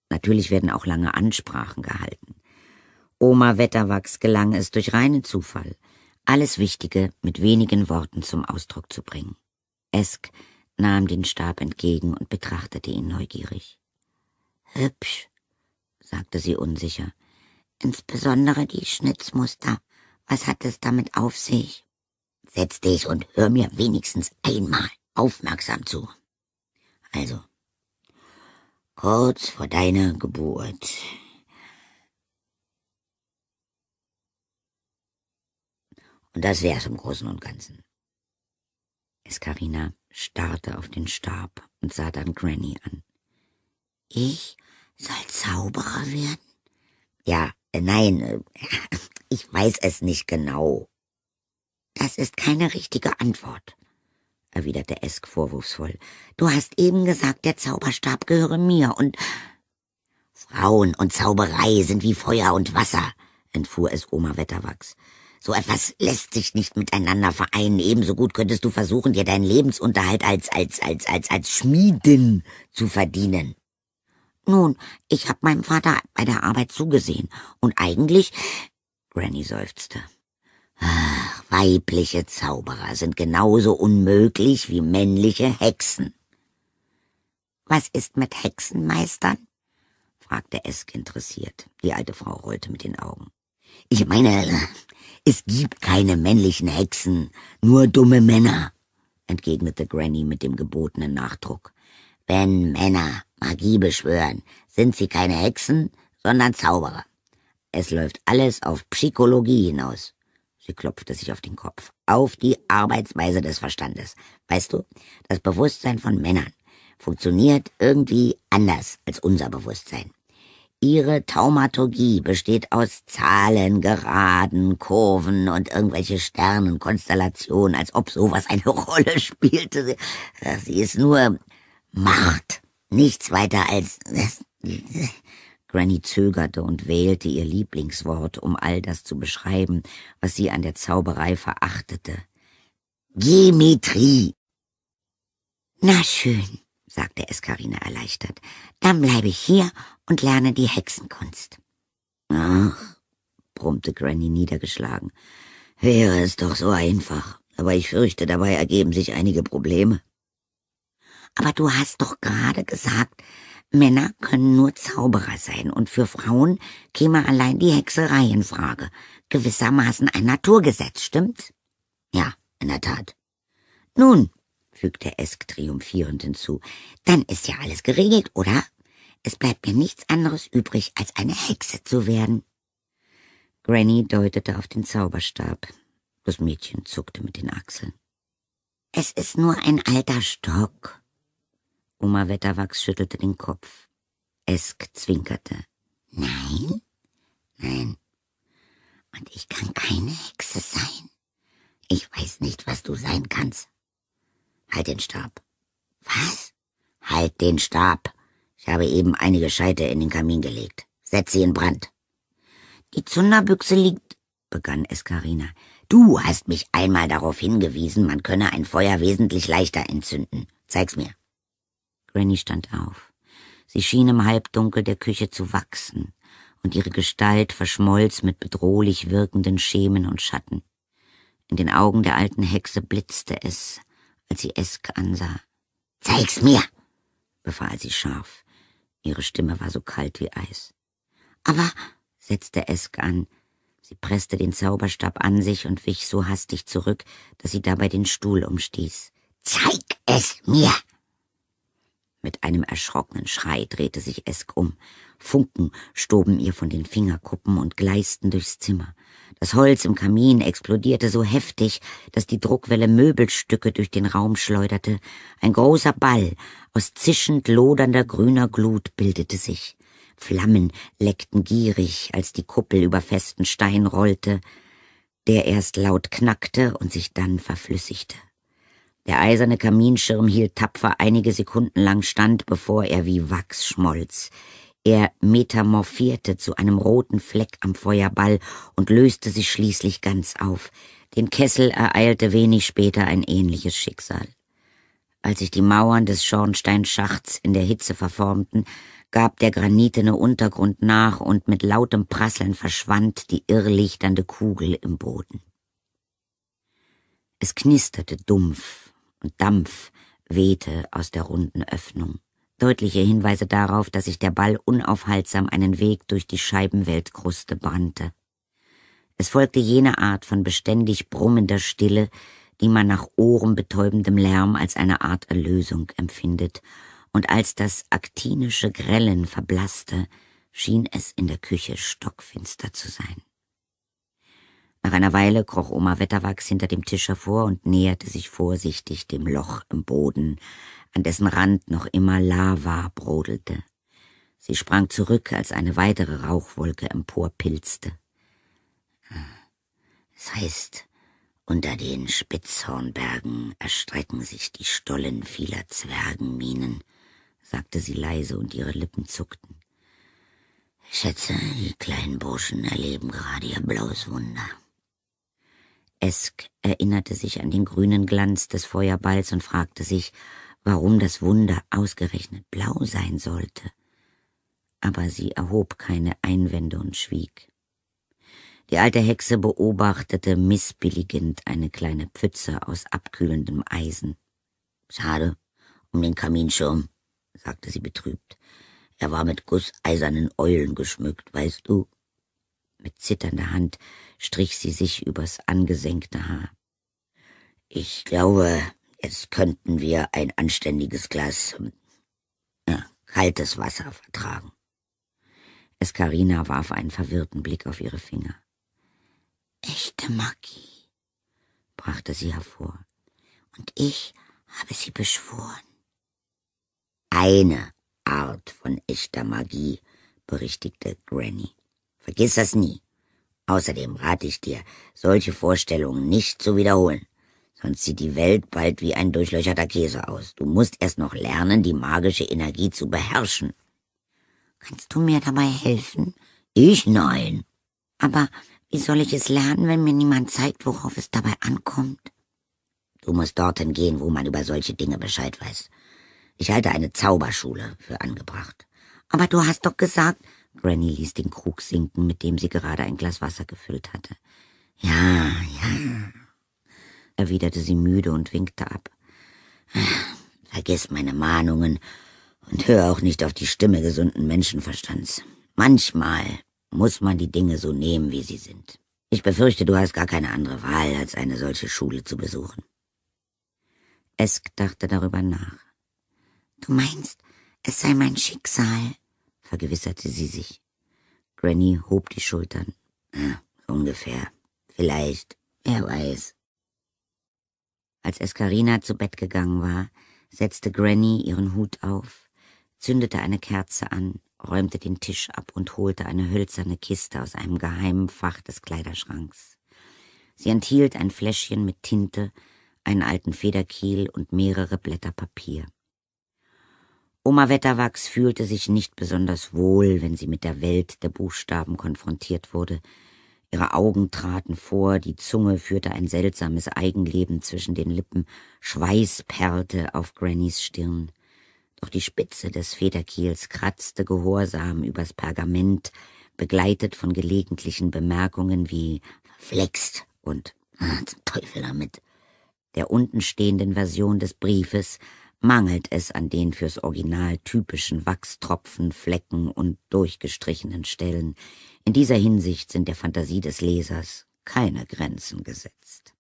Natürlich werden auch lange Ansprachen gehalten. Oma Wetterwachs gelang es durch reinen Zufall, alles Wichtige mit wenigen Worten zum Ausdruck zu bringen. Esk nahm den Stab entgegen und betrachtete ihn neugierig. Hübsch, sagte sie unsicher, insbesondere die Schnitzmuster. Was hat es damit auf sich? Setz dich und hör mir wenigstens einmal aufmerksam zu. Also, kurz vor deiner Geburt Und das wär's im Großen und Ganzen. Escarina starrte auf den Stab und sah dann Granny an. Ich soll Zauberer werden? Ja, äh, nein, äh, ich weiß es nicht genau. Das ist keine richtige Antwort, erwiderte Esk vorwurfsvoll. Du hast eben gesagt, der Zauberstab gehöre mir und Frauen und Zauberei sind wie Feuer und Wasser, entfuhr es Oma Wetterwachs. So etwas lässt sich nicht miteinander vereinen. Ebenso gut könntest du versuchen, dir deinen Lebensunterhalt als, als, als, als, als Schmiedin zu verdienen. Nun, ich hab meinem Vater bei der Arbeit zugesehen. Und eigentlich, Granny seufzte. Ach, weibliche Zauberer sind genauso unmöglich wie männliche Hexen. Was ist mit Hexenmeistern? fragte Esk interessiert. Die alte Frau rollte mit den Augen. Ich meine, es gibt keine männlichen Hexen, nur dumme Männer, entgegnete Granny mit dem gebotenen Nachdruck. Wenn Männer Magie beschwören, sind sie keine Hexen, sondern Zauberer. Es läuft alles auf Psychologie hinaus. Sie klopfte sich auf den Kopf. Auf die Arbeitsweise des Verstandes. Weißt du, das Bewusstsein von Männern funktioniert irgendwie anders als unser Bewusstsein. Ihre Taumaturgie besteht aus Zahlen, Geraden, Kurven und irgendwelche Sternenkonstellationen, als ob sowas eine Rolle spielte. Sie ist nur Macht, nichts weiter als... Granny zögerte und wählte ihr Lieblingswort, um all das zu beschreiben, was sie an der Zauberei verachtete. Geometrie. Na schön sagte Eskarina erleichtert. Dann bleibe ich hier und lerne die Hexenkunst. Ach, brummte Granny niedergeschlagen. Wäre es doch so einfach. Aber ich fürchte, dabei ergeben sich einige Probleme. Aber du hast doch gerade gesagt, Männer können nur Zauberer sein und für Frauen käme allein die Hexerei in Frage. Gewissermaßen ein Naturgesetz, stimmt? Ja, in der Tat. Nun, fügte Esk triumphierend hinzu, dann ist ja alles geregelt, oder? Es bleibt mir nichts anderes übrig, als eine Hexe zu werden. Granny deutete auf den Zauberstab. Das Mädchen zuckte mit den Achseln. Es ist nur ein alter Stock. Oma Wetterwachs schüttelte den Kopf. Esk zwinkerte. Nein? Nein. Und ich kann keine Hexe sein. Ich weiß nicht, was du sein kannst. Halt den Stab. Was? Halt den Stab. Ich habe eben einige Scheite in den Kamin gelegt. Setz sie in Brand. Die Zunderbüchse liegt, begann Escarina. Du hast mich einmal darauf hingewiesen, man könne ein Feuer wesentlich leichter entzünden. Zeig's mir. Granny stand auf. Sie schien im Halbdunkel der Küche zu wachsen, und ihre Gestalt verschmolz mit bedrohlich wirkenden Schemen und Schatten. In den Augen der alten Hexe blitzte es, als sie Esk ansah. Zeig's mir, befahl sie scharf. Ihre Stimme war so kalt wie Eis. Aber, setzte Esk an, sie presste den Zauberstab an sich und wich so hastig zurück, dass sie dabei den Stuhl umstieß. Zeig es mir! Mit einem erschrockenen Schrei drehte sich Esk um Funken stoben ihr von den Fingerkuppen und gleisten durchs Zimmer. Das Holz im Kamin explodierte so heftig, dass die Druckwelle Möbelstücke durch den Raum schleuderte. Ein großer Ball aus zischend lodernder grüner Glut bildete sich. Flammen leckten gierig, als die Kuppel über festen Stein rollte, der erst laut knackte und sich dann verflüssigte. Der eiserne Kaminschirm hielt tapfer einige Sekunden lang stand, bevor er wie Wachs schmolz. Er metamorphierte zu einem roten Fleck am Feuerball und löste sich schließlich ganz auf. Den Kessel ereilte wenig später ein ähnliches Schicksal. Als sich die Mauern des Schornsteinschachts in der Hitze verformten, gab der granitene Untergrund nach und mit lautem Prasseln verschwand die irrlichternde Kugel im Boden. Es knisterte dumpf und Dampf wehte aus der runden Öffnung deutliche Hinweise darauf, dass sich der Ball unaufhaltsam einen Weg durch die Scheibenweltkruste brannte. Es folgte jene Art von beständig brummender Stille, die man nach ohrenbetäubendem Lärm als eine Art Erlösung empfindet, und als das aktinische Grellen verblasste, schien es in der Küche stockfinster zu sein. Nach einer Weile kroch Oma Wetterwachs hinter dem Tisch hervor und näherte sich vorsichtig dem Loch im Boden, an dessen Rand noch immer Lava brodelte. Sie sprang zurück, als eine weitere Rauchwolke emporpilzte. Es heißt, unter den Spitzhornbergen erstrecken sich die Stollen vieler Zwergenminen, sagte sie leise und ihre Lippen zuckten. Ich schätze, die kleinen Burschen erleben gerade ihr blaues Wunder. Esk erinnerte sich an den grünen Glanz des Feuerballs und fragte sich, warum das Wunder ausgerechnet blau sein sollte. Aber sie erhob keine Einwände und schwieg. Die alte Hexe beobachtete missbilligend eine kleine Pfütze aus abkühlendem Eisen. Schade, um den Kaminschirm, sagte sie betrübt. Er war mit gusseisernen Eulen geschmückt, weißt du? Mit zitternder Hand strich sie sich übers angesenkte Haar. Ich glaube, es könnten wir ein anständiges Glas äh, kaltes Wasser vertragen. Eskarina warf einen verwirrten Blick auf ihre Finger. Echte Magie, brachte sie hervor. Und ich habe sie beschworen. Eine Art von echter Magie, berichtigte Granny. Vergiss das nie. Außerdem rate ich dir, solche Vorstellungen nicht zu wiederholen sonst sieht die Welt bald wie ein durchlöcherter Käse aus. Du musst erst noch lernen, die magische Energie zu beherrschen. Kannst du mir dabei helfen? Ich nein. Aber wie soll ich es lernen, wenn mir niemand zeigt, worauf es dabei ankommt? Du musst dorthin gehen, wo man über solche Dinge Bescheid weiß. Ich halte eine Zauberschule für angebracht. Aber du hast doch gesagt, Granny ließ den Krug sinken, mit dem sie gerade ein Glas Wasser gefüllt hatte. Ja, ja, erwiderte sie müde und winkte ab. Vergiss meine Mahnungen und hör auch nicht auf die Stimme gesunden Menschenverstands. Manchmal muss man die Dinge so nehmen, wie sie sind. Ich befürchte, du hast gar keine andere Wahl, als eine solche Schule zu besuchen. Esk dachte darüber nach. Du meinst, es sei mein Schicksal, vergewisserte sie sich. Granny hob die Schultern. Ja, ah, ungefähr. Vielleicht. Wer weiß. Als Escarina zu Bett gegangen war, setzte Granny ihren Hut auf, zündete eine Kerze an, räumte den Tisch ab und holte eine hölzerne Kiste aus einem geheimen Fach des Kleiderschranks. Sie enthielt ein Fläschchen mit Tinte, einen alten Federkiel und mehrere Blätter Papier. Oma Wetterwachs fühlte sich nicht besonders wohl, wenn sie mit der Welt der Buchstaben konfrontiert wurde, Ihre Augen traten vor, die Zunge führte ein seltsames Eigenleben zwischen den Lippen, Schweiß perlte auf Grannys Stirn. Doch die Spitze des Federkiels kratzte gehorsam übers Pergament, begleitet von gelegentlichen Bemerkungen wie flext und ah, zum Teufel damit der untenstehenden Version des Briefes mangelt es an den fürs Original typischen Wachstropfen, Flecken und durchgestrichenen Stellen. In dieser Hinsicht sind der Fantasie des Lesers keine Grenzen gesetzt.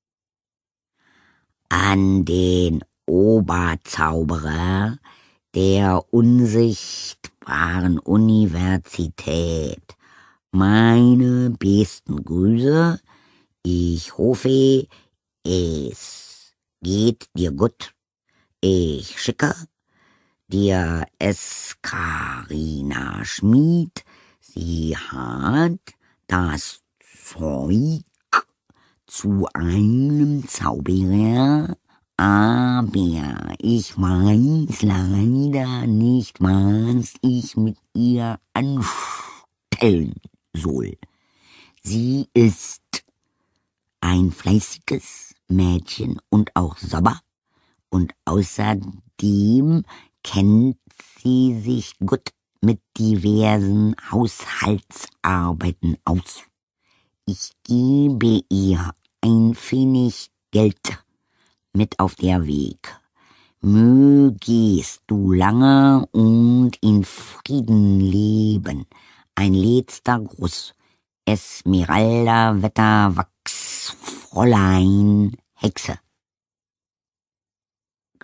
An den Oberzauberer der unsichtbaren Universität. Meine besten Grüße. Ich hoffe, es geht dir gut. Ich schicke dir es Karina Schmid, sie hat das Zeug zu einem Zauberer, aber ich weiß leider nicht, was ich mit ihr anstellen soll. Sie ist ein fleißiges Mädchen und auch sauber und außerdem kennt sie sich gut mit diversen Haushaltsarbeiten aus. Ich gebe ihr ein wenig Geld mit auf der Weg. Mögest du lange und in Frieden leben. Ein letzter Gruß. Esmeralda Wetterwachs Fräulein Hexe.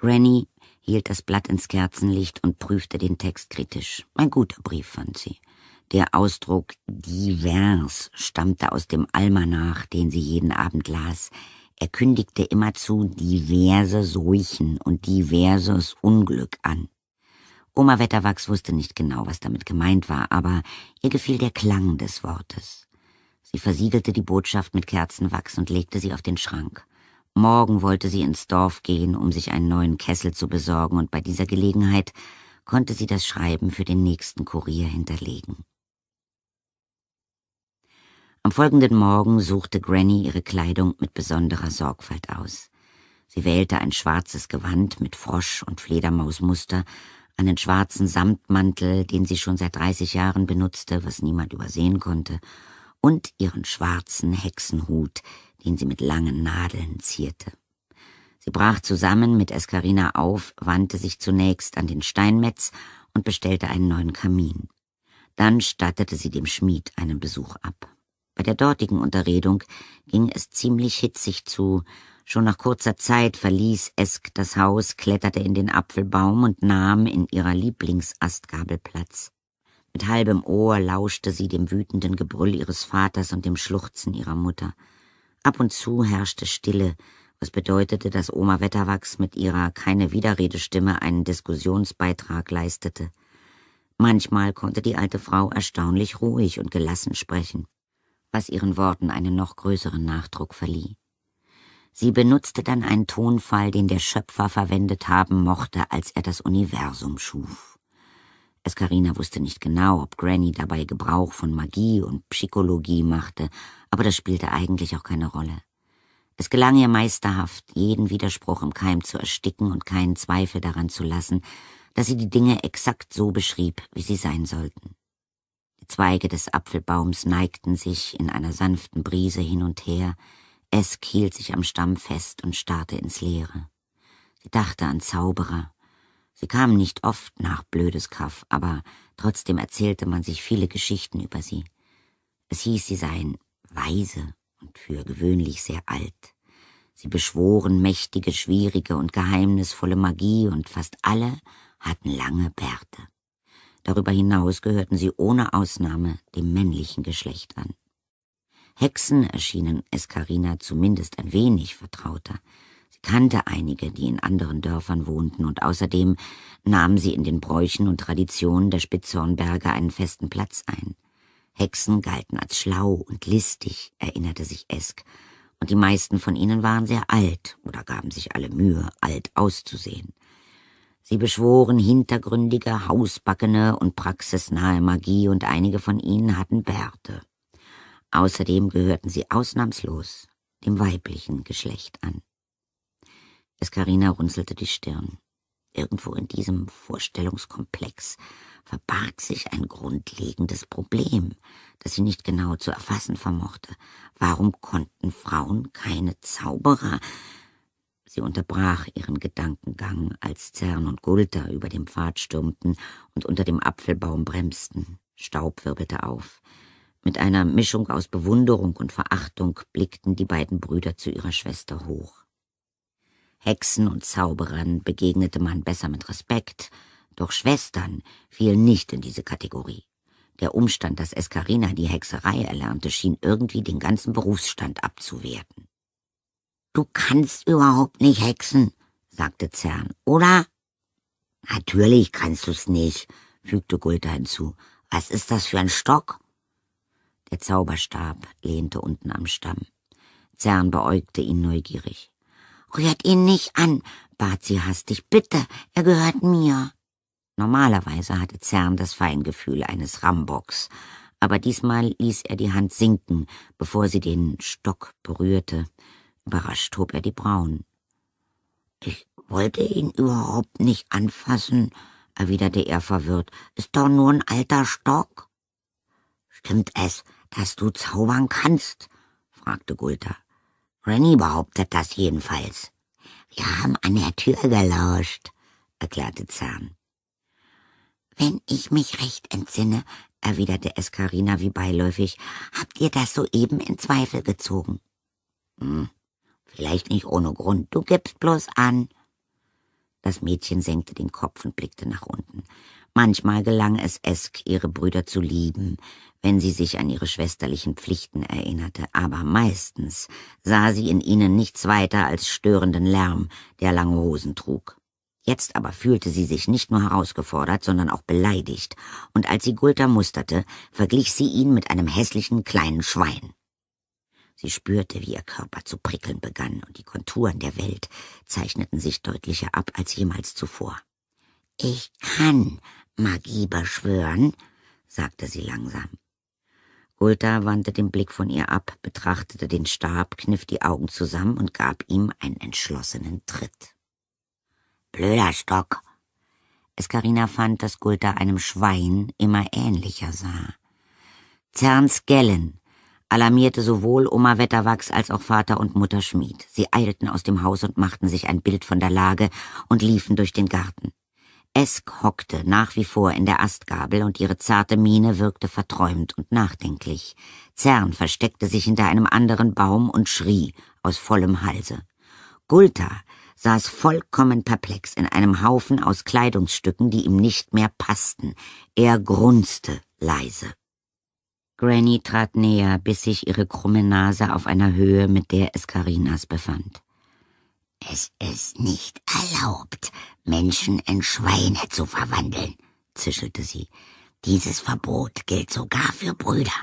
Granny hielt das Blatt ins Kerzenlicht und prüfte den Text kritisch. Ein guter Brief fand sie. Der Ausdruck divers stammte aus dem Almanach, den sie jeden Abend las. Er kündigte immerzu diverse Seuchen und diverses Unglück an. Oma Wetterwachs wusste nicht genau, was damit gemeint war, aber ihr gefiel der Klang des Wortes. Sie versiegelte die Botschaft mit Kerzenwachs und legte sie auf den Schrank. Morgen wollte sie ins Dorf gehen, um sich einen neuen Kessel zu besorgen, und bei dieser Gelegenheit konnte sie das Schreiben für den nächsten Kurier hinterlegen. Am folgenden Morgen suchte Granny ihre Kleidung mit besonderer Sorgfalt aus. Sie wählte ein schwarzes Gewand mit Frosch- und Fledermausmuster, einen schwarzen Samtmantel, den sie schon seit 30 Jahren benutzte, was niemand übersehen konnte, und ihren schwarzen Hexenhut, den sie mit langen Nadeln zierte. Sie brach zusammen mit Escarina auf, wandte sich zunächst an den Steinmetz und bestellte einen neuen Kamin. Dann stattete sie dem Schmied einen Besuch ab. Bei der dortigen Unterredung ging es ziemlich hitzig zu. Schon nach kurzer Zeit verließ Esk das Haus, kletterte in den Apfelbaum und nahm in ihrer Lieblingsastgabel Platz. Mit halbem Ohr lauschte sie dem wütenden Gebrüll ihres Vaters und dem Schluchzen ihrer Mutter. Ab und zu herrschte Stille, was bedeutete, dass Oma Wetterwachs mit ihrer keine Widerredestimme einen Diskussionsbeitrag leistete. Manchmal konnte die alte Frau erstaunlich ruhig und gelassen sprechen, was ihren Worten einen noch größeren Nachdruck verlieh. Sie benutzte dann einen Tonfall, den der Schöpfer verwendet haben mochte, als er das Universum schuf. Eskarina wusste nicht genau, ob Granny dabei Gebrauch von Magie und Psychologie machte, aber das spielte eigentlich auch keine Rolle. Es gelang ihr meisterhaft, jeden Widerspruch im Keim zu ersticken und keinen Zweifel daran zu lassen, dass sie die Dinge exakt so beschrieb, wie sie sein sollten. Die Zweige des Apfelbaums neigten sich in einer sanften Brise hin und her, Esk hielt sich am Stamm fest und starrte ins Leere. Sie dachte an Zauberer, Sie kamen nicht oft nach Blödes Kaff, aber trotzdem erzählte man sich viele Geschichten über sie. Es hieß, sie seien weise und für gewöhnlich sehr alt. Sie beschworen mächtige, schwierige und geheimnisvolle Magie, und fast alle hatten lange Bärte. Darüber hinaus gehörten sie ohne Ausnahme dem männlichen Geschlecht an. Hexen erschienen Escarina zumindest ein wenig vertrauter, kannte einige, die in anderen Dörfern wohnten, und außerdem nahmen sie in den Bräuchen und Traditionen der Spitzhornberger einen festen Platz ein. Hexen galten als schlau und listig, erinnerte sich Esk, und die meisten von ihnen waren sehr alt oder gaben sich alle Mühe, alt auszusehen. Sie beschworen hintergründige, hausbackene und praxisnahe Magie, und einige von ihnen hatten Bärte. Außerdem gehörten sie ausnahmslos dem weiblichen Geschlecht an. Escarina runzelte die Stirn. Irgendwo in diesem Vorstellungskomplex verbarg sich ein grundlegendes Problem, das sie nicht genau zu erfassen vermochte. Warum konnten Frauen keine Zauberer? Sie unterbrach ihren Gedankengang, als Zern und Gulter über dem Pfad stürmten und unter dem Apfelbaum bremsten. Staub wirbelte auf. Mit einer Mischung aus Bewunderung und Verachtung blickten die beiden Brüder zu ihrer Schwester hoch. Hexen und Zauberern begegnete man besser mit Respekt, doch Schwestern fielen nicht in diese Kategorie. Der Umstand, dass Escarina die Hexerei erlernte, schien irgendwie den ganzen Berufsstand abzuwerten. Du kannst überhaupt nicht hexen, sagte Zern, oder? Natürlich kannst du's nicht, fügte Gulda hinzu. Was ist das für ein Stock? Der Zauberstab lehnte unten am Stamm. Zern beäugte ihn neugierig. Rührt ihn nicht an, bat sie hastig. Bitte, er gehört mir. Normalerweise hatte Zern das Feingefühl eines Rambocks, aber diesmal ließ er die Hand sinken, bevor sie den Stock berührte. Überrascht hob er die Brauen. Ich wollte ihn überhaupt nicht anfassen, erwiderte er verwirrt. Ist doch nur ein alter Stock. Stimmt es, dass du zaubern kannst? fragte Gulter. Rennie behauptet das jedenfalls. Wir haben an der Tür gelauscht, erklärte Zahn. Wenn ich mich recht entsinne, erwiderte Escarina wie beiläufig, habt ihr das soeben in Zweifel gezogen. Hm, vielleicht nicht ohne Grund. Du gibst bloß an. Das Mädchen senkte den Kopf und blickte nach unten. Manchmal gelang es Esk, ihre Brüder zu lieben, wenn sie sich an ihre schwesterlichen Pflichten erinnerte, aber meistens sah sie in ihnen nichts weiter als störenden Lärm, der lange Hosen trug. Jetzt aber fühlte sie sich nicht nur herausgefordert, sondern auch beleidigt, und als sie Gulter musterte, verglich sie ihn mit einem hässlichen kleinen Schwein. Sie spürte, wie ihr Körper zu prickeln begann, und die Konturen der Welt zeichneten sich deutlicher ab als jemals zuvor. Ich kann Magie beschwören, sagte sie langsam. Gulda wandte den Blick von ihr ab, betrachtete den Stab, kniff die Augen zusammen und gab ihm einen entschlossenen Tritt. Blöder Stock! Eskarina fand, dass Gulda einem Schwein immer ähnlicher sah. Zerns Gellen alarmierte sowohl Oma Wetterwachs als auch Vater und Mutter Schmied. Sie eilten aus dem Haus und machten sich ein Bild von der Lage und liefen durch den Garten. Esk hockte nach wie vor in der Astgabel und ihre zarte Miene wirkte verträumt und nachdenklich. Zern versteckte sich hinter einem anderen Baum und schrie aus vollem Halse. Gulta saß vollkommen perplex in einem Haufen aus Kleidungsstücken, die ihm nicht mehr passten. Er grunzte leise. Granny trat näher, bis sich ihre krumme Nase auf einer Höhe, mit der Eskarinas befand. Es ist nicht erlaubt, Menschen in Schweine zu verwandeln, zischelte sie. Dieses Verbot gilt sogar für Brüder.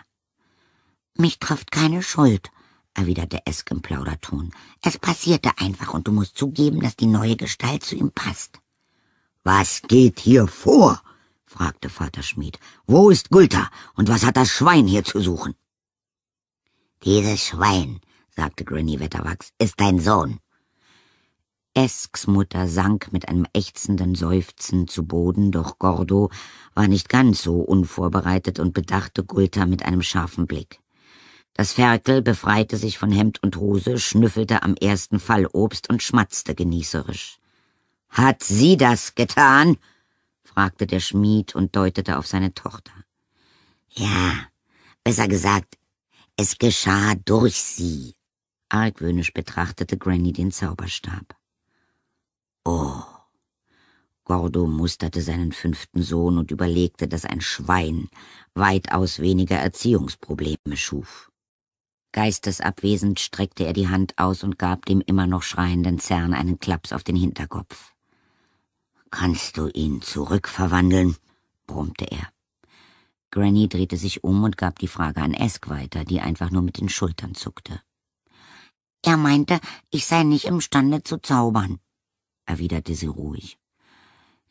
Mich trifft keine Schuld, erwiderte Esk im Plauderton. Es passierte einfach und du musst zugeben, dass die neue Gestalt zu ihm passt. Was geht hier vor? fragte Vater Schmied. Wo ist Gulter und was hat das Schwein hier zu suchen? Dieses Schwein, sagte Granny Wetterwachs, ist dein Sohn. Esks Mutter sank mit einem ächzenden Seufzen zu Boden, doch Gordo war nicht ganz so unvorbereitet und bedachte Gulter mit einem scharfen Blick. Das Ferkel befreite sich von Hemd und Hose, schnüffelte am ersten Fallobst und schmatzte genießerisch. Hat sie das getan? fragte der Schmied und deutete auf seine Tochter. Ja, besser gesagt, es geschah durch sie. Argwöhnisch betrachtete Granny den Zauberstab. Oh. Gordo musterte seinen fünften Sohn und überlegte, dass ein Schwein weitaus weniger Erziehungsprobleme schuf. Geistesabwesend streckte er die Hand aus und gab dem immer noch schreienden Zern einen Klaps auf den Hinterkopf. Kannst du ihn zurückverwandeln? brummte er. Granny drehte sich um und gab die Frage an Esk weiter, die einfach nur mit den Schultern zuckte. Er meinte, ich sei nicht imstande zu zaubern erwiderte sie ruhig.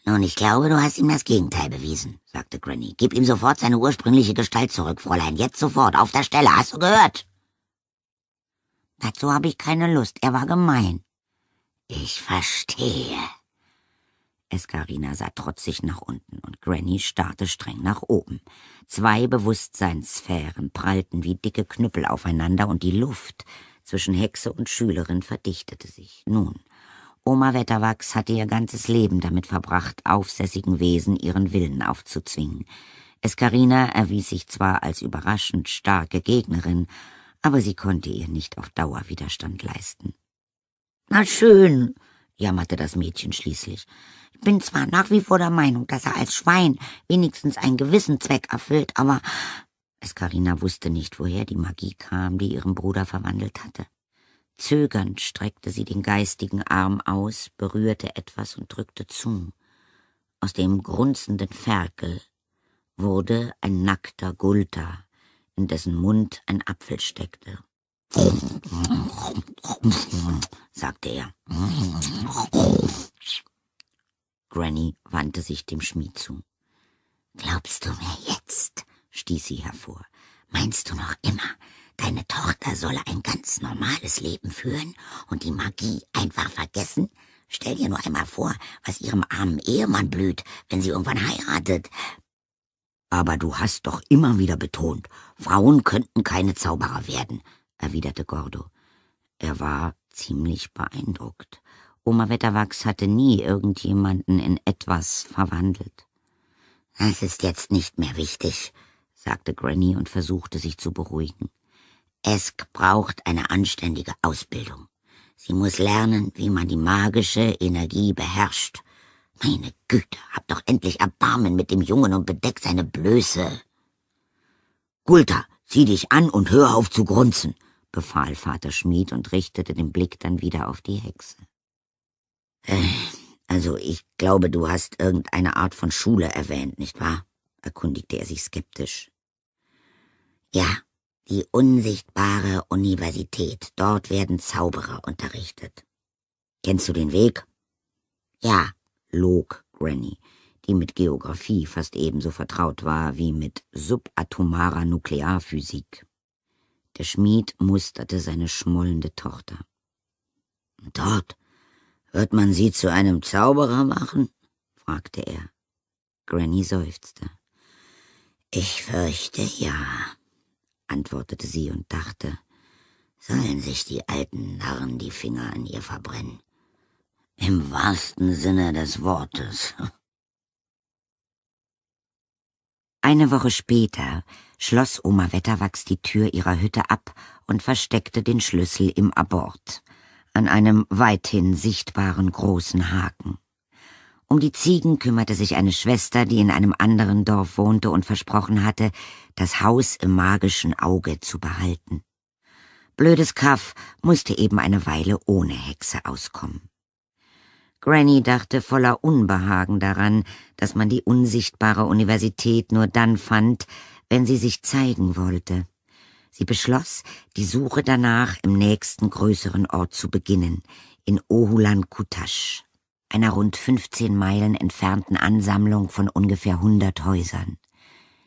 Nun, ich glaube, du hast ihm das Gegenteil bewiesen, sagte Granny. Gib ihm sofort seine ursprüngliche Gestalt zurück, Fräulein. Jetzt sofort, auf der Stelle. Hast du gehört? Dazu habe ich keine Lust. Er war gemein. Ich verstehe. Escarina sah trotzig nach unten und Granny starrte streng nach oben. Zwei Bewusstseinssphären prallten wie dicke Knüppel aufeinander und die Luft zwischen Hexe und Schülerin verdichtete sich. Nun, Oma Wetterwachs hatte ihr ganzes Leben damit verbracht, aufsässigen Wesen ihren Willen aufzuzwingen. Eskarina erwies sich zwar als überraschend starke Gegnerin, aber sie konnte ihr nicht auf Dauer Widerstand leisten. Na schön, jammerte das Mädchen schließlich. Ich bin zwar nach wie vor der Meinung, dass er als Schwein wenigstens einen gewissen Zweck erfüllt, aber Eskarina wusste nicht, woher die Magie kam, die ihren Bruder verwandelt hatte. Zögernd streckte sie den geistigen Arm aus, berührte etwas und drückte zu. Aus dem grunzenden Ferkel wurde ein nackter Gulter, in dessen Mund ein Apfel steckte. sagte er. Granny wandte sich dem Schmied zu. Glaubst du mir jetzt? stieß sie hervor. Meinst du noch immer, Deine Tochter solle ein ganz normales Leben führen und die Magie einfach vergessen? Stell dir nur einmal vor, was ihrem armen Ehemann blüht, wenn sie irgendwann heiratet. Aber du hast doch immer wieder betont, Frauen könnten keine Zauberer werden, erwiderte Gordo. Er war ziemlich beeindruckt. Oma Wetterwachs hatte nie irgendjemanden in etwas verwandelt. Das ist jetzt nicht mehr wichtig, sagte Granny und versuchte sich zu beruhigen. Es braucht eine anständige Ausbildung. Sie muss lernen, wie man die magische Energie beherrscht. Meine Güte, hab doch endlich Erbarmen mit dem Jungen und bedeck seine Blöße. Gulter, zieh dich an und hör auf zu grunzen, befahl Vater Schmied und richtete den Blick dann wieder auf die Hexe. Äh, also ich glaube, du hast irgendeine Art von Schule erwähnt, nicht wahr? erkundigte er sich skeptisch. Ja, die unsichtbare Universität. Dort werden Zauberer unterrichtet. Kennst du den Weg? Ja, log Granny, die mit Geographie fast ebenso vertraut war wie mit subatomarer Nuklearphysik. Der Schmied musterte seine schmollende Tochter. Dort wird man sie zu einem Zauberer machen? fragte er. Granny seufzte. Ich fürchte ja antwortete sie und dachte, sollen sich die alten Narren die Finger an ihr verbrennen. Im wahrsten Sinne des Wortes. Eine Woche später schloss Oma Wetterwachs die Tür ihrer Hütte ab und versteckte den Schlüssel im Abort, an einem weithin sichtbaren großen Haken. Um die Ziegen kümmerte sich eine Schwester, die in einem anderen Dorf wohnte und versprochen hatte, das Haus im magischen Auge zu behalten. Blödes Kaff musste eben eine Weile ohne Hexe auskommen. Granny dachte voller Unbehagen daran, dass man die unsichtbare Universität nur dann fand, wenn sie sich zeigen wollte. Sie beschloss, die Suche danach im nächsten größeren Ort zu beginnen, in Ohulan Kutasch einer rund 15 Meilen entfernten Ansammlung von ungefähr 100 Häusern.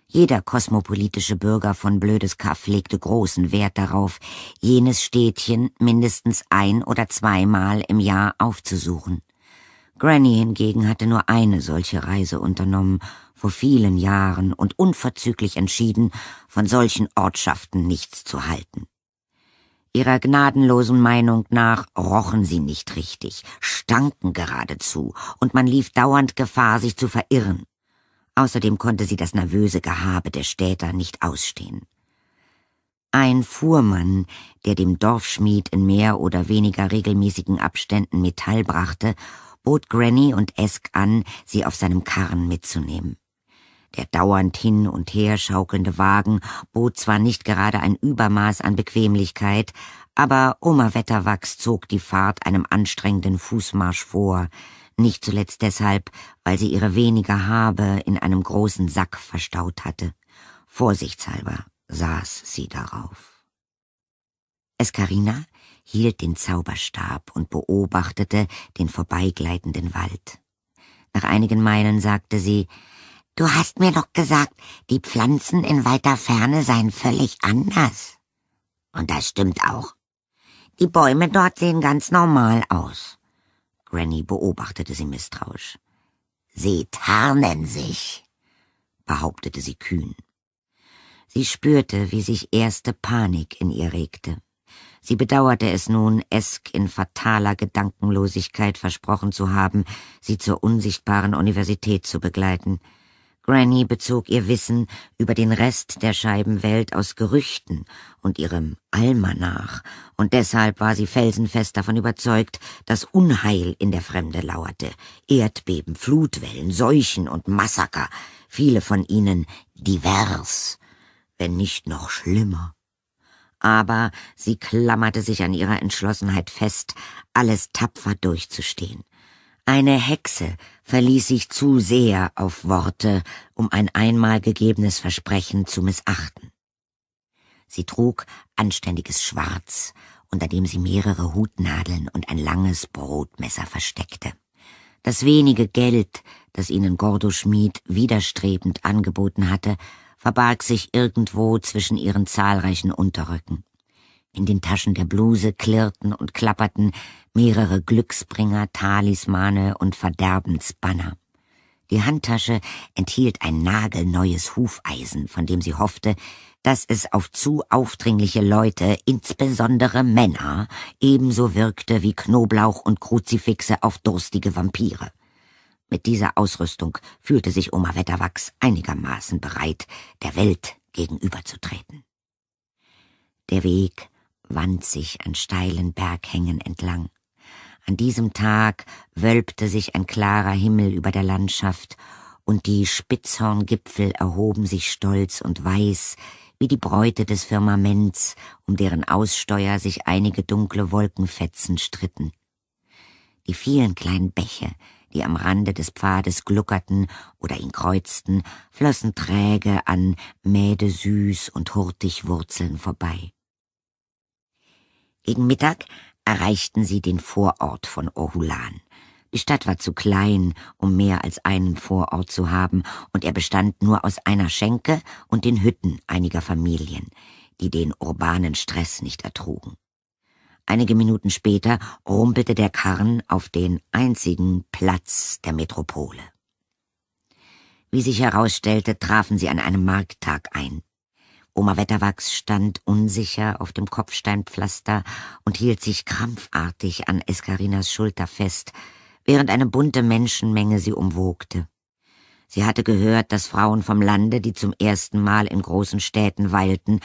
Jeder kosmopolitische Bürger von Blödes Kaff legte großen Wert darauf, jenes Städtchen mindestens ein oder zweimal im Jahr aufzusuchen. Granny hingegen hatte nur eine solche Reise unternommen, vor vielen Jahren und unverzüglich entschieden, von solchen Ortschaften nichts zu halten. Ihrer gnadenlosen Meinung nach rochen sie nicht richtig, stanken geradezu, und man lief dauernd Gefahr, sich zu verirren. Außerdem konnte sie das nervöse Gehabe der Städter nicht ausstehen. Ein Fuhrmann, der dem Dorfschmied in mehr oder weniger regelmäßigen Abständen Metall brachte, bot Granny und Esk an, sie auf seinem Karren mitzunehmen. Der dauernd hin und her schaukelnde Wagen bot zwar nicht gerade ein Übermaß an Bequemlichkeit, aber Oma Wetterwachs zog die Fahrt einem anstrengenden Fußmarsch vor, nicht zuletzt deshalb, weil sie ihre wenige Habe in einem großen Sack verstaut hatte. Vorsichtshalber saß sie darauf. Eskarina hielt den Zauberstab und beobachtete den vorbeigleitenden Wald. Nach einigen Meilen sagte sie, Du hast mir doch gesagt, die Pflanzen in weiter Ferne seien völlig anders. Und das stimmt auch. Die Bäume dort sehen ganz normal aus. Granny beobachtete sie misstrauisch. Sie tarnen sich, behauptete sie kühn. Sie spürte, wie sich erste Panik in ihr regte. Sie bedauerte es nun, Esk in fataler Gedankenlosigkeit versprochen zu haben, sie zur unsichtbaren Universität zu begleiten. Granny bezog ihr Wissen über den Rest der Scheibenwelt aus Gerüchten und ihrem Almanach, und deshalb war sie felsenfest davon überzeugt, dass Unheil in der Fremde lauerte, Erdbeben, Flutwellen, Seuchen und Massaker, viele von ihnen divers, wenn nicht noch schlimmer. Aber sie klammerte sich an ihrer Entschlossenheit fest, alles tapfer durchzustehen. Eine Hexe verließ sich zu sehr auf Worte, um ein einmal gegebenes Versprechen zu missachten. Sie trug anständiges Schwarz, unter dem sie mehrere Hutnadeln und ein langes Brotmesser versteckte. Das wenige Geld, das ihnen Gordo Schmid widerstrebend angeboten hatte, verbarg sich irgendwo zwischen ihren zahlreichen Unterrücken. In den Taschen der Bluse klirrten und klapperten mehrere Glücksbringer, Talismane und Verderbensbanner. Die Handtasche enthielt ein nagelneues Hufeisen, von dem sie hoffte, dass es auf zu aufdringliche Leute, insbesondere Männer, ebenso wirkte wie Knoblauch und Kruzifixe auf durstige Vampire. Mit dieser Ausrüstung fühlte sich Oma Wetterwachs einigermaßen bereit, der Welt gegenüberzutreten. Der Weg wand sich an steilen Berghängen entlang. An diesem Tag wölbte sich ein klarer Himmel über der Landschaft, und die Spitzhorngipfel erhoben sich stolz und weiß wie die Bräute des Firmaments, um deren Aussteuer sich einige dunkle Wolkenfetzen stritten. Die vielen kleinen Bäche, die am Rande des Pfades gluckerten oder ihn kreuzten, flossen träge an mäde süß und hurtig Wurzeln vorbei. Gegen Mittag erreichten sie den Vorort von Ohulan. Die Stadt war zu klein, um mehr als einen Vorort zu haben, und er bestand nur aus einer Schenke und den Hütten einiger Familien, die den urbanen Stress nicht ertrugen. Einige Minuten später rumpelte der Karren auf den einzigen Platz der Metropole. Wie sich herausstellte, trafen sie an einem Markttag ein. Oma Wetterwachs stand unsicher auf dem Kopfsteinpflaster und hielt sich krampfartig an Escarinas Schulter fest, während eine bunte Menschenmenge sie umwogte. Sie hatte gehört, dass Frauen vom Lande, die zum ersten Mal in großen Städten weilten,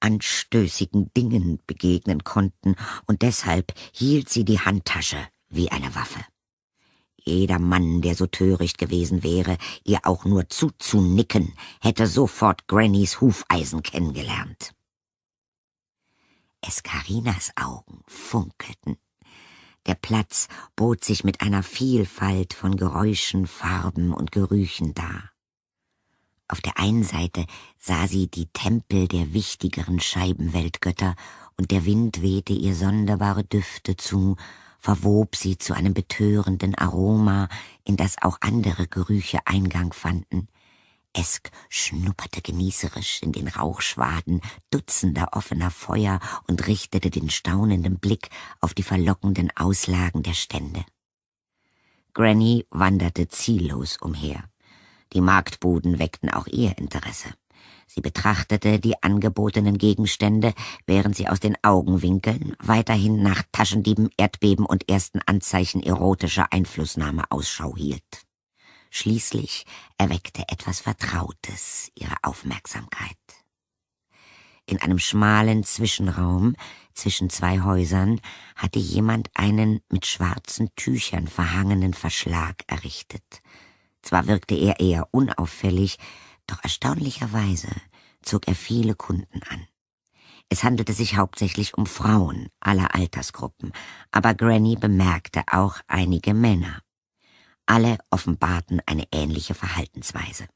anstößigen Dingen begegnen konnten, und deshalb hielt sie die Handtasche wie eine Waffe. Jeder Mann, der so töricht gewesen wäre, ihr auch nur zuzunicken, hätte sofort Grannys Hufeisen kennengelernt. Eskarinas Augen funkelten. Der Platz bot sich mit einer Vielfalt von Geräuschen, Farben und Gerüchen dar. Auf der einen Seite sah sie die Tempel der wichtigeren Scheibenweltgötter, und der Wind wehte ihr sonderbare Düfte zu, verwob sie zu einem betörenden Aroma, in das auch andere Gerüche Eingang fanden. Esk schnupperte genießerisch in den Rauchschwaden dutzender offener Feuer und richtete den staunenden Blick auf die verlockenden Auslagen der Stände. Granny wanderte ziellos umher. Die Marktbuden weckten auch ihr Interesse. Sie betrachtete die angebotenen Gegenstände, während sie aus den Augenwinkeln weiterhin nach Taschendieben, Erdbeben und ersten Anzeichen erotischer Einflussnahme Ausschau hielt. Schließlich erweckte etwas Vertrautes ihre Aufmerksamkeit. In einem schmalen Zwischenraum zwischen zwei Häusern hatte jemand einen mit schwarzen Tüchern verhangenen Verschlag errichtet. Zwar wirkte er eher unauffällig, doch erstaunlicherweise zog er viele Kunden an. Es handelte sich hauptsächlich um Frauen aller Altersgruppen, aber Granny bemerkte auch einige Männer. Alle offenbarten eine ähnliche Verhaltensweise.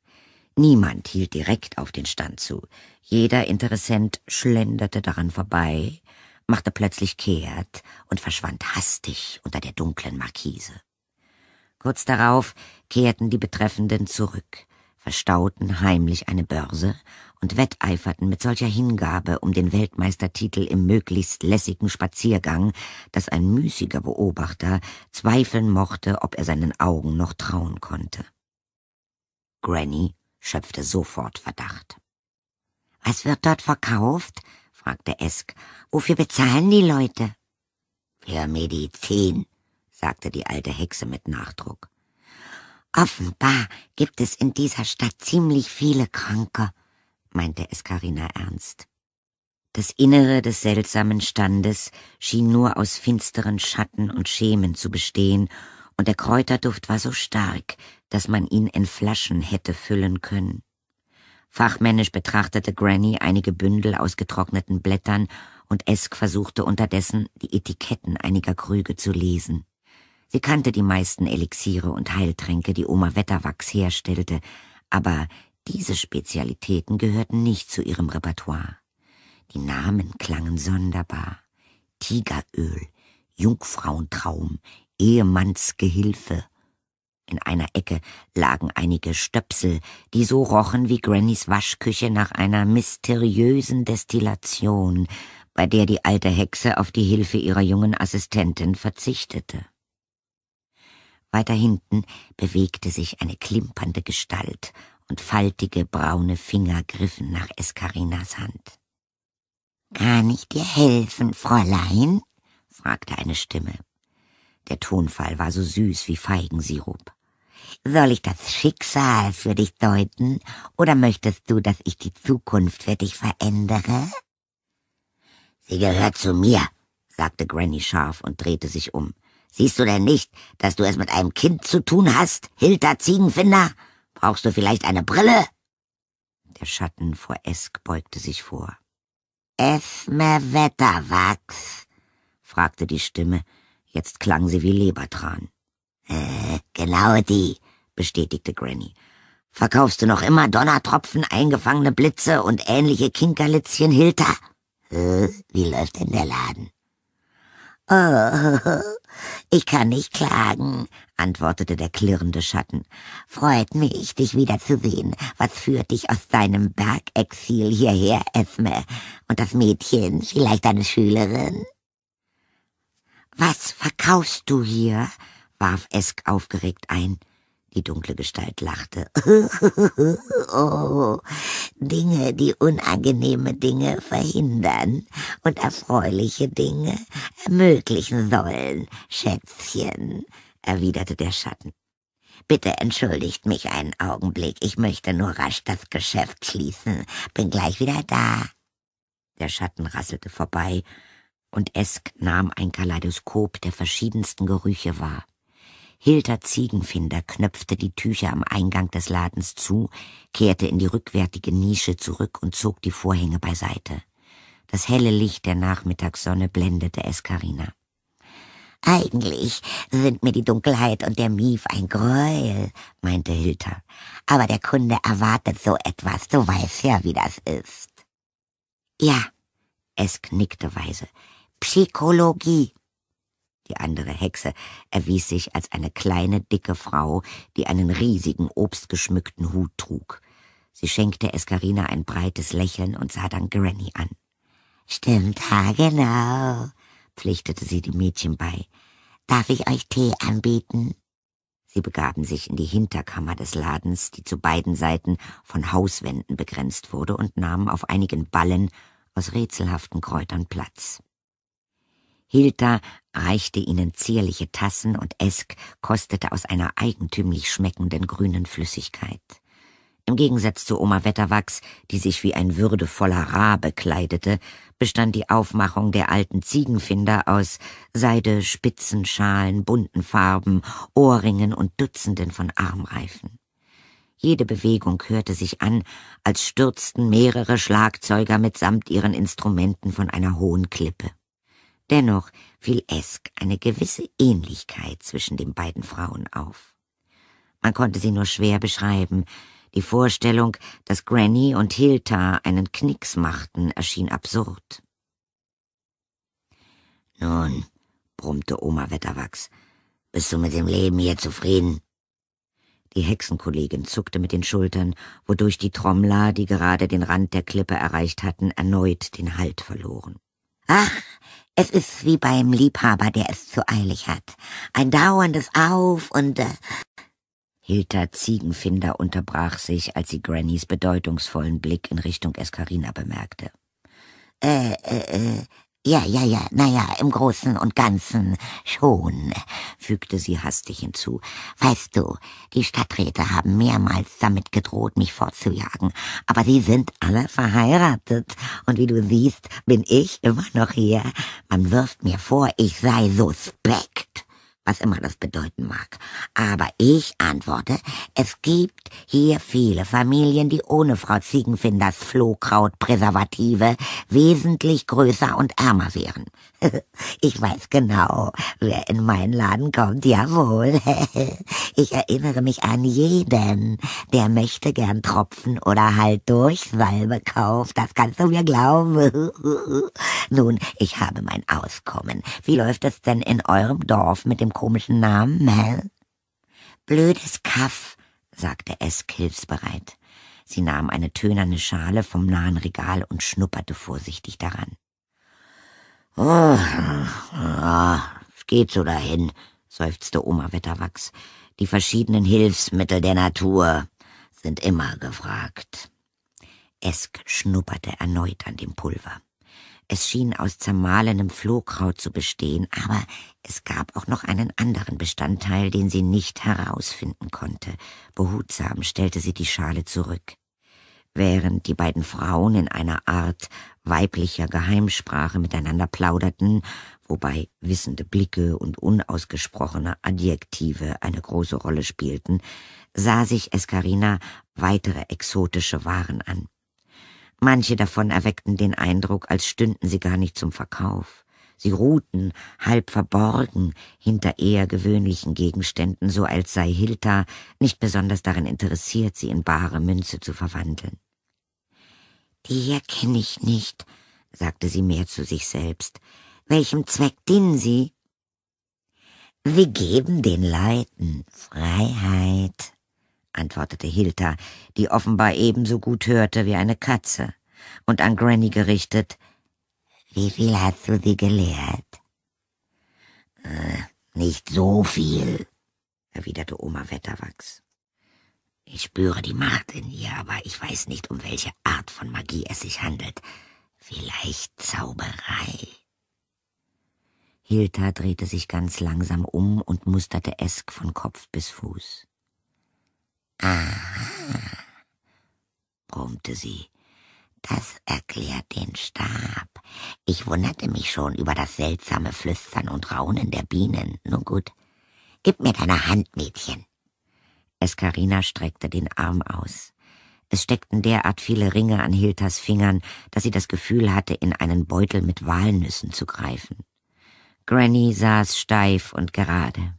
Niemand hielt direkt auf den Stand zu. Jeder Interessent schlenderte daran vorbei, machte plötzlich kehrt und verschwand hastig unter der dunklen Markise. Kurz darauf kehrten die Betreffenden zurück verstauten heimlich eine Börse und wetteiferten mit solcher Hingabe um den Weltmeistertitel im möglichst lässigen Spaziergang, dass ein müßiger Beobachter zweifeln mochte, ob er seinen Augen noch trauen konnte. Granny schöpfte sofort Verdacht. Was wird dort verkauft? fragte Esk. Wofür bezahlen die Leute? Für Medizin, sagte die alte Hexe mit Nachdruck. Offenbar gibt es in dieser Stadt ziemlich viele Kranke, meinte es ernst. Das Innere des seltsamen Standes schien nur aus finsteren Schatten und Schemen zu bestehen, und der Kräuterduft war so stark, dass man ihn in Flaschen hätte füllen können. Fachmännisch betrachtete Granny einige Bündel aus getrockneten Blättern, und Esk versuchte unterdessen, die Etiketten einiger Krüge zu lesen. Sie kannte die meisten Elixiere und Heiltränke, die Oma Wetterwachs herstellte, aber diese Spezialitäten gehörten nicht zu ihrem Repertoire. Die Namen klangen sonderbar. Tigeröl, Jungfrauentraum, Ehemannsgehilfe. In einer Ecke lagen einige Stöpsel, die so rochen wie Grannys Waschküche nach einer mysteriösen Destillation, bei der die alte Hexe auf die Hilfe ihrer jungen Assistentin verzichtete. Weiter hinten bewegte sich eine klimpernde Gestalt und faltige braune Finger griffen nach Eskarinas Hand. Kann ich dir helfen, Fräulein? fragte eine Stimme. Der Tonfall war so süß wie Feigensirup. Soll ich das Schicksal für dich deuten, oder möchtest du, dass ich die Zukunft für dich verändere? Sie gehört zu mir, sagte Granny scharf und drehte sich um. Siehst du denn nicht, dass du es mit einem Kind zu tun hast, Hilter Ziegenfinder? Brauchst du vielleicht eine Brille? Der Schatten vor Esk beugte sich vor. Esme Wetterwachs? fragte die Stimme. Jetzt klang sie wie Lebertran. Äh, genau die, bestätigte Granny. Verkaufst du noch immer Donnertropfen, eingefangene Blitze und ähnliche Kinkerlitzchen, Hilter? Äh, wie läuft denn der Laden? Oh, ich kann nicht klagen, antwortete der klirrende Schatten. Freut mich, dich wiederzusehen. Was führt dich aus deinem Bergexil hierher, Esme? Und das Mädchen, vielleicht deine Schülerin? Was verkaufst du hier? warf Esk aufgeregt ein. Die dunkle Gestalt lachte. oh, Dinge, die unangenehme Dinge verhindern und erfreuliche Dinge ermöglichen sollen, Schätzchen, erwiderte der Schatten. Bitte entschuldigt mich einen Augenblick, ich möchte nur rasch das Geschäft schließen, bin gleich wieder da. Der Schatten rasselte vorbei, und Esk nahm ein Kaleidoskop der verschiedensten Gerüche wahr. Hilter Ziegenfinder knöpfte die Tücher am Eingang des Ladens zu, kehrte in die rückwärtige Nische zurück und zog die Vorhänge beiseite. Das helle Licht der Nachmittagssonne blendete Eskarina. Eigentlich sind mir die Dunkelheit und der Mief ein Gräuel, meinte Hilter. Aber der Kunde erwartet so etwas, du weißt ja, wie das ist. Ja, es nickte weise. Psychologie. Die andere Hexe erwies sich als eine kleine, dicke Frau, die einen riesigen, obstgeschmückten Hut trug. Sie schenkte Escarina ein breites Lächeln und sah dann Granny an. Stimmt, ha, genau, pflichtete sie dem Mädchen bei. Darf ich euch Tee anbieten? Sie begaben sich in die Hinterkammer des Ladens, die zu beiden Seiten von Hauswänden begrenzt wurde, und nahmen auf einigen Ballen aus rätselhaften Kräutern Platz. Hilda reichte ihnen zierliche Tassen und Esk kostete aus einer eigentümlich schmeckenden grünen Flüssigkeit. Im Gegensatz zu Oma Wetterwachs, die sich wie ein würdevoller Rabe kleidete, bestand die Aufmachung der alten Ziegenfinder aus Seide, Spitzenschalen, bunten Farben, Ohrringen und Dutzenden von Armreifen. Jede Bewegung hörte sich an, als stürzten mehrere Schlagzeuger mitsamt ihren Instrumenten von einer hohen Klippe. Dennoch fiel Esk eine gewisse Ähnlichkeit zwischen den beiden Frauen auf. Man konnte sie nur schwer beschreiben. Die Vorstellung, dass Granny und Hilda einen Knicks machten, erschien absurd. Nun, brummte Oma Wetterwachs, bist du mit dem Leben hier zufrieden? Die Hexenkollegin zuckte mit den Schultern, wodurch die Trommler, die gerade den Rand der Klippe erreicht hatten, erneut den Halt verloren. Ach, es ist wie beim Liebhaber, der es zu eilig hat. Ein dauerndes Auf und... Äh Hilter Ziegenfinder unterbrach sich, als sie Grannys bedeutungsvollen Blick in Richtung Escarina bemerkte. Äh, äh, äh, ja, ja, ja, naja, im Großen und Ganzen schon, fügte sie hastig hinzu. Weißt du, die Stadträte haben mehrmals damit gedroht, mich fortzujagen, aber sie sind alle verheiratet, und wie du siehst, bin ich immer noch hier. Man wirft mir vor, ich sei suspekt was immer das bedeuten mag. Aber ich antworte, es gibt hier viele Familien, die ohne Frau Ziegenfinders Flohkrautpräservative wesentlich größer und ärmer wären. Ich weiß genau, wer in meinen Laden kommt, jawohl. Ich erinnere mich an jeden, der möchte gern Tropfen oder halt Durchsalbe kauft, das kannst du mir glauben. Nun, ich habe mein Auskommen. Wie läuft es denn in eurem Dorf mit dem komischen Namen, hä? Blödes Kaff, sagte Esk hilfsbereit. Sie nahm eine tönerne Schale vom nahen Regal und schnupperte vorsichtig daran. Ah, geht so dahin, seufzte Oma Wetterwachs. Die verschiedenen Hilfsmittel der Natur sind immer gefragt. Esk schnupperte erneut an dem Pulver. Es schien aus zermahlenem Flohkraut zu bestehen, aber es gab auch noch einen anderen Bestandteil, den sie nicht herausfinden konnte. Behutsam stellte sie die Schale zurück. Während die beiden Frauen in einer Art weiblicher Geheimsprache miteinander plauderten, wobei wissende Blicke und unausgesprochene Adjektive eine große Rolle spielten, sah sich Escarina weitere exotische Waren an. Manche davon erweckten den Eindruck, als stünden sie gar nicht zum Verkauf. Sie ruhten, halb verborgen, hinter eher gewöhnlichen Gegenständen, so als sei Hilda nicht besonders daran interessiert, sie in bare Münze zu verwandeln. Die hier kenne ich nicht, sagte sie mehr zu sich selbst. Welchem Zweck dienen sie? Wir geben den Leuten Freiheit, antwortete Hilda, die offenbar ebenso gut hörte wie eine Katze, und an Granny gerichtet. Wie viel hast du sie gelehrt? Äh, nicht so viel, erwiderte Oma Wetterwachs. Ich spüre die Macht in ihr, aber ich weiß nicht, um welche Art von Magie es sich handelt. Vielleicht Zauberei. Hilda drehte sich ganz langsam um und musterte Esk von Kopf bis Fuß. Aha, brummte sie. Das erklärt den Stab. Ich wunderte mich schon über das seltsame Flüstern und Raunen der Bienen. Nun gut, gib mir deine Hand, Mädchen. Escarina streckte den Arm aus. Es steckten derart viele Ringe an Hiltas Fingern, dass sie das Gefühl hatte, in einen Beutel mit Walnüssen zu greifen. Granny saß steif und gerade.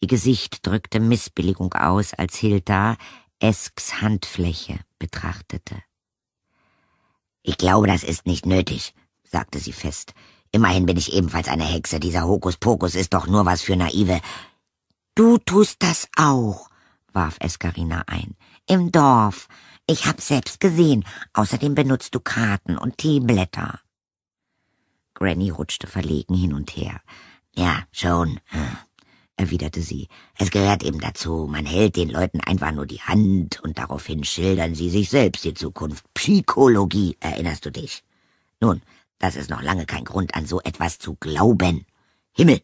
Ihr Gesicht drückte Missbilligung aus, als Hilda Esks Handfläche betrachtete. Ich glaube, das ist nicht nötig, sagte sie fest. Immerhin bin ich ebenfalls eine Hexe. Dieser Hokuspokus ist doch nur was für Naive. Du tust das auch, warf Escarina ein. Im Dorf. Ich hab's selbst gesehen. Außerdem benutzt du Karten und Teeblätter. Granny rutschte verlegen hin und her. Ja, schon, hm, erwiderte sie. Es gehört eben dazu. Man hält den Leuten einfach nur die Hand und daraufhin schildern sie sich selbst die Zukunft. Psychologie, erinnerst du dich? Nun, das ist noch lange kein Grund, an so etwas zu glauben. Himmel,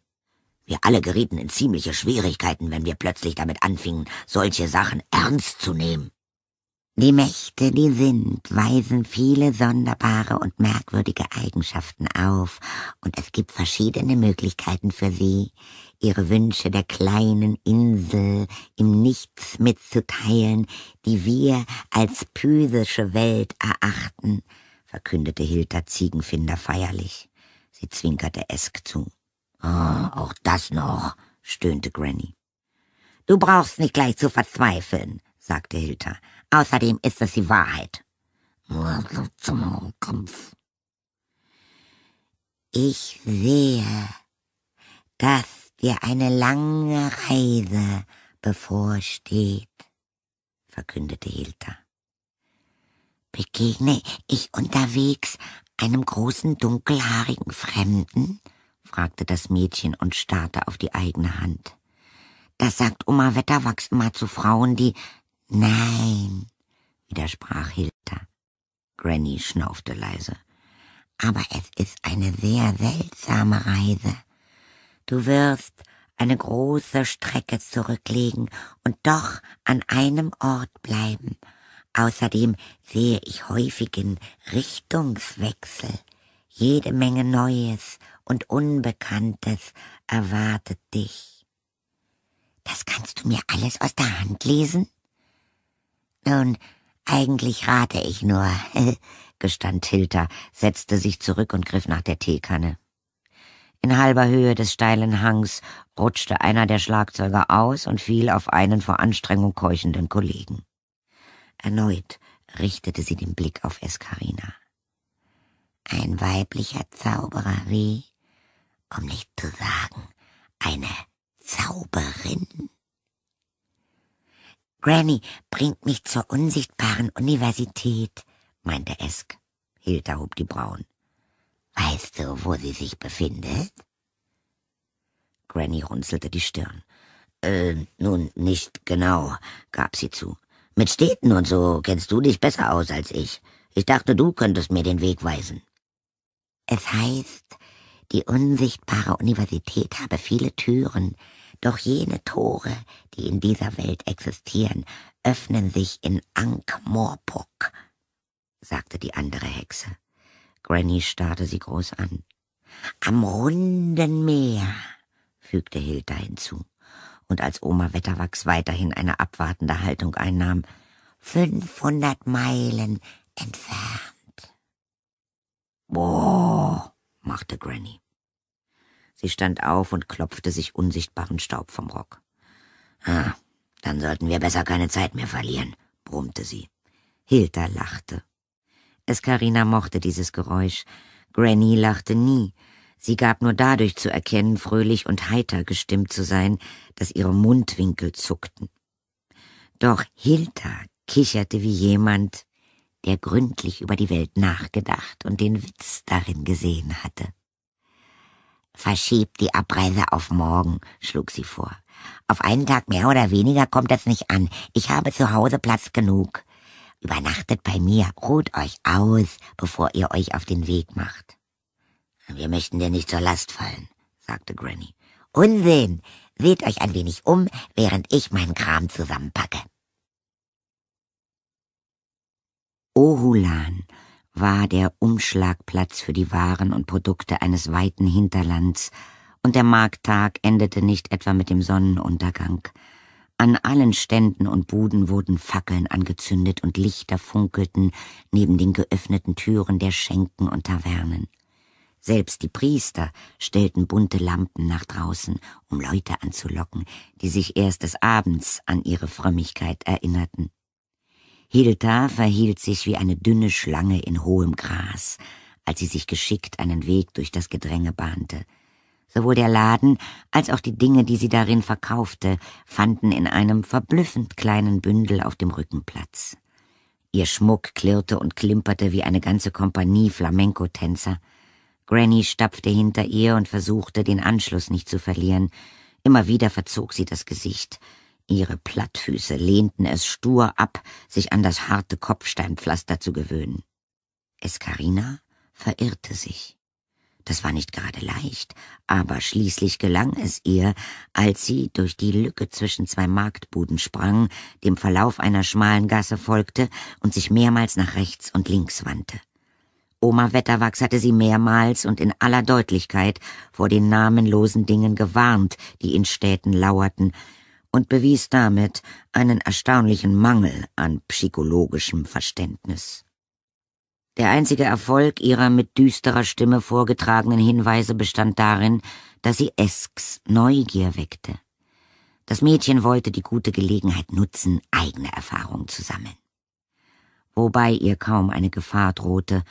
wir alle gerieten in ziemliche Schwierigkeiten, wenn wir plötzlich damit anfingen, solche Sachen ernst zu nehmen. Die Mächte, die sind, weisen viele sonderbare und merkwürdige Eigenschaften auf, und es gibt verschiedene Möglichkeiten für sie, ihre Wünsche der kleinen Insel im Nichts mitzuteilen, die wir als physische Welt erachten, verkündete Hilda Ziegenfinder feierlich. Sie zwinkerte Esk zu. Oh, auch das noch, stöhnte Granny. Du brauchst nicht gleich zu verzweifeln, sagte Hilda. Außerdem ist es die Wahrheit. Ich sehe, dass dir eine lange Reise bevorsteht, verkündete Hilda. Begegne ich unterwegs einem großen dunkelhaarigen Fremden? fragte das Mädchen und starrte auf die eigene Hand. Das sagt Oma Wetterwachs immer zu Frauen, die Nein, widersprach Hilda. Granny schnaufte leise. Aber es ist eine sehr seltsame Reise. Du wirst eine große Strecke zurücklegen und doch an einem Ort bleiben. Außerdem sehe ich häufigen Richtungswechsel, jede Menge Neues und Unbekanntes erwartet dich. Das kannst du mir alles aus der Hand lesen? Nun, eigentlich rate ich nur, gestand Hilter, setzte sich zurück und griff nach der Teekanne. In halber Höhe des steilen Hangs rutschte einer der Schlagzeuger aus und fiel auf einen vor Anstrengung keuchenden Kollegen. Erneut richtete sie den Blick auf Eskarina. Ein weiblicher Zauberer wie um nicht zu sagen, eine Zauberin. Granny bringt mich zur unsichtbaren Universität, meinte Esk. Hilda hob die Brauen. Weißt du, wo sie sich befindet? Granny runzelte die Stirn. Äh, nun, nicht genau, gab sie zu. Mit Städten und so kennst du dich besser aus als ich. Ich dachte, du könntest mir den Weg weisen. Es heißt die unsichtbare Universität habe viele Türen, doch jene Tore, die in dieser Welt existieren, öffnen sich in ankh morpok sagte die andere Hexe. Granny starrte sie groß an. Am runden Meer, fügte Hilda hinzu. Und als Oma Wetterwachs weiterhin eine abwartende Haltung einnahm, fünfhundert Meilen entfernt. Boah! machte Granny. Sie stand auf und klopfte sich unsichtbaren Staub vom Rock. Ah, dann sollten wir besser keine Zeit mehr verlieren, brummte sie. Hilda lachte. Eskarina mochte dieses Geräusch. Granny lachte nie. Sie gab nur dadurch zu erkennen, fröhlich und heiter gestimmt zu sein, dass ihre Mundwinkel zuckten. Doch Hilda kicherte wie jemand, der gründlich über die Welt nachgedacht und den Witz darin gesehen hatte. Verschiebt die Abreise auf morgen, schlug sie vor. Auf einen Tag mehr oder weniger kommt das nicht an. Ich habe zu Hause Platz genug. Übernachtet bei mir, ruht euch aus, bevor ihr euch auf den Weg macht. Wir möchten dir nicht zur Last fallen, sagte Granny. Unsinn! Seht euch ein wenig um, während ich meinen Kram zusammenpacke. Ohulan war der Umschlagplatz für die Waren und Produkte eines weiten Hinterlands, und der Markttag endete nicht etwa mit dem Sonnenuntergang. An allen Ständen und Buden wurden Fackeln angezündet und Lichter funkelten neben den geöffneten Türen der Schenken und Tavernen. Selbst die Priester stellten bunte Lampen nach draußen, um Leute anzulocken, die sich erst des Abends an ihre Frömmigkeit erinnerten. Hilda verhielt sich wie eine dünne Schlange in hohem Gras, als sie sich geschickt einen Weg durch das Gedränge bahnte. Sowohl der Laden als auch die Dinge, die sie darin verkaufte, fanden in einem verblüffend kleinen Bündel auf dem Rücken Platz. Ihr Schmuck klirrte und klimperte wie eine ganze Kompanie Flamenco-Tänzer. Granny stapfte hinter ihr und versuchte, den Anschluss nicht zu verlieren. Immer wieder verzog sie das Gesicht. Ihre Plattfüße lehnten es stur ab, sich an das harte Kopfsteinpflaster zu gewöhnen. Escarina verirrte sich. Das war nicht gerade leicht, aber schließlich gelang es ihr, als sie durch die Lücke zwischen zwei Marktbuden sprang, dem Verlauf einer schmalen Gasse folgte und sich mehrmals nach rechts und links wandte. Oma Wetterwachs hatte sie mehrmals und in aller Deutlichkeit vor den namenlosen Dingen gewarnt, die in Städten lauerten, und bewies damit einen erstaunlichen Mangel an psychologischem Verständnis. Der einzige Erfolg ihrer mit düsterer Stimme vorgetragenen Hinweise bestand darin, dass sie Esks Neugier weckte. Das Mädchen wollte die gute Gelegenheit nutzen, eigene Erfahrungen zu sammeln. Wobei ihr kaum eine Gefahr drohte,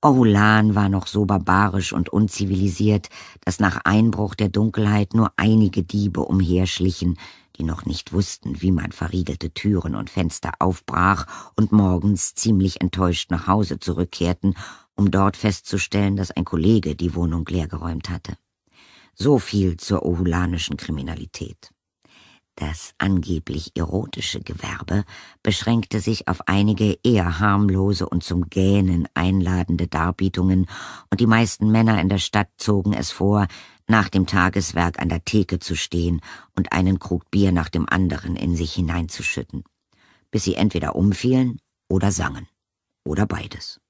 Ohulan war noch so barbarisch und unzivilisiert, dass nach Einbruch der Dunkelheit nur einige Diebe umherschlichen, die noch nicht wussten, wie man verriegelte Türen und Fenster aufbrach und morgens ziemlich enttäuscht nach Hause zurückkehrten, um dort festzustellen, dass ein Kollege die Wohnung leergeräumt hatte. So viel zur ohulanischen Kriminalität. Das angeblich erotische Gewerbe beschränkte sich auf einige eher harmlose und zum Gähnen einladende Darbietungen, und die meisten Männer in der Stadt zogen es vor, nach dem Tageswerk an der Theke zu stehen und einen Krug Bier nach dem anderen in sich hineinzuschütten, bis sie entweder umfielen oder sangen, oder beides.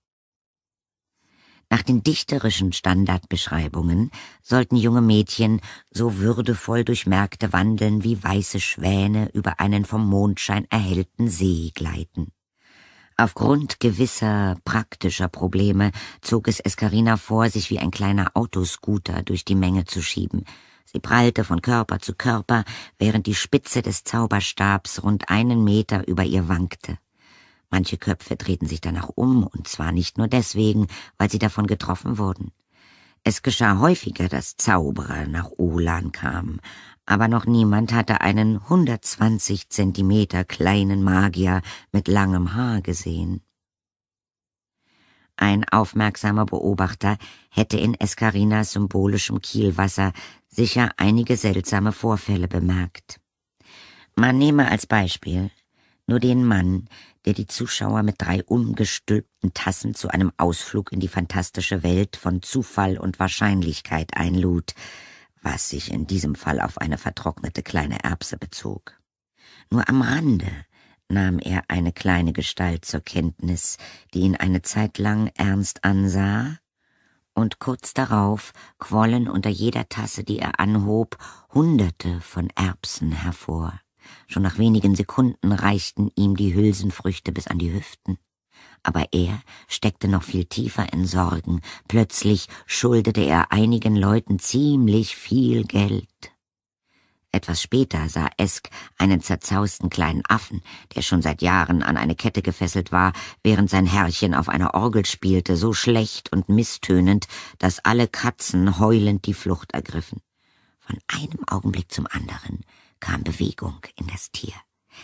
Nach den dichterischen Standardbeschreibungen sollten junge Mädchen so würdevoll durch Märkte wandeln, wie weiße Schwäne über einen vom Mondschein erhellten See gleiten. Aufgrund gewisser praktischer Probleme zog es Escarina vor, sich wie ein kleiner Autoscooter durch die Menge zu schieben. Sie prallte von Körper zu Körper, während die Spitze des Zauberstabs rund einen Meter über ihr wankte. Manche Köpfe drehten sich danach um, und zwar nicht nur deswegen, weil sie davon getroffen wurden. Es geschah häufiger, dass Zauberer nach Ulan kamen, aber noch niemand hatte einen 120 Zentimeter kleinen Magier mit langem Haar gesehen. Ein aufmerksamer Beobachter hätte in Escarinas symbolischem Kielwasser sicher einige seltsame Vorfälle bemerkt. Man nehme als Beispiel nur den Mann, der die Zuschauer mit drei umgestülpten Tassen zu einem Ausflug in die fantastische Welt von Zufall und Wahrscheinlichkeit einlud, was sich in diesem Fall auf eine vertrocknete kleine Erbse bezog. Nur am Rande nahm er eine kleine Gestalt zur Kenntnis, die ihn eine Zeit lang ernst ansah, und kurz darauf quollen unter jeder Tasse, die er anhob, Hunderte von Erbsen hervor. Schon nach wenigen Sekunden reichten ihm die Hülsenfrüchte bis an die Hüften. Aber er steckte noch viel tiefer in Sorgen. Plötzlich schuldete er einigen Leuten ziemlich viel Geld. Etwas später sah Esk einen zerzausten kleinen Affen, der schon seit Jahren an eine Kette gefesselt war, während sein Herrchen auf einer Orgel spielte, so schlecht und misstönend, dass alle Katzen heulend die Flucht ergriffen. Von einem Augenblick zum anderen kam Bewegung in das Tier.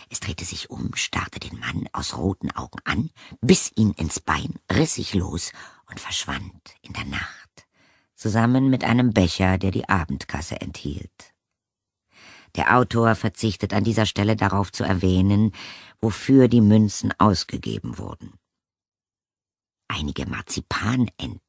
Es drehte sich um, starrte den Mann aus roten Augen an, biss ihn ins Bein, riss sich los und verschwand in der Nacht, zusammen mit einem Becher, der die Abendkasse enthielt. Der Autor verzichtet an dieser Stelle darauf zu erwähnen, wofür die Münzen ausgegeben wurden. Einige Marzipanenten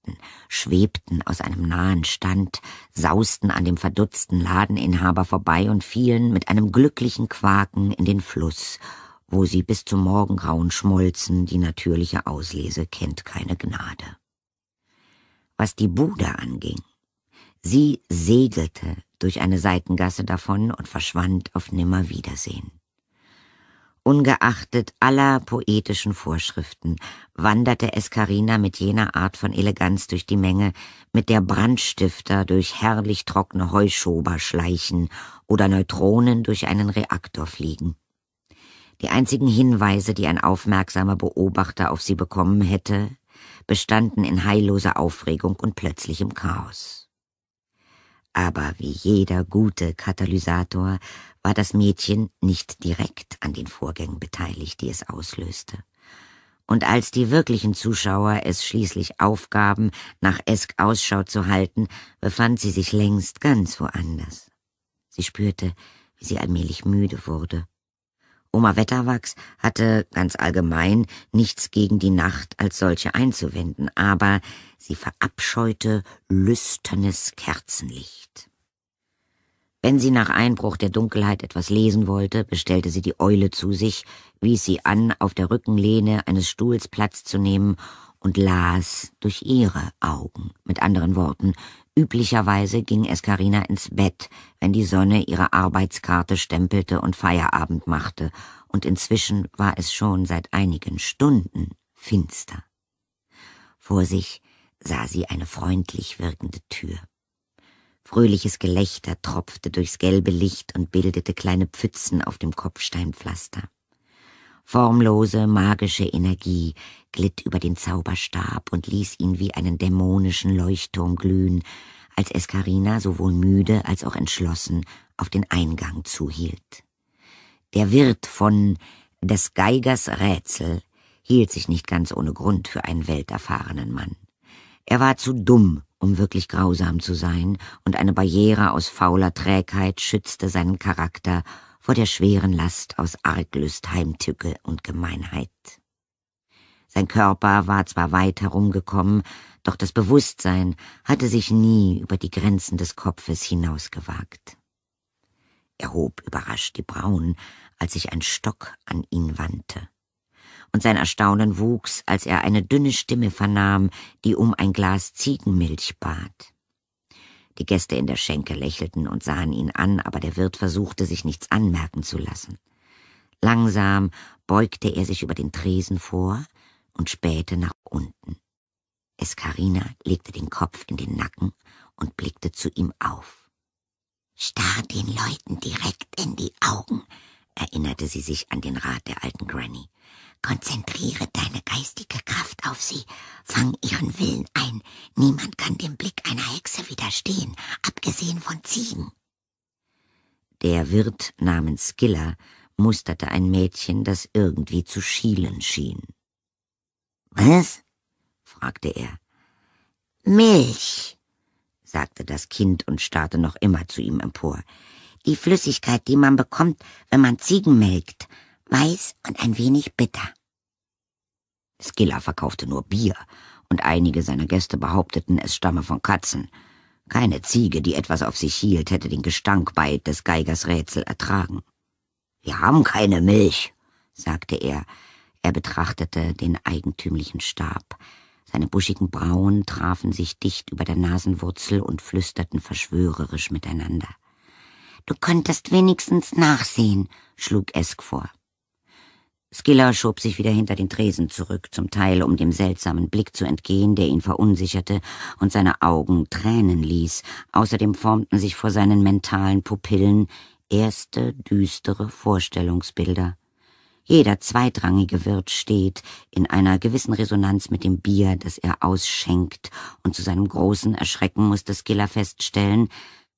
schwebten aus einem nahen Stand, sausten an dem verdutzten Ladeninhaber vorbei und fielen mit einem glücklichen Quaken in den Fluss, wo sie bis zum Morgengrauen schmolzen, die natürliche Auslese kennt keine Gnade. Was die Bude anging, sie segelte durch eine Seitengasse davon und verschwand auf Nimmerwiedersehen. Ungeachtet aller poetischen Vorschriften wanderte Escarina mit jener Art von Eleganz durch die Menge, mit der Brandstifter durch herrlich trockene Heuschober schleichen oder Neutronen durch einen Reaktor fliegen. Die einzigen Hinweise, die ein aufmerksamer Beobachter auf sie bekommen hätte, bestanden in heilloser Aufregung und plötzlichem Chaos. Aber wie jeder gute Katalysator war das Mädchen nicht direkt an den Vorgängen beteiligt, die es auslöste. Und als die wirklichen Zuschauer es schließlich aufgaben, nach Esk Ausschau zu halten, befand sie sich längst ganz woanders. Sie spürte, wie sie allmählich müde wurde. Oma Wetterwachs hatte ganz allgemein nichts gegen die Nacht als solche einzuwenden, aber sie verabscheute lüsternes Kerzenlicht. Wenn sie nach Einbruch der Dunkelheit etwas lesen wollte, bestellte sie die Eule zu sich, wies sie an, auf der Rückenlehne eines Stuhls Platz zu nehmen und las durch ihre Augen. Mit anderen Worten, üblicherweise ging Escarina ins Bett, wenn die Sonne ihre Arbeitskarte stempelte und Feierabend machte, und inzwischen war es schon seit einigen Stunden finster. Vor sich sah sie eine freundlich wirkende Tür. Fröhliches Gelächter tropfte durchs gelbe Licht und bildete kleine Pfützen auf dem Kopfsteinpflaster. Formlose, magische Energie glitt über den Zauberstab und ließ ihn wie einen dämonischen Leuchtturm glühen, als Escarina sowohl müde als auch entschlossen auf den Eingang zuhielt. Der Wirt von des Geigers Rätsel hielt sich nicht ganz ohne Grund für einen welterfahrenen Mann. Er war zu dumm, um wirklich grausam zu sein, und eine Barriere aus fauler Trägheit schützte seinen Charakter vor der schweren Last aus Arglüst, Heimtücke und Gemeinheit. Sein Körper war zwar weit herumgekommen, doch das Bewusstsein hatte sich nie über die Grenzen des Kopfes hinausgewagt. Er hob überrascht die Brauen, als sich ein Stock an ihn wandte und sein Erstaunen wuchs, als er eine dünne Stimme vernahm, die um ein Glas Ziegenmilch bat. Die Gäste in der Schenke lächelten und sahen ihn an, aber der Wirt versuchte, sich nichts anmerken zu lassen. Langsam beugte er sich über den Tresen vor und spähte nach unten. Escarina legte den Kopf in den Nacken und blickte zu ihm auf. Starr den Leuten direkt in die Augen, erinnerte sie sich an den Rat der alten Granny. Konzentriere deine geistige Kraft auf sie, fang ihren Willen ein. Niemand kann dem Blick einer Hexe widerstehen, abgesehen von Ziegen. Der Wirt namens Skiller musterte ein Mädchen, das irgendwie zu schielen schien. Was? fragte er. Milch, sagte das Kind und starrte noch immer zu ihm empor. Die Flüssigkeit, die man bekommt, wenn man Ziegen melkt weiß und ein wenig bitter. Skilla verkaufte nur Bier, und einige seiner Gäste behaupteten, es stamme von Katzen. Keine Ziege, die etwas auf sich hielt, hätte den Gestank bei des Geigers Rätsel ertragen. Wir haben keine Milch, sagte er. Er betrachtete den eigentümlichen Stab. Seine buschigen Brauen trafen sich dicht über der Nasenwurzel und flüsterten verschwörerisch miteinander. Du könntest wenigstens nachsehen, schlug Esk vor. Skiller schob sich wieder hinter den Tresen zurück, zum Teil um dem seltsamen Blick zu entgehen, der ihn verunsicherte und seine Augen Tränen ließ. Außerdem formten sich vor seinen mentalen Pupillen erste düstere Vorstellungsbilder. Jeder zweitrangige Wirt steht in einer gewissen Resonanz mit dem Bier, das er ausschenkt, und zu seinem großen Erschrecken musste Skiller feststellen,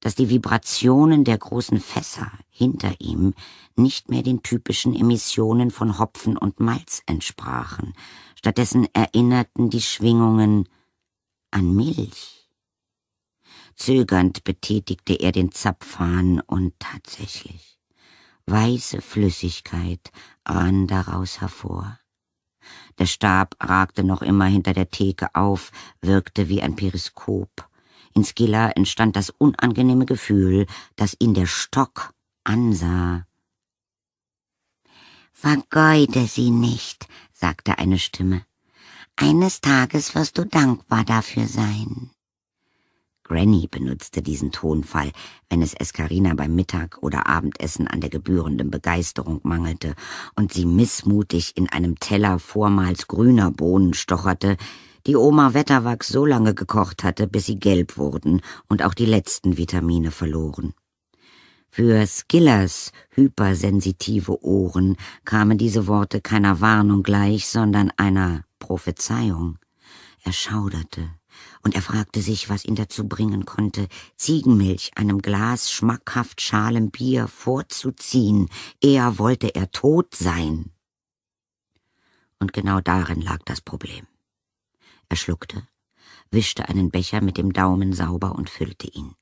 dass die Vibrationen der großen Fässer hinter ihm nicht mehr den typischen Emissionen von Hopfen und Malz entsprachen, stattdessen erinnerten die Schwingungen an Milch. Zögernd betätigte er den Zapfhahn und tatsächlich weiße Flüssigkeit rann daraus hervor. Der Stab ragte noch immer hinter der Theke auf, wirkte wie ein Periskop in Skilla entstand das unangenehme Gefühl, dass ihn der Stock ansah. Vergeude sie nicht, sagte eine Stimme. Eines Tages wirst du dankbar dafür sein. Granny benutzte diesen Tonfall, wenn es Escarina beim Mittag- oder Abendessen an der gebührenden Begeisterung mangelte und sie missmutig in einem Teller vormals grüner Bohnen stocherte, die Oma Wetterwachs so lange gekocht hatte, bis sie gelb wurden und auch die letzten Vitamine verloren. Für Skillers hypersensitive Ohren kamen diese Worte keiner Warnung gleich, sondern einer Prophezeiung. Er schauderte, und er fragte sich, was ihn dazu bringen konnte, Ziegenmilch einem Glas schmackhaft schalem Bier vorzuziehen, eher wollte er tot sein. Und genau darin lag das Problem. Er schluckte, wischte einen Becher mit dem Daumen sauber und füllte ihn.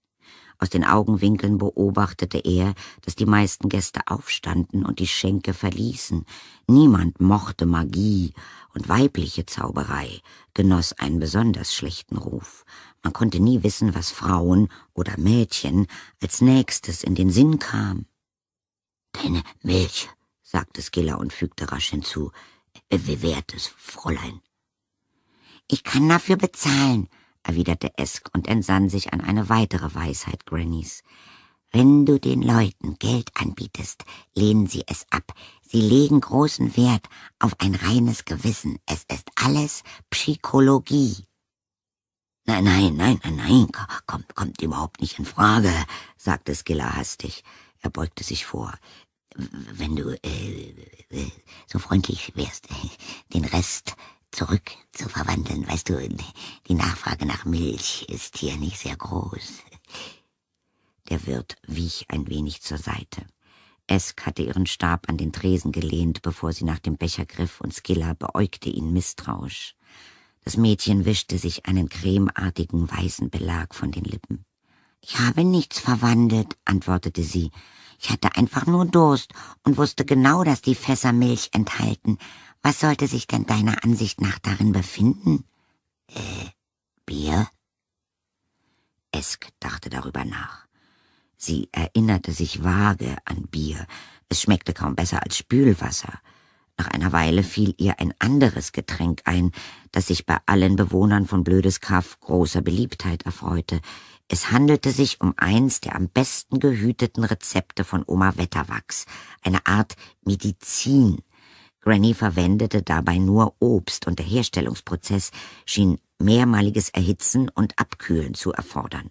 Aus den Augenwinkeln beobachtete er, dass die meisten Gäste aufstanden und die Schenke verließen. Niemand mochte Magie und weibliche Zauberei, genoss einen besonders schlechten Ruf. Man konnte nie wissen, was Frauen oder Mädchen als nächstes in den Sinn kam. Deine Milch, sagte Skiller und fügte rasch hinzu, bewährtes Fräulein. Ich kann dafür bezahlen, erwiderte Esk und entsann sich an eine weitere Weisheit Grannys. Wenn du den Leuten Geld anbietest, lehnen sie es ab. Sie legen großen Wert auf ein reines Gewissen. Es ist alles Psychologie. Nein, nein, nein, nein, nein, kommt, kommt überhaupt nicht in Frage, sagte Skiller hastig. Er beugte sich vor. Wenn du äh, so freundlich wärst, äh, den Rest zurück zu verwandeln. Weißt du, die Nachfrage nach Milch ist hier nicht sehr groß. Der Wirt wich ein wenig zur Seite. Esk hatte ihren Stab an den Tresen gelehnt, bevor sie nach dem Becher griff, und Skilla beäugte ihn misstrauisch. Das Mädchen wischte sich einen cremeartigen weißen Belag von den Lippen. Ich habe nichts verwandelt, antwortete sie. Ich hatte einfach nur Durst und wusste genau, dass die Fässer Milch enthalten, was sollte sich denn deiner Ansicht nach darin befinden? Äh, Bier? Esk dachte darüber nach. Sie erinnerte sich vage an Bier. Es schmeckte kaum besser als Spülwasser. Nach einer Weile fiel ihr ein anderes Getränk ein, das sich bei allen Bewohnern von Blödeskaff großer Beliebtheit erfreute. Es handelte sich um eins der am besten gehüteten Rezepte von Oma Wetterwachs, eine Art Medizin Granny verwendete dabei nur Obst und der Herstellungsprozess schien mehrmaliges Erhitzen und Abkühlen zu erfordern.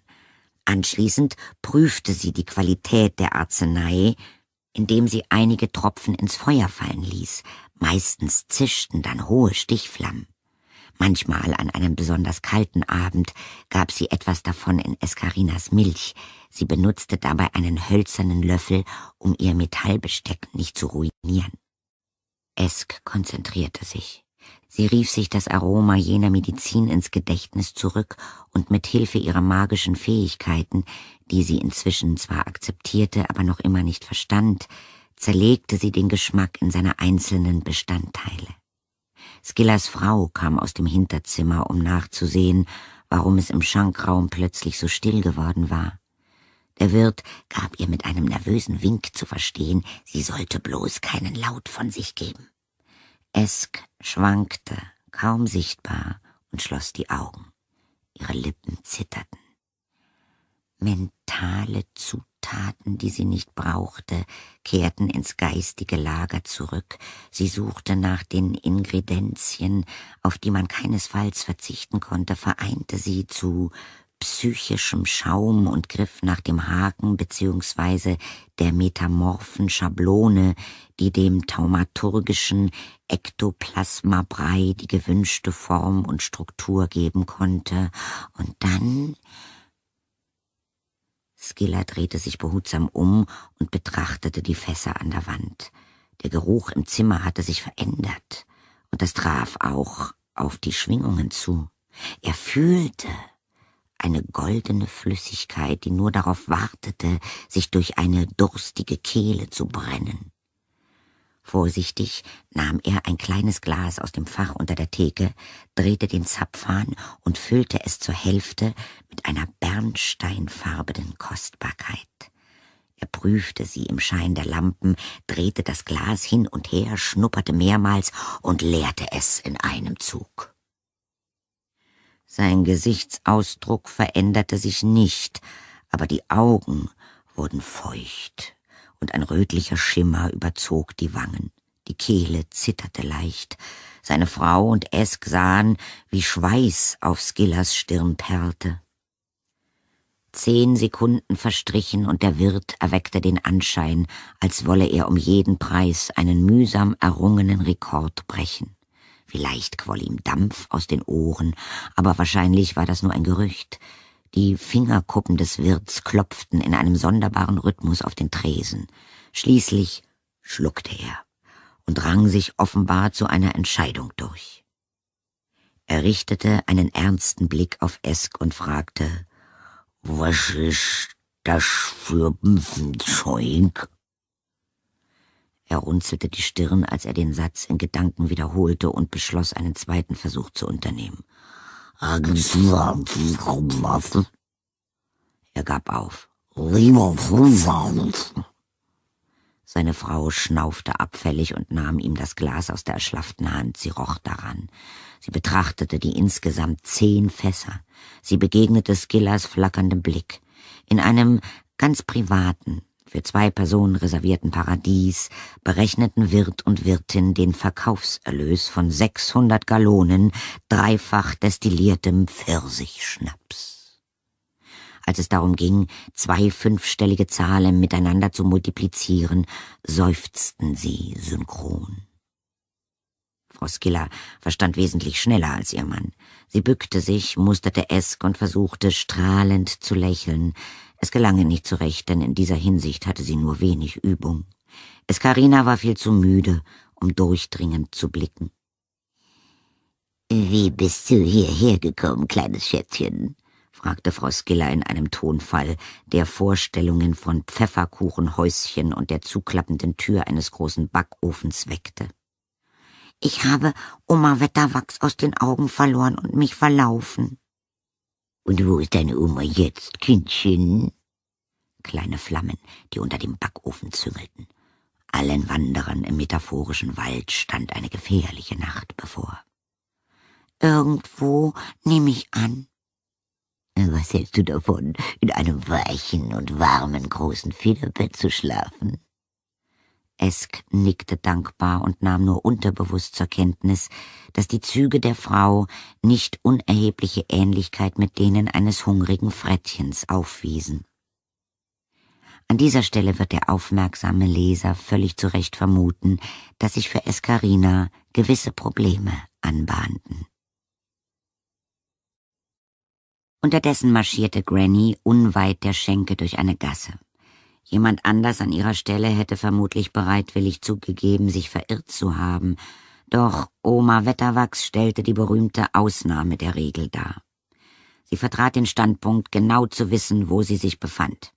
Anschließend prüfte sie die Qualität der Arznei, indem sie einige Tropfen ins Feuer fallen ließ. Meistens zischten dann hohe Stichflammen. Manchmal an einem besonders kalten Abend gab sie etwas davon in Escarinas Milch. Sie benutzte dabei einen hölzernen Löffel, um ihr Metallbesteck nicht zu ruinieren. Esk konzentrierte sich. Sie rief sich das Aroma jener Medizin ins Gedächtnis zurück und mit Hilfe ihrer magischen Fähigkeiten, die sie inzwischen zwar akzeptierte, aber noch immer nicht verstand, zerlegte sie den Geschmack in seine einzelnen Bestandteile. Skillers Frau kam aus dem Hinterzimmer, um nachzusehen, warum es im Schankraum plötzlich so still geworden war. Der Wirt gab ihr mit einem nervösen Wink zu verstehen, sie sollte bloß keinen Laut von sich geben. Esk schwankte, kaum sichtbar, und schloss die Augen. Ihre Lippen zitterten. Mentale Zutaten, die sie nicht brauchte, kehrten ins geistige Lager zurück. Sie suchte nach den Ingredienzien, auf die man keinesfalls verzichten konnte, vereinte sie zu psychischem Schaum und griff nach dem Haken bzw. der metamorphen Schablone, die dem taumaturgischen Ektoplasmabrei die gewünschte Form und Struktur geben konnte. Und dann Skilla drehte sich behutsam um und betrachtete die Fässer an der Wand. Der Geruch im Zimmer hatte sich verändert, und das traf auch auf die Schwingungen zu. Er fühlte, eine goldene Flüssigkeit, die nur darauf wartete, sich durch eine durstige Kehle zu brennen. Vorsichtig nahm er ein kleines Glas aus dem Fach unter der Theke, drehte den Zapfhahn und füllte es zur Hälfte mit einer bernsteinfarbenen Kostbarkeit. Er prüfte sie im Schein der Lampen, drehte das Glas hin und her, schnupperte mehrmals und leerte es in einem Zug. Sein Gesichtsausdruck veränderte sich nicht, aber die Augen wurden feucht und ein rötlicher Schimmer überzog die Wangen. Die Kehle zitterte leicht. Seine Frau und Esk sahen, wie Schweiß auf Skillers Stirn perlte. Zehn Sekunden verstrichen und der Wirt erweckte den Anschein, als wolle er um jeden Preis einen mühsam errungenen Rekord brechen. Vielleicht quoll ihm Dampf aus den Ohren, aber wahrscheinlich war das nur ein Gerücht. Die Fingerkuppen des Wirts klopften in einem sonderbaren Rhythmus auf den Tresen. Schließlich schluckte er und rang sich offenbar zu einer Entscheidung durch. Er richtete einen ernsten Blick auf Esk und fragte, »Was ist das für ein Zeug?« er runzelte die Stirn, als er den Satz in Gedanken wiederholte und beschloss, einen zweiten Versuch zu unternehmen. Er gab auf. Seine Frau schnaufte abfällig und nahm ihm das Glas aus der erschlafften Hand. Sie roch daran. Sie betrachtete die insgesamt zehn Fässer. Sie begegnete Skillers flackerndem Blick. In einem ganz privaten, für zwei Personen reservierten Paradies berechneten Wirt und Wirtin den Verkaufserlös von 600 Gallonen dreifach destilliertem Pfirsichschnaps. Als es darum ging, zwei fünfstellige Zahlen miteinander zu multiplizieren, seufzten sie synchron. Frau Skiller verstand wesentlich schneller als ihr Mann. Sie bückte sich, musterte Esk und versuchte strahlend zu lächeln, es gelang ihr nicht zurecht, denn in dieser Hinsicht hatte sie nur wenig Übung. Eskarina war viel zu müde, um durchdringend zu blicken. Wie bist du hierher gekommen, kleines Schätzchen? fragte Frau Skiller in einem Tonfall, der Vorstellungen von Pfefferkuchenhäuschen und der zuklappenden Tür eines großen Backofens weckte. Ich habe Oma Wetterwachs aus den Augen verloren und mich verlaufen. Und wo ist deine Oma jetzt, Kindchen? Kleine Flammen, die unter dem Backofen züngelten. Allen Wanderern im metaphorischen Wald stand eine gefährliche Nacht bevor. Irgendwo, nehme ich an. Was hältst du davon, in einem weichen und warmen großen Federbett zu schlafen? Esk nickte dankbar und nahm nur unterbewusst zur Kenntnis, dass die Züge der Frau nicht unerhebliche Ähnlichkeit mit denen eines hungrigen Frettchens aufwiesen. An dieser Stelle wird der aufmerksame Leser völlig zu Recht vermuten, dass sich für Eskarina gewisse Probleme anbahnten. Unterdessen marschierte Granny unweit der Schenke durch eine Gasse. Jemand anders an ihrer Stelle hätte vermutlich bereitwillig zugegeben, sich verirrt zu haben, doch Oma Wetterwachs stellte die berühmte Ausnahme der Regel dar. Sie vertrat den Standpunkt, genau zu wissen, wo sie sich befand.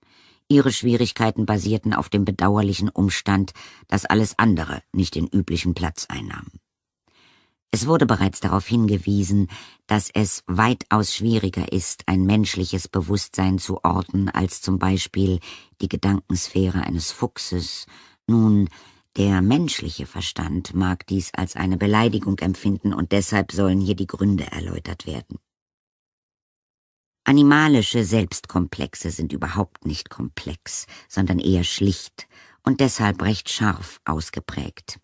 Ihre Schwierigkeiten basierten auf dem bedauerlichen Umstand, dass alles andere nicht den üblichen Platz einnahm. Es wurde bereits darauf hingewiesen, dass es weitaus schwieriger ist, ein menschliches Bewusstsein zu orten, als zum Beispiel die Gedankensphäre eines Fuchses. Nun, der menschliche Verstand mag dies als eine Beleidigung empfinden, und deshalb sollen hier die Gründe erläutert werden. Animalische Selbstkomplexe sind überhaupt nicht komplex, sondern eher schlicht und deshalb recht scharf ausgeprägt.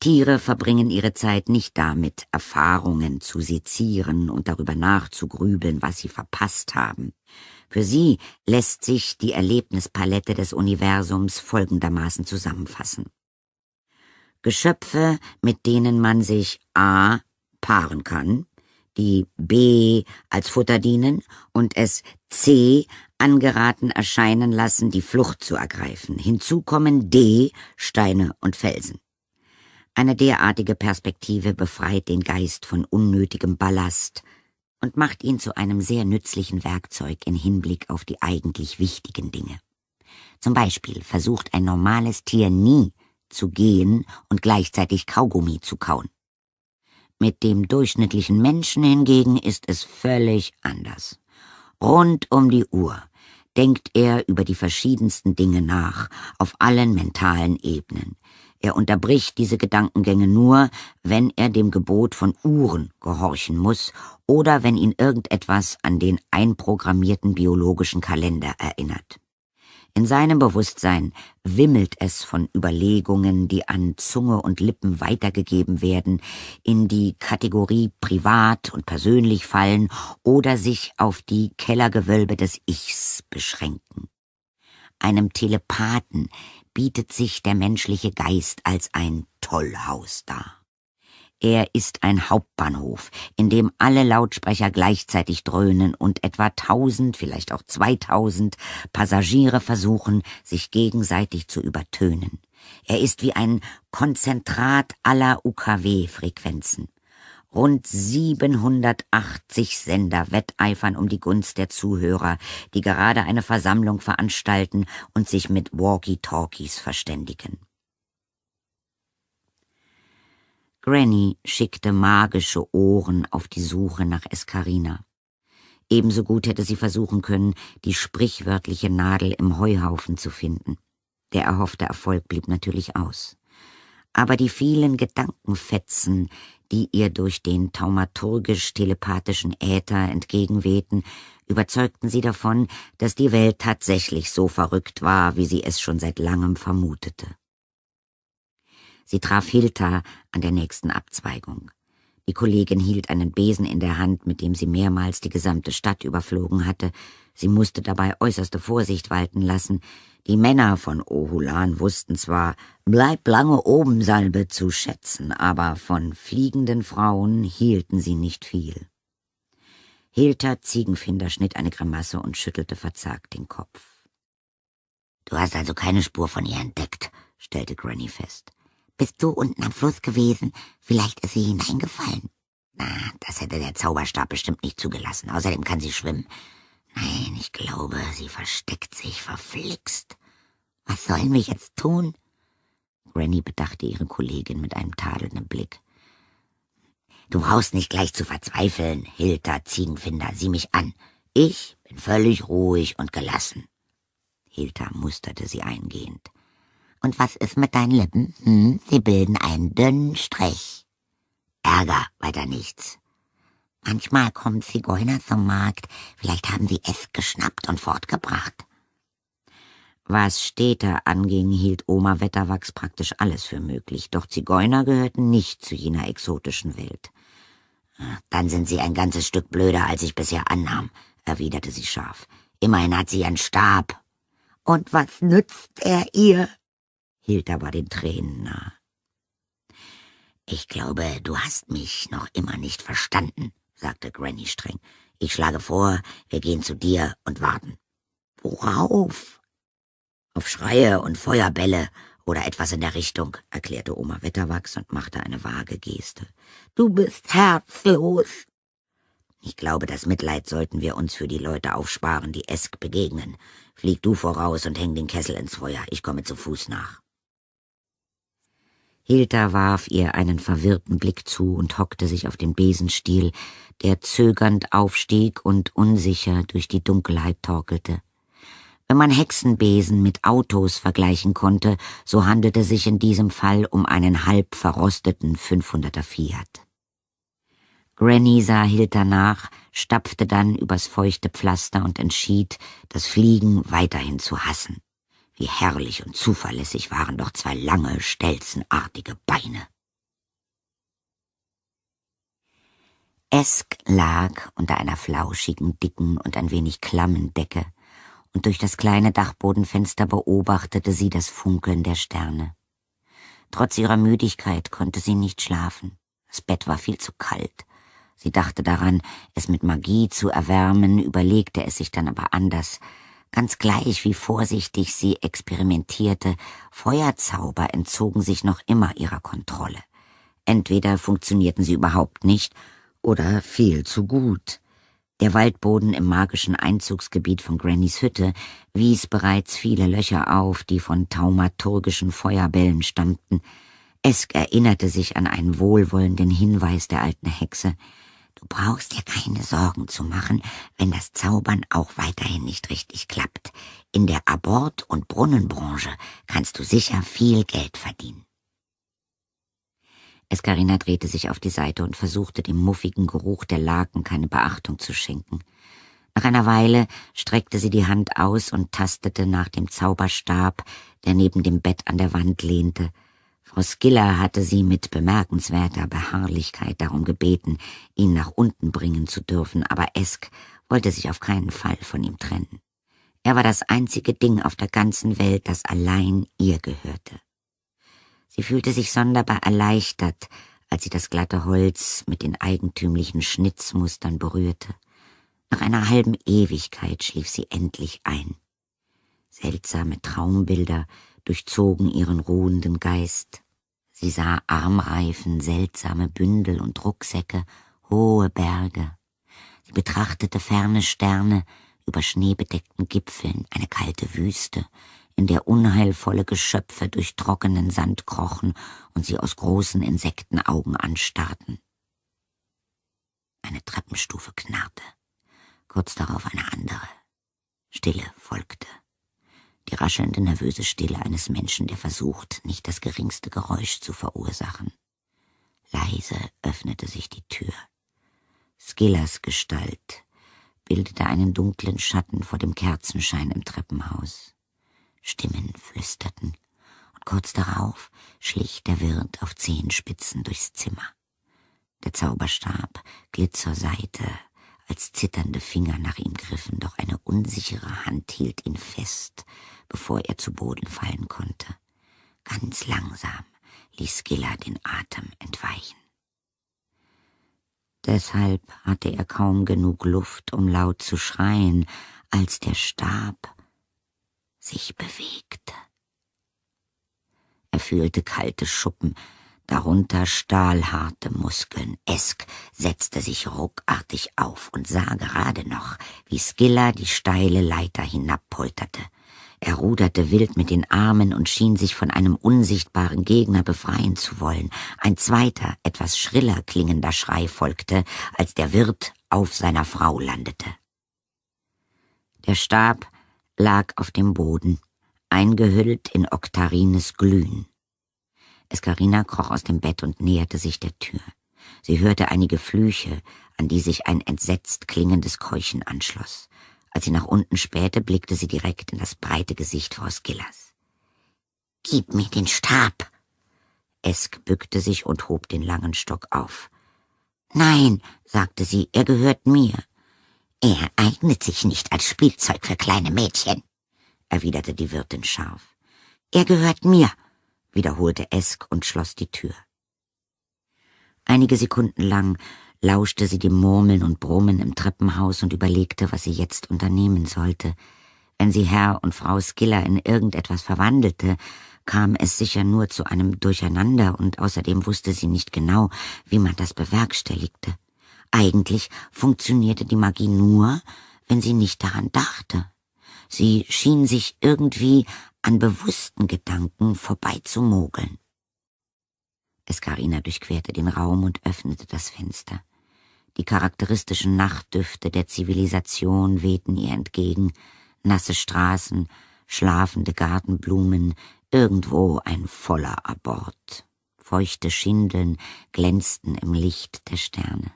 Tiere verbringen ihre Zeit nicht damit, Erfahrungen zu sezieren und darüber nachzugrübeln, was sie verpasst haben. Für sie lässt sich die Erlebnispalette des Universums folgendermaßen zusammenfassen. Geschöpfe, mit denen man sich a. paaren kann, die b. als Futter dienen und es c. angeraten erscheinen lassen, die Flucht zu ergreifen. Hinzu kommen d. Steine und Felsen. Eine derartige Perspektive befreit den Geist von unnötigem Ballast und macht ihn zu einem sehr nützlichen Werkzeug in Hinblick auf die eigentlich wichtigen Dinge. Zum Beispiel versucht ein normales Tier nie zu gehen und gleichzeitig Kaugummi zu kauen. Mit dem durchschnittlichen Menschen hingegen ist es völlig anders. Rund um die Uhr denkt er über die verschiedensten Dinge nach, auf allen mentalen Ebenen. Er unterbricht diese Gedankengänge nur, wenn er dem Gebot von Uhren gehorchen muss oder wenn ihn irgendetwas an den einprogrammierten biologischen Kalender erinnert. In seinem Bewusstsein wimmelt es von Überlegungen, die an Zunge und Lippen weitergegeben werden, in die Kategorie privat und persönlich fallen oder sich auf die Kellergewölbe des Ichs beschränken. Einem Telepathen bietet sich der menschliche Geist als ein Tollhaus dar. Er ist ein Hauptbahnhof, in dem alle Lautsprecher gleichzeitig dröhnen und etwa tausend, vielleicht auch zweitausend Passagiere versuchen, sich gegenseitig zu übertönen. Er ist wie ein Konzentrat aller UKW-Frequenzen. Rund 780 Sender wetteifern um die Gunst der Zuhörer, die gerade eine Versammlung veranstalten und sich mit Walkie-Talkies verständigen. Granny schickte magische Ohren auf die Suche nach Escarina. Ebenso gut hätte sie versuchen können, die sprichwörtliche Nadel im Heuhaufen zu finden. Der erhoffte Erfolg blieb natürlich aus. Aber die vielen Gedankenfetzen, die ihr durch den taumaturgisch-telepathischen Äther entgegenwehten, überzeugten sie davon, dass die Welt tatsächlich so verrückt war, wie sie es schon seit langem vermutete. Sie traf Hilda an der nächsten Abzweigung. Die Kollegin hielt einen Besen in der Hand, mit dem sie mehrmals die gesamte Stadt überflogen hatte, Sie musste dabei äußerste Vorsicht walten lassen. Die Männer von Ohulan wussten zwar, bleib lange oben Salbe zu schätzen, aber von fliegenden Frauen hielten sie nicht viel. Hilter Ziegenfinder schnitt eine Grimasse und schüttelte verzagt den Kopf. Du hast also keine Spur von ihr entdeckt, stellte Granny fest. Bist du unten am Fluss gewesen? Vielleicht ist sie hineingefallen. Na, das hätte der Zauberstab bestimmt nicht zugelassen. Außerdem kann sie schwimmen. Nein, ich glaube, sie versteckt sich verflixt. Was sollen wir jetzt tun? Granny bedachte ihre Kollegin mit einem tadelnden Blick. Du brauchst nicht gleich zu verzweifeln, Hilda Ziegenfinder, sieh mich an. Ich bin völlig ruhig und gelassen. Hilda musterte sie eingehend. Und was ist mit deinen Lippen? Hm, sie bilden einen dünnen Strich. Ärger, weiter nichts. Manchmal kommen Zigeuner zum Markt, vielleicht haben sie es geschnappt und fortgebracht. Was Städter anging, hielt Oma Wetterwachs praktisch alles für möglich, doch Zigeuner gehörten nicht zu jener exotischen Welt. Dann sind Sie ein ganzes Stück blöder, als ich bisher annahm, erwiderte sie scharf. Immerhin hat sie einen Stab. Und was nützt er ihr? hielt aber den Tränen nahe. Ich glaube, du hast mich noch immer nicht verstanden, sagte Granny streng. Ich schlage vor, wir gehen zu dir und warten. Worauf? Auf Schreie und Feuerbälle oder etwas in der Richtung, erklärte Oma Wetterwachs und machte eine vage Geste. Du bist herzlos. Ich glaube, das Mitleid sollten wir uns für die Leute aufsparen, die Esk begegnen. Flieg du voraus und häng den Kessel ins Feuer, ich komme zu Fuß nach. Hilda warf ihr einen verwirrten Blick zu und hockte sich auf den Besenstiel, der zögernd aufstieg und unsicher durch die Dunkelheit torkelte. Wenn man Hexenbesen mit Autos vergleichen konnte, so handelte sich in diesem Fall um einen halb verrosteten 500er Fiat. Granny sah Hilter nach, stapfte dann übers feuchte Pflaster und entschied, das Fliegen weiterhin zu hassen. Wie herrlich und zuverlässig waren doch zwei lange, stelzenartige Beine. Esk lag unter einer flauschigen, dicken und ein wenig klammen Decke, und durch das kleine Dachbodenfenster beobachtete sie das Funkeln der Sterne. Trotz ihrer Müdigkeit konnte sie nicht schlafen. Das Bett war viel zu kalt. Sie dachte daran, es mit Magie zu erwärmen, überlegte es sich dann aber anders. Ganz gleich, wie vorsichtig sie experimentierte, Feuerzauber entzogen sich noch immer ihrer Kontrolle. Entweder funktionierten sie überhaupt nicht oder viel zu gut. Der Waldboden im magischen Einzugsgebiet von Grannys Hütte wies bereits viele Löcher auf, die von taumaturgischen Feuerbällen stammten. Esk erinnerte sich an einen wohlwollenden Hinweis der alten Hexe, Du brauchst dir keine Sorgen zu machen, wenn das Zaubern auch weiterhin nicht richtig klappt. In der Abort- und Brunnenbranche kannst du sicher viel Geld verdienen. Eskarina drehte sich auf die Seite und versuchte, dem muffigen Geruch der Laken keine Beachtung zu schenken. Nach einer Weile streckte sie die Hand aus und tastete nach dem Zauberstab, der neben dem Bett an der Wand lehnte. Frau Skiller hatte sie mit bemerkenswerter Beharrlichkeit darum gebeten, ihn nach unten bringen zu dürfen, aber Esk wollte sich auf keinen Fall von ihm trennen. Er war das einzige Ding auf der ganzen Welt, das allein ihr gehörte. Sie fühlte sich sonderbar erleichtert, als sie das glatte Holz mit den eigentümlichen Schnitzmustern berührte. Nach einer halben Ewigkeit schlief sie endlich ein. Seltsame Traumbilder durchzogen ihren ruhenden Geist. Sie sah Armreifen, seltsame Bündel und Rucksäcke, hohe Berge. Sie betrachtete ferne Sterne über schneebedeckten Gipfeln, eine kalte Wüste, in der unheilvolle Geschöpfe durch trockenen Sand krochen und sie aus großen Insektenaugen anstarrten. Eine Treppenstufe knarrte, kurz darauf eine andere. Stille folgte die raschelnde nervöse Stille eines Menschen, der versucht, nicht das geringste Geräusch zu verursachen. Leise öffnete sich die Tür. Skillers Gestalt bildete einen dunklen Schatten vor dem Kerzenschein im Treppenhaus. Stimmen flüsterten, und kurz darauf schlich der Wirt auf Zehenspitzen durchs Zimmer. Der Zauberstab glitt zur Seite, als zitternde Finger nach ihm griffen, doch eine unsichere Hand hielt ihn fest, bevor er zu Boden fallen konnte. Ganz langsam ließ Skilla den Atem entweichen. Deshalb hatte er kaum genug Luft, um laut zu schreien, als der Stab sich bewegte. Er fühlte kalte Schuppen, darunter stahlharte Muskeln. Esk setzte sich ruckartig auf und sah gerade noch, wie Skilla die steile Leiter hinabpolterte. Er ruderte wild mit den Armen und schien sich von einem unsichtbaren Gegner befreien zu wollen. Ein zweiter, etwas schriller klingender Schrei folgte, als der Wirt auf seiner Frau landete. Der Stab lag auf dem Boden, eingehüllt in oktarines Glühen. Escarina kroch aus dem Bett und näherte sich der Tür. Sie hörte einige Flüche, an die sich ein entsetzt klingendes Keuchen anschloss. Als sie nach unten spähte, blickte sie direkt in das breite Gesicht Frau Skillers. Gib mir den Stab! Esk bückte sich und hob den langen Stock auf. Nein, sagte sie, er gehört mir. Er eignet sich nicht als Spielzeug für kleine Mädchen, erwiderte die Wirtin scharf. Er gehört mir, wiederholte Esk und schloss die Tür. Einige Sekunden lang lauschte sie dem Murmeln und Brummen im Treppenhaus und überlegte, was sie jetzt unternehmen sollte. Wenn sie Herr und Frau Skiller in irgendetwas verwandelte, kam es sicher nur zu einem Durcheinander und außerdem wusste sie nicht genau, wie man das bewerkstelligte. Eigentlich funktionierte die Magie nur, wenn sie nicht daran dachte. Sie schien sich irgendwie an bewussten Gedanken vorbeizumogeln. Escarina durchquerte den Raum und öffnete das Fenster. Die charakteristischen Nachtdüfte der Zivilisation wehten ihr entgegen, nasse Straßen, schlafende Gartenblumen, irgendwo ein voller Abort. Feuchte Schindeln glänzten im Licht der Sterne.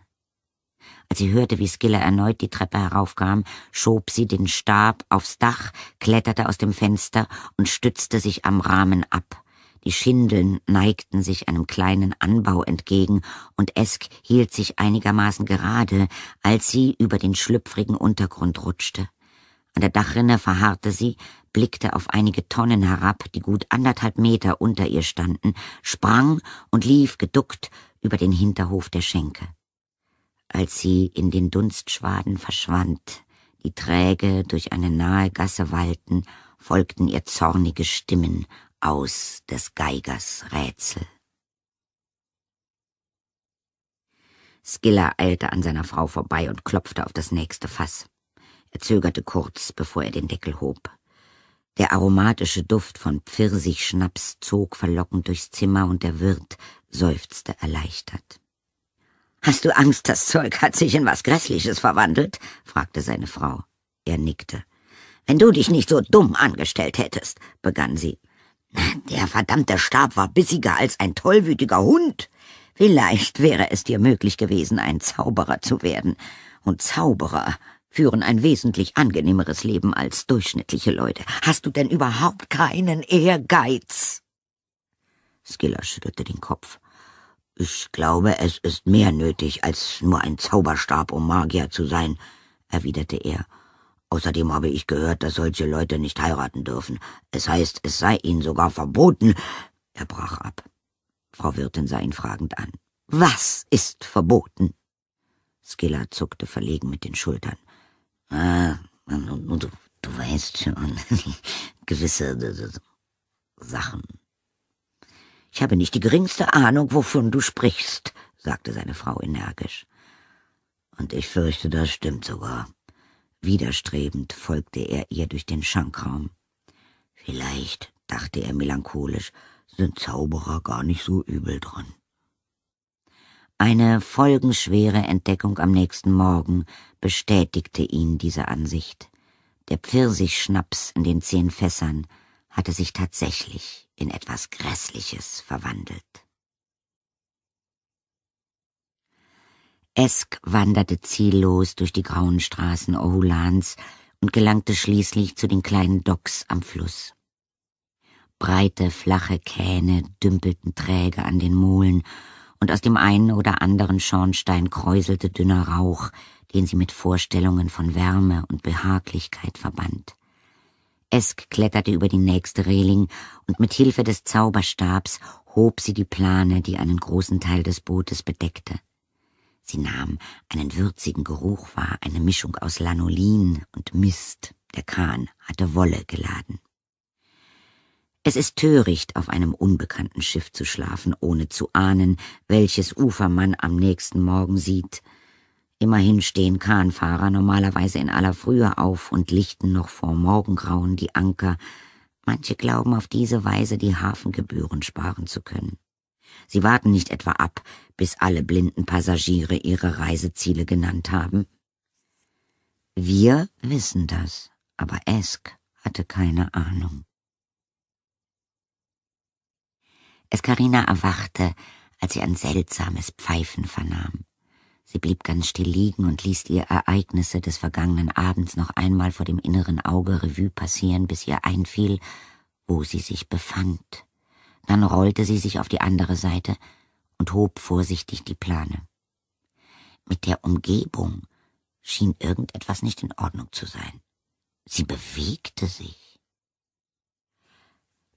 Als sie hörte, wie Skiller erneut die Treppe heraufkam, schob sie den Stab aufs Dach, kletterte aus dem Fenster und stützte sich am Rahmen ab. Die Schindeln neigten sich einem kleinen Anbau entgegen, und Esk hielt sich einigermaßen gerade, als sie über den schlüpfrigen Untergrund rutschte. An der Dachrinne verharrte sie, blickte auf einige Tonnen herab, die gut anderthalb Meter unter ihr standen, sprang und lief geduckt über den Hinterhof der Schenke. Als sie in den Dunstschwaden verschwand, die träge durch eine nahe Gasse wallten, folgten ihr zornige Stimmen aus des Geigers Rätsel. Skiller eilte an seiner Frau vorbei und klopfte auf das nächste Fass. Er zögerte kurz, bevor er den Deckel hob. Der aromatische Duft von Pfirsichschnaps zog verlockend durchs Zimmer und der Wirt seufzte erleichtert. Hast du Angst, das Zeug hat sich in was Grässliches verwandelt? fragte seine Frau. Er nickte. Wenn du dich nicht so dumm angestellt hättest, begann sie. Der verdammte Stab war bissiger als ein tollwütiger Hund. Vielleicht wäre es dir möglich gewesen, ein Zauberer zu werden. Und Zauberer führen ein wesentlich angenehmeres Leben als durchschnittliche Leute. Hast du denn überhaupt keinen Ehrgeiz? Skiller schüttelte den Kopf. Ich glaube, es ist mehr nötig als nur ein Zauberstab, um Magier zu sein, erwiderte er Außerdem habe ich gehört, dass solche Leute nicht heiraten dürfen. Es heißt, es sei ihnen sogar verboten. Er brach ab. Frau Wirtin sah ihn fragend an. Was ist verboten? Skilla zuckte verlegen mit den Schultern. Ah, du, du weißt schon, gewisse äh, äh, äh, Sachen. Ich habe nicht die geringste Ahnung, wovon du sprichst, sagte seine Frau energisch. Und ich fürchte, das stimmt sogar. Widerstrebend folgte er ihr durch den Schankraum. Vielleicht, dachte er melancholisch, sind Zauberer gar nicht so übel dran. Eine folgenschwere Entdeckung am nächsten Morgen bestätigte ihn diese Ansicht. Der Pfirsichschnaps in den zehn Fässern hatte sich tatsächlich in etwas Grässliches verwandelt. Esk wanderte ziellos durch die grauen Straßen Ohulans und gelangte schließlich zu den kleinen Docks am Fluss. Breite, flache Kähne dümpelten träge an den Molen, und aus dem einen oder anderen Schornstein kräuselte dünner Rauch, den sie mit Vorstellungen von Wärme und Behaglichkeit verband. Esk kletterte über die nächste Reling und mit Hilfe des Zauberstabs hob sie die Plane, die einen großen Teil des Bootes bedeckte. Sie nahm einen würzigen Geruch wahr, eine Mischung aus Lanolin und Mist. Der Kahn hatte Wolle geladen. Es ist töricht, auf einem unbekannten Schiff zu schlafen, ohne zu ahnen, welches Ufer man am nächsten Morgen sieht. Immerhin stehen Kahnfahrer normalerweise in aller Frühe auf und lichten noch vor Morgengrauen die Anker. Manche glauben auf diese Weise die Hafengebühren sparen zu können. Sie warten nicht etwa ab, bis alle blinden Passagiere ihre Reiseziele genannt haben. Wir wissen das, aber Esk hatte keine Ahnung. Eskarina erwachte, als sie ein seltsames Pfeifen vernahm. Sie blieb ganz still liegen und ließ die Ereignisse des vergangenen Abends noch einmal vor dem inneren Auge Revue passieren, bis ihr einfiel, wo sie sich befand. Dann rollte sie sich auf die andere Seite und hob vorsichtig die Plane. Mit der Umgebung schien irgendetwas nicht in Ordnung zu sein. Sie bewegte sich.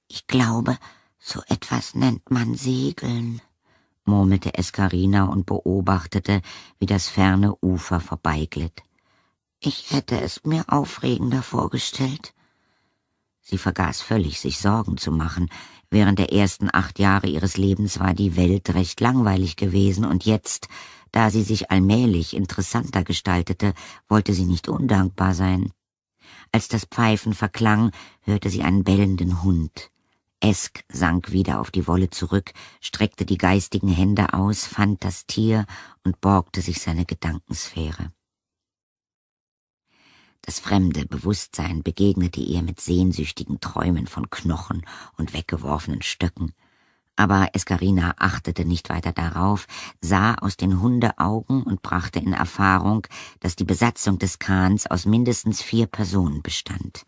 Ich glaube, so etwas nennt man Segeln, murmelte Escarina und beobachtete, wie das ferne Ufer vorbeiglitt. Ich hätte es mir aufregender vorgestellt. Sie vergaß völlig, sich Sorgen zu machen, Während der ersten acht Jahre ihres Lebens war die Welt recht langweilig gewesen und jetzt, da sie sich allmählich interessanter gestaltete, wollte sie nicht undankbar sein. Als das Pfeifen verklang, hörte sie einen bellenden Hund. Esk sank wieder auf die Wolle zurück, streckte die geistigen Hände aus, fand das Tier und borgte sich seine Gedankensphäre. Das fremde Bewusstsein begegnete ihr mit sehnsüchtigen Träumen von Knochen und weggeworfenen Stöcken. Aber Escarina achtete nicht weiter darauf, sah aus den Hundeaugen und brachte in Erfahrung, dass die Besatzung des Kahns aus mindestens vier Personen bestand.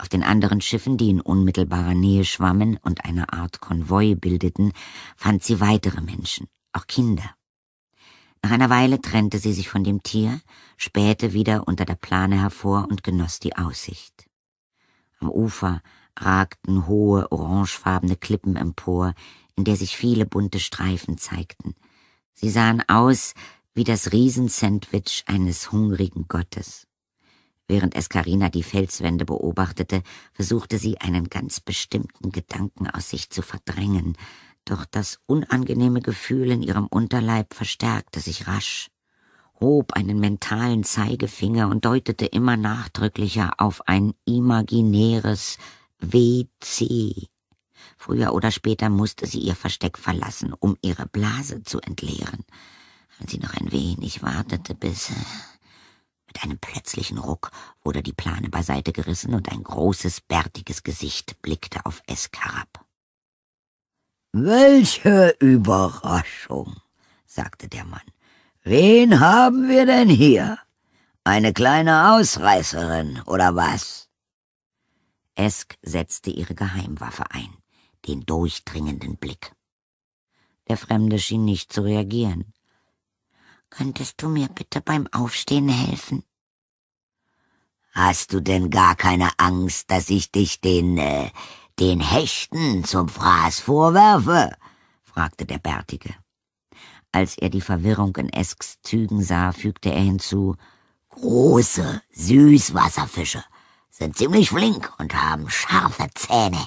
Auf den anderen Schiffen, die in unmittelbarer Nähe schwammen und eine Art Konvoi bildeten, fand sie weitere Menschen, auch Kinder. Nach einer Weile trennte sie sich von dem Tier, spähte wieder unter der Plane hervor und genoss die Aussicht. Am Ufer ragten hohe, orangefarbene Klippen empor, in der sich viele bunte Streifen zeigten. Sie sahen aus wie das Riesensandwich eines hungrigen Gottes. Während Escarina die Felswände beobachtete, versuchte sie, einen ganz bestimmten Gedanken aus sich zu verdrängen, doch das unangenehme Gefühl in ihrem Unterleib verstärkte sich rasch, hob einen mentalen Zeigefinger und deutete immer nachdrücklicher auf ein imaginäres WC. Früher oder später musste sie ihr Versteck verlassen, um ihre Blase zu entleeren. Wenn sie noch ein wenig wartete, bis... Äh, mit einem plötzlichen Ruck wurde die Plane beiseite gerissen und ein großes, bärtiges Gesicht blickte auf Esk herab. Welche Überraschung, sagte der Mann. Wen haben wir denn hier? Eine kleine Ausreißerin, oder was? Esk setzte ihre Geheimwaffe ein, den durchdringenden Blick. Der Fremde schien nicht zu reagieren. Könntest du mir bitte beim Aufstehen helfen? Hast du denn gar keine Angst, dass ich dich den äh, den Hechten zum Fraß vorwerfe? fragte der Bärtige. Als er die Verwirrung in Esks Zügen sah, fügte er hinzu, große Süßwasserfische sind ziemlich flink und haben scharfe Zähne.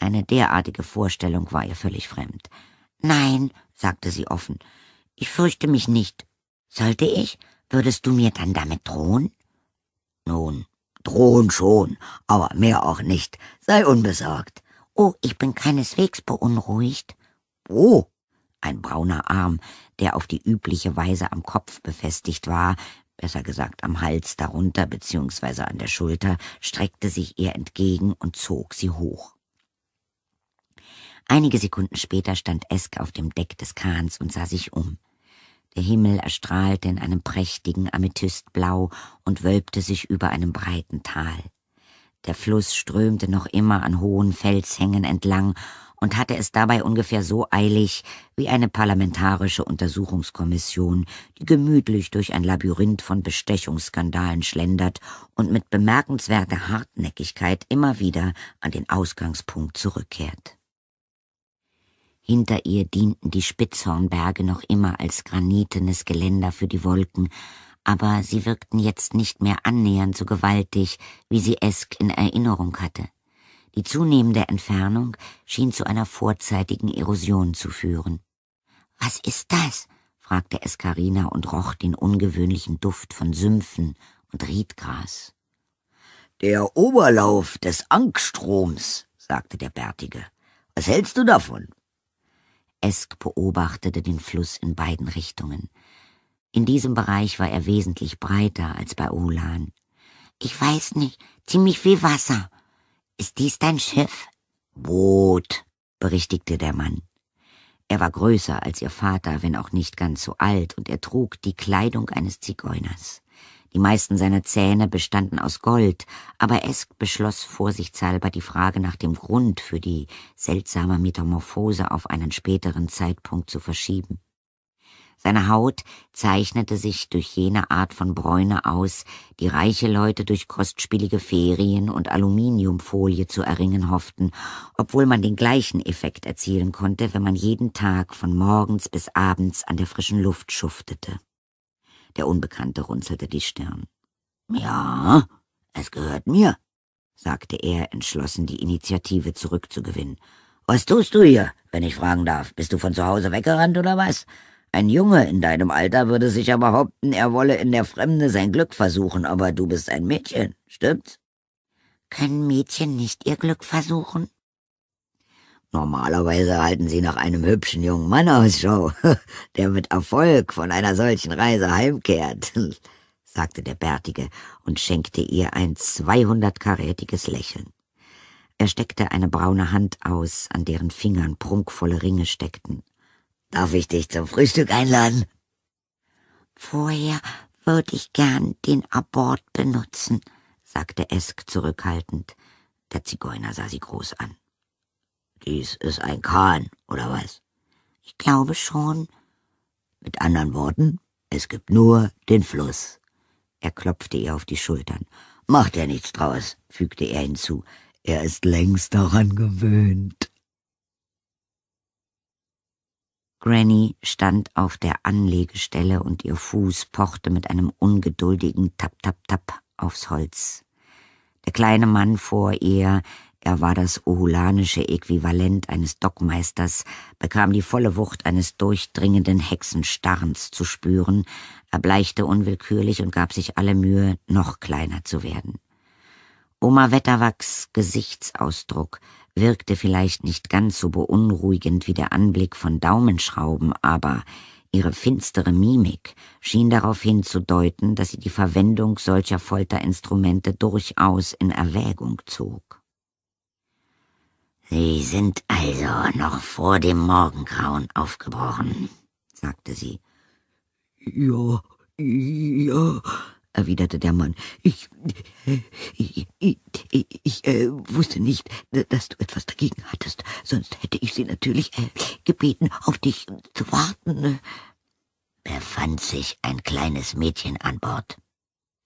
Eine derartige Vorstellung war ihr völlig fremd. Nein, sagte sie offen, ich fürchte mich nicht. Sollte ich? Würdest du mir dann damit drohen? Nun, Drohen schon, aber mehr auch nicht. Sei unbesorgt. Oh, ich bin keineswegs beunruhigt. Oh, ein brauner Arm, der auf die übliche Weise am Kopf befestigt war, besser gesagt am Hals darunter beziehungsweise an der Schulter, streckte sich ihr entgegen und zog sie hoch. Einige Sekunden später stand Esk auf dem Deck des Kahns und sah sich um. Der Himmel erstrahlte in einem prächtigen Amethystblau und wölbte sich über einem breiten Tal. Der Fluss strömte noch immer an hohen Felshängen entlang und hatte es dabei ungefähr so eilig wie eine parlamentarische Untersuchungskommission, die gemütlich durch ein Labyrinth von Bestechungsskandalen schlendert und mit bemerkenswerter Hartnäckigkeit immer wieder an den Ausgangspunkt zurückkehrt. Hinter ihr dienten die Spitzhornberge noch immer als granitenes Geländer für die Wolken, aber sie wirkten jetzt nicht mehr annähernd so gewaltig, wie sie Esk in Erinnerung hatte. Die zunehmende Entfernung schien zu einer vorzeitigen Erosion zu führen. Was ist das? fragte Eskarina und roch den ungewöhnlichen Duft von Sümpfen und Riedgras. Der Oberlauf des Angstroms, sagte der Bärtige. Was hältst du davon? Esk beobachtete den Fluss in beiden Richtungen. In diesem Bereich war er wesentlich breiter als bei Olan. Ich weiß nicht, ziemlich viel Wasser. Ist dies dein Schiff? Boot, berichtigte der Mann. Er war größer als ihr Vater, wenn auch nicht ganz so alt, und er trug die Kleidung eines Zigeuners. Die meisten seiner Zähne bestanden aus Gold, aber Esk beschloss vorsichtshalber, die Frage nach dem Grund für die seltsame Metamorphose auf einen späteren Zeitpunkt zu verschieben. Seine Haut zeichnete sich durch jene Art von Bräune aus, die reiche Leute durch kostspielige Ferien und Aluminiumfolie zu erringen hofften, obwohl man den gleichen Effekt erzielen konnte, wenn man jeden Tag von morgens bis abends an der frischen Luft schuftete. Der Unbekannte runzelte die Stirn. Ja, es gehört mir, sagte er, entschlossen, die Initiative zurückzugewinnen. Was tust du hier, wenn ich fragen darf? Bist du von zu Hause weggerannt oder was? Ein Junge in deinem Alter würde sicher behaupten, er wolle in der Fremde sein Glück versuchen, aber du bist ein Mädchen, stimmt's? Können Mädchen nicht ihr Glück versuchen? Normalerweise halten sie nach einem hübschen jungen Mann Ausschau, der mit Erfolg von einer solchen Reise heimkehrt, sagte der Bärtige und schenkte ihr ein zweihundertkarätiges Lächeln. Er steckte eine braune Hand aus, an deren Fingern prunkvolle Ringe steckten. Darf ich dich zum Frühstück einladen? Vorher würde ich gern den Abort benutzen, sagte Esk zurückhaltend. Der Zigeuner sah sie groß an. Dies ist ein Kahn, oder was? Ich glaube schon. Mit anderen Worten, es gibt nur den Fluss. Er klopfte ihr auf die Schultern. Macht er nichts draus, fügte er hinzu. Er ist längst daran gewöhnt. Granny stand auf der Anlegestelle und ihr Fuß pochte mit einem ungeduldigen Tap-Tap-Tap aufs Holz. Der kleine Mann vor ihr er war das ohulanische Äquivalent eines Dockmeisters, bekam die volle Wucht eines durchdringenden Hexenstarrens zu spüren, erbleichte unwillkürlich und gab sich alle Mühe, noch kleiner zu werden. Oma Wetterwachs Gesichtsausdruck wirkte vielleicht nicht ganz so beunruhigend wie der Anblick von Daumenschrauben, aber Ihre finstere Mimik schien darauf hinzudeuten, dass sie die Verwendung solcher Folterinstrumente durchaus in Erwägung zog. Sie sind also noch vor dem Morgengrauen aufgebrochen, sagte sie. Ja, ja, erwiderte der Mann. Ich, ich, ich, ich äh, wusste nicht, dass du etwas dagegen hattest, sonst hätte ich sie natürlich äh, gebeten, auf dich zu warten. Befand sich ein kleines Mädchen an Bord.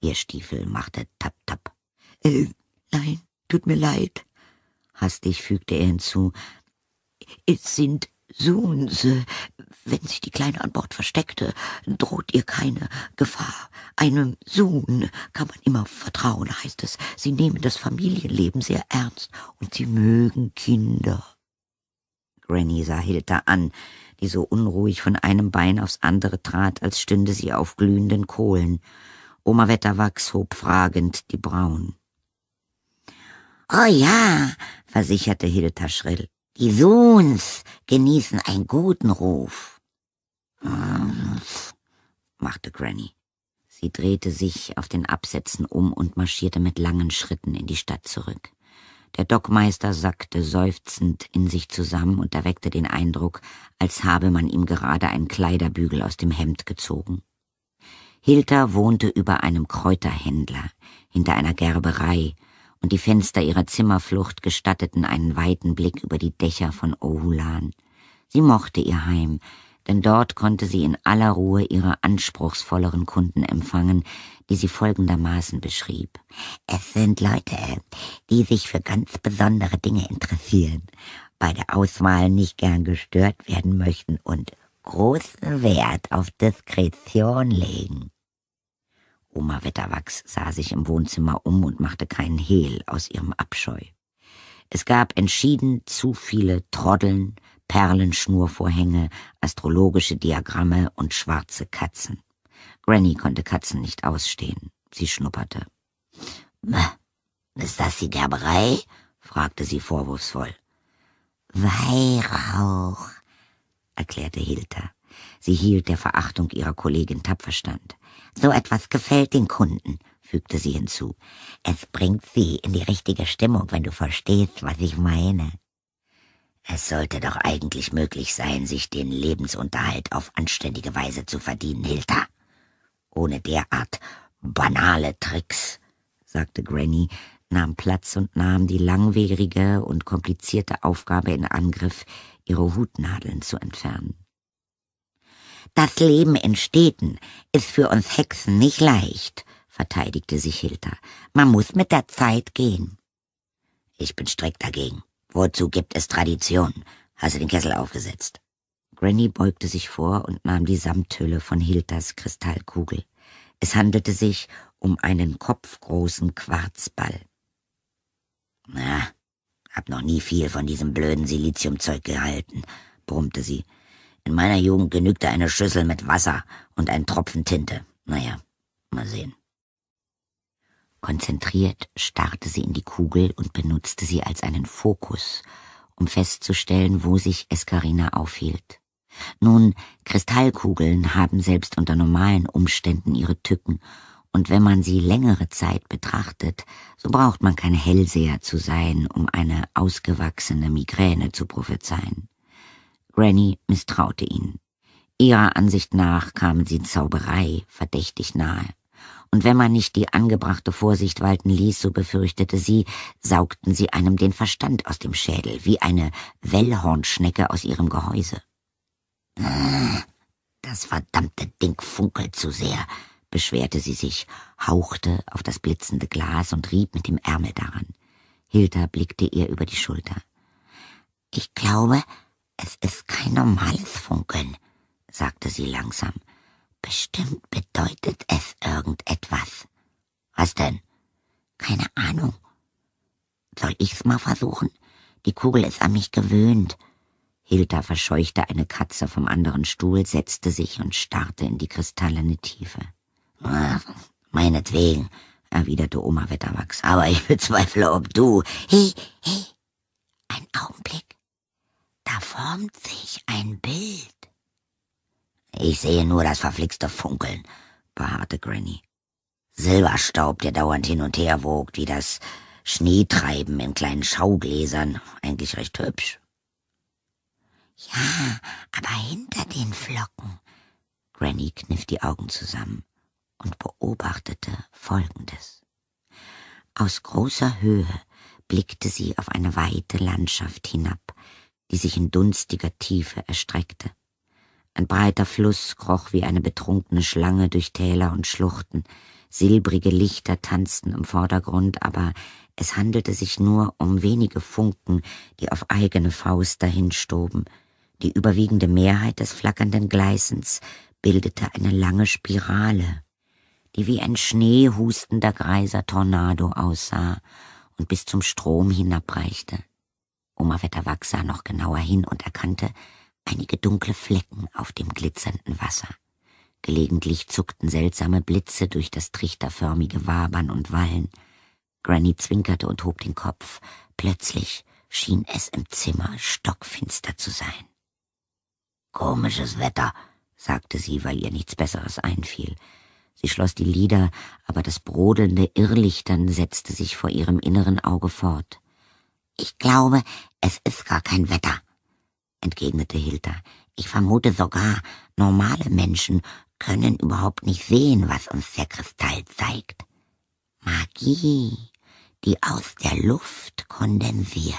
Ihr Stiefel machte tap tap. Äh, nein, tut mir leid, Hastig fügte er hinzu. Es sind Sohnse. Wenn sich die Kleine an Bord versteckte, droht ihr keine Gefahr. Einem Sohn kann man immer vertrauen, heißt es. Sie nehmen das Familienleben sehr ernst und sie mögen Kinder. Granny sah Hilda an, die so unruhig von einem Bein aufs andere trat, als stünde sie auf glühenden Kohlen. Oma Wetterwachs hob fragend die Brauen. Oh ja, versicherte Hilda schrill. Die Sohns genießen einen guten Ruf. Hm, machte Granny. Sie drehte sich auf den Absätzen um und marschierte mit langen Schritten in die Stadt zurück. Der Dockmeister sackte seufzend in sich zusammen und erweckte den Eindruck, als habe man ihm gerade einen Kleiderbügel aus dem Hemd gezogen. Hilter wohnte über einem Kräuterhändler, hinter einer Gerberei, und die Fenster ihrer Zimmerflucht gestatteten einen weiten Blick über die Dächer von Ohulan. Sie mochte ihr Heim, denn dort konnte sie in aller Ruhe ihre anspruchsvolleren Kunden empfangen, die sie folgendermaßen beschrieb. Es sind Leute, die sich für ganz besondere Dinge interessieren, bei der Auswahl nicht gern gestört werden möchten und großen Wert auf Diskretion legen. Oma Wetterwachs sah sich im Wohnzimmer um und machte keinen Hehl aus ihrem Abscheu. Es gab entschieden zu viele Troddeln, Perlenschnurvorhänge, astrologische Diagramme und schwarze Katzen. Granny konnte Katzen nicht ausstehen. Sie schnupperte. Ist das die Gerberei? fragte sie vorwurfsvoll. Weihrauch, erklärte Hilter. Sie hielt der Verachtung ihrer Kollegin tapfer stand. So etwas gefällt den Kunden, fügte sie hinzu. Es bringt sie in die richtige Stimmung, wenn du verstehst, was ich meine. Es sollte doch eigentlich möglich sein, sich den Lebensunterhalt auf anständige Weise zu verdienen, Hilda. Ohne derart banale Tricks, sagte Granny, nahm Platz und nahm die langwierige und komplizierte Aufgabe in Angriff, ihre Hutnadeln zu entfernen. Das Leben in Städten ist für uns Hexen nicht leicht, verteidigte sich Hilda. Man muss mit der Zeit gehen. Ich bin strikt dagegen. Wozu gibt es Tradition? Hast du den Kessel aufgesetzt? Granny beugte sich vor und nahm die Samthülle von Hildas Kristallkugel. Es handelte sich um einen kopfgroßen Quarzball. Na, hab noch nie viel von diesem blöden Siliziumzeug gehalten, brummte sie. In meiner Jugend genügte eine Schüssel mit Wasser und ein Tropfen Tinte. Naja, mal sehen. Konzentriert starrte sie in die Kugel und benutzte sie als einen Fokus, um festzustellen, wo sich Escarina aufhielt. Nun, Kristallkugeln haben selbst unter normalen Umständen ihre Tücken, und wenn man sie längere Zeit betrachtet, so braucht man kein Hellseher zu sein, um eine ausgewachsene Migräne zu prophezeien. Granny misstraute ihnen. Ihrer Ansicht nach kamen sie Zauberei verdächtig nahe. Und wenn man nicht die angebrachte Vorsicht walten ließ, so befürchtete sie, saugten sie einem den Verstand aus dem Schädel, wie eine Wellhornschnecke aus ihrem Gehäuse. Das verdammte Ding funkelt zu sehr, beschwerte sie sich, hauchte auf das blitzende Glas und rieb mit dem Ärmel daran. Hilda blickte ihr über die Schulter. Ich glaube, es ist kein normales Funkeln, sagte sie langsam. Bestimmt bedeutet es irgendetwas. Was denn? Keine Ahnung. Soll ich's mal versuchen? Die Kugel ist an mich gewöhnt. Hilda verscheuchte eine Katze vom anderen Stuhl, setzte sich und starrte in die kristallene Tiefe. Ach, meinetwegen, erwiderte Oma Wetterwachs, aber ich bezweifle, ob du. Hey, hey, ein Augenblick. Da formt sich ein Bild. Ich sehe nur das verflixte Funkeln, beharrte Granny. Silberstaub, der dauernd hin und her wogt, wie das Schneetreiben in kleinen Schaugläsern, eigentlich recht hübsch. Ja, aber hinter den Flocken. Granny kniff die Augen zusammen und beobachtete Folgendes. Aus großer Höhe blickte sie auf eine weite Landschaft hinab, die sich in dunstiger Tiefe erstreckte. Ein breiter Fluss kroch wie eine betrunkene Schlange durch Täler und Schluchten, silbrige Lichter tanzten im Vordergrund, aber es handelte sich nur um wenige Funken, die auf eigene Faust dahinstoben. Die überwiegende Mehrheit des flackernden Gleißens bildete eine lange Spirale, die wie ein schneehustender greiser Tornado aussah und bis zum Strom hinabreichte. Oma Wetterwachs sah noch genauer hin und erkannte einige dunkle Flecken auf dem glitzernden Wasser. Gelegentlich zuckten seltsame Blitze durch das trichterförmige Wabern und Wallen. Granny zwinkerte und hob den Kopf. Plötzlich schien es im Zimmer stockfinster zu sein. Komisches Wetter, sagte sie, weil ihr nichts Besseres einfiel. Sie schloss die Lider, aber das brodelnde Irrlichtern setzte sich vor ihrem inneren Auge fort. Ich glaube, es ist gar kein Wetter, entgegnete Hilda. Ich vermute sogar, normale Menschen können überhaupt nicht sehen, was uns der Kristall zeigt. Magie, die aus der Luft kondensiert.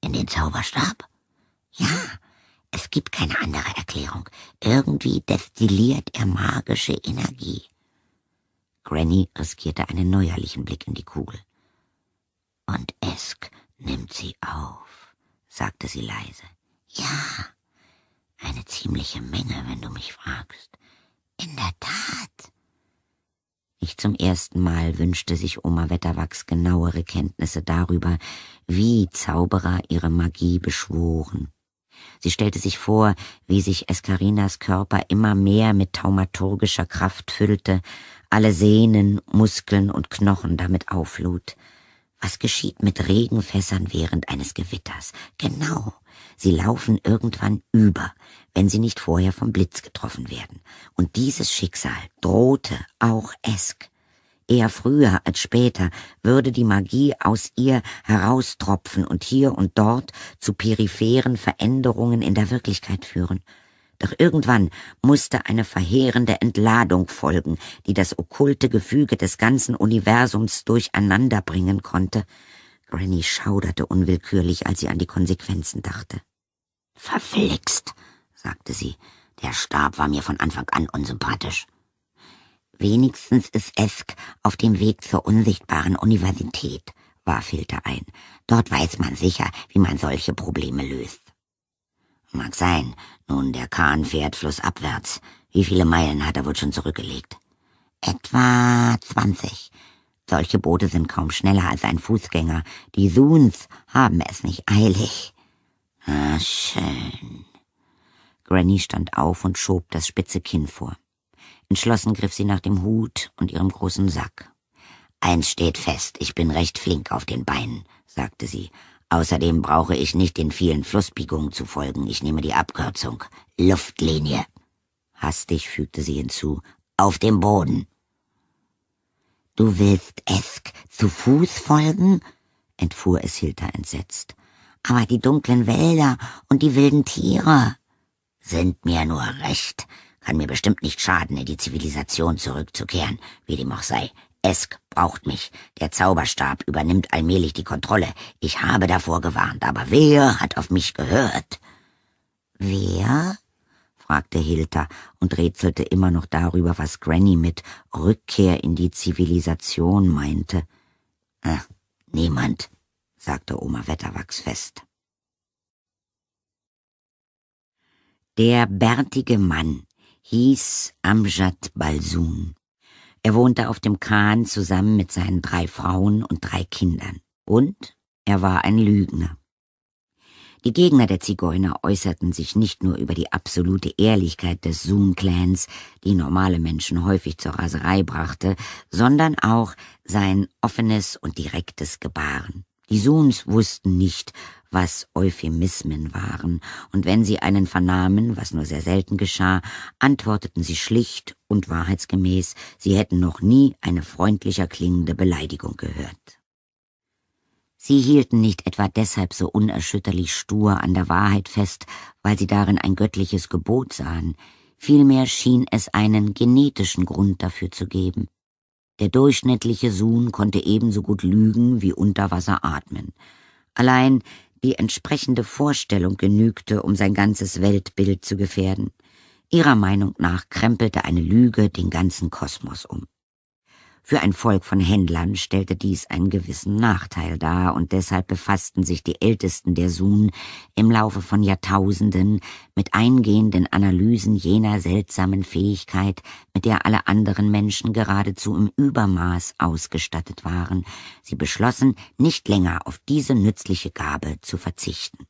In den Zauberstab? Ja, es gibt keine andere Erklärung. Irgendwie destilliert er magische Energie. Granny riskierte einen neuerlichen Blick in die Kugel. Und Esk nimmt sie auf, sagte sie leise. Ja, eine ziemliche Menge, wenn du mich fragst. In der Tat. Nicht zum ersten Mal wünschte sich Oma Wetterwachs genauere Kenntnisse darüber, wie Zauberer ihre Magie beschworen. Sie stellte sich vor, wie sich Eskarinas Körper immer mehr mit taumaturgischer Kraft füllte, alle Sehnen, Muskeln und Knochen damit auflud. Was geschieht mit Regenfässern während eines Gewitters? Genau, sie laufen irgendwann über, wenn sie nicht vorher vom Blitz getroffen werden. Und dieses Schicksal drohte auch Esk. Eher früher als später würde die Magie aus ihr heraustropfen und hier und dort zu peripheren Veränderungen in der Wirklichkeit führen. Doch irgendwann musste eine verheerende Entladung folgen, die das okkulte Gefüge des ganzen Universums durcheinanderbringen konnte. Granny schauderte unwillkürlich, als sie an die Konsequenzen dachte. Verflixt, sagte sie. Der Stab war mir von Anfang an unsympathisch. Wenigstens ist Esk auf dem Weg zur unsichtbaren Universität, warf Hilter ein. Dort weiß man sicher, wie man solche Probleme löst. Mag sein. Nun, der Kahn fährt flussabwärts. Wie viele Meilen hat er wohl schon zurückgelegt? Etwa zwanzig. Solche Boote sind kaum schneller als ein Fußgänger. Die Soons haben es nicht eilig. Ah, schön. Granny stand auf und schob das spitze Kinn vor. Entschlossen griff sie nach dem Hut und ihrem großen Sack. Eins steht fest, ich bin recht flink auf den Beinen, sagte sie, Außerdem brauche ich nicht den vielen Flussbiegungen zu folgen. Ich nehme die Abkürzung. Luftlinie. Hastig fügte sie hinzu. Auf dem Boden. Du willst Esk zu Fuß folgen? entfuhr es Hilda entsetzt. Aber die dunklen Wälder und die wilden Tiere sind mir nur recht. Kann mir bestimmt nicht schaden, in die Zivilisation zurückzukehren, wie dem auch sei. Esk braucht mich. Der Zauberstab übernimmt allmählich die Kontrolle. Ich habe davor gewarnt, aber wer hat auf mich gehört? Wer? fragte Hilter und rätselte immer noch darüber, was Granny mit Rückkehr in die Zivilisation meinte. Äh, niemand, sagte Oma Wetterwachs fest. Der bärtige Mann hieß Amjad Balsun er wohnte auf dem Kahn zusammen mit seinen drei Frauen und drei Kindern. Und er war ein Lügner. Die Gegner der Zigeuner äußerten sich nicht nur über die absolute Ehrlichkeit des Zoom-Clans, die normale Menschen häufig zur Raserei brachte, sondern auch sein offenes und direktes Gebaren. Die Zooms wussten nicht, was Euphemismen waren, und wenn sie einen vernahmen, was nur sehr selten geschah, antworteten sie schlicht und wahrheitsgemäß, sie hätten noch nie eine freundlicher klingende Beleidigung gehört. Sie hielten nicht etwa deshalb so unerschütterlich stur an der Wahrheit fest, weil sie darin ein göttliches Gebot sahen, vielmehr schien es einen genetischen Grund dafür zu geben. Der durchschnittliche Sun konnte ebenso gut lügen wie unter Wasser atmen. Allein die entsprechende Vorstellung genügte, um sein ganzes Weltbild zu gefährden. Ihrer Meinung nach krempelte eine Lüge den ganzen Kosmos um. Für ein Volk von Händlern stellte dies einen gewissen Nachteil dar, und deshalb befassten sich die Ältesten der Sun im Laufe von Jahrtausenden mit eingehenden Analysen jener seltsamen Fähigkeit, mit der alle anderen Menschen geradezu im Übermaß ausgestattet waren. Sie beschlossen, nicht länger auf diese nützliche Gabe zu verzichten.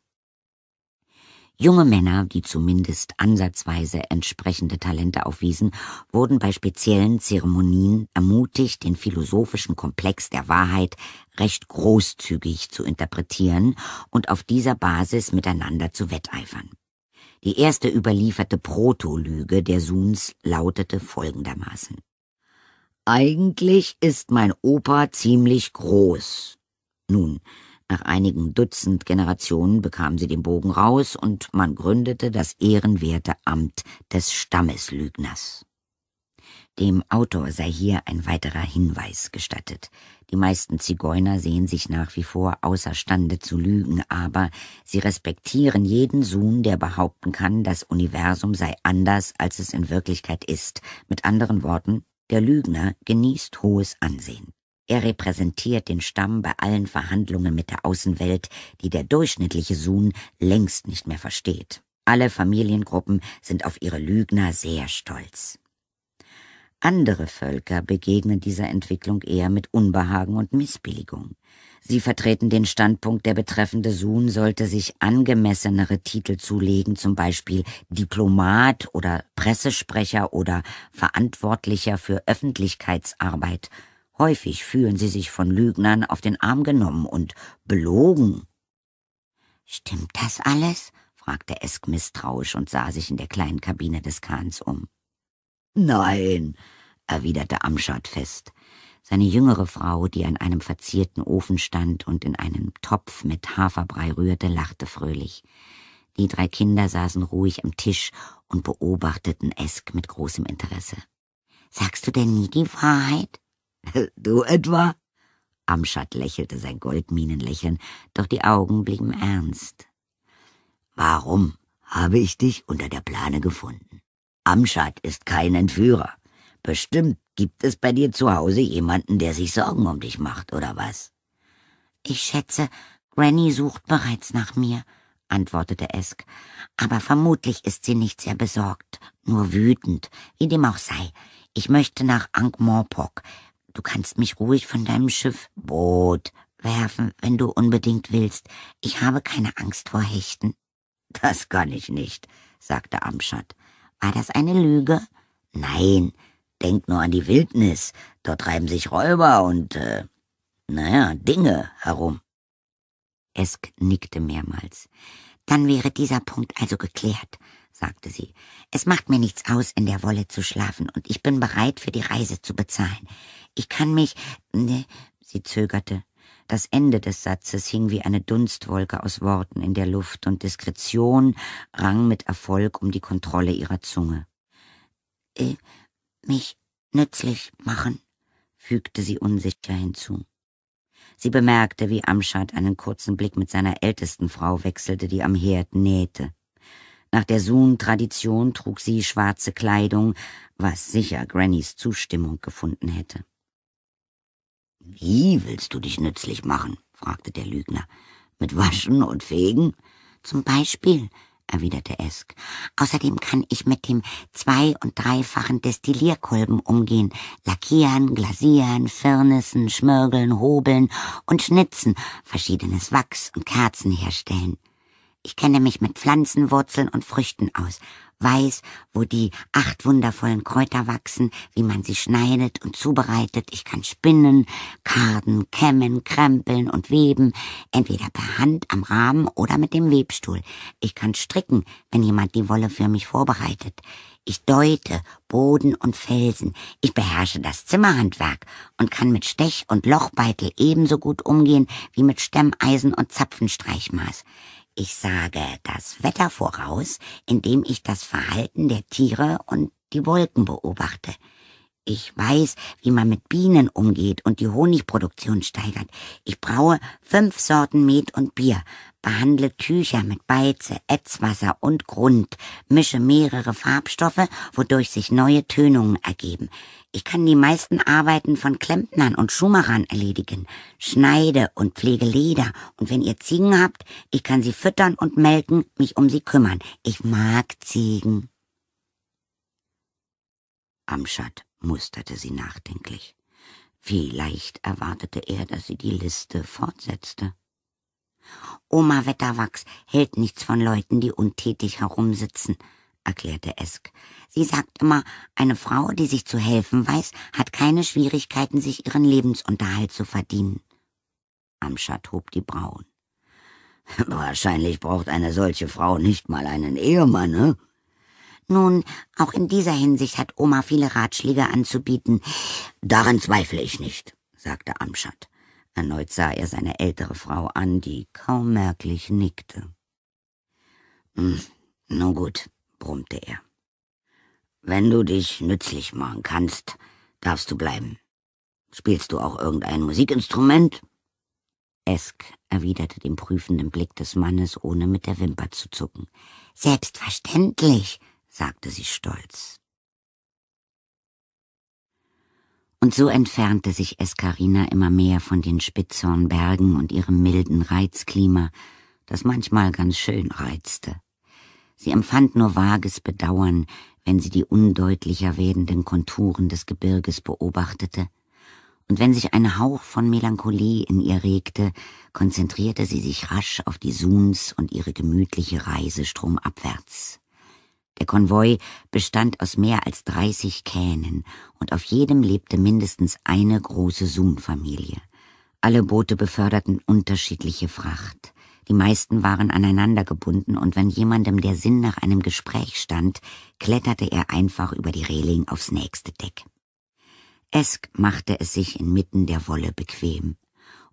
Junge Männer, die zumindest ansatzweise entsprechende Talente aufwiesen, wurden bei speziellen Zeremonien ermutigt, den philosophischen Komplex der Wahrheit recht großzügig zu interpretieren und auf dieser Basis miteinander zu wetteifern. Die erste überlieferte Proto-Lüge der Suns lautete folgendermaßen. Eigentlich ist mein Opa ziemlich groß. Nun, nach einigen Dutzend Generationen bekam sie den Bogen raus und man gründete das ehrenwerte Amt des Stammeslügners. Dem Autor sei hier ein weiterer Hinweis gestattet. Die meisten Zigeuner sehen sich nach wie vor außerstande zu lügen, aber sie respektieren jeden Sohn, der behaupten kann, das Universum sei anders, als es in Wirklichkeit ist. Mit anderen Worten, der Lügner genießt hohes Ansehen. Er repräsentiert den Stamm bei allen Verhandlungen mit der Außenwelt, die der durchschnittliche Sun längst nicht mehr versteht. Alle Familiengruppen sind auf ihre Lügner sehr stolz. Andere Völker begegnen dieser Entwicklung eher mit Unbehagen und Missbilligung. Sie vertreten den Standpunkt, der betreffende Sohn sollte sich angemessenere Titel zulegen, zum Beispiel Diplomat oder Pressesprecher oder Verantwortlicher für Öffentlichkeitsarbeit Häufig fühlen sie sich von Lügnern auf den Arm genommen und belogen. Stimmt das alles? fragte Esk misstrauisch und sah sich in der kleinen Kabine des Kahns um. Nein, erwiderte Amschad fest. Seine jüngere Frau, die an einem verzierten Ofen stand und in einem Topf mit Haferbrei rührte, lachte fröhlich. Die drei Kinder saßen ruhig am Tisch und beobachteten Esk mit großem Interesse. Sagst du denn nie die Wahrheit? Du etwa? Amschat lächelte sein Goldminenlächeln, doch die Augen blieben ernst. Warum habe ich dich unter der Plane gefunden? Amschat ist kein Entführer. Bestimmt gibt es bei dir zu Hause jemanden, der sich Sorgen um dich macht, oder was? Ich schätze, Granny sucht bereits nach mir, antwortete Esk. Aber vermutlich ist sie nicht sehr besorgt, nur wütend, wie dem auch sei. Ich möchte nach Ankh-Morpork. Du kannst mich ruhig von deinem Schiff Boot werfen, wenn du unbedingt willst. Ich habe keine Angst vor Hechten. Das kann ich nicht, sagte Amschat. War das eine Lüge? Nein, denk nur an die Wildnis. Dort treiben sich Räuber und, äh, naja, Dinge herum. Esk nickte mehrmals. Dann wäre dieser Punkt also geklärt, sagte sie. Es macht mir nichts aus, in der Wolle zu schlafen, und ich bin bereit, für die Reise zu bezahlen. Ich kann mich. Ne, sie zögerte. Das Ende des Satzes hing wie eine Dunstwolke aus Worten in der Luft, und Diskretion rang mit Erfolg um die Kontrolle ihrer Zunge. Äh, mich nützlich machen, fügte sie unsicher hinzu. Sie bemerkte, wie Amschad einen kurzen Blick mit seiner ältesten Frau wechselte, die am Herd nähte. Nach der Sun-Tradition trug sie schwarze Kleidung, was sicher Grannys Zustimmung gefunden hätte. Wie willst du dich nützlich machen? fragte der Lügner. Mit Waschen und Fegen? Zum Beispiel, erwiderte Esk. Außerdem kann ich mit dem zwei- und dreifachen Destillierkolben umgehen, lackieren, glasieren, Firnissen, schmirgeln, hobeln und schnitzen, verschiedenes Wachs und Kerzen herstellen. Ich kenne mich mit Pflanzenwurzeln und Früchten aus weiß, wo die acht wundervollen Kräuter wachsen, wie man sie schneidet und zubereitet. Ich kann spinnen, karden, kämmen, krempeln und weben, entweder per Hand am Rahmen oder mit dem Webstuhl. Ich kann stricken, wenn jemand die Wolle für mich vorbereitet. Ich deute Boden und Felsen. Ich beherrsche das Zimmerhandwerk und kann mit Stech- und Lochbeitel ebenso gut umgehen wie mit Stemmeisen und Zapfenstreichmaß. Ich sage das Wetter voraus, indem ich das Verhalten der Tiere und die Wolken beobachte. Ich weiß, wie man mit Bienen umgeht und die Honigproduktion steigert. Ich braue fünf Sorten Met und Bier, behandle Tücher mit Beize, Ätzwasser und Grund, mische mehrere Farbstoffe, wodurch sich neue Tönungen ergeben. Ich kann die meisten Arbeiten von Klempnern und Schuhmachern erledigen, schneide und pflege Leder und wenn ihr Ziegen habt, ich kann sie füttern und melken, mich um sie kümmern. Ich mag Ziegen. Amschad musterte sie nachdenklich. Vielleicht erwartete er, dass sie die Liste fortsetzte. Oma Wetterwachs hält nichts von Leuten, die untätig herumsitzen, erklärte Esk. Sie sagt immer, eine Frau, die sich zu helfen weiß, hat keine Schwierigkeiten, sich ihren Lebensunterhalt zu verdienen. Amschat hob die Brauen. Wahrscheinlich braucht eine solche Frau nicht mal einen Ehemann, ne? Nun, auch in dieser Hinsicht hat Oma viele Ratschläge anzubieten. Daran zweifle ich nicht, sagte Amschat. Erneut sah er seine ältere Frau an, die kaum merklich nickte. Hm, nun gut, brummte er. Wenn du dich nützlich machen kannst, darfst du bleiben. Spielst du auch irgendein Musikinstrument? Esk erwiderte den prüfenden Blick des Mannes, ohne mit der Wimper zu zucken. Selbstverständlich, sagte sie stolz. Und so entfernte sich Escarina immer mehr von den Spitzhornbergen und ihrem milden Reizklima, das manchmal ganz schön reizte. Sie empfand nur vages Bedauern, wenn sie die undeutlicher werdenden Konturen des Gebirges beobachtete, und wenn sich ein Hauch von Melancholie in ihr regte, konzentrierte sie sich rasch auf die Suns und ihre gemütliche Reise stromabwärts. Der Konvoi bestand aus mehr als 30 Kähnen und auf jedem lebte mindestens eine große Sun-Familie. Alle Boote beförderten unterschiedliche Fracht. Die meisten waren aneinander gebunden und wenn jemandem der Sinn nach einem Gespräch stand, kletterte er einfach über die Reling aufs nächste Deck. Esk machte es sich inmitten der Wolle bequem.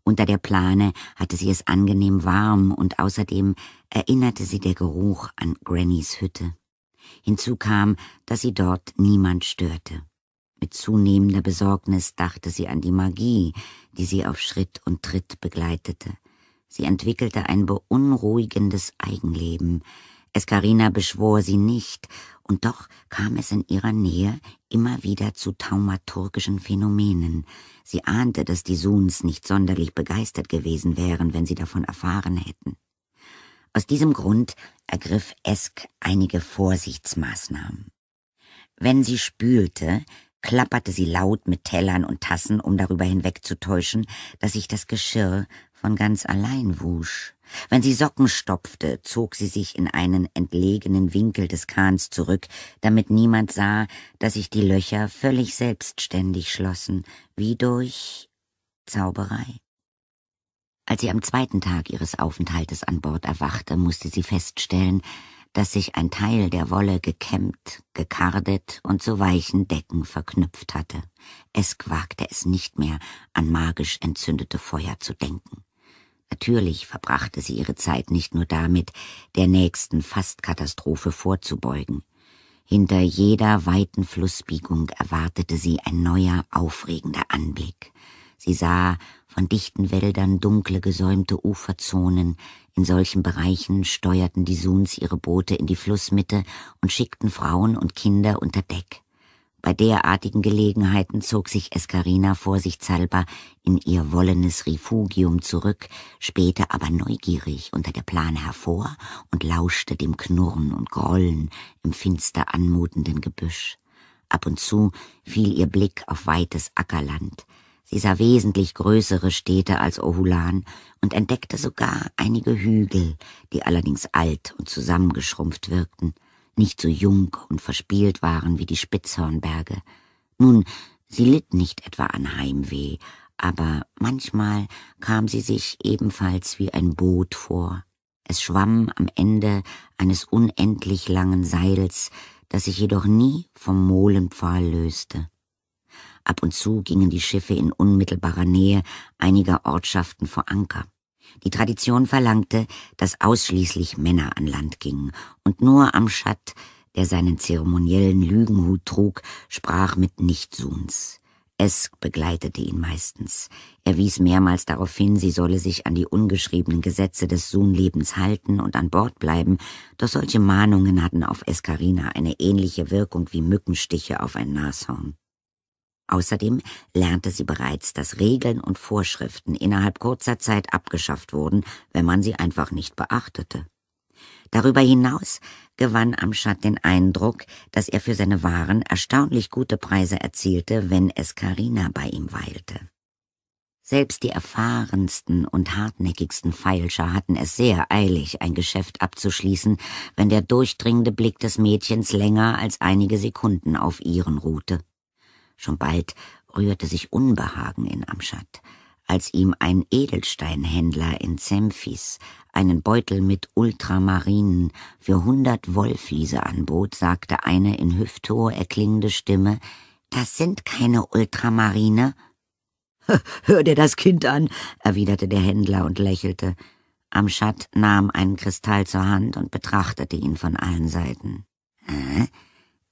Unter der Plane hatte sie es angenehm warm und außerdem erinnerte sie der Geruch an Grannys Hütte. Hinzu kam, dass sie dort niemand störte. Mit zunehmender Besorgnis dachte sie an die Magie, die sie auf Schritt und Tritt begleitete. Sie entwickelte ein beunruhigendes Eigenleben. Escarina beschwor sie nicht, und doch kam es in ihrer Nähe immer wieder zu taumaturgischen Phänomenen. Sie ahnte, dass die Suns nicht sonderlich begeistert gewesen wären, wenn sie davon erfahren hätten. Aus diesem Grund ergriff Esk einige Vorsichtsmaßnahmen. Wenn sie spülte, klapperte sie laut mit Tellern und Tassen, um darüber hinwegzutäuschen, dass sich das Geschirr von ganz allein wusch. Wenn sie Socken stopfte, zog sie sich in einen entlegenen Winkel des Kahns zurück, damit niemand sah, dass sich die Löcher völlig selbstständig schlossen, wie durch Zauberei. Als sie am zweiten Tag ihres Aufenthaltes an Bord erwachte, musste sie feststellen, dass sich ein Teil der Wolle gekämmt, gekardet und zu weichen Decken verknüpft hatte. Es quagte es nicht mehr, an magisch entzündete Feuer zu denken. Natürlich verbrachte sie ihre Zeit nicht nur damit, der nächsten Fastkatastrophe vorzubeugen. Hinter jeder weiten Flussbiegung erwartete sie ein neuer, aufregender Anblick. Sie sah von dichten Wäldern dunkle gesäumte Uferzonen. In solchen Bereichen steuerten die Suns ihre Boote in die Flussmitte und schickten Frauen und Kinder unter Deck. Bei derartigen Gelegenheiten zog sich Escarina vorsichtshalber in ihr wollenes Refugium zurück, spähte aber neugierig unter der Plane hervor und lauschte dem Knurren und Grollen im finster anmutenden Gebüsch. Ab und zu fiel ihr Blick auf weites Ackerland, Sie sah wesentlich größere Städte als Ohulan und entdeckte sogar einige Hügel, die allerdings alt und zusammengeschrumpft wirkten, nicht so jung und verspielt waren wie die Spitzhornberge. Nun, sie litt nicht etwa an Heimweh, aber manchmal kam sie sich ebenfalls wie ein Boot vor. Es schwamm am Ende eines unendlich langen Seils, das sich jedoch nie vom Molenpfahl löste. Ab und zu gingen die Schiffe in unmittelbarer Nähe einiger Ortschaften vor Anker. Die Tradition verlangte, dass ausschließlich Männer an Land gingen, und nur Amschad, der seinen zeremoniellen Lügenhut trug, sprach mit Nichtsuns. Es begleitete ihn meistens. Er wies mehrmals darauf hin, sie solle sich an die ungeschriebenen Gesetze des Sun-Lebens halten und an Bord bleiben, doch solche Mahnungen hatten auf Escarina eine ähnliche Wirkung wie Mückenstiche auf ein Nashorn. Außerdem lernte sie bereits, dass Regeln und Vorschriften innerhalb kurzer Zeit abgeschafft wurden, wenn man sie einfach nicht beachtete. Darüber hinaus gewann Amschad den Eindruck, dass er für seine Waren erstaunlich gute Preise erzielte, wenn es Karina bei ihm weilte. Selbst die erfahrensten und hartnäckigsten Feilscher hatten es sehr eilig, ein Geschäft abzuschließen, wenn der durchdringende Blick des Mädchens länger als einige Sekunden auf ihren ruhte. Schon bald rührte sich Unbehagen in Amschad, als ihm ein Edelsteinhändler in Zemphis einen Beutel mit Ultramarinen für hundert Wollfliese anbot, sagte eine in Hüfthohe erklingende Stimme, das sind keine Ultramarine. Hör dir das Kind an, erwiderte der Händler und lächelte. Amschad nahm einen Kristall zur Hand und betrachtete ihn von allen Seiten.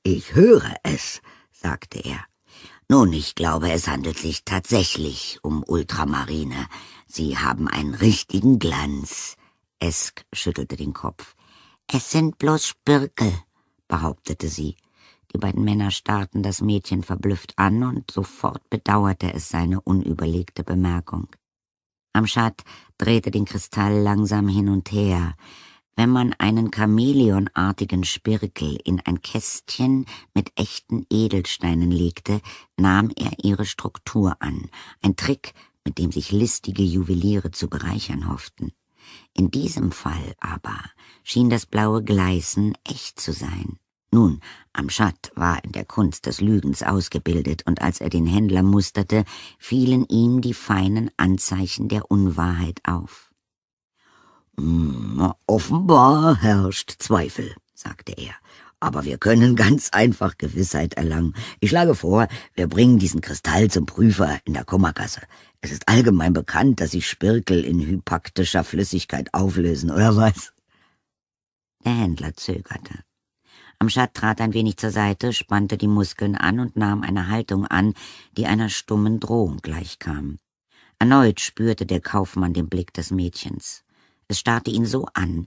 Ich höre es, sagte er. Nun, ich glaube, es handelt sich tatsächlich um Ultramarine. Sie haben einen richtigen Glanz. Esk schüttelte den Kopf. Es sind bloß Spirkel, behauptete sie. Die beiden Männer starrten das Mädchen verblüfft an und sofort bedauerte es seine unüberlegte Bemerkung. Amschad drehte den Kristall langsam hin und her wenn man einen chamäleonartigen Spirkel in ein Kästchen mit echten Edelsteinen legte, nahm er ihre Struktur an, ein Trick, mit dem sich listige Juweliere zu bereichern hofften. In diesem Fall aber schien das blaue Gleißen echt zu sein. Nun, Amschad war in der Kunst des Lügens ausgebildet, und als er den Händler musterte, fielen ihm die feinen Anzeichen der Unwahrheit auf. Hm, offenbar herrscht Zweifel, sagte er. Aber wir können ganz einfach Gewissheit erlangen. Ich schlage vor, wir bringen diesen Kristall zum Prüfer in der Kummerkasse. Es ist allgemein bekannt, dass sich Spirkel in hypaktischer Flüssigkeit auflösen, oder was? Der Händler zögerte. Amschad trat ein wenig zur Seite, spannte die Muskeln an und nahm eine Haltung an, die einer stummen Drohung gleichkam. Erneut spürte der Kaufmann den Blick des Mädchens. Es starrte ihn so an,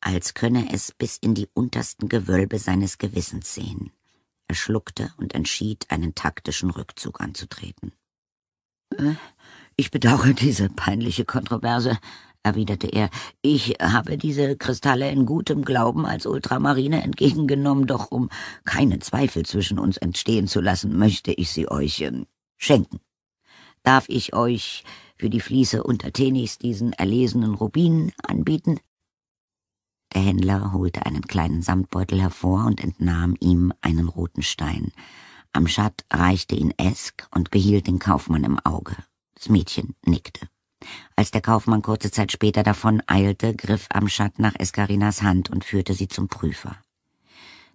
als könne es bis in die untersten Gewölbe seines Gewissens sehen. Er schluckte und entschied, einen taktischen Rückzug anzutreten. Äh, ich bedauere diese peinliche Kontroverse, erwiderte er. Ich habe diese Kristalle in gutem Glauben als Ultramarine entgegengenommen, doch um keine Zweifel zwischen uns entstehen zu lassen, möchte ich sie euch äh, schenken. Darf ich euch für die Fließe unter Tenis diesen erlesenen Rubinen anbieten? Der Händler holte einen kleinen Samtbeutel hervor und entnahm ihm einen roten Stein. Amschad reichte ihn Esk und behielt den Kaufmann im Auge. Das Mädchen nickte. Als der Kaufmann kurze Zeit später davon eilte, griff Amschad nach Eskarinas Hand und führte sie zum Prüfer.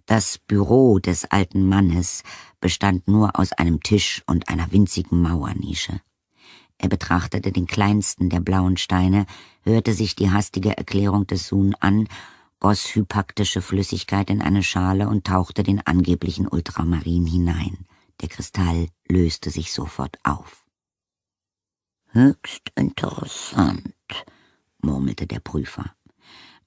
Das Büro des alten Mannes bestand nur aus einem Tisch und einer winzigen Mauernische. Er betrachtete den kleinsten der blauen Steine, hörte sich die hastige Erklärung des Sun an, goss hypaktische Flüssigkeit in eine Schale und tauchte den angeblichen Ultramarin hinein. Der Kristall löste sich sofort auf. Höchst interessant, murmelte der Prüfer.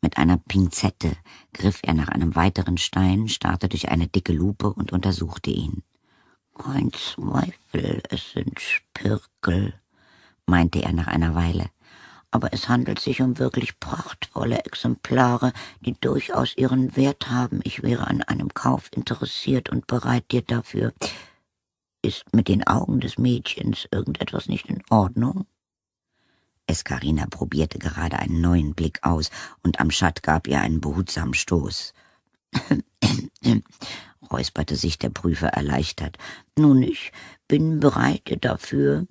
Mit einer Pinzette griff er nach einem weiteren Stein, starrte durch eine dicke Lupe und untersuchte ihn. Kein Zweifel, es sind Spirkel meinte er nach einer Weile. Aber es handelt sich um wirklich prachtvolle Exemplare, die durchaus ihren Wert haben. Ich wäre an einem Kauf interessiert und bereit, dir dafür. Ist mit den Augen des Mädchens irgendetwas nicht in Ordnung? Escarina probierte gerade einen neuen Blick aus, und Amschad gab ihr einen behutsamen Stoß. räusperte sich der Prüfer erleichtert. Nun, ich bin bereit dafür.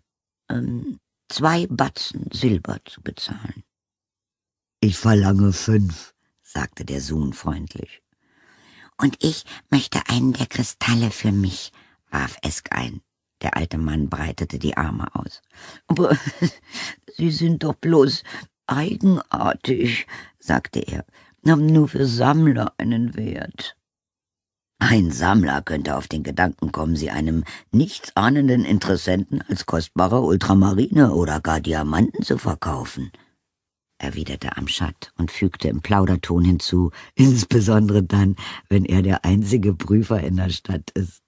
Ähm, zwei Batzen Silber zu bezahlen. Ich verlange fünf, sagte der Sohn freundlich. Und ich möchte einen der Kristalle für mich, warf Esk ein. Der alte Mann breitete die Arme aus. Aber Sie sind doch bloß eigenartig, sagte er, haben nur für Sammler einen Wert. Ein Sammler könnte auf den Gedanken kommen, sie einem nichtsahnenden Interessenten als kostbare Ultramarine oder gar Diamanten zu verkaufen, erwiderte Amschat und fügte im Plauderton hinzu, insbesondere dann, wenn er der einzige Prüfer in der Stadt ist.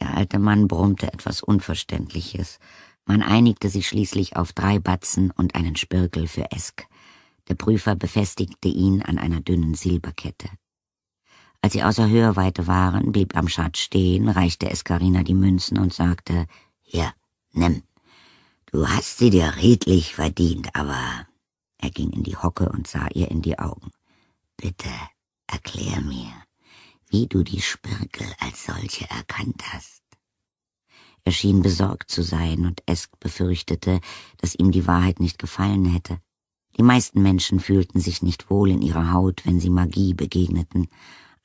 Der alte Mann brummte etwas Unverständliches. Man einigte sich schließlich auf drei Batzen und einen Spirkel für Esk. Der Prüfer befestigte ihn an einer dünnen Silberkette. Als sie außer Hörweite waren, blieb Amschad stehen, reichte Eskarina die Münzen und sagte, »Hier, nimm. Du hast sie dir redlich verdient, aber...« Er ging in die Hocke und sah ihr in die Augen. »Bitte, erklär mir, wie du die Spirkel als solche erkannt hast.« Er schien besorgt zu sein, und Esk befürchtete, dass ihm die Wahrheit nicht gefallen hätte. Die meisten Menschen fühlten sich nicht wohl in ihrer Haut, wenn sie Magie begegneten,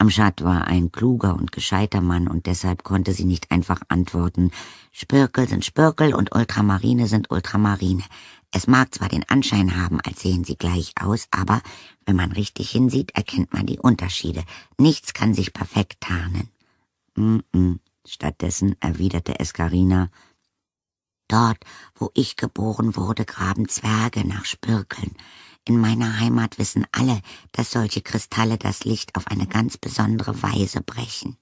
Amschad war ein kluger und gescheiter Mann und deshalb konnte sie nicht einfach antworten. Spirkel sind Spirkel und Ultramarine sind Ultramarine. Es mag zwar den Anschein haben, als sehen sie gleich aus, aber wenn man richtig hinsieht, erkennt man die Unterschiede. Nichts kann sich perfekt tarnen. Mm -mm. Stattdessen erwiderte Escarina, Dort, wo ich geboren wurde, graben Zwerge nach Spirkeln. In meiner Heimat wissen alle, dass solche Kristalle das Licht auf eine ganz besondere Weise brechen.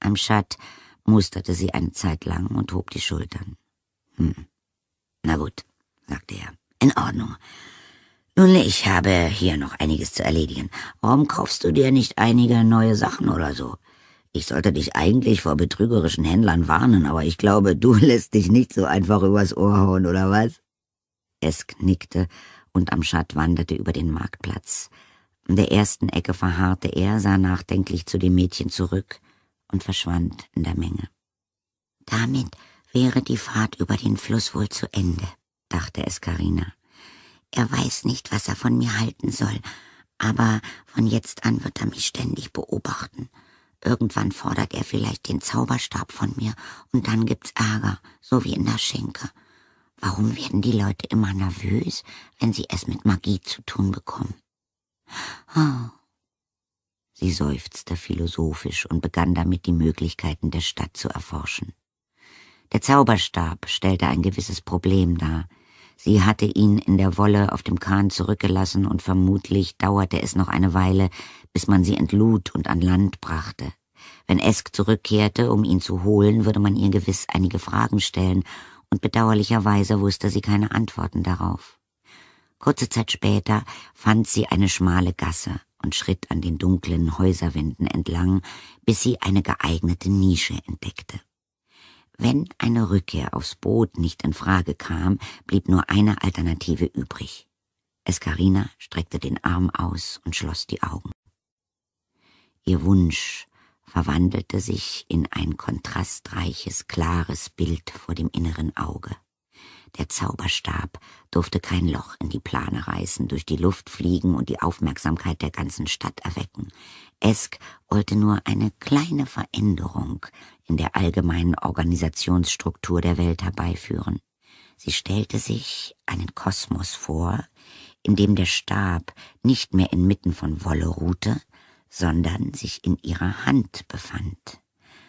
Amschad musterte sie eine Zeit lang und hob die Schultern. Hm. Na gut, sagte er. In Ordnung. Nun, ich habe hier noch einiges zu erledigen. Warum kaufst du dir nicht einige neue Sachen oder so? Ich sollte dich eigentlich vor betrügerischen Händlern warnen, aber ich glaube, du lässt dich nicht so einfach übers Ohr hauen, oder was? Es knickte und Amschad wanderte über den Marktplatz. An der ersten Ecke verharrte er, sah nachdenklich zu dem Mädchen zurück und verschwand in der Menge. Damit wäre die Fahrt über den Fluss wohl zu Ende, dachte es Karina. Er weiß nicht, was er von mir halten soll, aber von jetzt an wird er mich ständig beobachten. Irgendwann fordert er vielleicht den Zauberstab von mir, und dann gibt's Ärger, so wie in der Schenke. Warum werden die Leute immer nervös, wenn sie es mit Magie zu tun bekommen? Oh. Sie seufzte philosophisch und begann damit, die Möglichkeiten der Stadt zu erforschen. Der Zauberstab stellte ein gewisses Problem dar. Sie hatte ihn in der Wolle auf dem Kahn zurückgelassen und vermutlich dauerte es noch eine Weile, bis man sie entlud und an Land brachte. Wenn Esk zurückkehrte, um ihn zu holen, würde man ihr gewiss einige Fragen stellen und bedauerlicherweise wusste sie keine Antworten darauf. Kurze Zeit später fand sie eine schmale Gasse und schritt an den dunklen Häuserwänden entlang, bis sie eine geeignete Nische entdeckte. Wenn eine Rückkehr aufs Boot nicht in Frage kam, blieb nur eine Alternative übrig. Escarina streckte den Arm aus und schloss die Augen. Ihr Wunsch, verwandelte sich in ein kontrastreiches, klares Bild vor dem inneren Auge. Der Zauberstab durfte kein Loch in die Plane reißen, durch die Luft fliegen und die Aufmerksamkeit der ganzen Stadt erwecken. Esk wollte nur eine kleine Veränderung in der allgemeinen Organisationsstruktur der Welt herbeiführen. Sie stellte sich einen Kosmos vor, in dem der Stab nicht mehr inmitten von Wolle ruhte, sondern sich in ihrer Hand befand.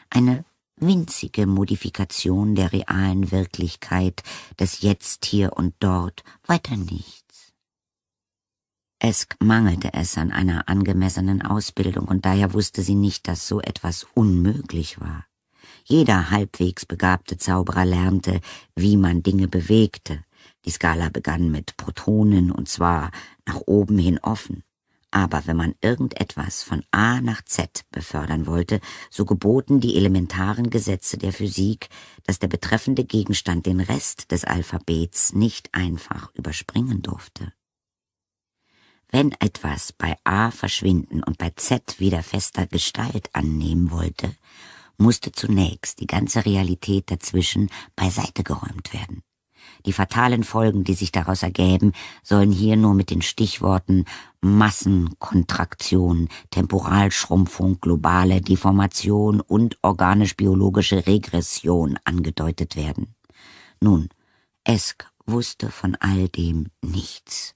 Eine winzige Modifikation der realen Wirklichkeit, das jetzt hier und dort, weiter nichts. Esk mangelte es an einer angemessenen Ausbildung, und daher wusste sie nicht, dass so etwas unmöglich war. Jeder halbwegs begabte Zauberer lernte, wie man Dinge bewegte. Die Skala begann mit Protonen, und zwar nach oben hin offen. Aber wenn man irgendetwas von A nach Z befördern wollte, so geboten die elementaren Gesetze der Physik, dass der betreffende Gegenstand den Rest des Alphabets nicht einfach überspringen durfte. Wenn etwas bei A verschwinden und bei Z wieder fester Gestalt annehmen wollte, musste zunächst die ganze Realität dazwischen beiseite geräumt werden. Die fatalen Folgen, die sich daraus ergäben, sollen hier nur mit den Stichworten Massenkontraktion, Temporalschrumpfung, globale Deformation und organisch-biologische Regression angedeutet werden. Nun, Esk wusste von all dem nichts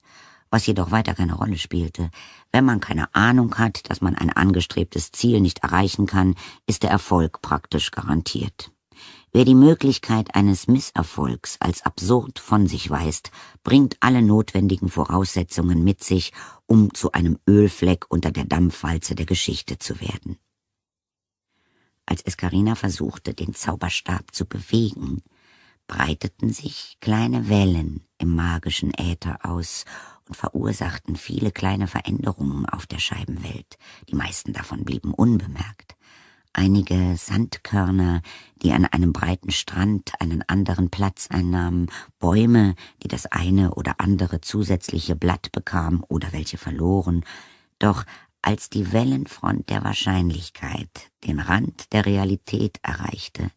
was jedoch weiter keine Rolle spielte. Wenn man keine Ahnung hat, dass man ein angestrebtes Ziel nicht erreichen kann, ist der Erfolg praktisch garantiert. Wer die Möglichkeit eines Misserfolgs als absurd von sich weist, bringt alle notwendigen Voraussetzungen mit sich, um zu einem Ölfleck unter der Dampfwalze der Geschichte zu werden. Als Escarina versuchte, den Zauberstab zu bewegen, breiteten sich kleine Wellen im magischen Äther aus und verursachten viele kleine Veränderungen auf der Scheibenwelt, die meisten davon blieben unbemerkt. Einige Sandkörner, die an einem breiten Strand einen anderen Platz einnahmen, Bäume, die das eine oder andere zusätzliche Blatt bekamen oder welche verloren, doch als die Wellenfront der Wahrscheinlichkeit den Rand der Realität erreichte,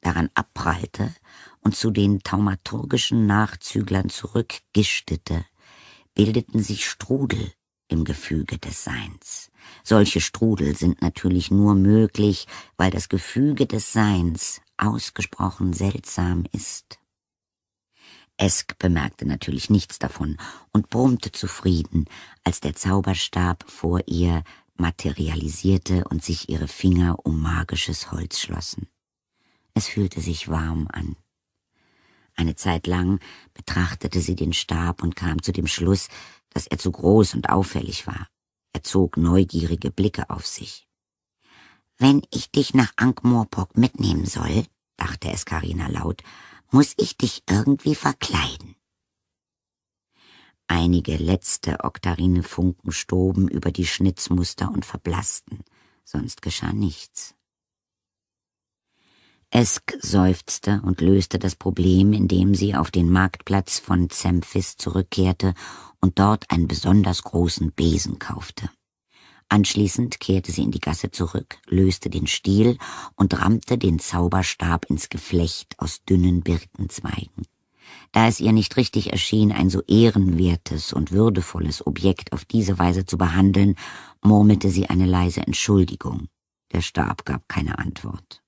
daran abprallte und zu den taumaturgischen Nachzüglern zurückgischtete, bildeten sich Strudel im Gefüge des Seins. Solche Strudel sind natürlich nur möglich, weil das Gefüge des Seins ausgesprochen seltsam ist. Esk bemerkte natürlich nichts davon und brummte zufrieden, als der Zauberstab vor ihr materialisierte und sich ihre Finger um magisches Holz schlossen. Es fühlte sich warm an. Eine Zeit lang betrachtete sie den Stab und kam zu dem Schluss, dass er zu groß und auffällig war. Er zog neugierige Blicke auf sich. Wenn ich dich nach Ankh-Morpork mitnehmen soll, dachte es Karina laut, muss ich dich irgendwie verkleiden. Einige letzte Oktarine-Funken stoben über die Schnitzmuster und verblassten, sonst geschah nichts. Esk seufzte und löste das Problem, indem sie auf den Marktplatz von Zemphis zurückkehrte und dort einen besonders großen Besen kaufte. Anschließend kehrte sie in die Gasse zurück, löste den Stiel und rammte den Zauberstab ins Geflecht aus dünnen Birkenzweigen. Da es ihr nicht richtig erschien, ein so ehrenwertes und würdevolles Objekt auf diese Weise zu behandeln, murmelte sie eine leise Entschuldigung. Der Stab gab keine Antwort.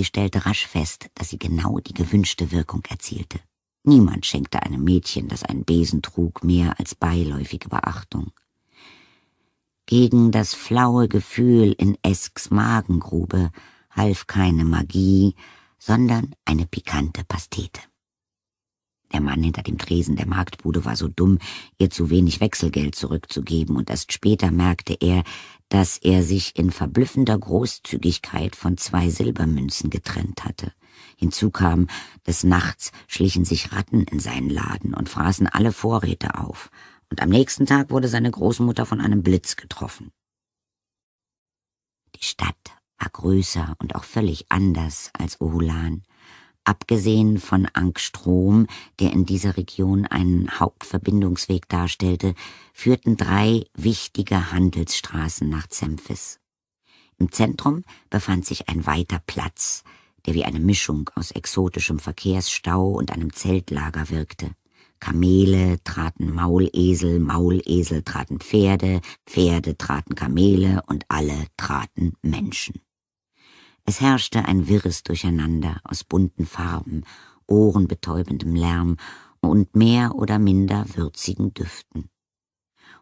Sie stellte rasch fest, dass sie genau die gewünschte Wirkung erzielte. Niemand schenkte einem Mädchen, das einen Besen trug, mehr als beiläufige Beachtung. Gegen das flaue Gefühl in Esks Magengrube half keine Magie, sondern eine pikante Pastete. Der Mann hinter dem Tresen der Marktbude war so dumm, ihr zu wenig Wechselgeld zurückzugeben, und erst später merkte er, dass er sich in verblüffender Großzügigkeit von zwei Silbermünzen getrennt hatte. Hinzu kam, des Nachts schlichen sich Ratten in seinen Laden und fraßen alle Vorräte auf, und am nächsten Tag wurde seine Großmutter von einem Blitz getroffen. Die Stadt war größer und auch völlig anders als Ohulan. Abgesehen von Angstrom, der in dieser Region einen Hauptverbindungsweg darstellte, führten drei wichtige Handelsstraßen nach Zemphis. Im Zentrum befand sich ein weiter Platz, der wie eine Mischung aus exotischem Verkehrsstau und einem Zeltlager wirkte. Kamele traten Maulesel, Maulesel traten Pferde, Pferde traten Kamele und alle traten Menschen. Es herrschte ein wirres Durcheinander aus bunten Farben, ohrenbetäubendem Lärm und mehr oder minder würzigen Düften.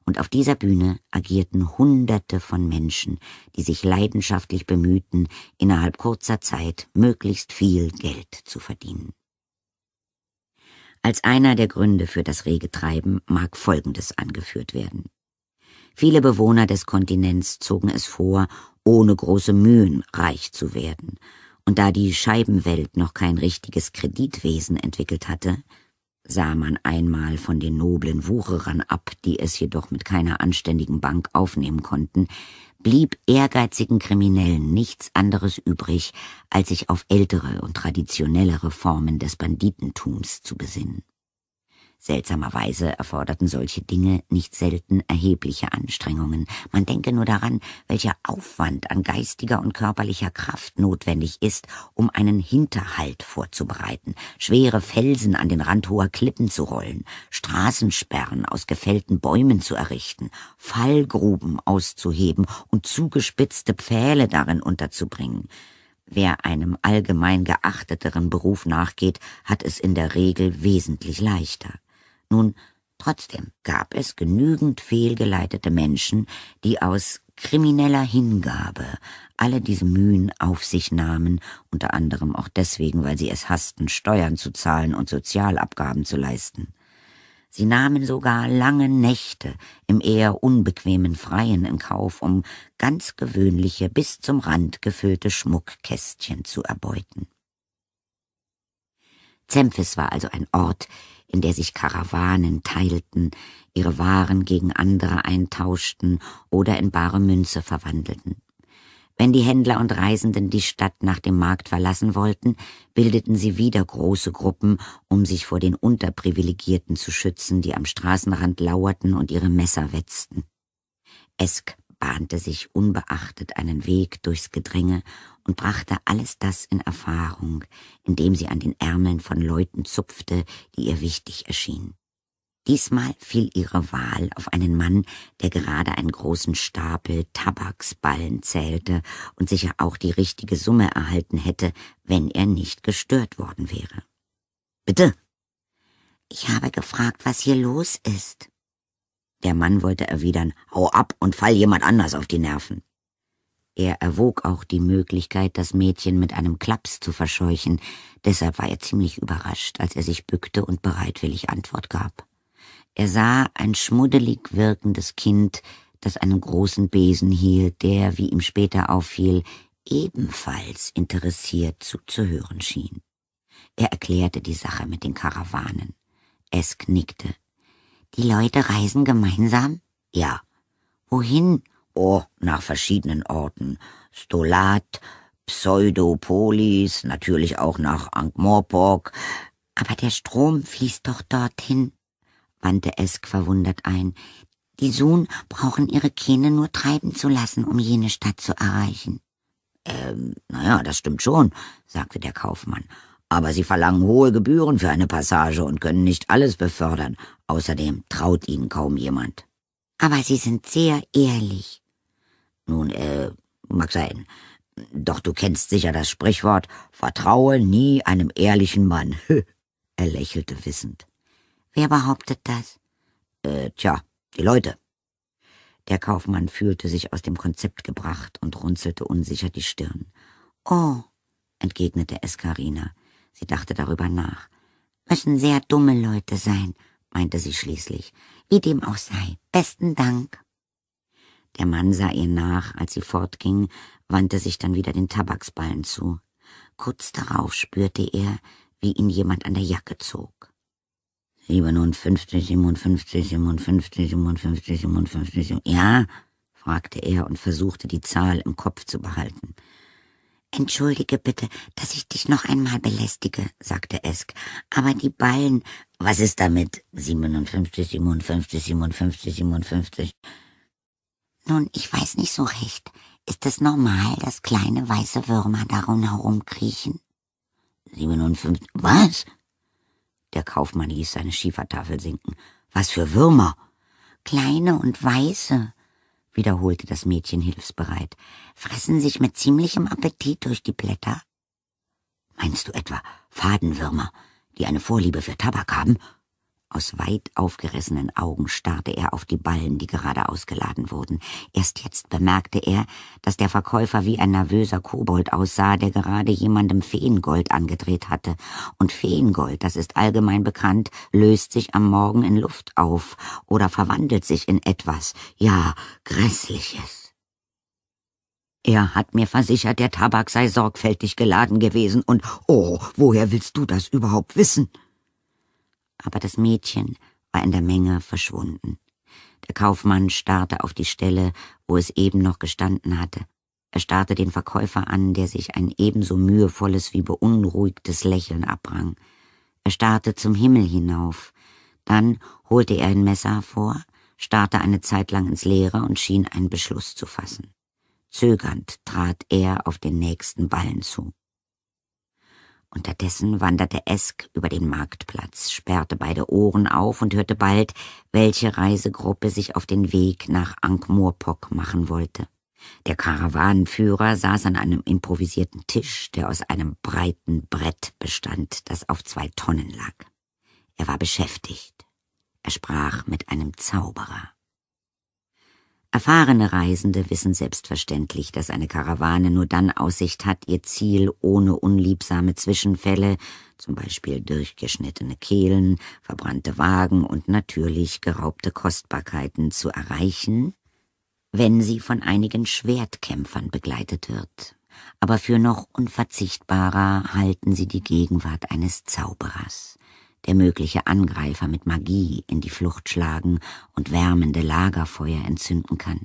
Und auf dieser Bühne agierten Hunderte von Menschen, die sich leidenschaftlich bemühten, innerhalb kurzer Zeit möglichst viel Geld zu verdienen. Als einer der Gründe für das rege Treiben mag Folgendes angeführt werden. Viele Bewohner des Kontinents zogen es vor, ohne große Mühen reich zu werden. Und da die Scheibenwelt noch kein richtiges Kreditwesen entwickelt hatte, sah man einmal von den noblen Wucherern ab, die es jedoch mit keiner anständigen Bank aufnehmen konnten, blieb ehrgeizigen Kriminellen nichts anderes übrig, als sich auf ältere und traditionellere Formen des Banditentums zu besinnen. Seltsamerweise erforderten solche Dinge nicht selten erhebliche Anstrengungen. Man denke nur daran, welcher Aufwand an geistiger und körperlicher Kraft notwendig ist, um einen Hinterhalt vorzubereiten, schwere Felsen an den Rand hoher Klippen zu rollen, Straßensperren aus gefällten Bäumen zu errichten, Fallgruben auszuheben und zugespitzte Pfähle darin unterzubringen. Wer einem allgemein geachteteren Beruf nachgeht, hat es in der Regel wesentlich leichter. Nun, trotzdem gab es genügend fehlgeleitete Menschen, die aus krimineller Hingabe alle diese Mühen auf sich nahmen, unter anderem auch deswegen, weil sie es hassten, Steuern zu zahlen und Sozialabgaben zu leisten. Sie nahmen sogar lange Nächte im eher unbequemen Freien in Kauf, um ganz gewöhnliche, bis zum Rand gefüllte Schmuckkästchen zu erbeuten. Zempfis war also ein Ort, in der sich Karawanen teilten, ihre Waren gegen andere eintauschten oder in bare Münze verwandelten. Wenn die Händler und Reisenden die Stadt nach dem Markt verlassen wollten, bildeten sie wieder große Gruppen, um sich vor den Unterprivilegierten zu schützen, die am Straßenrand lauerten und ihre Messer wetzten. Esk bahnte sich unbeachtet einen Weg durchs Gedränge und brachte alles das in Erfahrung, indem sie an den Ärmeln von Leuten zupfte, die ihr wichtig erschienen. Diesmal fiel ihre Wahl auf einen Mann, der gerade einen großen Stapel Tabaksballen zählte und sicher auch die richtige Summe erhalten hätte, wenn er nicht gestört worden wäre. Bitte? Ich habe gefragt, was hier los ist. Der Mann wollte erwidern, hau ab und fall jemand anders auf die Nerven. Er erwog auch die Möglichkeit, das Mädchen mit einem Klaps zu verscheuchen, deshalb war er ziemlich überrascht, als er sich bückte und bereitwillig Antwort gab. Er sah ein schmuddelig wirkendes Kind, das einen großen Besen hielt, der, wie ihm später auffiel, ebenfalls interessiert zuzuhören schien. Er erklärte die Sache mit den Karawanen. Es nickte. Die Leute reisen gemeinsam? Ja. Wohin? Oh, nach verschiedenen Orten. Stolat, Pseudopolis, natürlich auch nach Ankh-Morpork. Aber der Strom fließt doch dorthin, wandte Esk verwundert ein. Die Sun brauchen ihre Kähne nur treiben zu lassen, um jene Stadt zu erreichen. Ähm, naja, das stimmt schon, sagte der Kaufmann. Aber sie verlangen hohe Gebühren für eine Passage und können nicht alles befördern. Außerdem traut ihnen kaum jemand. Aber sie sind sehr ehrlich, nun, äh, mag sein. Doch du kennst sicher das Sprichwort, vertraue nie einem ehrlichen Mann. er lächelte wissend. Wer behauptet das? Äh, tja, die Leute. Der Kaufmann fühlte sich aus dem Konzept gebracht und runzelte unsicher die Stirn. Oh, entgegnete Eskarina. Sie dachte darüber nach. Müssen sehr dumme Leute sein, meinte sie schließlich. Wie dem auch sei. Besten Dank. Der Mann sah ihr nach, als sie fortging, wandte sich dann wieder den Tabaksballen zu. Kurz darauf spürte er, wie ihn jemand an der Jacke zog. 57, 57, 57, 57, 57, ja? fragte er und versuchte, die Zahl im Kopf zu behalten. Entschuldige bitte, dass ich dich noch einmal belästige, sagte Esk, aber die Ballen... Was ist damit? 57, 57, 57, 57... Nun, ich weiß nicht so recht. Ist es normal, dass kleine weiße Würmer darum herumkriechen? 57. Was? Der Kaufmann ließ seine Schiefertafel sinken. Was für Würmer? Kleine und weiße, wiederholte das Mädchen hilfsbereit, fressen sich mit ziemlichem Appetit durch die Blätter. Meinst du etwa Fadenwürmer, die eine Vorliebe für Tabak haben? Aus weit aufgerissenen Augen starrte er auf die Ballen, die gerade ausgeladen wurden. Erst jetzt bemerkte er, dass der Verkäufer wie ein nervöser Kobold aussah, der gerade jemandem Feengold angedreht hatte. Und Feengold, das ist allgemein bekannt, löst sich am Morgen in Luft auf oder verwandelt sich in etwas, ja, Grässliches. Er hat mir versichert, der Tabak sei sorgfältig geladen gewesen und, oh, woher willst du das überhaupt wissen? aber das Mädchen war in der Menge verschwunden. Der Kaufmann starrte auf die Stelle, wo es eben noch gestanden hatte. Er starrte den Verkäufer an, der sich ein ebenso mühevolles wie beunruhigtes Lächeln abrang. Er starrte zum Himmel hinauf. Dann holte er ein Messer hervor, starrte eine Zeit lang ins Leere und schien einen Beschluss zu fassen. Zögernd trat er auf den nächsten Ballen zu. Unterdessen wanderte Esk über den Marktplatz, sperrte beide Ohren auf und hörte bald, welche Reisegruppe sich auf den Weg nach Ankh-Morpok machen wollte. Der Karawanenführer saß an einem improvisierten Tisch, der aus einem breiten Brett bestand, das auf zwei Tonnen lag. Er war beschäftigt. Er sprach mit einem Zauberer. Erfahrene Reisende wissen selbstverständlich, dass eine Karawane nur dann Aussicht hat, ihr Ziel ohne unliebsame Zwischenfälle, zum Beispiel durchgeschnittene Kehlen, verbrannte Wagen und natürlich geraubte Kostbarkeiten zu erreichen, wenn sie von einigen Schwertkämpfern begleitet wird. Aber für noch unverzichtbarer halten sie die Gegenwart eines Zauberers der mögliche Angreifer mit Magie in die Flucht schlagen und wärmende Lagerfeuer entzünden kann.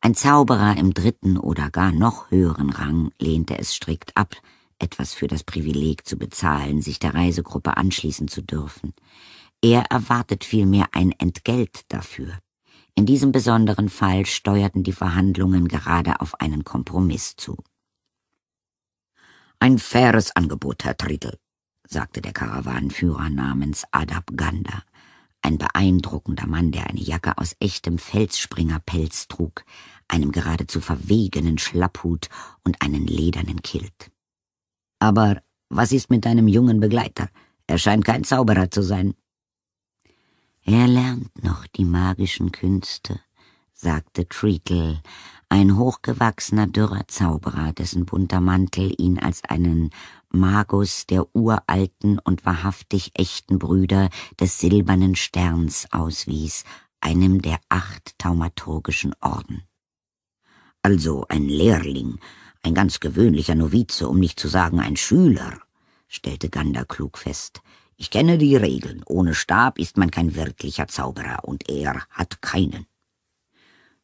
Ein Zauberer im dritten oder gar noch höheren Rang lehnte es strikt ab, etwas für das Privileg zu bezahlen, sich der Reisegruppe anschließen zu dürfen. Er erwartet vielmehr ein Entgelt dafür. In diesem besonderen Fall steuerten die Verhandlungen gerade auf einen Kompromiss zu. Ein faires Angebot, Herr Triedel, sagte der Karawanenführer namens Adab Ganda, ein beeindruckender Mann, der eine Jacke aus echtem Felsspringerpelz trug, einem geradezu verwegenen Schlapphut und einen ledernen Kilt. Aber was ist mit deinem jungen Begleiter? Er scheint kein Zauberer zu sein. Er lernt noch die magischen Künste, sagte Treatle, ein hochgewachsener, dürrer Zauberer, dessen bunter Mantel ihn als einen Magus der uralten und wahrhaftig echten Brüder des silbernen Sterns auswies, einem der acht taumaturgischen Orden. Also ein Lehrling, ein ganz gewöhnlicher Novize, um nicht zu sagen ein Schüler, stellte Gander klug fest. Ich kenne die Regeln. Ohne Stab ist man kein wirklicher Zauberer, und er hat keinen.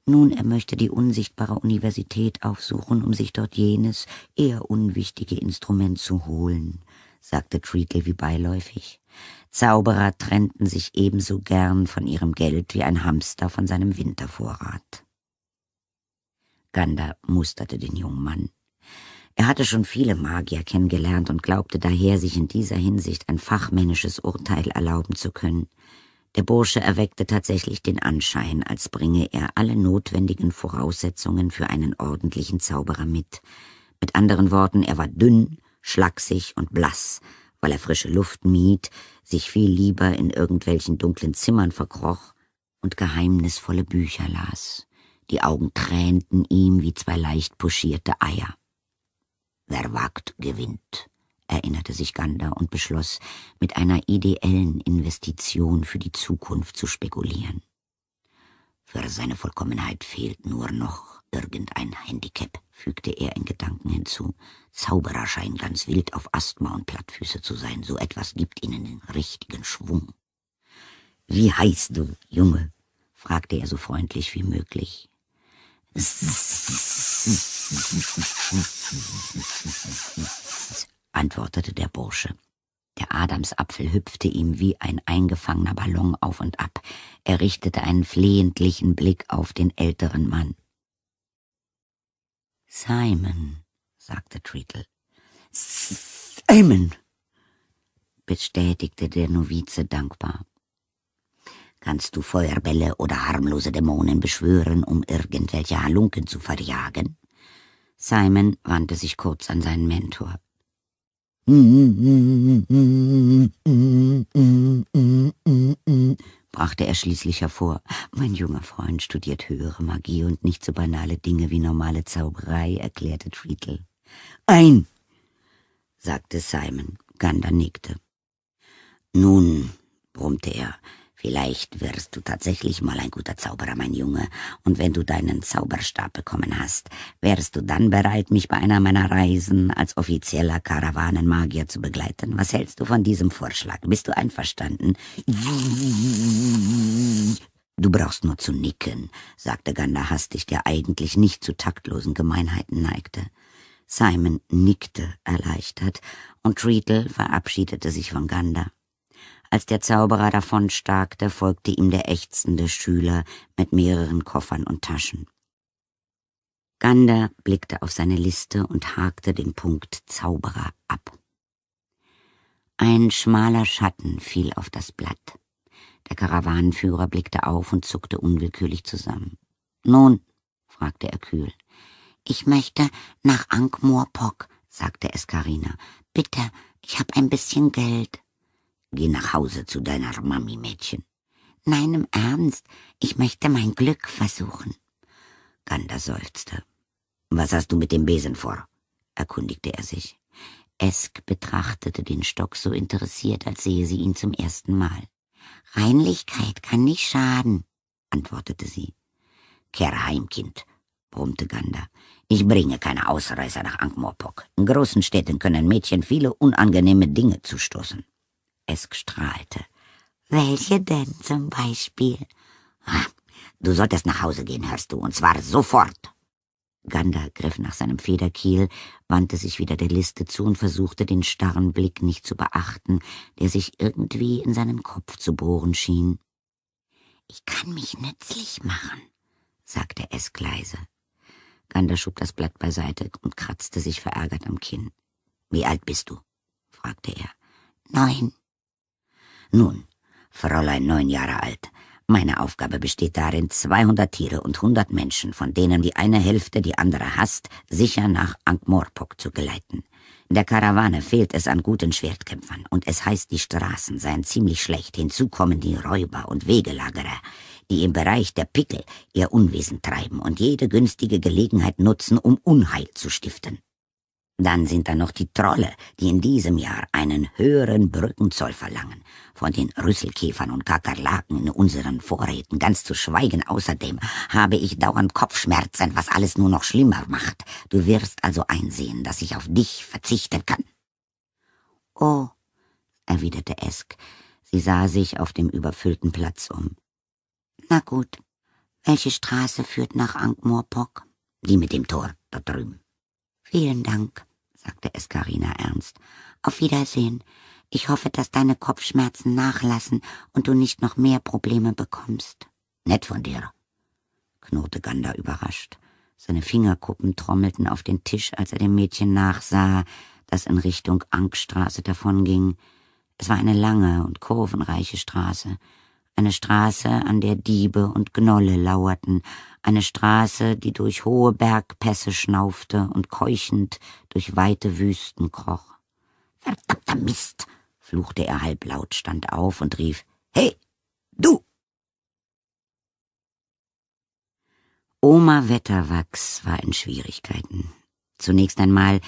Nun, er möchte die unsichtbare Universität aufsuchen, um sich dort jenes eher unwichtige Instrument zu holen, sagte Treacle wie beiläufig. Zauberer trennten sich ebenso gern von ihrem Geld wie ein Hamster von seinem Wintervorrat. Gander musterte den jungen Mann. Er hatte schon viele Magier kennengelernt und glaubte daher, sich in dieser Hinsicht ein fachmännisches Urteil erlauben zu können. Der Bursche erweckte tatsächlich den Anschein, als bringe er alle notwendigen Voraussetzungen für einen ordentlichen Zauberer mit. Mit anderen Worten, er war dünn, schlaksig und blass, weil er frische Luft mied, sich viel lieber in irgendwelchen dunklen Zimmern verkroch und geheimnisvolle Bücher las. Die Augen tränten ihm wie zwei leicht puschierte Eier. Wer wagt, gewinnt, erinnerte sich Gander und beschloss, mit einer ideellen Investition für die Zukunft zu spekulieren. Für seine Vollkommenheit fehlt nur noch irgendein Handicap, fügte er in Gedanken hinzu. Zauberer scheinen ganz wild auf Asthma und Plattfüße zu sein. So etwas gibt ihnen den richtigen Schwung. Wie heißt du, Junge? fragte er so freundlich wie möglich antwortete der Bursche. Der Adamsapfel hüpfte ihm wie ein eingefangener Ballon auf und ab. Er richtete einen flehentlichen Blick auf den älteren Mann. Simon, sagte Treatle. Simon, bestätigte der Novize dankbar. Kannst du Feuerbälle oder harmlose Dämonen beschwören, um irgendwelche Halunken zu verjagen? Simon wandte sich kurz an seinen Mentor brachte er schließlich hervor. Mein junger Freund studiert höhere Magie und nicht so banale Dinge wie normale Zauberei, erklärte Treatle. Ein, sagte Simon. Gander nickte. Nun, brummte er, Vielleicht wirst du tatsächlich mal ein guter Zauberer, mein Junge, und wenn du deinen Zauberstab bekommen hast, wärst du dann bereit, mich bei einer meiner Reisen als offizieller Karawanenmagier zu begleiten? Was hältst du von diesem Vorschlag? Bist du einverstanden? Du brauchst nur zu nicken, sagte Ganda hastig, der eigentlich nicht zu taktlosen Gemeinheiten neigte. Simon nickte erleichtert, und Treadle verabschiedete sich von Ganda. Als der Zauberer davonstarkte, folgte ihm der ächzende Schüler mit mehreren Koffern und Taschen. Gander blickte auf seine Liste und hakte den Punkt Zauberer ab. Ein schmaler Schatten fiel auf das Blatt. Der Karawanenführer blickte auf und zuckte unwillkürlich zusammen. Nun, fragte er kühl. Ich möchte nach Ankh-Morpok, sagte Eskarina. Bitte, ich hab ein bisschen Geld. Geh nach Hause zu deiner Mami, Mädchen. Nein, im Ernst. Ich möchte mein Glück versuchen. Ganda seufzte. Was hast du mit dem Besen vor? erkundigte er sich. Esk betrachtete den Stock so interessiert, als sehe sie ihn zum ersten Mal. Reinlichkeit kann nicht schaden, antwortete sie. Kehr heim, Kind, brummte Ganda. Ich bringe keine Ausreißer nach ankh In großen Städten können Mädchen viele unangenehme Dinge zustoßen. Es strahlte. Welche denn zum Beispiel? Ah, du solltest nach Hause gehen, hörst du, und zwar sofort. Gander griff nach seinem Federkiel, wandte sich wieder der Liste zu und versuchte, den starren Blick nicht zu beachten, der sich irgendwie in seinen Kopf zu bohren schien. Ich kann mich nützlich machen, sagte es leise. Gander schob das Blatt beiseite und kratzte sich verärgert am Kinn. Wie alt bist du? fragte er. Neun. Nun, Fräulein neun Jahre alt, meine Aufgabe besteht darin, 200 Tiere und 100 Menschen, von denen die eine Hälfte die andere hasst, sicher nach Ankh-Morpok zu geleiten. Der Karawane fehlt es an guten Schwertkämpfern, und es heißt, die Straßen seien ziemlich schlecht. Hinzu kommen die Räuber und Wegelagerer, die im Bereich der Pickel ihr Unwesen treiben und jede günstige Gelegenheit nutzen, um Unheil zu stiften. Dann sind da noch die Trolle, die in diesem Jahr einen höheren Brückenzoll verlangen, von den Rüsselkäfern und Kakerlaken in unseren Vorräten ganz zu schweigen. Außerdem habe ich dauernd Kopfschmerzen, was alles nur noch schlimmer macht. Du wirst also einsehen, dass ich auf dich verzichten kann. Oh, erwiderte Esk. Sie sah sich auf dem überfüllten Platz um. Na gut, welche Straße führt nach Ankh-Morpok? Die mit dem Tor, da drüben. Vielen Dank sagte es ernst. Auf Wiedersehen. Ich hoffe, dass deine Kopfschmerzen nachlassen und du nicht noch mehr Probleme bekommst. Nett von dir, knurrte Ganda überrascht. Seine Fingerkuppen trommelten auf den Tisch, als er dem Mädchen nachsah, das in Richtung Ankstraße davonging. Es war eine lange und kurvenreiche Straße. Eine Straße, an der Diebe und Gnolle lauerten, eine Straße, die durch hohe Bergpässe schnaufte und keuchend durch weite Wüsten kroch. Verdammter Mist, fluchte er halblaut, stand auf und rief Hey, du. Oma Wetterwachs war in Schwierigkeiten. Zunächst einmal,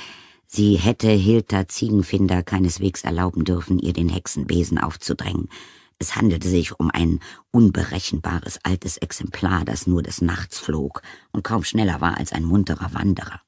sie hätte Hilter Ziegenfinder keineswegs erlauben dürfen, ihr den Hexenbesen aufzudrängen, es handelte sich um ein unberechenbares altes Exemplar, das nur des Nachts flog und kaum schneller war als ein munterer Wanderer.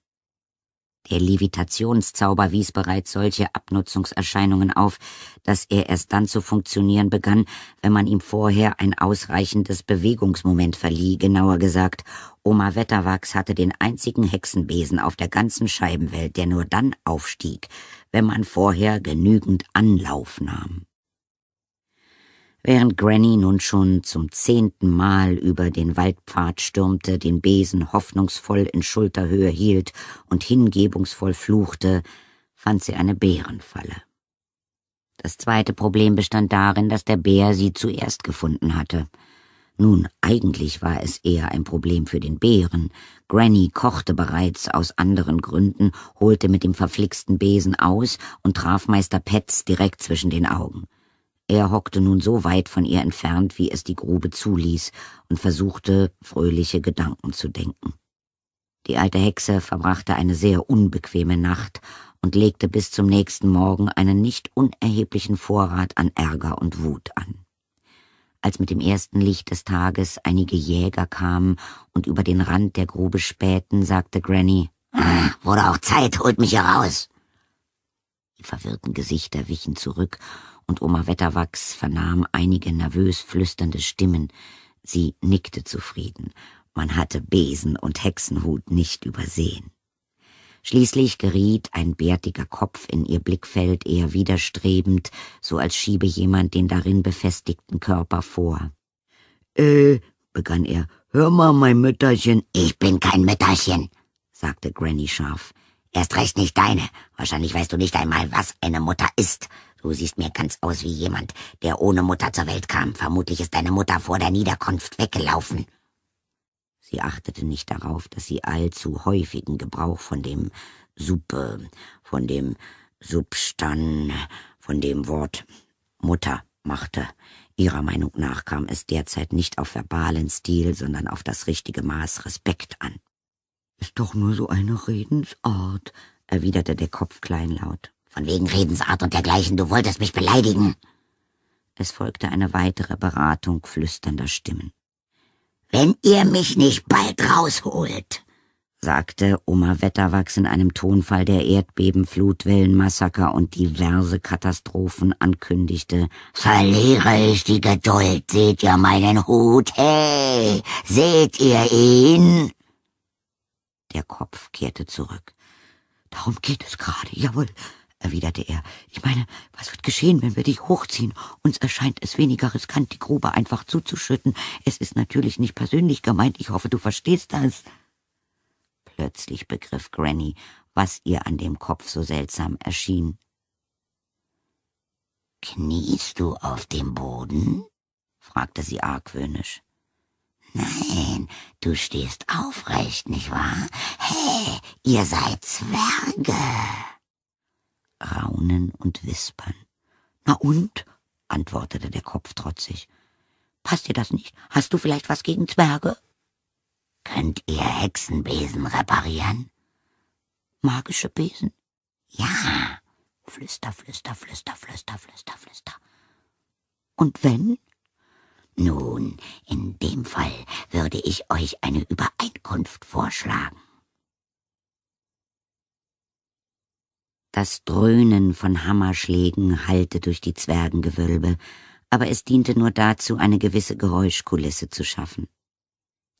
Der Levitationszauber wies bereits solche Abnutzungserscheinungen auf, dass er erst dann zu funktionieren begann, wenn man ihm vorher ein ausreichendes Bewegungsmoment verlieh, genauer gesagt, Oma Wetterwachs hatte den einzigen Hexenbesen auf der ganzen Scheibenwelt, der nur dann aufstieg, wenn man vorher genügend Anlauf nahm während Granny nun schon zum zehnten Mal über den Waldpfad stürmte, den Besen hoffnungsvoll in Schulterhöhe hielt und hingebungsvoll fluchte, fand sie eine Bärenfalle. Das zweite Problem bestand darin, dass der Bär sie zuerst gefunden hatte. Nun, eigentlich war es eher ein Problem für den Bären. Granny kochte bereits aus anderen Gründen, holte mit dem verflixten Besen aus und traf Meister Petz direkt zwischen den Augen. Er hockte nun so weit von ihr entfernt, wie es die Grube zuließ, und versuchte, fröhliche Gedanken zu denken. Die alte Hexe verbrachte eine sehr unbequeme Nacht und legte bis zum nächsten Morgen einen nicht unerheblichen Vorrat an Ärger und Wut an. Als mit dem ersten Licht des Tages einige Jäger kamen und über den Rand der Grube spähten, sagte Granny, ah, Wurde auch Zeit, holt mich heraus. Die verwirrten Gesichter wichen zurück, und Oma Wetterwachs vernahm einige nervös flüsternde Stimmen. Sie nickte zufrieden. Man hatte Besen und Hexenhut nicht übersehen. Schließlich geriet ein bärtiger Kopf in ihr Blickfeld eher widerstrebend, so als schiebe jemand den darin befestigten Körper vor. Äh, begann er, hör mal, mein Mütterchen. Ich bin kein Mütterchen, sagte Granny scharf. Erst recht nicht deine. Wahrscheinlich weißt du nicht einmal, was eine Mutter ist. Du siehst mir ganz aus wie jemand, der ohne Mutter zur Welt kam. Vermutlich ist deine Mutter vor der Niederkunft weggelaufen. Sie achtete nicht darauf, dass sie allzu häufigen Gebrauch von dem Suppe, von dem Substan, von dem Wort Mutter machte. Ihrer Meinung nach kam es derzeit nicht auf verbalen Stil, sondern auf das richtige Maß Respekt an. Ist doch nur so eine Redensart, erwiderte der Kopf kleinlaut. Von wegen Redensart und dergleichen, du wolltest mich beleidigen. Es folgte eine weitere Beratung flüsternder Stimmen. Wenn ihr mich nicht bald rausholt, sagte Oma Wetterwachs in einem Tonfall, der Erdbeben, Flutwellen, Massaker und diverse Katastrophen ankündigte, verliere ich die Geduld, seht ihr meinen Hut, hey, seht ihr ihn? Der Kopf kehrte zurück. Darum geht es gerade, jawohl erwiderte er. Ich meine, was wird geschehen, wenn wir dich hochziehen? Uns erscheint es weniger riskant, die Grube einfach zuzuschütten. Es ist natürlich nicht persönlich gemeint. Ich hoffe, du verstehst das. Plötzlich begriff Granny, was ihr an dem Kopf so seltsam erschien. Kniest du auf dem Boden? fragte sie argwöhnisch. Nein, du stehst aufrecht, nicht wahr? Hey, ihr seid Zwerge. Raunen und Wispern. Na und? antwortete der Kopf trotzig. Passt dir das nicht? Hast du vielleicht was gegen Zwerge? Könnt ihr Hexenbesen reparieren? Magische Besen? Ja. Flüster, flüster, flüster, flüster, flüster, flüster. Und wenn? Nun, in dem Fall würde ich euch eine Übereinkunft vorschlagen. Das Dröhnen von Hammerschlägen hallte durch die Zwergengewölbe, aber es diente nur dazu, eine gewisse Geräuschkulisse zu schaffen.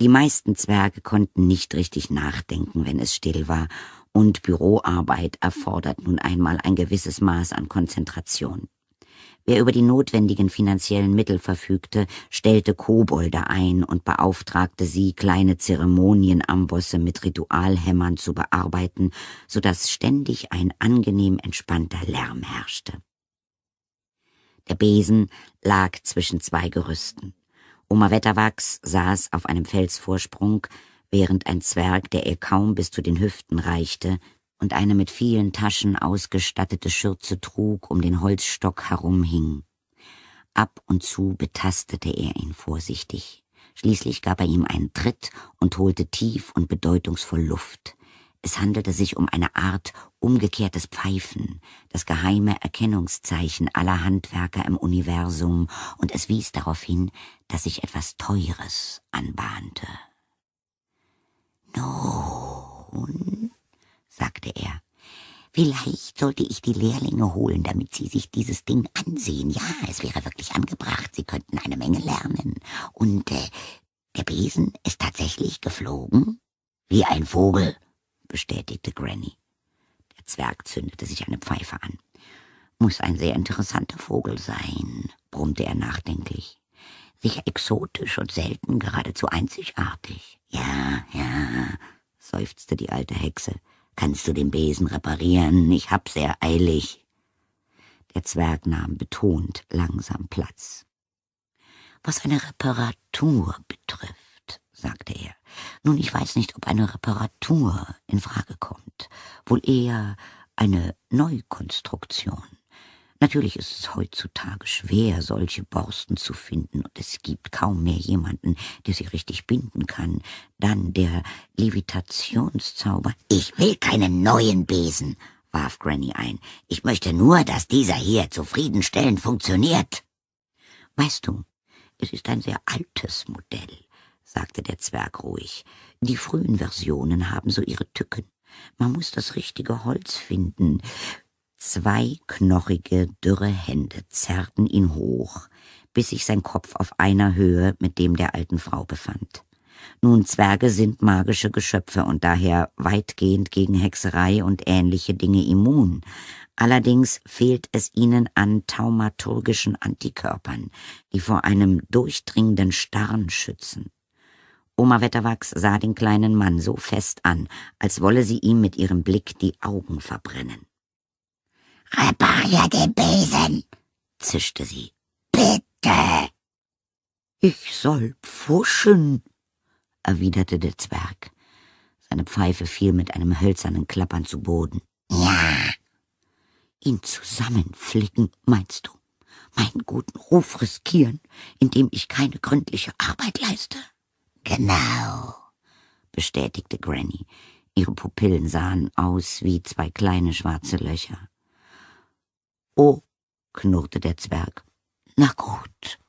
Die meisten Zwerge konnten nicht richtig nachdenken, wenn es still war, und Büroarbeit erfordert nun einmal ein gewisses Maß an Konzentration. Wer über die notwendigen finanziellen Mittel verfügte, stellte Kobolde ein und beauftragte sie, kleine Zeremonienambosse mit Ritualhämmern zu bearbeiten, so dass ständig ein angenehm entspannter Lärm herrschte. Der Besen lag zwischen zwei Gerüsten. Oma Wetterwachs saß auf einem Felsvorsprung, während ein Zwerg, der ihr kaum bis zu den Hüften reichte, und eine mit vielen Taschen ausgestattete Schürze trug, um den Holzstock herumhing. Ab und zu betastete er ihn vorsichtig. Schließlich gab er ihm einen Tritt und holte tief und bedeutungsvoll Luft. Es handelte sich um eine Art umgekehrtes Pfeifen, das geheime Erkennungszeichen aller Handwerker im Universum, und es wies darauf hin, dass sich etwas Teures anbahnte. Nun, sagte er. Vielleicht sollte ich die Lehrlinge holen, damit sie sich dieses Ding ansehen. Ja, es wäre wirklich angebracht. Sie könnten eine Menge lernen. Und äh, der Besen ist tatsächlich geflogen? Wie ein Vogel, bestätigte Granny. Der Zwerg zündete sich eine Pfeife an. Muss ein sehr interessanter Vogel sein, brummte er nachdenklich. Sicher exotisch und selten, geradezu einzigartig. Ja, ja, seufzte die alte Hexe. Kannst du den Besen reparieren? Ich hab sehr eilig. Der Zwerg nahm betont langsam Platz. Was eine Reparatur betrifft, sagte er. Nun, ich weiß nicht, ob eine Reparatur in Frage kommt. Wohl eher eine Neukonstruktion. Natürlich ist es heutzutage schwer, solche Borsten zu finden, und es gibt kaum mehr jemanden, der sie richtig binden kann. Dann der Levitationszauber. Ich will keinen neuen Besen, warf Granny ein. Ich möchte nur, dass dieser hier zufriedenstellend funktioniert. Weißt du, es ist ein sehr altes Modell, sagte der Zwerg ruhig. Die frühen Versionen haben so ihre Tücken. Man muss das richtige Holz finden. Zwei knochige, dürre Hände zerrten ihn hoch, bis sich sein Kopf auf einer Höhe mit dem der alten Frau befand. Nun, Zwerge sind magische Geschöpfe und daher weitgehend gegen Hexerei und ähnliche Dinge immun. Allerdings fehlt es ihnen an taumaturgischen Antikörpern, die vor einem durchdringenden Starren schützen. Oma Wetterwachs sah den kleinen Mann so fest an, als wolle sie ihm mit ihrem Blick die Augen verbrennen. Reparier den Besen, zischte sie. Bitte. Ich soll pfuschen, erwiderte der Zwerg. Seine Pfeife fiel mit einem hölzernen Klappern zu Boden. Ja. Ihn zusammenflicken, meinst du? Meinen guten Ruf riskieren, indem ich keine gründliche Arbeit leiste? Genau, bestätigte Granny. Ihre Pupillen sahen aus wie zwei kleine schwarze Löcher. Oh, knurrte der Zwerg. Na gut.